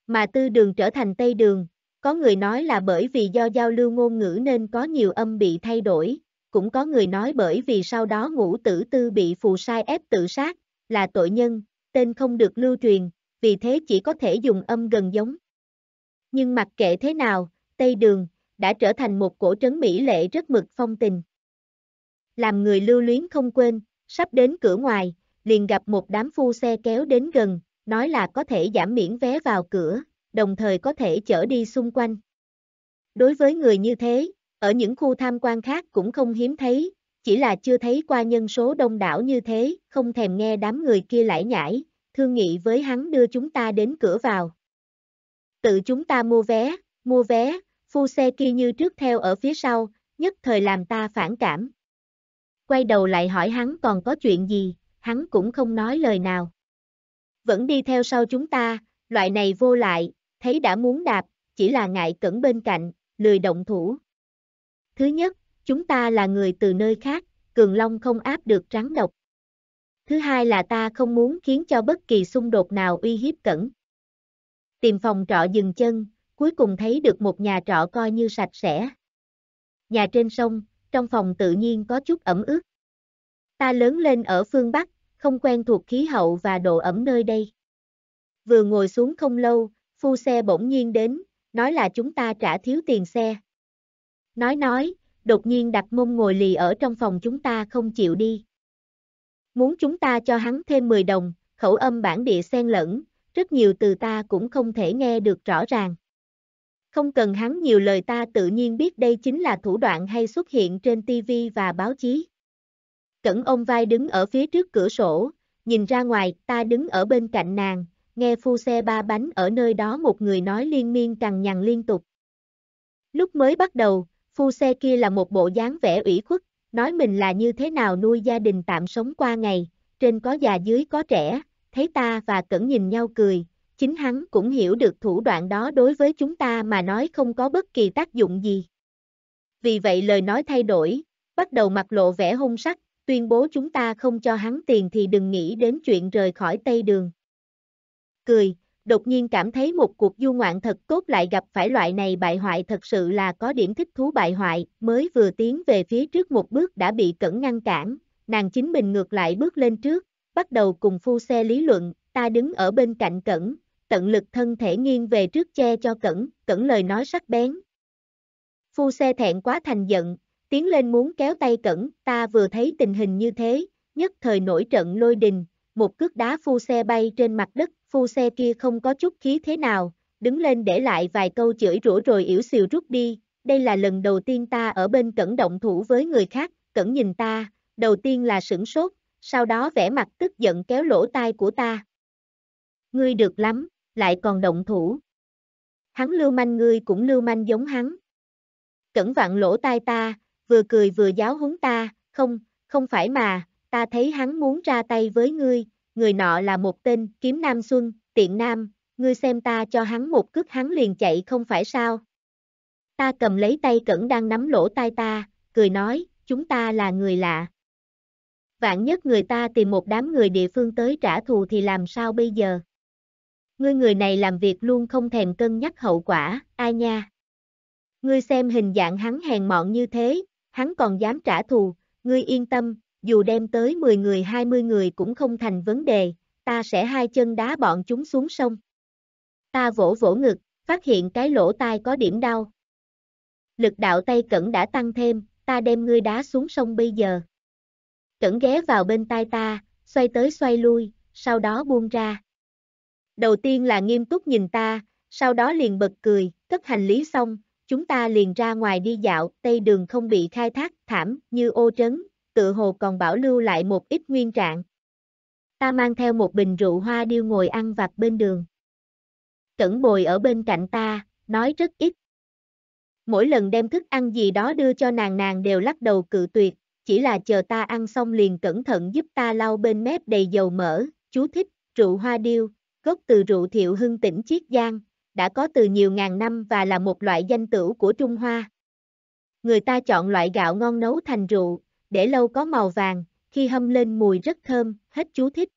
Mà Tư Đường trở thành Tây Đường, có người nói là bởi vì do giao lưu ngôn ngữ nên có nhiều âm bị thay đổi, cũng có người nói bởi vì sau đó ngũ tử tư bị phù sai ép tự sát, là tội nhân, tên không được lưu truyền, vì thế chỉ có thể dùng âm gần giống. Nhưng mặc kệ thế nào, Tây Đường, đã trở thành một cổ trấn Mỹ lệ rất mực phong tình. Làm người lưu luyến không quên, sắp đến cửa ngoài, liền gặp một đám phu xe kéo đến gần, nói là có thể giảm miễn vé vào cửa, đồng thời có thể chở đi xung quanh. Đối với người như thế, ở những khu tham quan khác cũng không hiếm thấy, chỉ là chưa thấy qua nhân số đông đảo như thế, không thèm nghe đám người kia lải nhải, thương nghị với hắn đưa chúng ta đến cửa vào. Tự chúng ta mua vé, mua vé, phu xe kia như trước theo ở phía sau, nhất thời làm ta phản cảm. Quay đầu lại hỏi hắn còn có chuyện gì, hắn cũng không nói lời nào. Vẫn đi theo sau chúng ta, loại này vô lại, thấy đã muốn đạp, chỉ là ngại cẩn bên cạnh, lười động thủ. Thứ nhất, chúng ta là người từ nơi khác, cường long không áp được rắn độc. Thứ hai là ta không muốn khiến cho bất kỳ xung đột nào uy hiếp cẩn. Tìm phòng trọ dừng chân, cuối cùng thấy được một nhà trọ coi như sạch sẽ. Nhà trên sông, trong phòng tự nhiên có chút ẩm ướt. Ta lớn lên ở phương Bắc, không quen thuộc khí hậu và độ ẩm nơi đây. Vừa ngồi xuống không lâu, phu xe bỗng nhiên đến, nói là chúng ta trả thiếu tiền xe. Nói nói, đột nhiên đặt mông ngồi lì ở trong phòng chúng ta không chịu đi. Muốn chúng ta cho hắn thêm 10 đồng, khẩu âm bản địa xen lẫn, rất nhiều từ ta cũng không thể nghe được rõ ràng. Không cần hắn nhiều lời ta tự nhiên biết đây chính là thủ đoạn hay xuất hiện trên TV và báo chí. Cẩn ông vai đứng ở phía trước cửa sổ, nhìn ra ngoài, ta đứng ở bên cạnh nàng, nghe phu xe ba bánh ở nơi đó một người nói liên miên cằn nhằn liên tục. Lúc mới bắt đầu, Phu xe kia là một bộ dáng vẻ ủy khuất, nói mình là như thế nào nuôi gia đình tạm sống qua ngày, trên có già dưới có trẻ, thấy ta và cẩn nhìn nhau cười, chính hắn cũng hiểu được thủ đoạn đó đối với chúng ta mà nói không có bất kỳ tác dụng gì. Vì vậy lời nói thay đổi, bắt đầu mặt lộ vẻ hung sắc, tuyên bố chúng ta không cho hắn tiền thì đừng nghĩ đến chuyện rời khỏi Tây Đường. Cười, đột nhiên cảm thấy một cuộc du ngoạn thật tốt lại gặp phải loại này bại hoại thật sự là có điểm thích thú bại hoại, mới vừa tiến về phía trước một bước đã bị cẩn ngăn cản, nàng chính mình ngược lại bước lên trước, bắt đầu cùng phu xe lý luận, ta đứng ở bên cạnh cẩn, tận lực thân thể nghiêng về trước che cho cẩn, cẩn lời nói sắc bén. Phu xe thẹn quá thành giận, tiến lên muốn kéo tay cẩn, ta vừa thấy tình hình như thế, nhất thời nổi trận lôi đình, một cước đá phu xe bay trên mặt đất, phu xe kia không có chút khí thế nào, đứng lên để lại vài câu chửi rủa rồi yểu xìu rút đi, đây là lần đầu tiên ta ở bên cẩn động thủ với người khác, cẩn nhìn ta, đầu tiên là sửng sốt, sau đó vẻ mặt tức giận kéo lỗ tai của ta. Ngươi được lắm, lại còn động thủ. Hắn lưu manh ngươi cũng lưu manh giống hắn. Cẩn vặn lỗ tai ta, vừa cười vừa giáo huấn ta, không, không phải mà, ta thấy hắn muốn ra tay với ngươi, người nọ là một tên, kiếm nam xuân, tiện nam, ngươi xem ta cho hắn một cước hắn liền chạy không phải sao. Ta cầm lấy tay cẩn đang nắm lỗ tai ta, cười nói, chúng ta là người lạ. Vạn nhất người ta tìm một đám người địa phương tới trả thù thì làm sao bây giờ? Ngươi người này làm việc luôn không thèm cân nhắc hậu quả, ai nha? Ngươi xem hình dạng hắn hèn mọn như thế, hắn còn dám trả thù, ngươi yên tâm, dù đem tới 10 người 20 người cũng không thành vấn đề, ta sẽ hai chân đá bọn chúng xuống sông. Ta vỗ vỗ ngực, phát hiện cái lỗ tai có điểm đau. Lực đạo tay cẩn đã tăng thêm, ta đem ngươi đá xuống sông bây giờ. Cẩn ghé vào bên tai ta, xoay tới xoay lui, sau đó buông ra. Đầu tiên là nghiêm túc nhìn ta, sau đó liền bật cười, cất hành lý xong, chúng ta liền ra ngoài đi dạo, tây đường không bị khai thác, thảm, như ô trấn, Tự hồ còn bảo lưu lại một ít nguyên trạng. Ta mang theo một bình rượu hoa điêu ngồi ăn vặt bên đường. Cẩn bồi ở bên cạnh ta, nói rất ít. Mỗi lần đem thức ăn gì đó đưa cho nàng nàng đều lắc đầu cự tuyệt, chỉ là chờ ta ăn xong liền cẩn thận giúp ta lau bên mép đầy dầu mỡ, chú thích, rượu hoa điêu, gốc từ rượu thiệu hưng tỉnh Chiết Giang, đã có từ nhiều ngàn năm và là một loại danh tửu của Trung Hoa. Người ta chọn loại gạo ngon nấu thành rượu, để lâu có màu vàng, khi hâm lên mùi rất thơm, hết chú thích.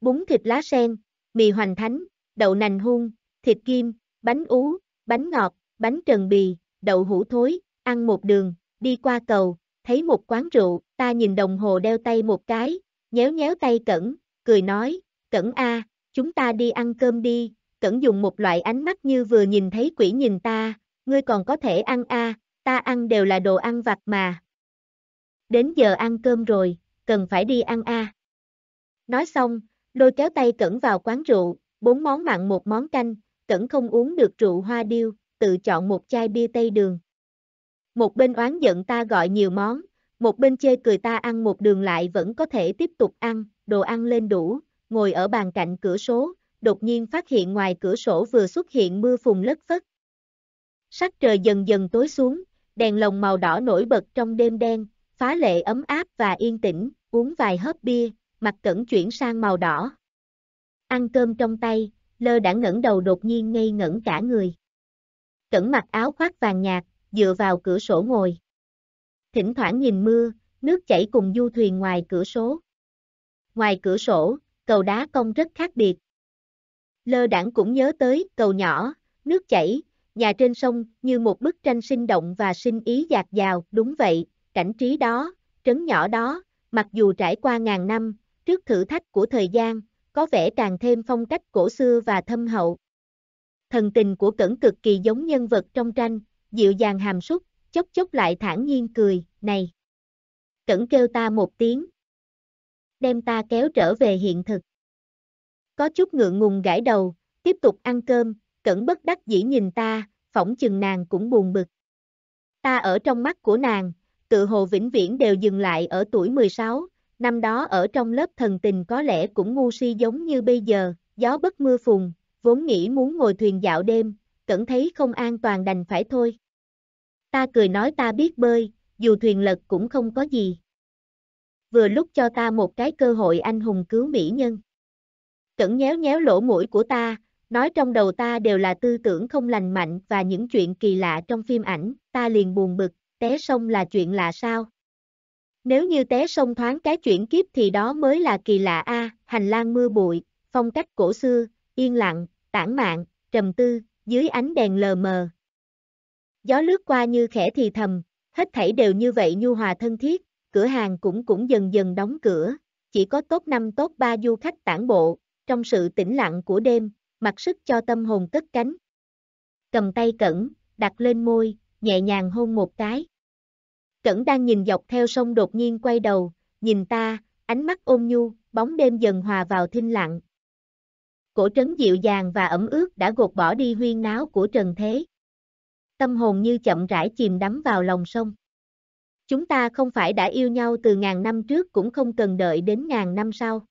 Bún thịt lá sen, mì hoành thánh, đậu nành hung, thịt kim, bánh ú, bánh ngọt, bánh trần bì, đậu hũ thối, ăn một đường, đi qua cầu, thấy một quán rượu, ta nhìn đồng hồ đeo tay một cái, nhéo nhéo tay Cẩn, cười nói, Cẩn a, chúng ta đi ăn cơm đi, Cẩn dùng một loại ánh mắt như vừa nhìn thấy quỷ nhìn ta, ngươi còn có thể ăn a, ta ăn đều là đồ ăn vặt mà đến giờ ăn cơm rồi, cần phải đi ăn a. Nói xong, lôi kéo tay Cẩn vào quán rượu, bốn món mặn một món canh, Cẩn không uống được rượu hoa điêu, tự chọn một chai bia tây đường. Một bên oán giận ta gọi nhiều món, một bên chê cười ta ăn một đường lại vẫn có thể tiếp tục ăn, đồ ăn lên đủ, ngồi ở bàn cạnh cửa sổ, đột nhiên phát hiện ngoài cửa sổ vừa xuất hiện mưa phùn lất phất. Sắc trời dần dần tối xuống, đèn lồng màu đỏ nổi bật trong đêm đen, phá lệ ấm áp và yên tĩnh, uống vài hớp bia, mặt cẩn chuyển sang màu đỏ. Ăn cơm trong tay, lơ đã ngẩng đầu đột nhiên ngây ngẩn cả người. Cẩn mặc áo khoác vàng nhạt, dựa vào cửa sổ ngồi. Thỉnh thoảng nhìn mưa, nước chảy cùng du thuyền ngoài cửa sổ. Ngoài cửa sổ, cầu đá cong rất khác biệt. Lơ đảng cũng nhớ tới cầu nhỏ, nước chảy, nhà trên sông như một bức tranh sinh động và sinh ý dạt dào, đúng vậy, cảnh trí đó, trấn nhỏ đó, mặc dù trải qua ngàn năm, trước thử thách của thời gian, có vẻ càng thêm phong cách cổ xưa và thâm hậu. Thần tình của Cẩn cực kỳ giống nhân vật trong tranh, dịu dàng hàm súc, chốc chốc lại thản nhiên cười, này. Cẩn kêu ta một tiếng. Đem ta kéo trở về hiện thực. Có chút ngượng ngùng gãi đầu, tiếp tục ăn cơm, Cẩn bất đắc dĩ nhìn ta, phỏng chừng nàng cũng buồn bực. Ta ở trong mắt của nàng, tự hồ vĩnh viễn đều dừng lại ở tuổi 16, năm đó ở trong lớp thần tình có lẽ cũng ngu si giống như bây giờ, gió bất mưa phùng, vốn nghĩ muốn ngồi thuyền dạo đêm, cẩn thấy không an toàn đành phải thôi. Ta cười nói ta biết bơi, dù thuyền lật cũng không có gì. Vừa lúc cho ta một cái cơ hội anh hùng cứu mỹ nhân. Cẩn nhéo nhéo lỗ mũi của ta, nói trong đầu ta đều là tư tưởng không lành mạnh và những chuyện kỳ lạ trong phim ảnh, ta liền buồn bực, té sông là chuyện lạ sao? Nếu như té sông thoáng cái chuyển kiếp thì đó mới là kỳ lạ a, hành lang mưa bụi, phong cách cổ xưa, yên lặng, tản mạn, trầm tư, dưới ánh đèn lờ mờ. Gió lướt qua như khẽ thì thầm, hết thảy đều như vậy nhu hòa thân thiết, cửa hàng cũng cũng dần dần đóng cửa, chỉ có tốt năm tốt ba du khách tản bộ, trong sự tĩnh lặng của đêm, mặc sức cho tâm hồn cất cánh. Cầm tay cẩn, đặt lên môi, nhẹ nhàng hôn một cái. Cẩn đang nhìn dọc theo sông đột nhiên quay đầu, nhìn ta, ánh mắt ôm nhu, bóng đêm dần hòa vào thinh lặng. Cổ trấn dịu dàng và ẩm ướt đã gột bỏ đi huyên náo của trần thế. Tâm hồn như chậm rãi chìm đắm vào lòng sông. Chúng ta không phải đã yêu nhau từ ngàn năm trước cũng không cần đợi đến ngàn năm sau.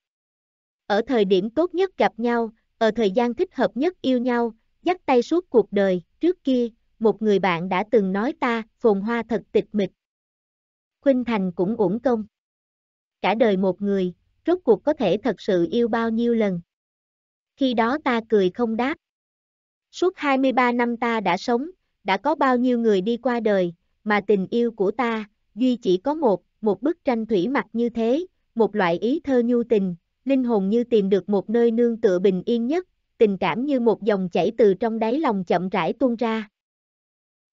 Ở thời điểm tốt nhất gặp nhau, ở thời gian thích hợp nhất yêu nhau, dắt tay suốt cuộc đời, trước kia, một người bạn đã từng nói ta, phồn hoa thật tịch mịch, Khuynh Thành cũng uổng công. Cả đời một người, rốt cuộc có thể thật sự yêu bao nhiêu lần. Khi đó ta cười không đáp. Suốt 23 năm ta đã sống, đã có bao nhiêu người đi qua đời, mà tình yêu của ta, duy chỉ có một, một bức tranh thủy mặc như thế, một loại ý thơ nhu tình, linh hồn như tìm được một nơi nương tựa bình yên nhất, tình cảm như một dòng chảy từ trong đáy lòng chậm rãi tuôn ra.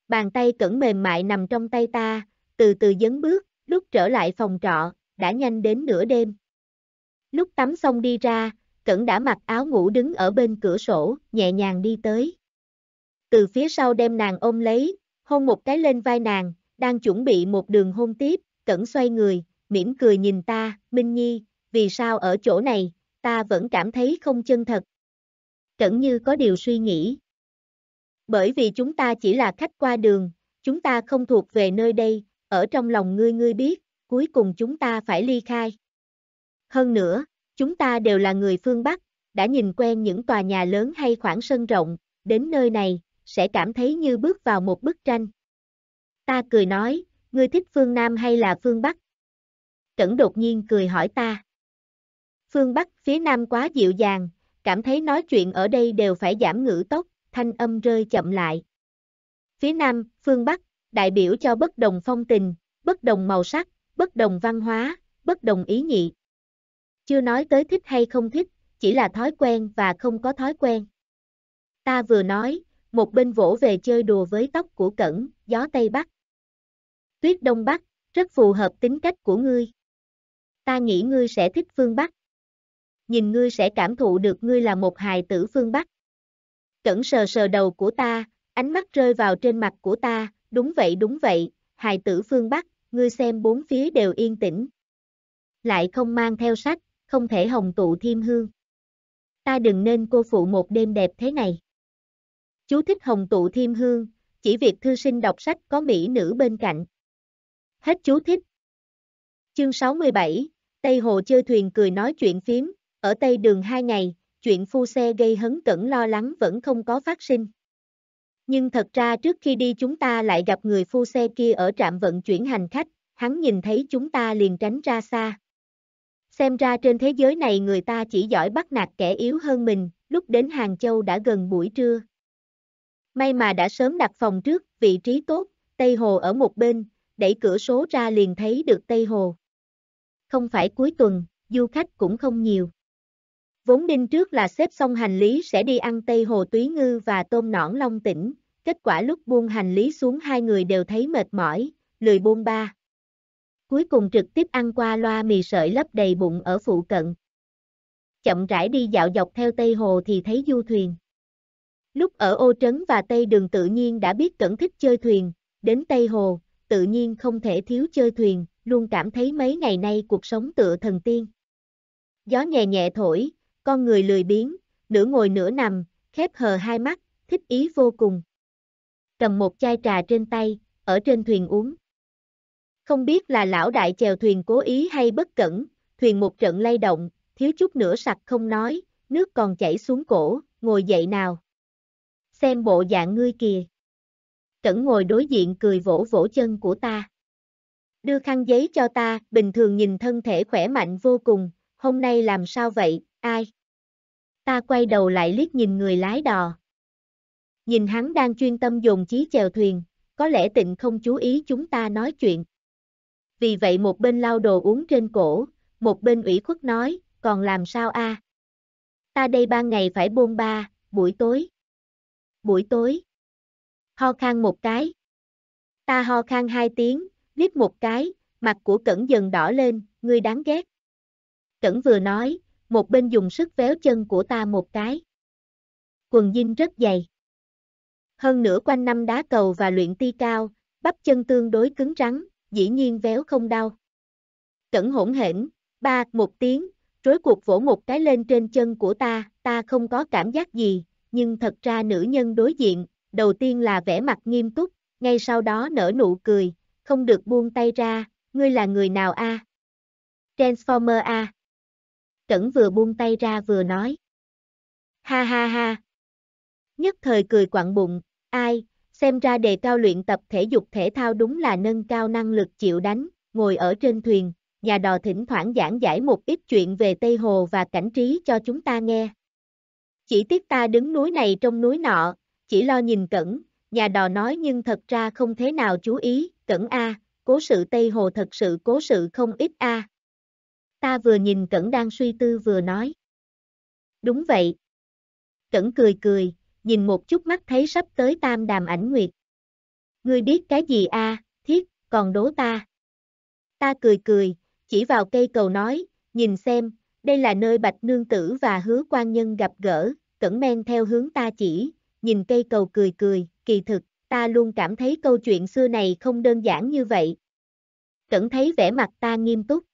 Bàn tay cẩn mềm mại nằm trong tay ta, từ từ dấn bước, lúc trở lại phòng trọ, đã nhanh đến nửa đêm. Lúc tắm xong đi ra, Cẩn đã mặc áo ngủ đứng ở bên cửa sổ, nhẹ nhàng đi tới. Từ phía sau đem nàng ôm lấy, hôn một cái lên vai nàng, đang chuẩn bị một đường hôn tiếp, Cẩn xoay người, mỉm cười nhìn ta, Minh Nhi, vì sao ở chỗ này, ta vẫn cảm thấy không chân thật. Cẩn như có điều suy nghĩ. Bởi vì chúng ta chỉ là khách qua đường, chúng ta không thuộc về nơi đây, ở trong lòng ngươi ngươi biết, cuối cùng chúng ta phải ly khai. Hơn nữa, chúng ta đều là người phương Bắc, đã nhìn quen những tòa nhà lớn hay khoảng sân rộng, đến nơi này, sẽ cảm thấy như bước vào một bức tranh. Ta cười nói, ngươi thích phương Nam hay là phương Bắc? Cẩn đột nhiên cười hỏi ta. Phương Bắc phía Nam quá dịu dàng, cảm thấy nói chuyện ở đây đều phải giảm ngữ tốc, thanh âm rơi chậm lại. Phía Nam, phương Bắc, đại biểu cho bất đồng phong tình, bất đồng màu sắc, bất đồng văn hóa, bất đồng ý nhị. Chưa nói tới thích hay không thích, chỉ là thói quen và không có thói quen. Ta vừa nói, một bên vỗ về chơi đùa với tóc của Cẩn, gió Tây Bắc. Tuyết Đông Bắc, rất phù hợp tính cách của ngươi. Ta nghĩ ngươi sẽ thích phương Bắc. Nhìn ngươi sẽ cảm thụ được ngươi là một hài tử phương Bắc. Cẩn sờ sờ đầu của ta, ánh mắt rơi vào trên mặt của ta, đúng vậy đúng vậy, hài tử phương Bắc, ngươi xem bốn phía đều yên tĩnh. Lại không mang theo sách, không thể hồng tụ thiêm hương. Ta đừng nên cô phụ một đêm đẹp thế này. Chú thích hồng tụ thiêm hương, chỉ việc thư sinh đọc sách có mỹ nữ bên cạnh. Hết chú thích. Chương 67, Tây Hồ chơi thuyền cười nói chuyện phím, ở Tây Đường hai ngày, chuyện phu xe gây hấn cẩn lo lắng vẫn không có phát sinh. Nhưng thật ra trước khi đi chúng ta lại gặp người phu xe kia ở trạm vận chuyển hành khách, hắn nhìn thấy chúng ta liền tránh ra xa. Xem ra trên thế giới này người ta chỉ giỏi bắt nạt kẻ yếu hơn mình, lúc đến Hàng Châu đã gần buổi trưa. May mà đã sớm đặt phòng trước, vị trí tốt, Tây Hồ ở một bên, đẩy cửa số ra liền thấy được Tây Hồ. Không phải cuối tuần, du khách cũng không nhiều. Vốn đinh trước là xếp xong hành lý sẽ đi ăn Tây Hồ Túy Ngư và tôm nõn Long Tỉnh, kết quả lúc buông hành lý xuống hai người đều thấy mệt mỏi, lười buông ba. Cuối cùng trực tiếp ăn qua loa mì sợi lấp đầy bụng ở phụ cận. Chậm rãi đi dạo dọc theo Tây Hồ thì thấy du thuyền. Lúc ở ô trấn và Tây Đường tự nhiên đã biết cẩn thích chơi thuyền, đến Tây Hồ, tự nhiên không thể thiếu chơi thuyền, luôn cảm thấy mấy ngày nay cuộc sống tựa thần tiên. Gió nhẹ nhẹ thổi, con người lười biếng, nửa ngồi nửa nằm, khép hờ hai mắt, thích ý vô cùng. Cầm một chai trà trên tay, ở trên thuyền uống. Không biết là lão đại chèo thuyền cố ý hay bất cẩn, thuyền một trận lay động, thiếu chút nữa sặc không nói, nước còn chảy xuống cổ, ngồi dậy nào. Xem bộ dạng ngươi kìa. Cẩn ngồi đối diện cười vỗ vỗ chân của ta. Đưa khăn giấy cho ta, bình thường nhìn thân thể khỏe mạnh vô cùng, hôm nay làm sao vậy, Ai? Ta quay đầu lại liếc nhìn người lái đò. Nhìn hắn đang chuyên tâm dùng chí chèo thuyền, có lẽ tịnh không chú ý chúng ta nói chuyện. Vì vậy một bên lau đồ uống trên cổ, một bên ủy khuất nói, còn làm sao a? Ta đây ban ngày phải buông ba, buổi tối. Buổi tối. Ho khang một cái. Ta ho khang hai tiếng, liếc một cái, mặt của Cẩn dần đỏ lên, ngươi đáng ghét. Cẩn vừa nói, một bên dùng sức véo chân của ta một cái. Quần dinh rất dày. Hơn nữa quanh năm đá cầu và luyện ti cao, bắp chân tương đối cứng rắn, dĩ nhiên véo không đau. Cẩn hỗn hển, ba, một tiếng, rối cuộc vỗ một cái lên trên chân của ta, ta không có cảm giác gì, nhưng thật ra nữ nhân đối diện, đầu tiên là vẻ mặt nghiêm túc, ngay sau đó nở nụ cười, không được buông tay ra, ngươi là người nào a? Transformer a. À? Cẩn vừa buông tay ra vừa nói. Ha ha ha. Nhất thời cười quặn bụng, ai, xem ra đề cao luyện tập thể dục thể thao đúng là nâng cao năng lực chịu đánh, ngồi ở trên thuyền, nhà đò thỉnh thoảng giảng giải một ít chuyện về Tây Hồ và cảnh trí cho chúng ta nghe. Chỉ tiếc ta đứng núi này trong núi nọ, chỉ lo nhìn cẩn, nhà đò nói nhưng thật ra không thế nào chú ý, cẩn a, cố sự Tây Hồ thật sự cố sự không ít a. Ta vừa nhìn Cẩn đang suy tư vừa nói. Đúng vậy. Cẩn cười cười, nhìn một chút mắt thấy sắp tới tam đàm ảnh nguyệt. Ngươi biết cái gì a? À, thiết, còn đố ta. Ta cười cười, chỉ vào cây cầu nói, nhìn xem, đây là nơi bạch nương tử và hứa quan nhân gặp gỡ, cẩn men theo hướng ta chỉ, nhìn cây cầu cười cười, kỳ thực, ta luôn cảm thấy câu chuyện xưa này không đơn giản như vậy. Cẩn thấy vẻ mặt ta nghiêm túc,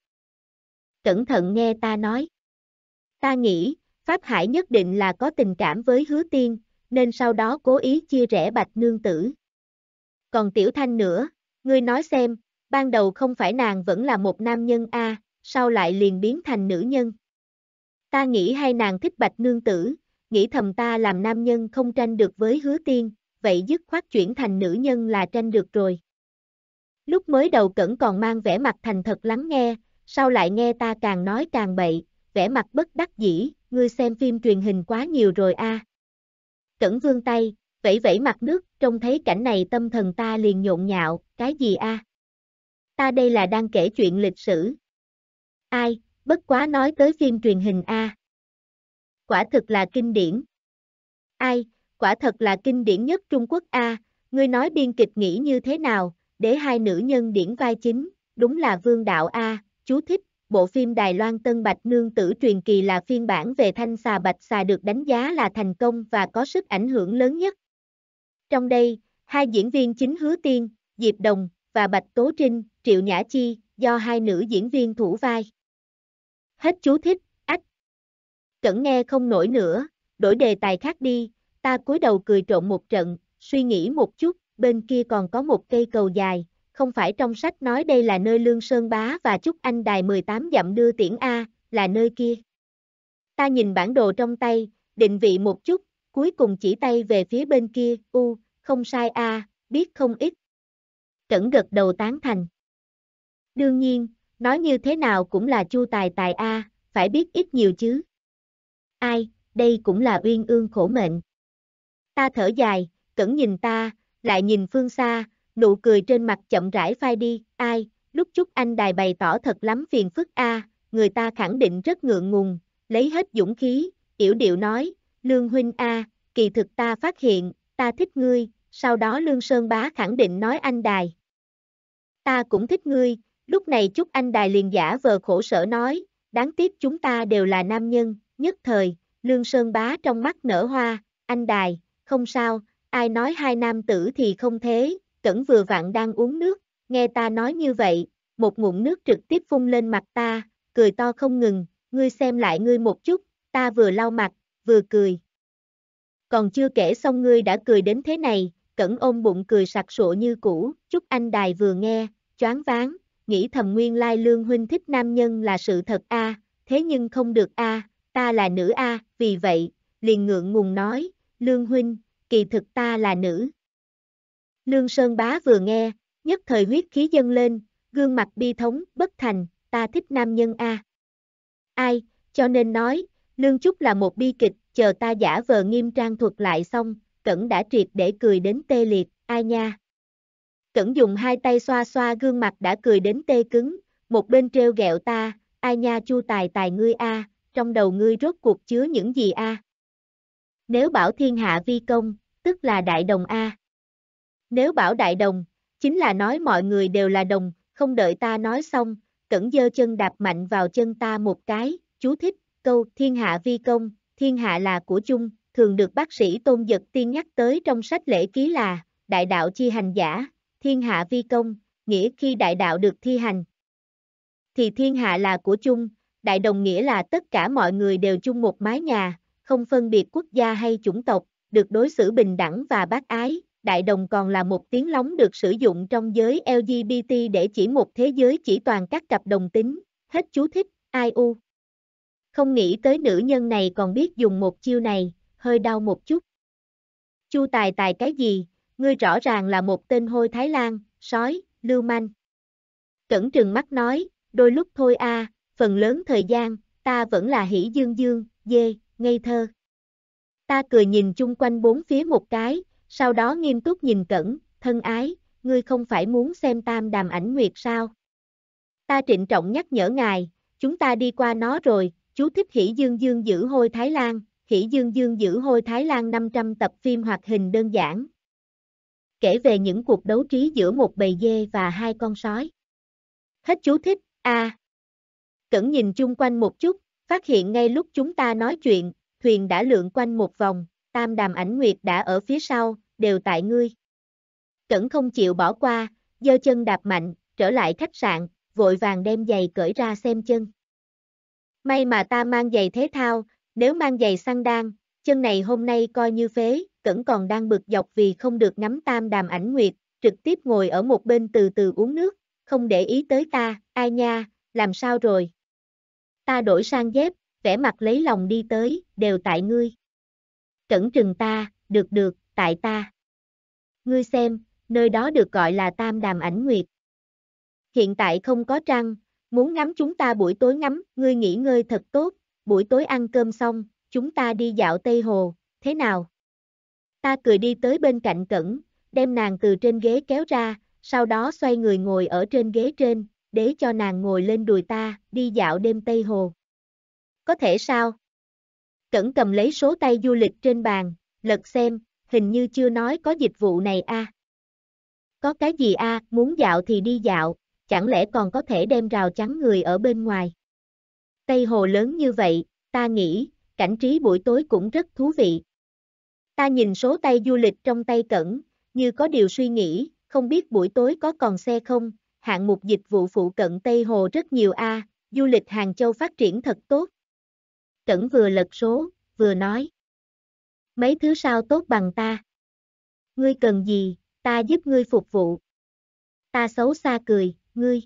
cẩn thận nghe ta nói. Ta nghĩ, Pháp Hải nhất định là có tình cảm với hứa tiên, nên sau đó cố ý chia rẽ bạch nương tử. Còn Tiểu Thanh nữa, ngươi nói xem, ban đầu không phải nàng vẫn là một nam nhân a, à, sao lại liền biến thành nữ nhân? Ta nghĩ hai nàng thích bạch nương tử, nghĩ thầm ta làm nam nhân không tranh được với hứa tiên, vậy dứt khoát chuyển thành nữ nhân là tranh được rồi. Lúc mới đầu cẩn còn mang vẻ mặt thành thật lắng nghe, sao lại nghe ta càng nói càng bậy, vẻ mặt bất đắc dĩ, ngươi xem phim truyền hình quá nhiều rồi a. À. Cẩn vươn tay, vẫy vẫy mặt nước, trông thấy cảnh này tâm thần ta liền nhộn nhạo, cái gì a? À? Ta đây là đang kể chuyện lịch sử. Ai, bất quá nói tới phim truyền hình a. À. Quả thực là kinh điển. Ai, quả thật là kinh điển nhất Trung Quốc a, à, ngươi nói biên kịch nghĩ như thế nào, để hai nữ nhân điển vai chính, đúng là vương đạo a, Chú thích, bộ phim Đài Loan Tân Bạch Nương Tử Truyền Kỳ là phiên bản về thanh xà bạch xà được đánh giá là thành công và có sức ảnh hưởng lớn nhất. Trong đây, hai diễn viên chính Hứa Tiên, Diệp Đồng, và Bạch Tố Trinh, Triệu Nhã Chi, do hai nữ diễn viên thủ vai. Hết chú thích, ách. Cẩn nghe không nổi nữa, đổi đề tài khác đi, ta cúi đầu cười trộn một trận, suy nghĩ một chút, bên kia còn có một cây cầu dài, không phải trong sách nói đây là nơi Lương Sơn Bá và Trúc Anh Đài 18 dặm đưa tiễn A, là nơi kia. Ta nhìn bản đồ trong tay, định vị một chút, cuối cùng chỉ tay về phía bên kia, u, không sai A, biết không ít. Cẩn gật đầu tán thành. Đương nhiên, nói như thế nào cũng là chu tài tài A, phải biết ít nhiều chứ. Ai, đây cũng là uyên ương khổ mệnh. Ta thở dài, cẩn nhìn ta, lại nhìn phương xa, nụ cười trên mặt chậm rãi phai đi, ai, lúc chúc anh đài bày tỏ thật lắm phiền phức a, người ta khẳng định rất ngượng ngùng, lấy hết dũng khí, tiểu điệu nói, Lương Huynh a, kỳ thực ta phát hiện, ta thích ngươi, sau đó Lương Sơn Bá khẳng định nói anh đài. Ta cũng thích ngươi, lúc này chúc anh đài liền giả vờ khổ sở nói, đáng tiếc chúng ta đều là nam nhân, nhất thời, Lương Sơn Bá trong mắt nở hoa, anh đài, không sao, ai nói hai nam tử thì không thế, Cẩn vừa vặn đang uống nước, nghe ta nói như vậy, một ngụm nước trực tiếp phun lên mặt ta, cười to không ngừng, ngươi xem lại ngươi một chút, ta vừa lau mặt, vừa cười. Còn chưa kể xong ngươi đã cười đến thế này, Cẩn ôm bụng cười sặc sụa như cũ, chúc anh đài vừa nghe, choáng váng, nghĩ thầm nguyên lai lương huynh thích nam nhân là sự thật a, thế nhưng không được a, ta là nữ a, vì vậy, liền ngượng ngùng nói, lương huynh, kỳ thực ta là nữ. Lương Sơn Bá vừa nghe, nhất thời huyết khí dâng lên, gương mặt bi thống, bất thành, ta thích nam nhân A. Ai, cho nên nói, Lương Trúc là một bi kịch, chờ ta giả vờ nghiêm trang thuật lại xong, Cẩn đã triệt để cười đến tê liệt, ai nha. Cẩn dùng hai tay xoa xoa gương mặt đã cười đến tê cứng, một bên treo gẹo ta, ai nha chu tài tài ngươi A, trong đầu ngươi rốt cuộc chứa những gì A. Nếu bảo thiên hạ vi công, tức là đại đồng A. Nếu bảo đại đồng, chính là nói mọi người đều là đồng, không đợi ta nói xong, cẩn dơ chân đạp mạnh vào chân ta một cái, chú thích, câu thiên hạ vi công, thiên hạ là của chung, thường được bác sĩ tôn dật tiên nhắc tới trong sách lễ ký là, đại đạo chi hành giả, thiên hạ vi công, nghĩa khi đại đạo được thi hành. Thì thiên hạ là của chung, đại đồng nghĩa là tất cả mọi người đều chung một mái nhà, không phân biệt quốc gia hay chủng tộc, được đối xử bình đẳng và bác ái, đại đồng còn là một tiếng lóng được sử dụng trong giới LGBT để chỉ một thế giới chỉ toàn các cặp đồng tính, hết chú thích, ai u. Không nghĩ tới nữ nhân này còn biết dùng một chiêu này, hơi đau một chút. Chu Tài Tài cái gì, ngươi rõ ràng là một tên hôi Thái Lan, sói, lưu manh. Cẩn trừng mắt nói, đôi lúc thôi a, à, phần lớn thời gian, ta vẫn là hỉ dương dương, dê, ngây thơ. Ta cười nhìn chung quanh bốn phía một cái, sau đó nghiêm túc nhìn Cẩn, thân ái, ngươi không phải muốn xem tam đàm ảnh nguyệt sao? Ta trịnh trọng nhắc nhở ngài, chúng ta đi qua nó rồi, chú thích hỷ dương dương giữ hôi Thái Lan, hỷ dương dương giữ hôi Thái Lan 500 tập phim hoạt hình đơn giản. Kể về những cuộc đấu trí giữa một bầy dê và hai con sói. Hết chú thích, a. À. Cẩn nhìn chung quanh một chút, phát hiện ngay lúc chúng ta nói chuyện, thuyền đã lượn quanh một vòng, tam đàm ảnh nguyệt đã ở phía sau, đều tại ngươi. Cẩn không chịu bỏ qua, giơ chân đạp mạnh, trở lại khách sạn, vội vàng đem giày cởi ra xem chân. May mà ta mang giày thế thao, nếu mang giày săn đan, chân này hôm nay coi như phế, cẩn còn đang bực dọc vì không được ngắm tam đàm ảnh nguyệt, trực tiếp ngồi ở một bên từ từ uống nước, không để ý tới ta, ai nha, làm sao rồi. Ta đổi sang dép, vẻ mặt lấy lòng đi tới, đều tại ngươi. Cẩn trừng ta, được được, tại ta. Ngươi xem, nơi đó được gọi là Tam Đàm Ảnh Nguyệt. Hiện tại không có trăng, muốn ngắm chúng ta buổi tối ngắm, ngươi nghỉ ngơi thật tốt, buổi tối ăn cơm xong, chúng ta đi dạo Tây Hồ, thế nào? Ta cười đi tới bên cạnh Cẩn, đem nàng từ trên ghế kéo ra, sau đó xoay người ngồi ở trên ghế trên, để cho nàng ngồi lên đùi ta, đi dạo đêm Tây Hồ. Có thể sao? Cẩn cầm lấy số tay du lịch trên bàn, lật xem, hình như chưa nói có dịch vụ này a. À. Có cái gì a, à, muốn dạo thì đi dạo, chẳng lẽ còn có thể đem rào trắng người ở bên ngoài. Tây Hồ lớn như vậy, ta nghĩ, cảnh trí buổi tối cũng rất thú vị. Ta nhìn số tay du lịch trong tay cẩn, như có điều suy nghĩ, không biết buổi tối có còn xe không, hạng mục dịch vụ phụ cận Tây Hồ rất nhiều a, à, du lịch Hàng Châu phát triển thật tốt, Cẩn vừa lật số, vừa nói. Mấy thứ sao tốt bằng ta? Ngươi cần gì, ta giúp ngươi phục vụ. Ta xấu xa cười, ngươi.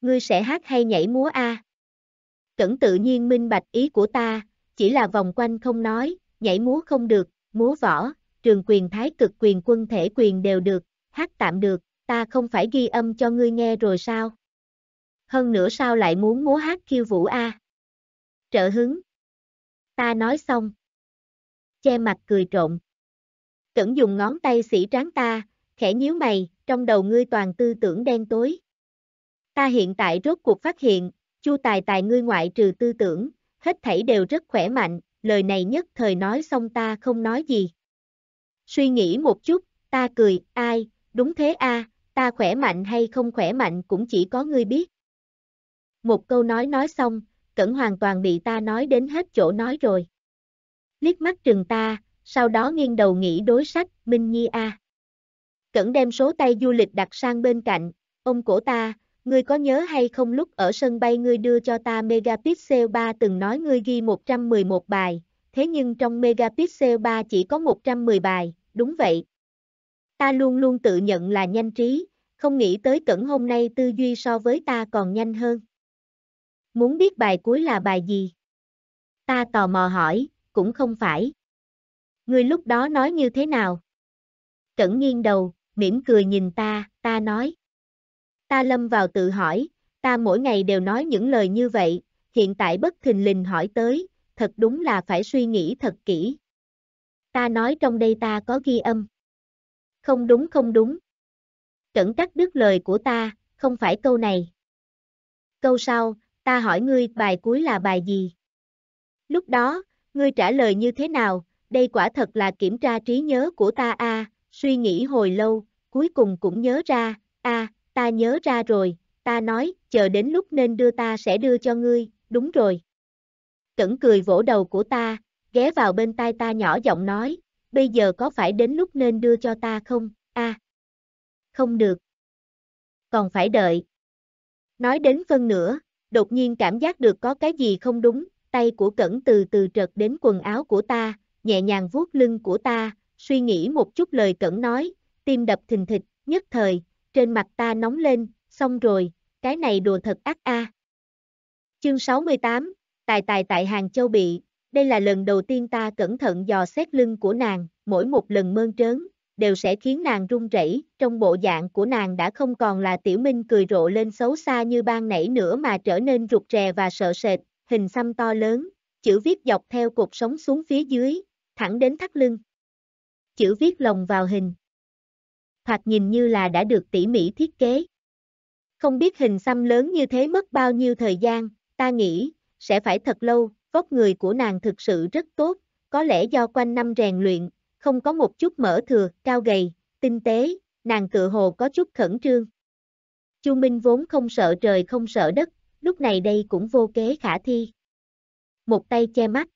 Ngươi sẽ hát hay nhảy múa a? À? Cẩn tự nhiên minh bạch ý của ta, chỉ là vòng quanh không nói, nhảy múa không được, múa võ, trường quyền thái cực quyền quân thể quyền đều được, hát tạm được, ta không phải ghi âm cho ngươi nghe rồi sao? Hơn nữa sao lại muốn múa hát khiêu vũ a? À? trợ hứng. Ta nói xong. Che mặt cười trộn. Cẩn dùng ngón tay xỉ tráng ta, khẽ nhíu mày, trong đầu ngươi toàn tư tưởng đen tối. Ta hiện tại rốt cuộc phát hiện, chu tài tài ngươi ngoại trừ tư tưởng, hết thảy đều rất khỏe mạnh, lời này nhất thời nói xong ta không nói gì. Suy nghĩ một chút, ta cười, ai, đúng thế a, ta khỏe mạnh hay không khỏe mạnh cũng chỉ có ngươi biết. Một câu nói nói xong, Cẩn hoàn toàn bị ta nói đến hết chỗ nói rồi. Liếc mắt trừng ta, sau đó nghiêng đầu nghĩ đối sách, Minh Nhi A. Cẩn đem số tay du lịch đặt sang bên cạnh, ông cổ ta, ngươi có nhớ hay không lúc ở sân bay ngươi đưa cho ta Megapixel 3 từng nói ngươi ghi 111 bài, thế nhưng trong Megapixel 3 chỉ có 110 bài, đúng vậy. Ta luôn luôn tự nhận là nhanh trí, không nghĩ tới cẩn hôm nay tư duy so với ta còn nhanh hơn. Muốn biết bài cuối là bài gì? Ta tò mò hỏi, cũng không phải. Ngươi lúc đó nói như thế nào? Cẩn nghiêng đầu, mỉm cười nhìn ta, ta nói. Ta lâm vào tự hỏi, ta mỗi ngày đều nói những lời như vậy, hiện tại bất thình lình hỏi tới, thật đúng là phải suy nghĩ thật kỹ. Ta nói trong đây ta có ghi âm. Không đúng không đúng. Cẩn cắt đứt lời của ta, không phải câu này. Câu sau, ta hỏi ngươi bài cuối là bài gì? Lúc đó, ngươi trả lời như thế nào, đây quả thật là kiểm tra trí nhớ của ta a suy nghĩ hồi lâu, cuối cùng cũng nhớ ra, a ta nhớ ra rồi, ta nói, chờ đến lúc nên đưa ta sẽ đưa cho ngươi, đúng rồi. Cẩn cười vỗ đầu của ta, ghé vào bên tai ta nhỏ giọng nói, bây giờ có phải đến lúc nên đưa cho ta không, a không được. Còn phải đợi. Nói đến phân nữa, đột nhiên cảm giác được có cái gì không đúng, tay của cẩn từ từ trật đến quần áo của ta, nhẹ nhàng vuốt lưng của ta, suy nghĩ một chút lời cẩn nói, tim đập thình thịch, nhất thời, trên mặt ta nóng lên, xong rồi, cái này đùa thật ác a. À. Chương 68, Tài tài tại Hàng Châu bị, đây là lần đầu tiên ta cẩn thận dò xét lưng của nàng, mỗi một lần mơn trớn, đều sẽ khiến nàng run rẩy. trong bộ dạng của nàng đã không còn là tiểu minh cười rộ lên xấu xa như ban nãy nữa mà trở nên rụt rè và sợ sệt, hình xăm to lớn, chữ viết dọc theo cuộc sống xuống phía dưới, thẳng đến thắt lưng. Chữ viết lồng vào hình. Hoặc nhìn như là đã được tỉ mỉ thiết kế. Không biết hình xăm lớn như thế mất bao nhiêu thời gian, ta nghĩ, sẽ phải thật lâu, vóc người của nàng thực sự rất tốt, có lẽ do quanh năm rèn luyện, không có một chút mỡ thừa, cao gầy, tinh tế, nàng tự hồ có chút khẩn trương. Chu Minh vốn không sợ trời không sợ đất, lúc này đây cũng vô kế khả thi. Một tay che mắt.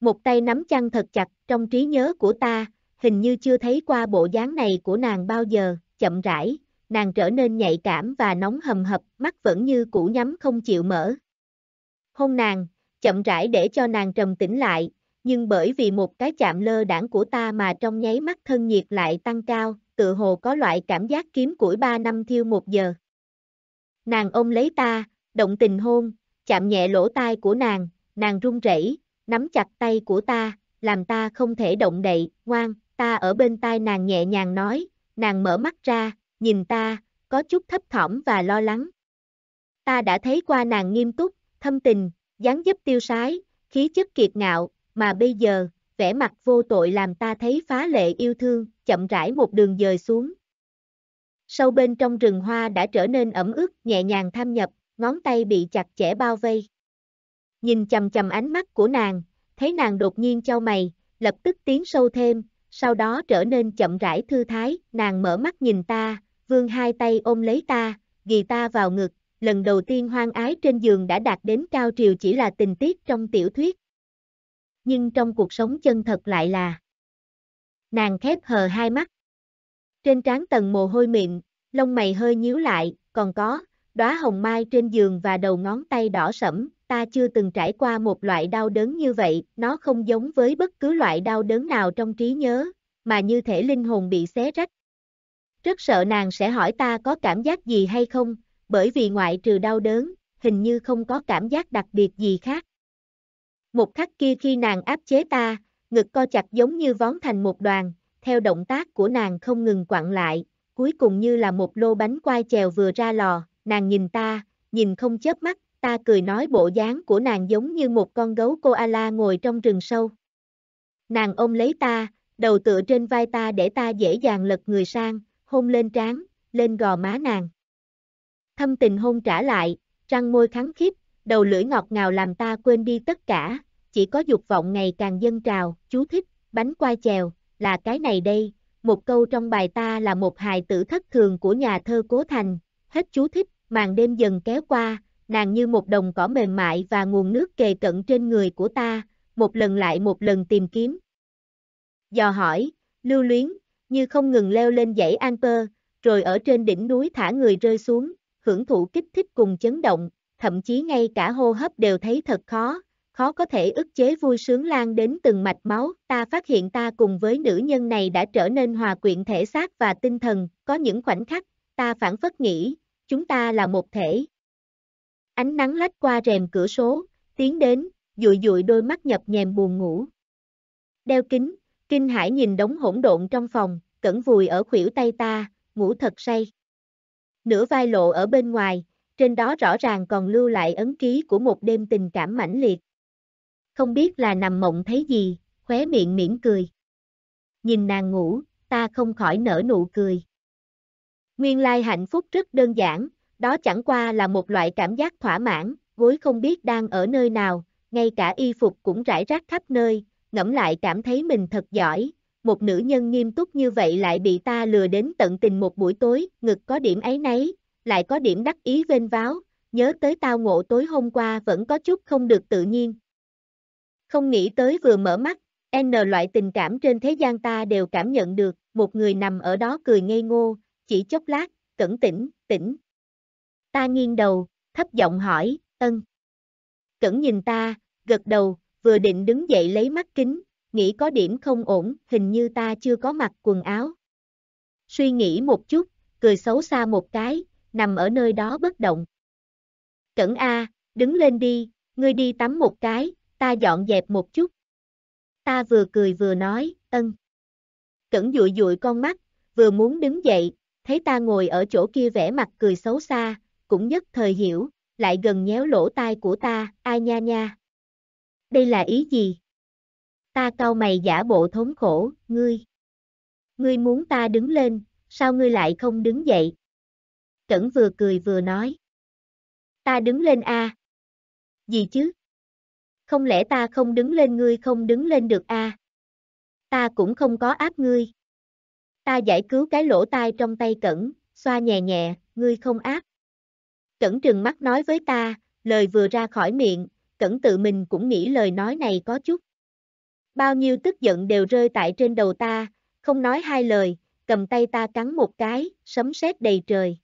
Một tay nắm chăn thật chặt, trong trí nhớ của ta, hình như chưa thấy qua bộ dáng này của nàng bao giờ, chậm rãi, nàng trở nên nhạy cảm và nóng hầm hập, mắt vẫn như cũ nhắm không chịu mở. Hôn nàng, chậm rãi để cho nàng trầm tĩnh lại, nhưng bởi vì một cái chạm lơ đảng của ta mà trong nháy mắt thân nhiệt lại tăng cao, tự hồ có loại cảm giác kiếm củi ba năm thiêu một giờ. Nàng ôm lấy ta, động tình hôn, chạm nhẹ lỗ tai của nàng, nàng run rẩy, nắm chặt tay của ta, làm ta không thể động đậy, ngoan, ta ở bên tai nàng nhẹ nhàng nói, nàng mở mắt ra, nhìn ta, có chút thấp thỏm và lo lắng. Ta đã thấy qua nàng nghiêm túc, thâm tình, dáng dấp tiêu sái, khí chất kiệt ngạo, mà bây giờ, vẻ mặt vô tội làm ta thấy phá lệ yêu thương, chậm rãi một đường dời xuống. Sâu bên trong rừng hoa đã trở nên ẩm ướt, nhẹ nhàng tham nhập, ngón tay bị chặt chẽ bao vây. Nhìn chầm chầm ánh mắt của nàng, thấy nàng đột nhiên cho mày, lập tức tiến sâu thêm, sau đó trở nên chậm rãi thư thái, nàng mở mắt nhìn ta, vương hai tay ôm lấy ta, ghi ta vào ngực, lần đầu tiên hoang ái trên giường đã đạt đến cao triều chỉ là tình tiết trong tiểu thuyết nhưng trong cuộc sống chân thật lại là Nàng khép hờ hai mắt. Trên trán tầng mồ hôi miệng, lông mày hơi nhíu lại, còn có, đóa hồng mai trên giường và đầu ngón tay đỏ sẫm, ta chưa từng trải qua một loại đau đớn như vậy, nó không giống với bất cứ loại đau đớn nào trong trí nhớ, mà như thể linh hồn bị xé rách. Rất sợ nàng sẽ hỏi ta có cảm giác gì hay không, bởi vì ngoại trừ đau đớn, hình như không có cảm giác đặc biệt gì khác. Một khắc kia khi nàng áp chế ta, ngực co chặt giống như vón thành một đoàn, theo động tác của nàng không ngừng quặn lại, cuối cùng như là một lô bánh quai chèo vừa ra lò, nàng nhìn ta, nhìn không chớp mắt, ta cười nói bộ dáng của nàng giống như một con gấu koala ngồi trong rừng sâu. Nàng ôm lấy ta, đầu tựa trên vai ta để ta dễ dàng lật người sang, hôn lên trán, lên gò má nàng. Thâm tình hôn trả lại, răng môi kháng khiếp, đầu lưỡi ngọt ngào làm ta quên đi tất cả, chỉ có dục vọng ngày càng dâng trào, chú thích, bánh qua chèo, là cái này đây, một câu trong bài ta là một hài tử thất thường của nhà thơ Cố Thành, hết chú thích, màn đêm dần kéo qua, nàng như một đồng cỏ mềm mại và nguồn nước kề cận trên người của ta, một lần lại một lần tìm kiếm. Dò hỏi, lưu luyến, như không ngừng leo lên dãy Alper, rồi ở trên đỉnh núi thả người rơi xuống, hưởng thụ kích thích cùng chấn động, thậm chí ngay cả hô hấp đều thấy thật khó, khó có thể ức chế vui sướng lan đến từng mạch máu, ta phát hiện ta cùng với nữ nhân này đã trở nên hòa quyện thể xác và tinh thần, có những khoảnh khắc, ta phản phất nghĩ, chúng ta là một thể. Ánh nắng lách qua rèm cửa sổ, tiến đến, dụi dụi đôi mắt nhập nhèm buồn ngủ. Đeo kính, kinh hải nhìn đống hỗn độn trong phòng, cẩn vùi ở khuỷu tay ta, ngủ thật say. Nửa vai lộ ở bên ngoài, trên đó rõ ràng còn lưu lại ấn ký của một đêm tình cảm mãnh liệt. Không biết là nằm mộng thấy gì, khóe miệng mỉm cười. Nhìn nàng ngủ, ta không khỏi nở nụ cười. Nguyên lai hạnh phúc rất đơn giản, đó chẳng qua là một loại cảm giác thỏa mãn, gối không biết đang ở nơi nào, ngay cả y phục cũng rải rác khắp nơi, ngẫm lại cảm thấy mình thật giỏi, một nữ nhân nghiêm túc như vậy lại bị ta lừa đến tận tình một buổi tối, ngực có điểm ấy nấy, lại có điểm đắc ý vênh váo, nhớ tới tao ngộ tối hôm qua vẫn có chút không được tự nhiên. Không nghĩ tới vừa mở mắt, N loại tình cảm trên thế gian ta đều cảm nhận được, một người nằm ở đó cười ngây ngô, chỉ chốc lát, cẩn tỉnh tỉnh Ta nghiêng đầu, thấp giọng hỏi, ân. Cẩn nhìn ta, gật đầu, vừa định đứng dậy lấy mắt kính, nghĩ có điểm không ổn, hình như ta chưa có mặc quần áo. Suy nghĩ một chút, cười xấu xa một cái, nằm ở nơi đó bất động. Cẩn A, đứng lên đi, ngươi đi tắm một cái, ta dọn dẹp một chút. Ta vừa cười vừa nói, ân. Cẩn dụi dụi con mắt, vừa muốn đứng dậy, thấy ta ngồi ở chỗ kia vẽ mặt cười xấu xa, cũng nhất thời hiểu, lại gần nhéo lỗ tai của ta, ai nha nha. Đây là ý gì? Ta cau mày giả bộ thống khổ, ngươi. Ngươi muốn ta đứng lên, sao ngươi lại không đứng dậy? Cẩn vừa cười vừa nói. Ta đứng lên a. Gì chứ? Không lẽ ta không đứng lên ngươi không đứng lên được a? Ta cũng không có áp ngươi. Ta giải cứu cái lỗ tai trong tay Cẩn, xoa nhẹ nhẹ, ngươi không áp. Cẩn trừng mắt nói với ta, lời vừa ra khỏi miệng, Cẩn tự mình cũng nghĩ lời nói này có chút. Bao nhiêu tức giận đều rơi tại trên đầu ta, không nói hai lời, cầm tay ta cắn một cái, sấm sét đầy trời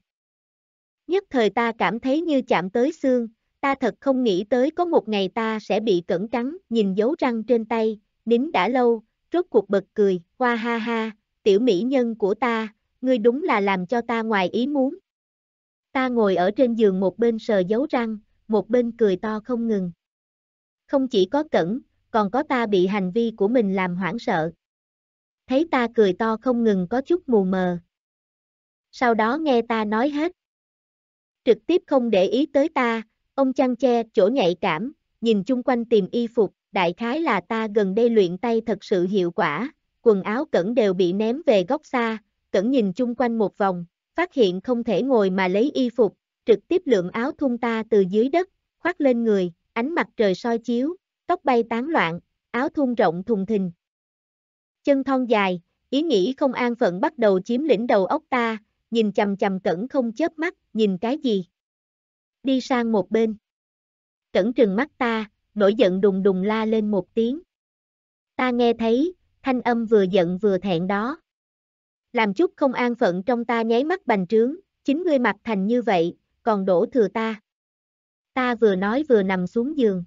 nhất thời ta cảm thấy như chạm tới xương, ta thật không nghĩ tới có một ngày ta sẽ bị cẩn cắn, nhìn dấu răng trên tay, nín đã lâu, rốt cuộc bật cười, hoa ha ha, tiểu mỹ nhân của ta, ngươi đúng là làm cho ta ngoài ý muốn. Ta ngồi ở trên giường một bên sờ dấu răng, một bên cười to không ngừng. Không chỉ có cẩn, còn có ta bị hành vi của mình làm hoảng sợ. Thấy ta cười to không ngừng có chút mù mờ. Sau đó nghe ta nói hết trực tiếp không để ý tới ta, ông chăn che chỗ nhạy cảm, nhìn chung quanh tìm y phục, đại khái là ta gần đây luyện tay thật sự hiệu quả, quần áo cẩn đều bị ném về góc xa, cẩn nhìn chung quanh một vòng, phát hiện không thể ngồi mà lấy y phục, trực tiếp lượng áo thun ta từ dưới đất, khoác lên người, ánh mặt trời soi chiếu, tóc bay tán loạn, áo thun rộng thùng thình. Chân thon dài, ý nghĩ không an phận bắt đầu chiếm lĩnh đầu óc ta, nhìn chầm chầm cẩn không chớp mắt, nhìn cái gì? Đi sang một bên. Cẩn trừng mắt ta, nổi giận đùng đùng la lên một tiếng. Ta nghe thấy, thanh âm vừa giận vừa thẹn đó. Làm chút không an phận trong ta nháy mắt bành trướng, chính ngươi mặt thành như vậy, còn đổ thừa ta. Ta vừa nói vừa nằm xuống giường.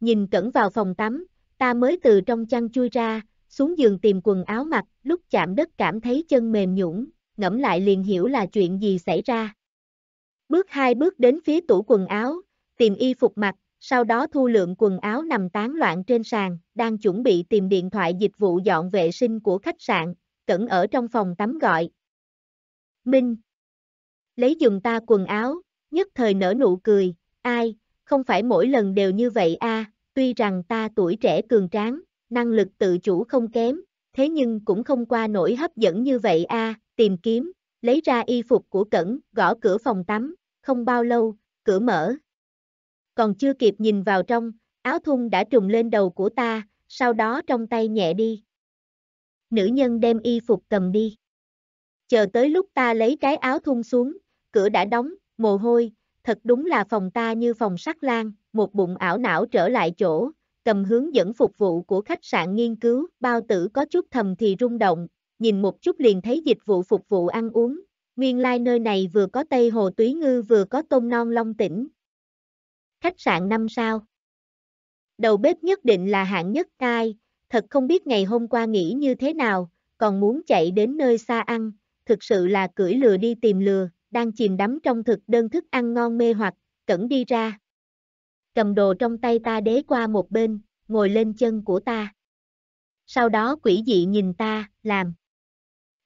Nhìn cẩn vào phòng tắm, ta mới từ trong chăn chui ra, xuống giường tìm quần áo mặc, lúc chạm đất cảm thấy chân mềm nhũn, ngẫm lại liền hiểu là chuyện gì xảy ra. Bước hai bước đến phía tủ quần áo, tìm y phục mặc, sau đó thu lượng quần áo nằm tán loạn trên sàn, đang chuẩn bị tìm điện thoại dịch vụ dọn vệ sinh của khách sạn, cẩn ở trong phòng tắm gọi. Minh Lấy giùm ta quần áo, nhất thời nở nụ cười, ai, không phải mỗi lần đều như vậy a. tuy rằng ta tuổi trẻ cường tráng, năng lực tự chủ không kém, thế nhưng cũng không qua nổi hấp dẫn như vậy a tìm kiếm, lấy ra y phục của Cẩn, gõ cửa phòng tắm, không bao lâu, cửa mở. Còn chưa kịp nhìn vào trong, áo thun đã trùng lên đầu của ta, sau đó trong tay nhẹ đi. Nữ nhân đem y phục cầm đi. Chờ tới lúc ta lấy cái áo thun xuống, cửa đã đóng, mồ hôi, thật đúng là phòng ta như phòng sắc lang, một bụng ảo não trở lại chỗ, cầm hướng dẫn phục vụ của khách sạn nghiên cứu, bao tử có chút thầm thì rung động, nhìn một chút liền thấy dịch vụ phục vụ ăn uống, nguyên lai like nơi này vừa có Tây Hồ Túy Ngư vừa có tôm non long tỉnh. Khách sạn 5 sao. Đầu bếp nhất định là hạng nhất cai, thật không biết ngày hôm qua nghĩ như thế nào, còn muốn chạy đến nơi xa ăn, thực sự là cưỡi lừa đi tìm lừa, đang chìm đắm trong thực đơn thức ăn ngon mê hoặc, cẩn đi ra. Cầm đồ trong tay ta đế qua một bên, ngồi lên chân của ta. Sau đó quỷ dị nhìn ta, làm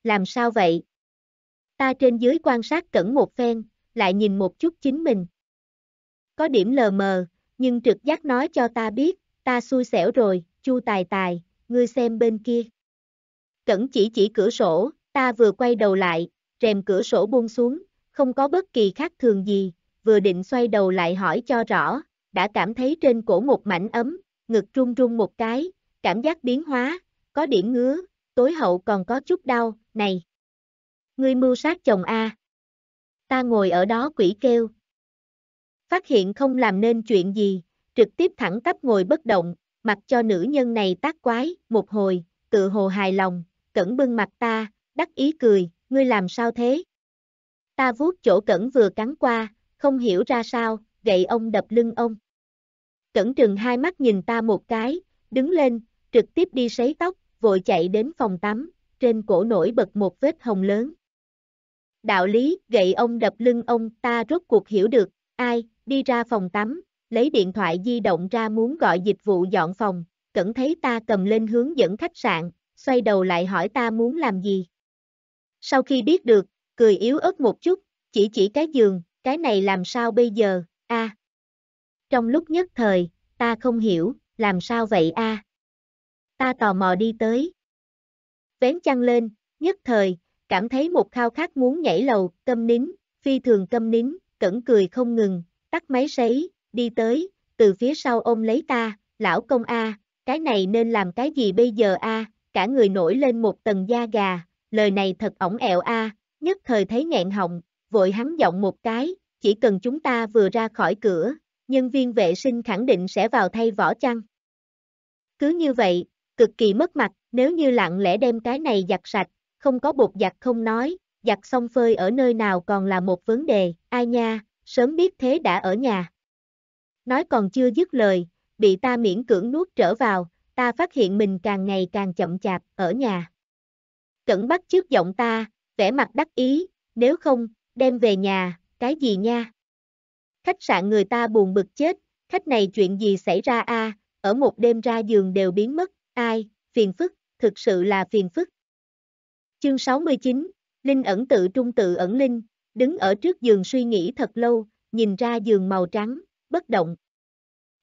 làm sao vậy? Ta trên dưới quan sát cẩn một phen, lại nhìn một chút chính mình. Có điểm lờ mờ, nhưng trực giác nói cho ta biết, ta xui xẻo rồi, chu tài tài, ngươi xem bên kia. Cẩn chỉ chỉ cửa sổ, ta vừa quay đầu lại, rèm cửa sổ buông xuống, không có bất kỳ khác thường gì, vừa định xoay đầu lại hỏi cho rõ, đã cảm thấy trên cổ một mảnh ấm, ngực run run một cái, cảm giác biến hóa, có điểm ngứa, tối hậu còn có chút đau, này. Ngươi mưu sát chồng A. Ta ngồi ở đó quỷ kêu. Phát hiện không làm nên chuyện gì, trực tiếp thẳng tắp ngồi bất động, mặc cho nữ nhân này tác quái, một hồi, tự hồ hài lòng, cẩn bưng mặt ta, đắc ý cười, ngươi làm sao thế? Ta vuốt chỗ cẩn vừa cắn qua, không hiểu ra sao, gậy ông đập lưng ông. Cẩn trừng hai mắt nhìn ta một cái, đứng lên, trực tiếp đi sấy tóc, vội chạy đến phòng tắm, trên cổ nổi bật một vết hồng lớn. Đạo lý, gậy ông đập lưng ông, ta rốt cuộc hiểu được, ai, đi ra phòng tắm, lấy điện thoại di động ra muốn gọi dịch vụ dọn phòng, cẩn thấy ta cầm lên hướng dẫn khách sạn, xoay đầu lại hỏi ta muốn làm gì. Sau khi biết được, cười yếu ớt một chút, chỉ chỉ cái giường, cái này làm sao bây giờ, a Trong lúc nhất thời, ta không hiểu, làm sao vậy a ta tò mò đi tới. Vén chăn lên, nhất thời, cảm thấy một khao khát muốn nhảy lầu, câm nín, phi thường câm nín, cẩn cười không ngừng, tắt máy sấy, đi tới, từ phía sau ôm lấy ta, lão công a, cái này nên làm cái gì bây giờ a, cả người nổi lên một tầng da gà, lời này thật ổng ẹo a, nhất thời thấy nghẹn họng, vội hắn giọng một cái, chỉ cần chúng ta vừa ra khỏi cửa, nhân viên vệ sinh khẳng định sẽ vào thay vỏ chăn. Cứ như vậy, cực kỳ mất mặt, nếu như lặng lẽ đem cái này giặt sạch, không có bột giặt không nói, giặt xong phơi ở nơi nào còn là một vấn đề, ai nha, sớm biết thế đã ở nhà. Nói còn chưa dứt lời, bị ta miễn cưỡng nuốt trở vào, ta phát hiện mình càng ngày càng chậm chạp ở nhà. Cẩn bắt trước giọng ta, vẻ mặt đắc ý, nếu không, đem về nhà, cái gì nha? Khách sạn người ta buồn bực chết, khách này chuyện gì xảy ra a? À, ở một đêm ra giường đều biến mất, Ai, phiền phức, thực sự là phiền phức. Chương 69, Linh ẩn tự trung tự ẩn linh, đứng ở trước giường suy nghĩ thật lâu, nhìn ra giường màu trắng, bất động.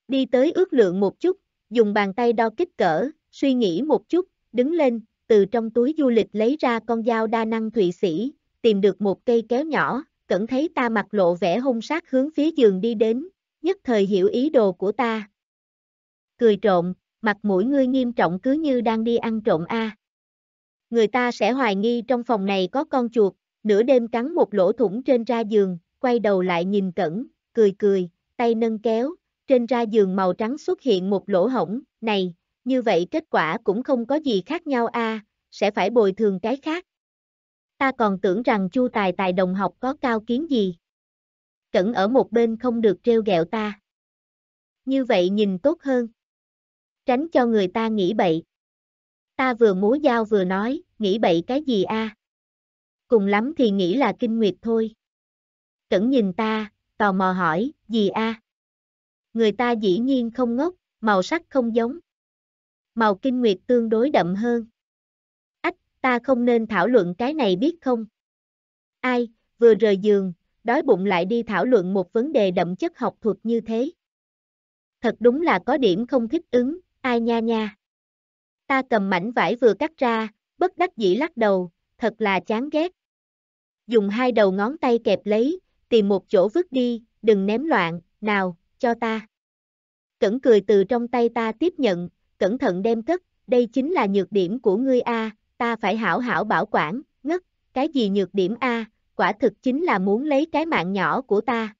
Đi tới ước lượng một chút, dùng bàn tay đo kích cỡ, suy nghĩ một chút, đứng lên, từ trong túi du lịch lấy ra con dao đa năng thụy sĩ, tìm được một cây kéo nhỏ, cẩn thấy ta mặc lộ vẻ hung sát hướng phía giường đi đến, nhất thời hiểu ý đồ của ta. Cười trộm, mặt mũi ngươi nghiêm trọng cứ như đang đi ăn trộm a. À. Người ta sẽ hoài nghi trong phòng này có con chuột, nửa đêm cắn một lỗ thủng trên ra giường, quay đầu lại nhìn cẩn, cười cười, tay nâng kéo, trên ra giường màu trắng xuất hiện một lỗ hổng, này, như vậy kết quả cũng không có gì khác nhau a, à, sẽ phải bồi thường cái khác. Ta còn tưởng rằng Chu Tài Tài đồng học có cao kiến gì. Cẩn ở một bên không được treo gẹo ta. Như vậy nhìn tốt hơn tránh cho người ta nghĩ bậy. Ta vừa múa dao vừa nói, nghĩ bậy cái gì a? Cùng lắm thì nghĩ là kinh nguyệt thôi. Cẩn nhìn ta, tò mò hỏi, gì a? Người ta dĩ nhiên không ngốc, màu sắc không giống. Màu kinh nguyệt tương đối đậm hơn. Ách, ta không nên thảo luận cái này biết không? Ai, vừa rời giường, đói bụng lại đi thảo luận một vấn đề đậm chất học thuật như thế. Thật đúng là có điểm không thích ứng, Ai nha nha. Ta cầm mảnh vải vừa cắt ra, bất đắc dĩ lắc đầu, thật là chán ghét. Dùng hai đầu ngón tay kẹp lấy, tìm một chỗ vứt đi, đừng ném loạn, nào, cho ta. Cẩn cười từ trong tay ta tiếp nhận, cẩn thận đem cất, đây chính là nhược điểm của ngươi A, ta phải hảo hảo bảo quản, ngất, cái gì nhược điểm A, quả thực chính là muốn lấy cái mạng nhỏ của ta.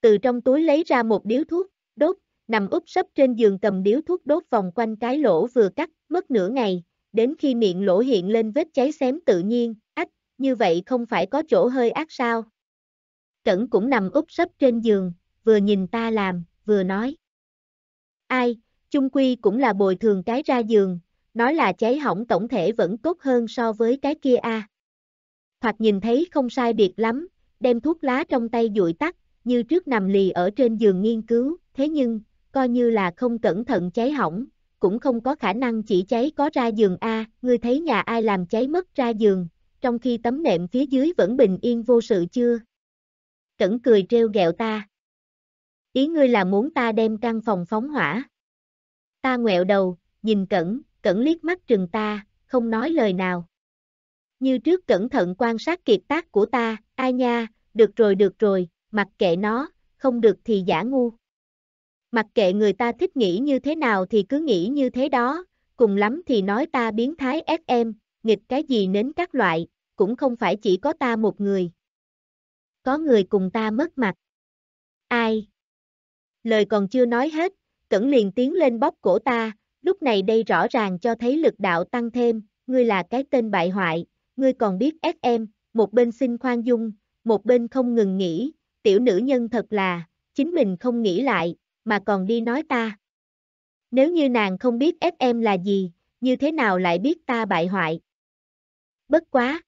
Từ trong túi lấy ra một điếu thuốc, đốt, nằm úp sấp trên giường cầm điếu thuốc đốt vòng quanh cái lỗ vừa cắt, mất nửa ngày, đến khi miệng lỗ hiện lên vết cháy xém tự nhiên, ách, như vậy không phải có chỗ hơi ác sao. Cẩn cũng nằm úp sấp trên giường, vừa nhìn ta làm, vừa nói. Ai, chung quy cũng là bồi thường cái ra giường, nói là cháy hỏng tổng thể vẫn tốt hơn so với cái kia a. À. nhìn thấy không sai biệt lắm, đem thuốc lá trong tay dụi tắt, như trước nằm lì ở trên giường nghiên cứu, thế nhưng, coi như là không cẩn thận cháy hỏng, cũng không có khả năng chỉ cháy có ra giường A, ngươi thấy nhà ai làm cháy mất ra giường, trong khi tấm nệm phía dưới vẫn bình yên vô sự chưa? Cẩn cười treo gẹo ta. Ý ngươi là muốn ta đem căn phòng phóng hỏa. Ta ngẹo đầu, nhìn Cẩn, Cẩn liếc mắt trừng ta, không nói lời nào. Như trước cẩn thận quan sát kiệt tác của ta, ai nha, được rồi được rồi, mặc kệ nó, không được thì giả ngu. Mặc kệ người ta thích nghĩ như thế nào thì cứ nghĩ như thế đó, cùng lắm thì nói ta biến thái SM, nghịch cái gì nến các loại, cũng không phải chỉ có ta một người. Có người cùng ta mất mặt. Ai? Lời còn chưa nói hết, Cẩn liền tiến lên bóp cổ ta, lúc này đây rõ ràng cho thấy lực đạo tăng thêm, ngươi là cái tên bại hoại, ngươi còn biết SM, một bên xin khoan dung, một bên không ngừng nghĩ, tiểu nữ nhân thật là, chính mình không nghĩ lại, mà còn đi nói ta. Nếu như nàng không biết FM là gì, như thế nào lại biết ta bại hoại? Bất quá!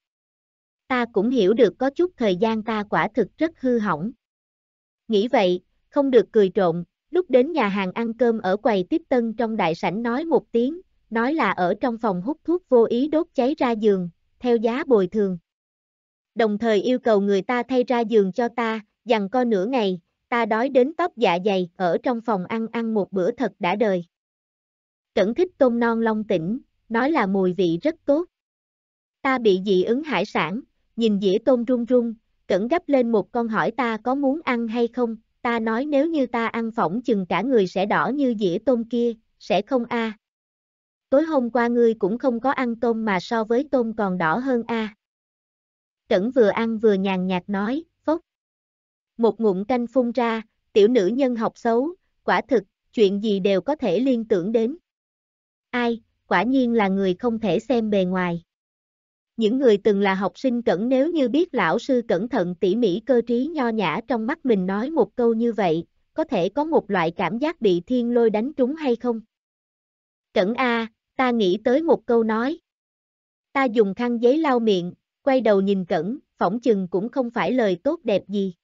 Ta cũng hiểu được có chút thời gian ta quả thực rất hư hỏng. Nghĩ vậy, không được cười trộn, lúc đến nhà hàng ăn cơm ở quầy tiếp tân trong đại sảnh nói một tiếng, nói là ở trong phòng hút thuốc vô ý đốt cháy ra giường, theo giá bồi thường. Đồng thời yêu cầu người ta thay ra giường cho ta, dằn co nửa ngày, ta đói đến tóc dạ dày, ở trong phòng ăn ăn một bữa thật đã đời. Cẩn thích tôm non long tỉnh, nói là mùi vị rất tốt. Ta bị dị ứng hải sản, nhìn dĩa tôm run run, cẩn gấp lên một con hỏi ta có muốn ăn hay không, ta nói nếu như ta ăn phỏng chừng cả người sẽ đỏ như dĩa tôm kia, sẽ không a. Tối hôm qua ngươi cũng không có ăn tôm mà so với tôm còn đỏ hơn a. À. Cẩn vừa ăn vừa nhàn nhạt nói, một ngụm canh phun ra, tiểu nữ nhân học xấu, quả thực, chuyện gì đều có thể liên tưởng đến. Ai, quả nhiên là người không thể xem bề ngoài. Những người từng là học sinh cẩn nếu như biết lão sư cẩn thận tỉ mỉ cơ trí nho nhã trong mắt mình nói một câu như vậy, có thể có một loại cảm giác bị thiên lôi đánh trúng hay không? Cẩn A, ta nghĩ tới một câu nói. Ta dùng khăn giấy lau miệng, quay đầu nhìn cẩn, phỏng chừng cũng không phải lời tốt đẹp gì.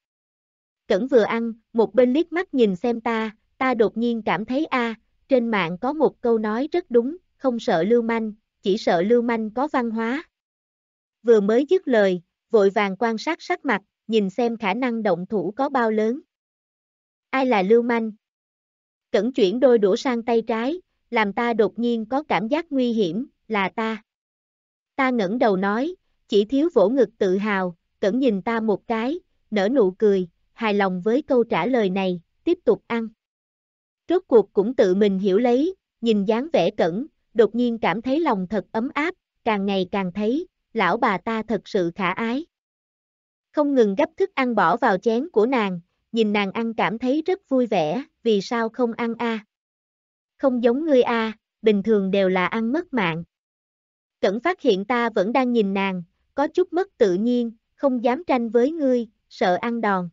Cẩn vừa ăn, một bên liếc mắt nhìn xem ta, ta đột nhiên cảm thấy a, trên mạng có một câu nói rất đúng, không sợ lưu manh, chỉ sợ lưu manh có văn hóa. Vừa mới dứt lời, vội vàng quan sát sắc mặt, nhìn xem khả năng động thủ có bao lớn. Ai là lưu manh? Cẩn chuyển đôi đũa sang tay trái, làm ta đột nhiên có cảm giác nguy hiểm, là ta. Ta ngẩng đầu nói, chỉ thiếu vỗ ngực tự hào, cẩn nhìn ta một cái, nở nụ cười, hài lòng với câu trả lời này, tiếp tục ăn. Rốt cuộc cũng tự mình hiểu lấy, nhìn dáng vẻ cẩn, đột nhiên cảm thấy lòng thật ấm áp, càng ngày càng thấy, lão bà ta thật sự khả ái. Không ngừng gấp thức ăn bỏ vào chén của nàng, nhìn nàng ăn cảm thấy rất vui vẻ, vì sao không ăn a? Không giống ngươi a, bình thường đều là ăn mất mạng. Cẩn phát hiện ta vẫn đang nhìn nàng, có chút mất tự nhiên, không dám tranh với ngươi, sợ ăn đòn.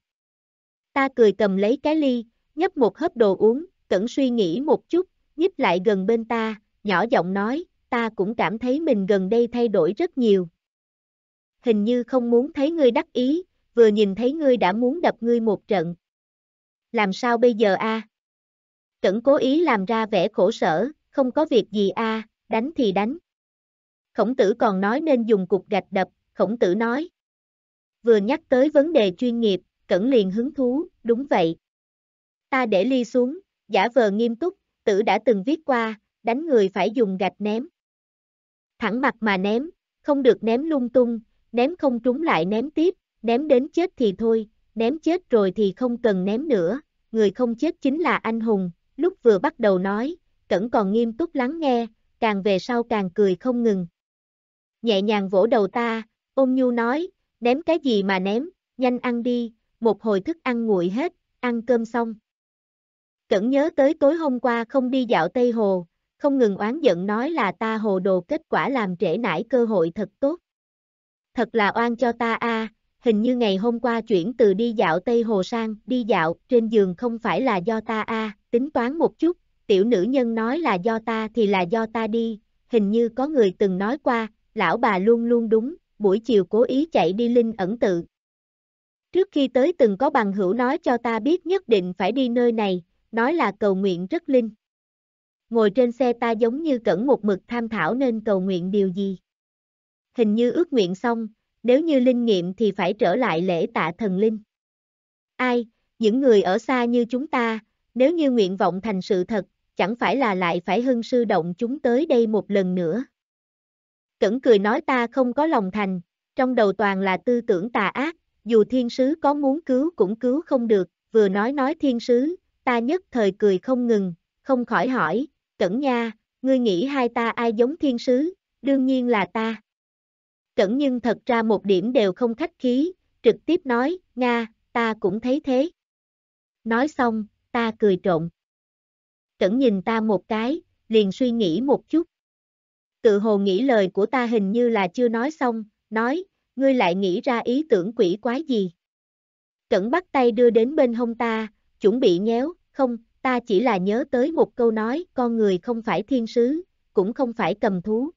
Ta cười cầm lấy cái ly, nhấp một hớp đồ uống, cẩn suy nghĩ một chút, nhích lại gần bên ta, nhỏ giọng nói, ta cũng cảm thấy mình gần đây thay đổi rất nhiều. Hình như không muốn thấy ngươi đắc ý, vừa nhìn thấy ngươi đã muốn đập ngươi một trận. Làm sao bây giờ a? Cẩn cố ý làm ra vẻ khổ sở, không có việc gì a, đánh thì đánh. Khổng tử còn nói nên dùng cục gạch đập, khổng tử nói. Vừa nhắc tới vấn đề chuyên nghiệp, Cẩn liền hứng thú, đúng vậy. Ta để ly xuống, giả vờ nghiêm túc, tử đã từng viết qua, đánh người phải dùng gạch ném. Thẳng mặt mà ném, không được ném lung tung, ném không trúng lại ném tiếp, ném đến chết thì thôi, ném chết rồi thì không cần ném nữa, người không chết chính là anh hùng, lúc vừa bắt đầu nói, Cẩn còn nghiêm túc lắng nghe, càng về sau càng cười không ngừng. Nhẹ nhàng vỗ đầu ta, ôm nhu nói, ném cái gì mà ném, nhanh ăn đi, một hồi thức ăn nguội hết, ăn cơm xong. Cẩn nhớ tới tối hôm qua không đi dạo Tây Hồ, không ngừng oán giận nói là ta hồ đồ kết quả làm trễ nải cơ hội thật tốt. Thật là oan cho ta a, hình như ngày hôm qua chuyển từ đi dạo Tây Hồ sang đi dạo trên giường không phải là do ta a, tính toán một chút, tiểu nữ nhân nói là do ta thì là do ta đi, hình như có người từng nói qua, lão bà luôn luôn đúng, buổi chiều cố ý chạy đi linh ẩn tự, Trước khi tới từng có bằng hữu nói cho ta biết nhất định phải đi nơi này, nói là cầu nguyện rất linh. Ngồi trên xe ta giống như cẩn một mực tham thảo nên cầu nguyện điều gì. Hình như ước nguyện xong, nếu như linh nghiệm thì phải trở lại lễ tạ thần linh. Ai, những người ở xa như chúng ta, nếu như nguyện vọng thành sự thật, chẳng phải là lại phải hưng sư động chúng tới đây một lần nữa. Cẩn cười nói ta không có lòng thành, trong đầu toàn là tư tưởng tà ác, dù thiên sứ có muốn cứu cũng cứu không được, vừa nói nói thiên sứ, ta nhất thời cười không ngừng, không khỏi hỏi, cẩn nha, ngươi nghĩ hai ta ai giống thiên sứ, đương nhiên là ta. Cẩn nhưng thật ra một điểm đều không khách khí, trực tiếp nói, Nga, ta cũng thấy thế. Nói xong, ta cười trộn. Cẩn nhìn ta một cái, liền suy nghĩ một chút. Tự hồ nghĩ lời của ta hình như là chưa nói xong, nói, ngươi lại nghĩ ra ý tưởng quỷ quái gì? Cẩn bắt tay đưa đến bên hông ta, chuẩn bị nhéo, không, ta chỉ là nhớ tới một câu nói, con người không phải thiên sứ, cũng không phải cầm thú.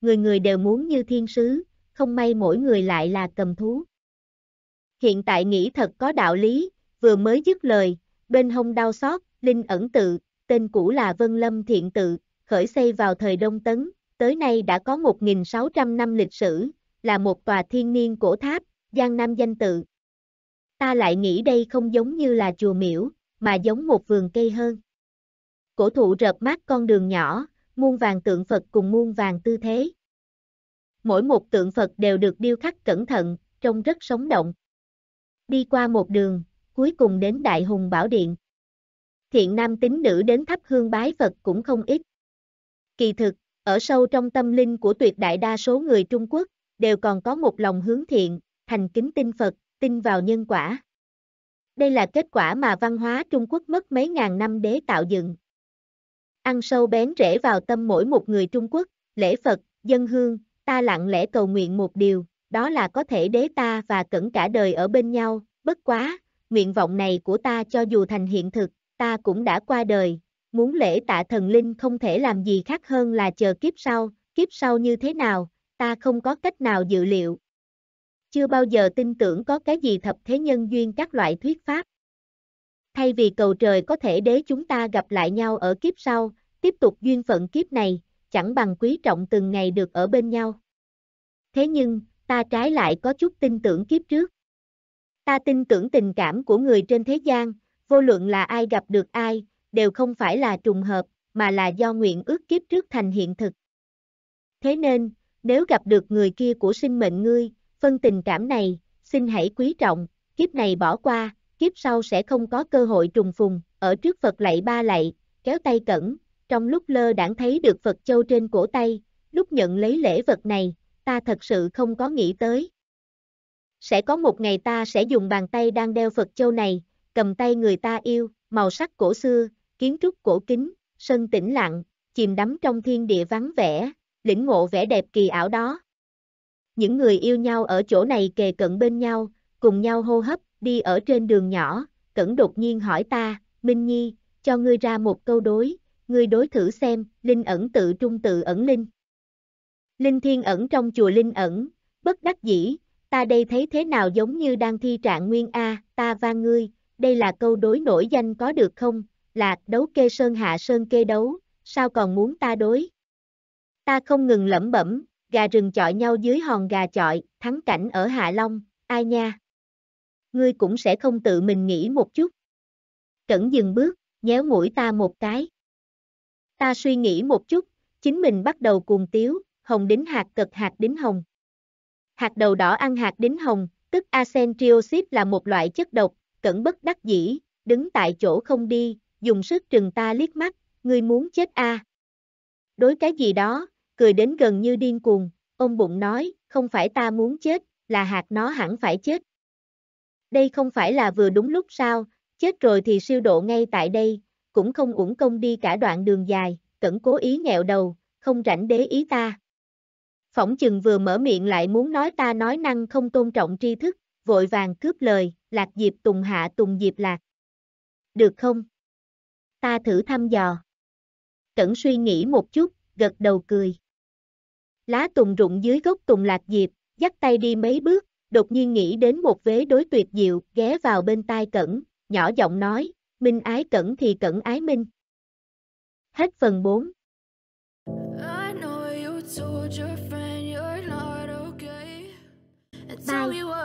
Người người đều muốn như thiên sứ, không may mỗi người lại là cầm thú. Hiện tại nghĩ thật có đạo lý, vừa mới dứt lời, bên hông đau xót, linh ẩn tự, tên cũ là Vân Lâm Thiện tự, khởi xây vào thời Đông Tấn, tới nay đã có 1.600 năm lịch sử, là một tòa thiên niên cổ tháp, Giang Nam danh tự. Ta lại nghĩ đây không giống như là chùa miễu, mà giống một vườn cây hơn. Cổ thụ rợp mát con đường nhỏ, muôn vàng tượng Phật cùng muôn vàng tư thế. Mỗi một tượng Phật đều được điêu khắc cẩn thận, trông rất sống động. Đi qua một đường, cuối cùng đến Đại Hùng Bảo Điện. Thiện nam tính nữ đến thắp hương bái Phật cũng không ít. Kỳ thực, ở sâu trong tâm linh của tuyệt đại đa số người Trung Quốc, đều còn có một lòng hướng thiện, thành kính tin Phật, tin vào nhân quả. Đây là kết quả mà văn hóa Trung Quốc mất mấy ngàn năm để tạo dựng. Ăn sâu bén rễ vào tâm mỗi một người Trung Quốc, lễ Phật, dân hương, ta lặng lẽ cầu nguyện một điều, đó là có thể đế ta và cẩn cả đời ở bên nhau, bất quá, nguyện vọng này của ta cho dù thành hiện thực, ta cũng đã qua đời, muốn lễ tạ thần linh không thể làm gì khác hơn là chờ kiếp sau, kiếp sau như thế nào, ta không có cách nào dự liệu. Chưa bao giờ tin tưởng có cái gì thập thế nhân duyên các loại thuyết pháp. Thay vì cầu trời có thể để chúng ta gặp lại nhau ở kiếp sau, tiếp tục duyên phận kiếp này, chẳng bằng quý trọng từng ngày được ở bên nhau. Thế nhưng, ta trái lại có chút tin tưởng kiếp trước. Ta tin tưởng tình cảm của người trên thế gian, vô luận là ai gặp được ai, đều không phải là trùng hợp, mà là do nguyện ước kiếp trước thành hiện thực. Thế nên, nếu gặp được người kia của sinh mệnh ngươi, phân tình cảm này, xin hãy quý trọng, kiếp này bỏ qua, kiếp sau sẽ không có cơ hội trùng phùng, ở trước Phật lạy ba lạy, kéo tay cẩn, trong lúc lơ đãng thấy được Phật châu trên cổ tay, lúc nhận lấy lễ vật này, ta thật sự không có nghĩ tới. Sẽ có một ngày ta sẽ dùng bàn tay đang đeo Phật châu này, cầm tay người ta yêu, màu sắc cổ xưa, kiến trúc cổ kính, sân tĩnh lặng, chìm đắm trong thiên địa vắng vẻ, lĩnh ngộ vẻ đẹp kỳ ảo đó. Những người yêu nhau ở chỗ này kề cận bên nhau, cùng nhau hô hấp, đi ở trên đường nhỏ, Cẩn đột nhiên hỏi ta, Minh Nhi, cho ngươi ra một câu đối, ngươi đối thử xem, Linh ẩn tự trung tự ẩn Linh. Linh thiên ẩn trong chùa Linh ẩn, bất đắc dĩ, ta đây thấy thế nào giống như đang thi trạng nguyên A, ta và ngươi, đây là câu đối nổi danh có được không, là đấu kê sơn hạ sơn kê đấu, sao còn muốn ta đối? Ta không ngừng lẩm bẩm, gà rừng chọi nhau dưới hòn gà chọi, thắng cảnh ở Hạ Long, ai nha. Ngươi cũng sẽ không tự mình nghĩ một chút. Cẩn dừng bước, nhéo mũi ta một cái. Ta suy nghĩ một chút, chính mình bắt đầu cuồng tiếu, hồng đính hạt cực hạt đính hồng. Hạt đầu đỏ ăn hạt đính hồng, tức acentriosis là một loại chất độc, cẩn bất đắc dĩ, đứng tại chỗ không đi, dùng sức trừng ta liếc mắt, ngươi muốn chết a. À đối cái gì đó, cười đến gần như điên cuồng, ông bụng nói, không phải ta muốn chết, là hạt nó hẳn phải chết. Đây không phải là vừa đúng lúc sao, chết rồi thì siêu độ ngay tại đây, cũng không uổng công đi cả đoạn đường dài, cẩn cố ý nghẹo đầu, không rảnh đế ý ta. Phỏng chừng vừa mở miệng lại muốn nói ta nói năng không tôn trọng tri thức, vội vàng cướp lời, lạc diệp tùng hạ tùng diệp lạc. Được không? Ta thử thăm dò. Tẩn suy nghĩ một chút, gật đầu cười. Lá tùng rụng dưới gốc tùng lạc diệp, dắt tay đi mấy bước, đột nhiên nghĩ đến một vế đối tuyệt diệu, ghé vào bên tai Cẩn, nhỏ giọng nói, Minh ái Cẩn thì Cẩn ái Minh. Hết phần 4 Bye,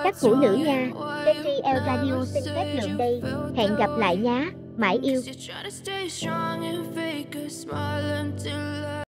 các phụ nữ nha, Betty El Radio xin phép lượng đây, hẹn gặp lại nhá. mãi yêu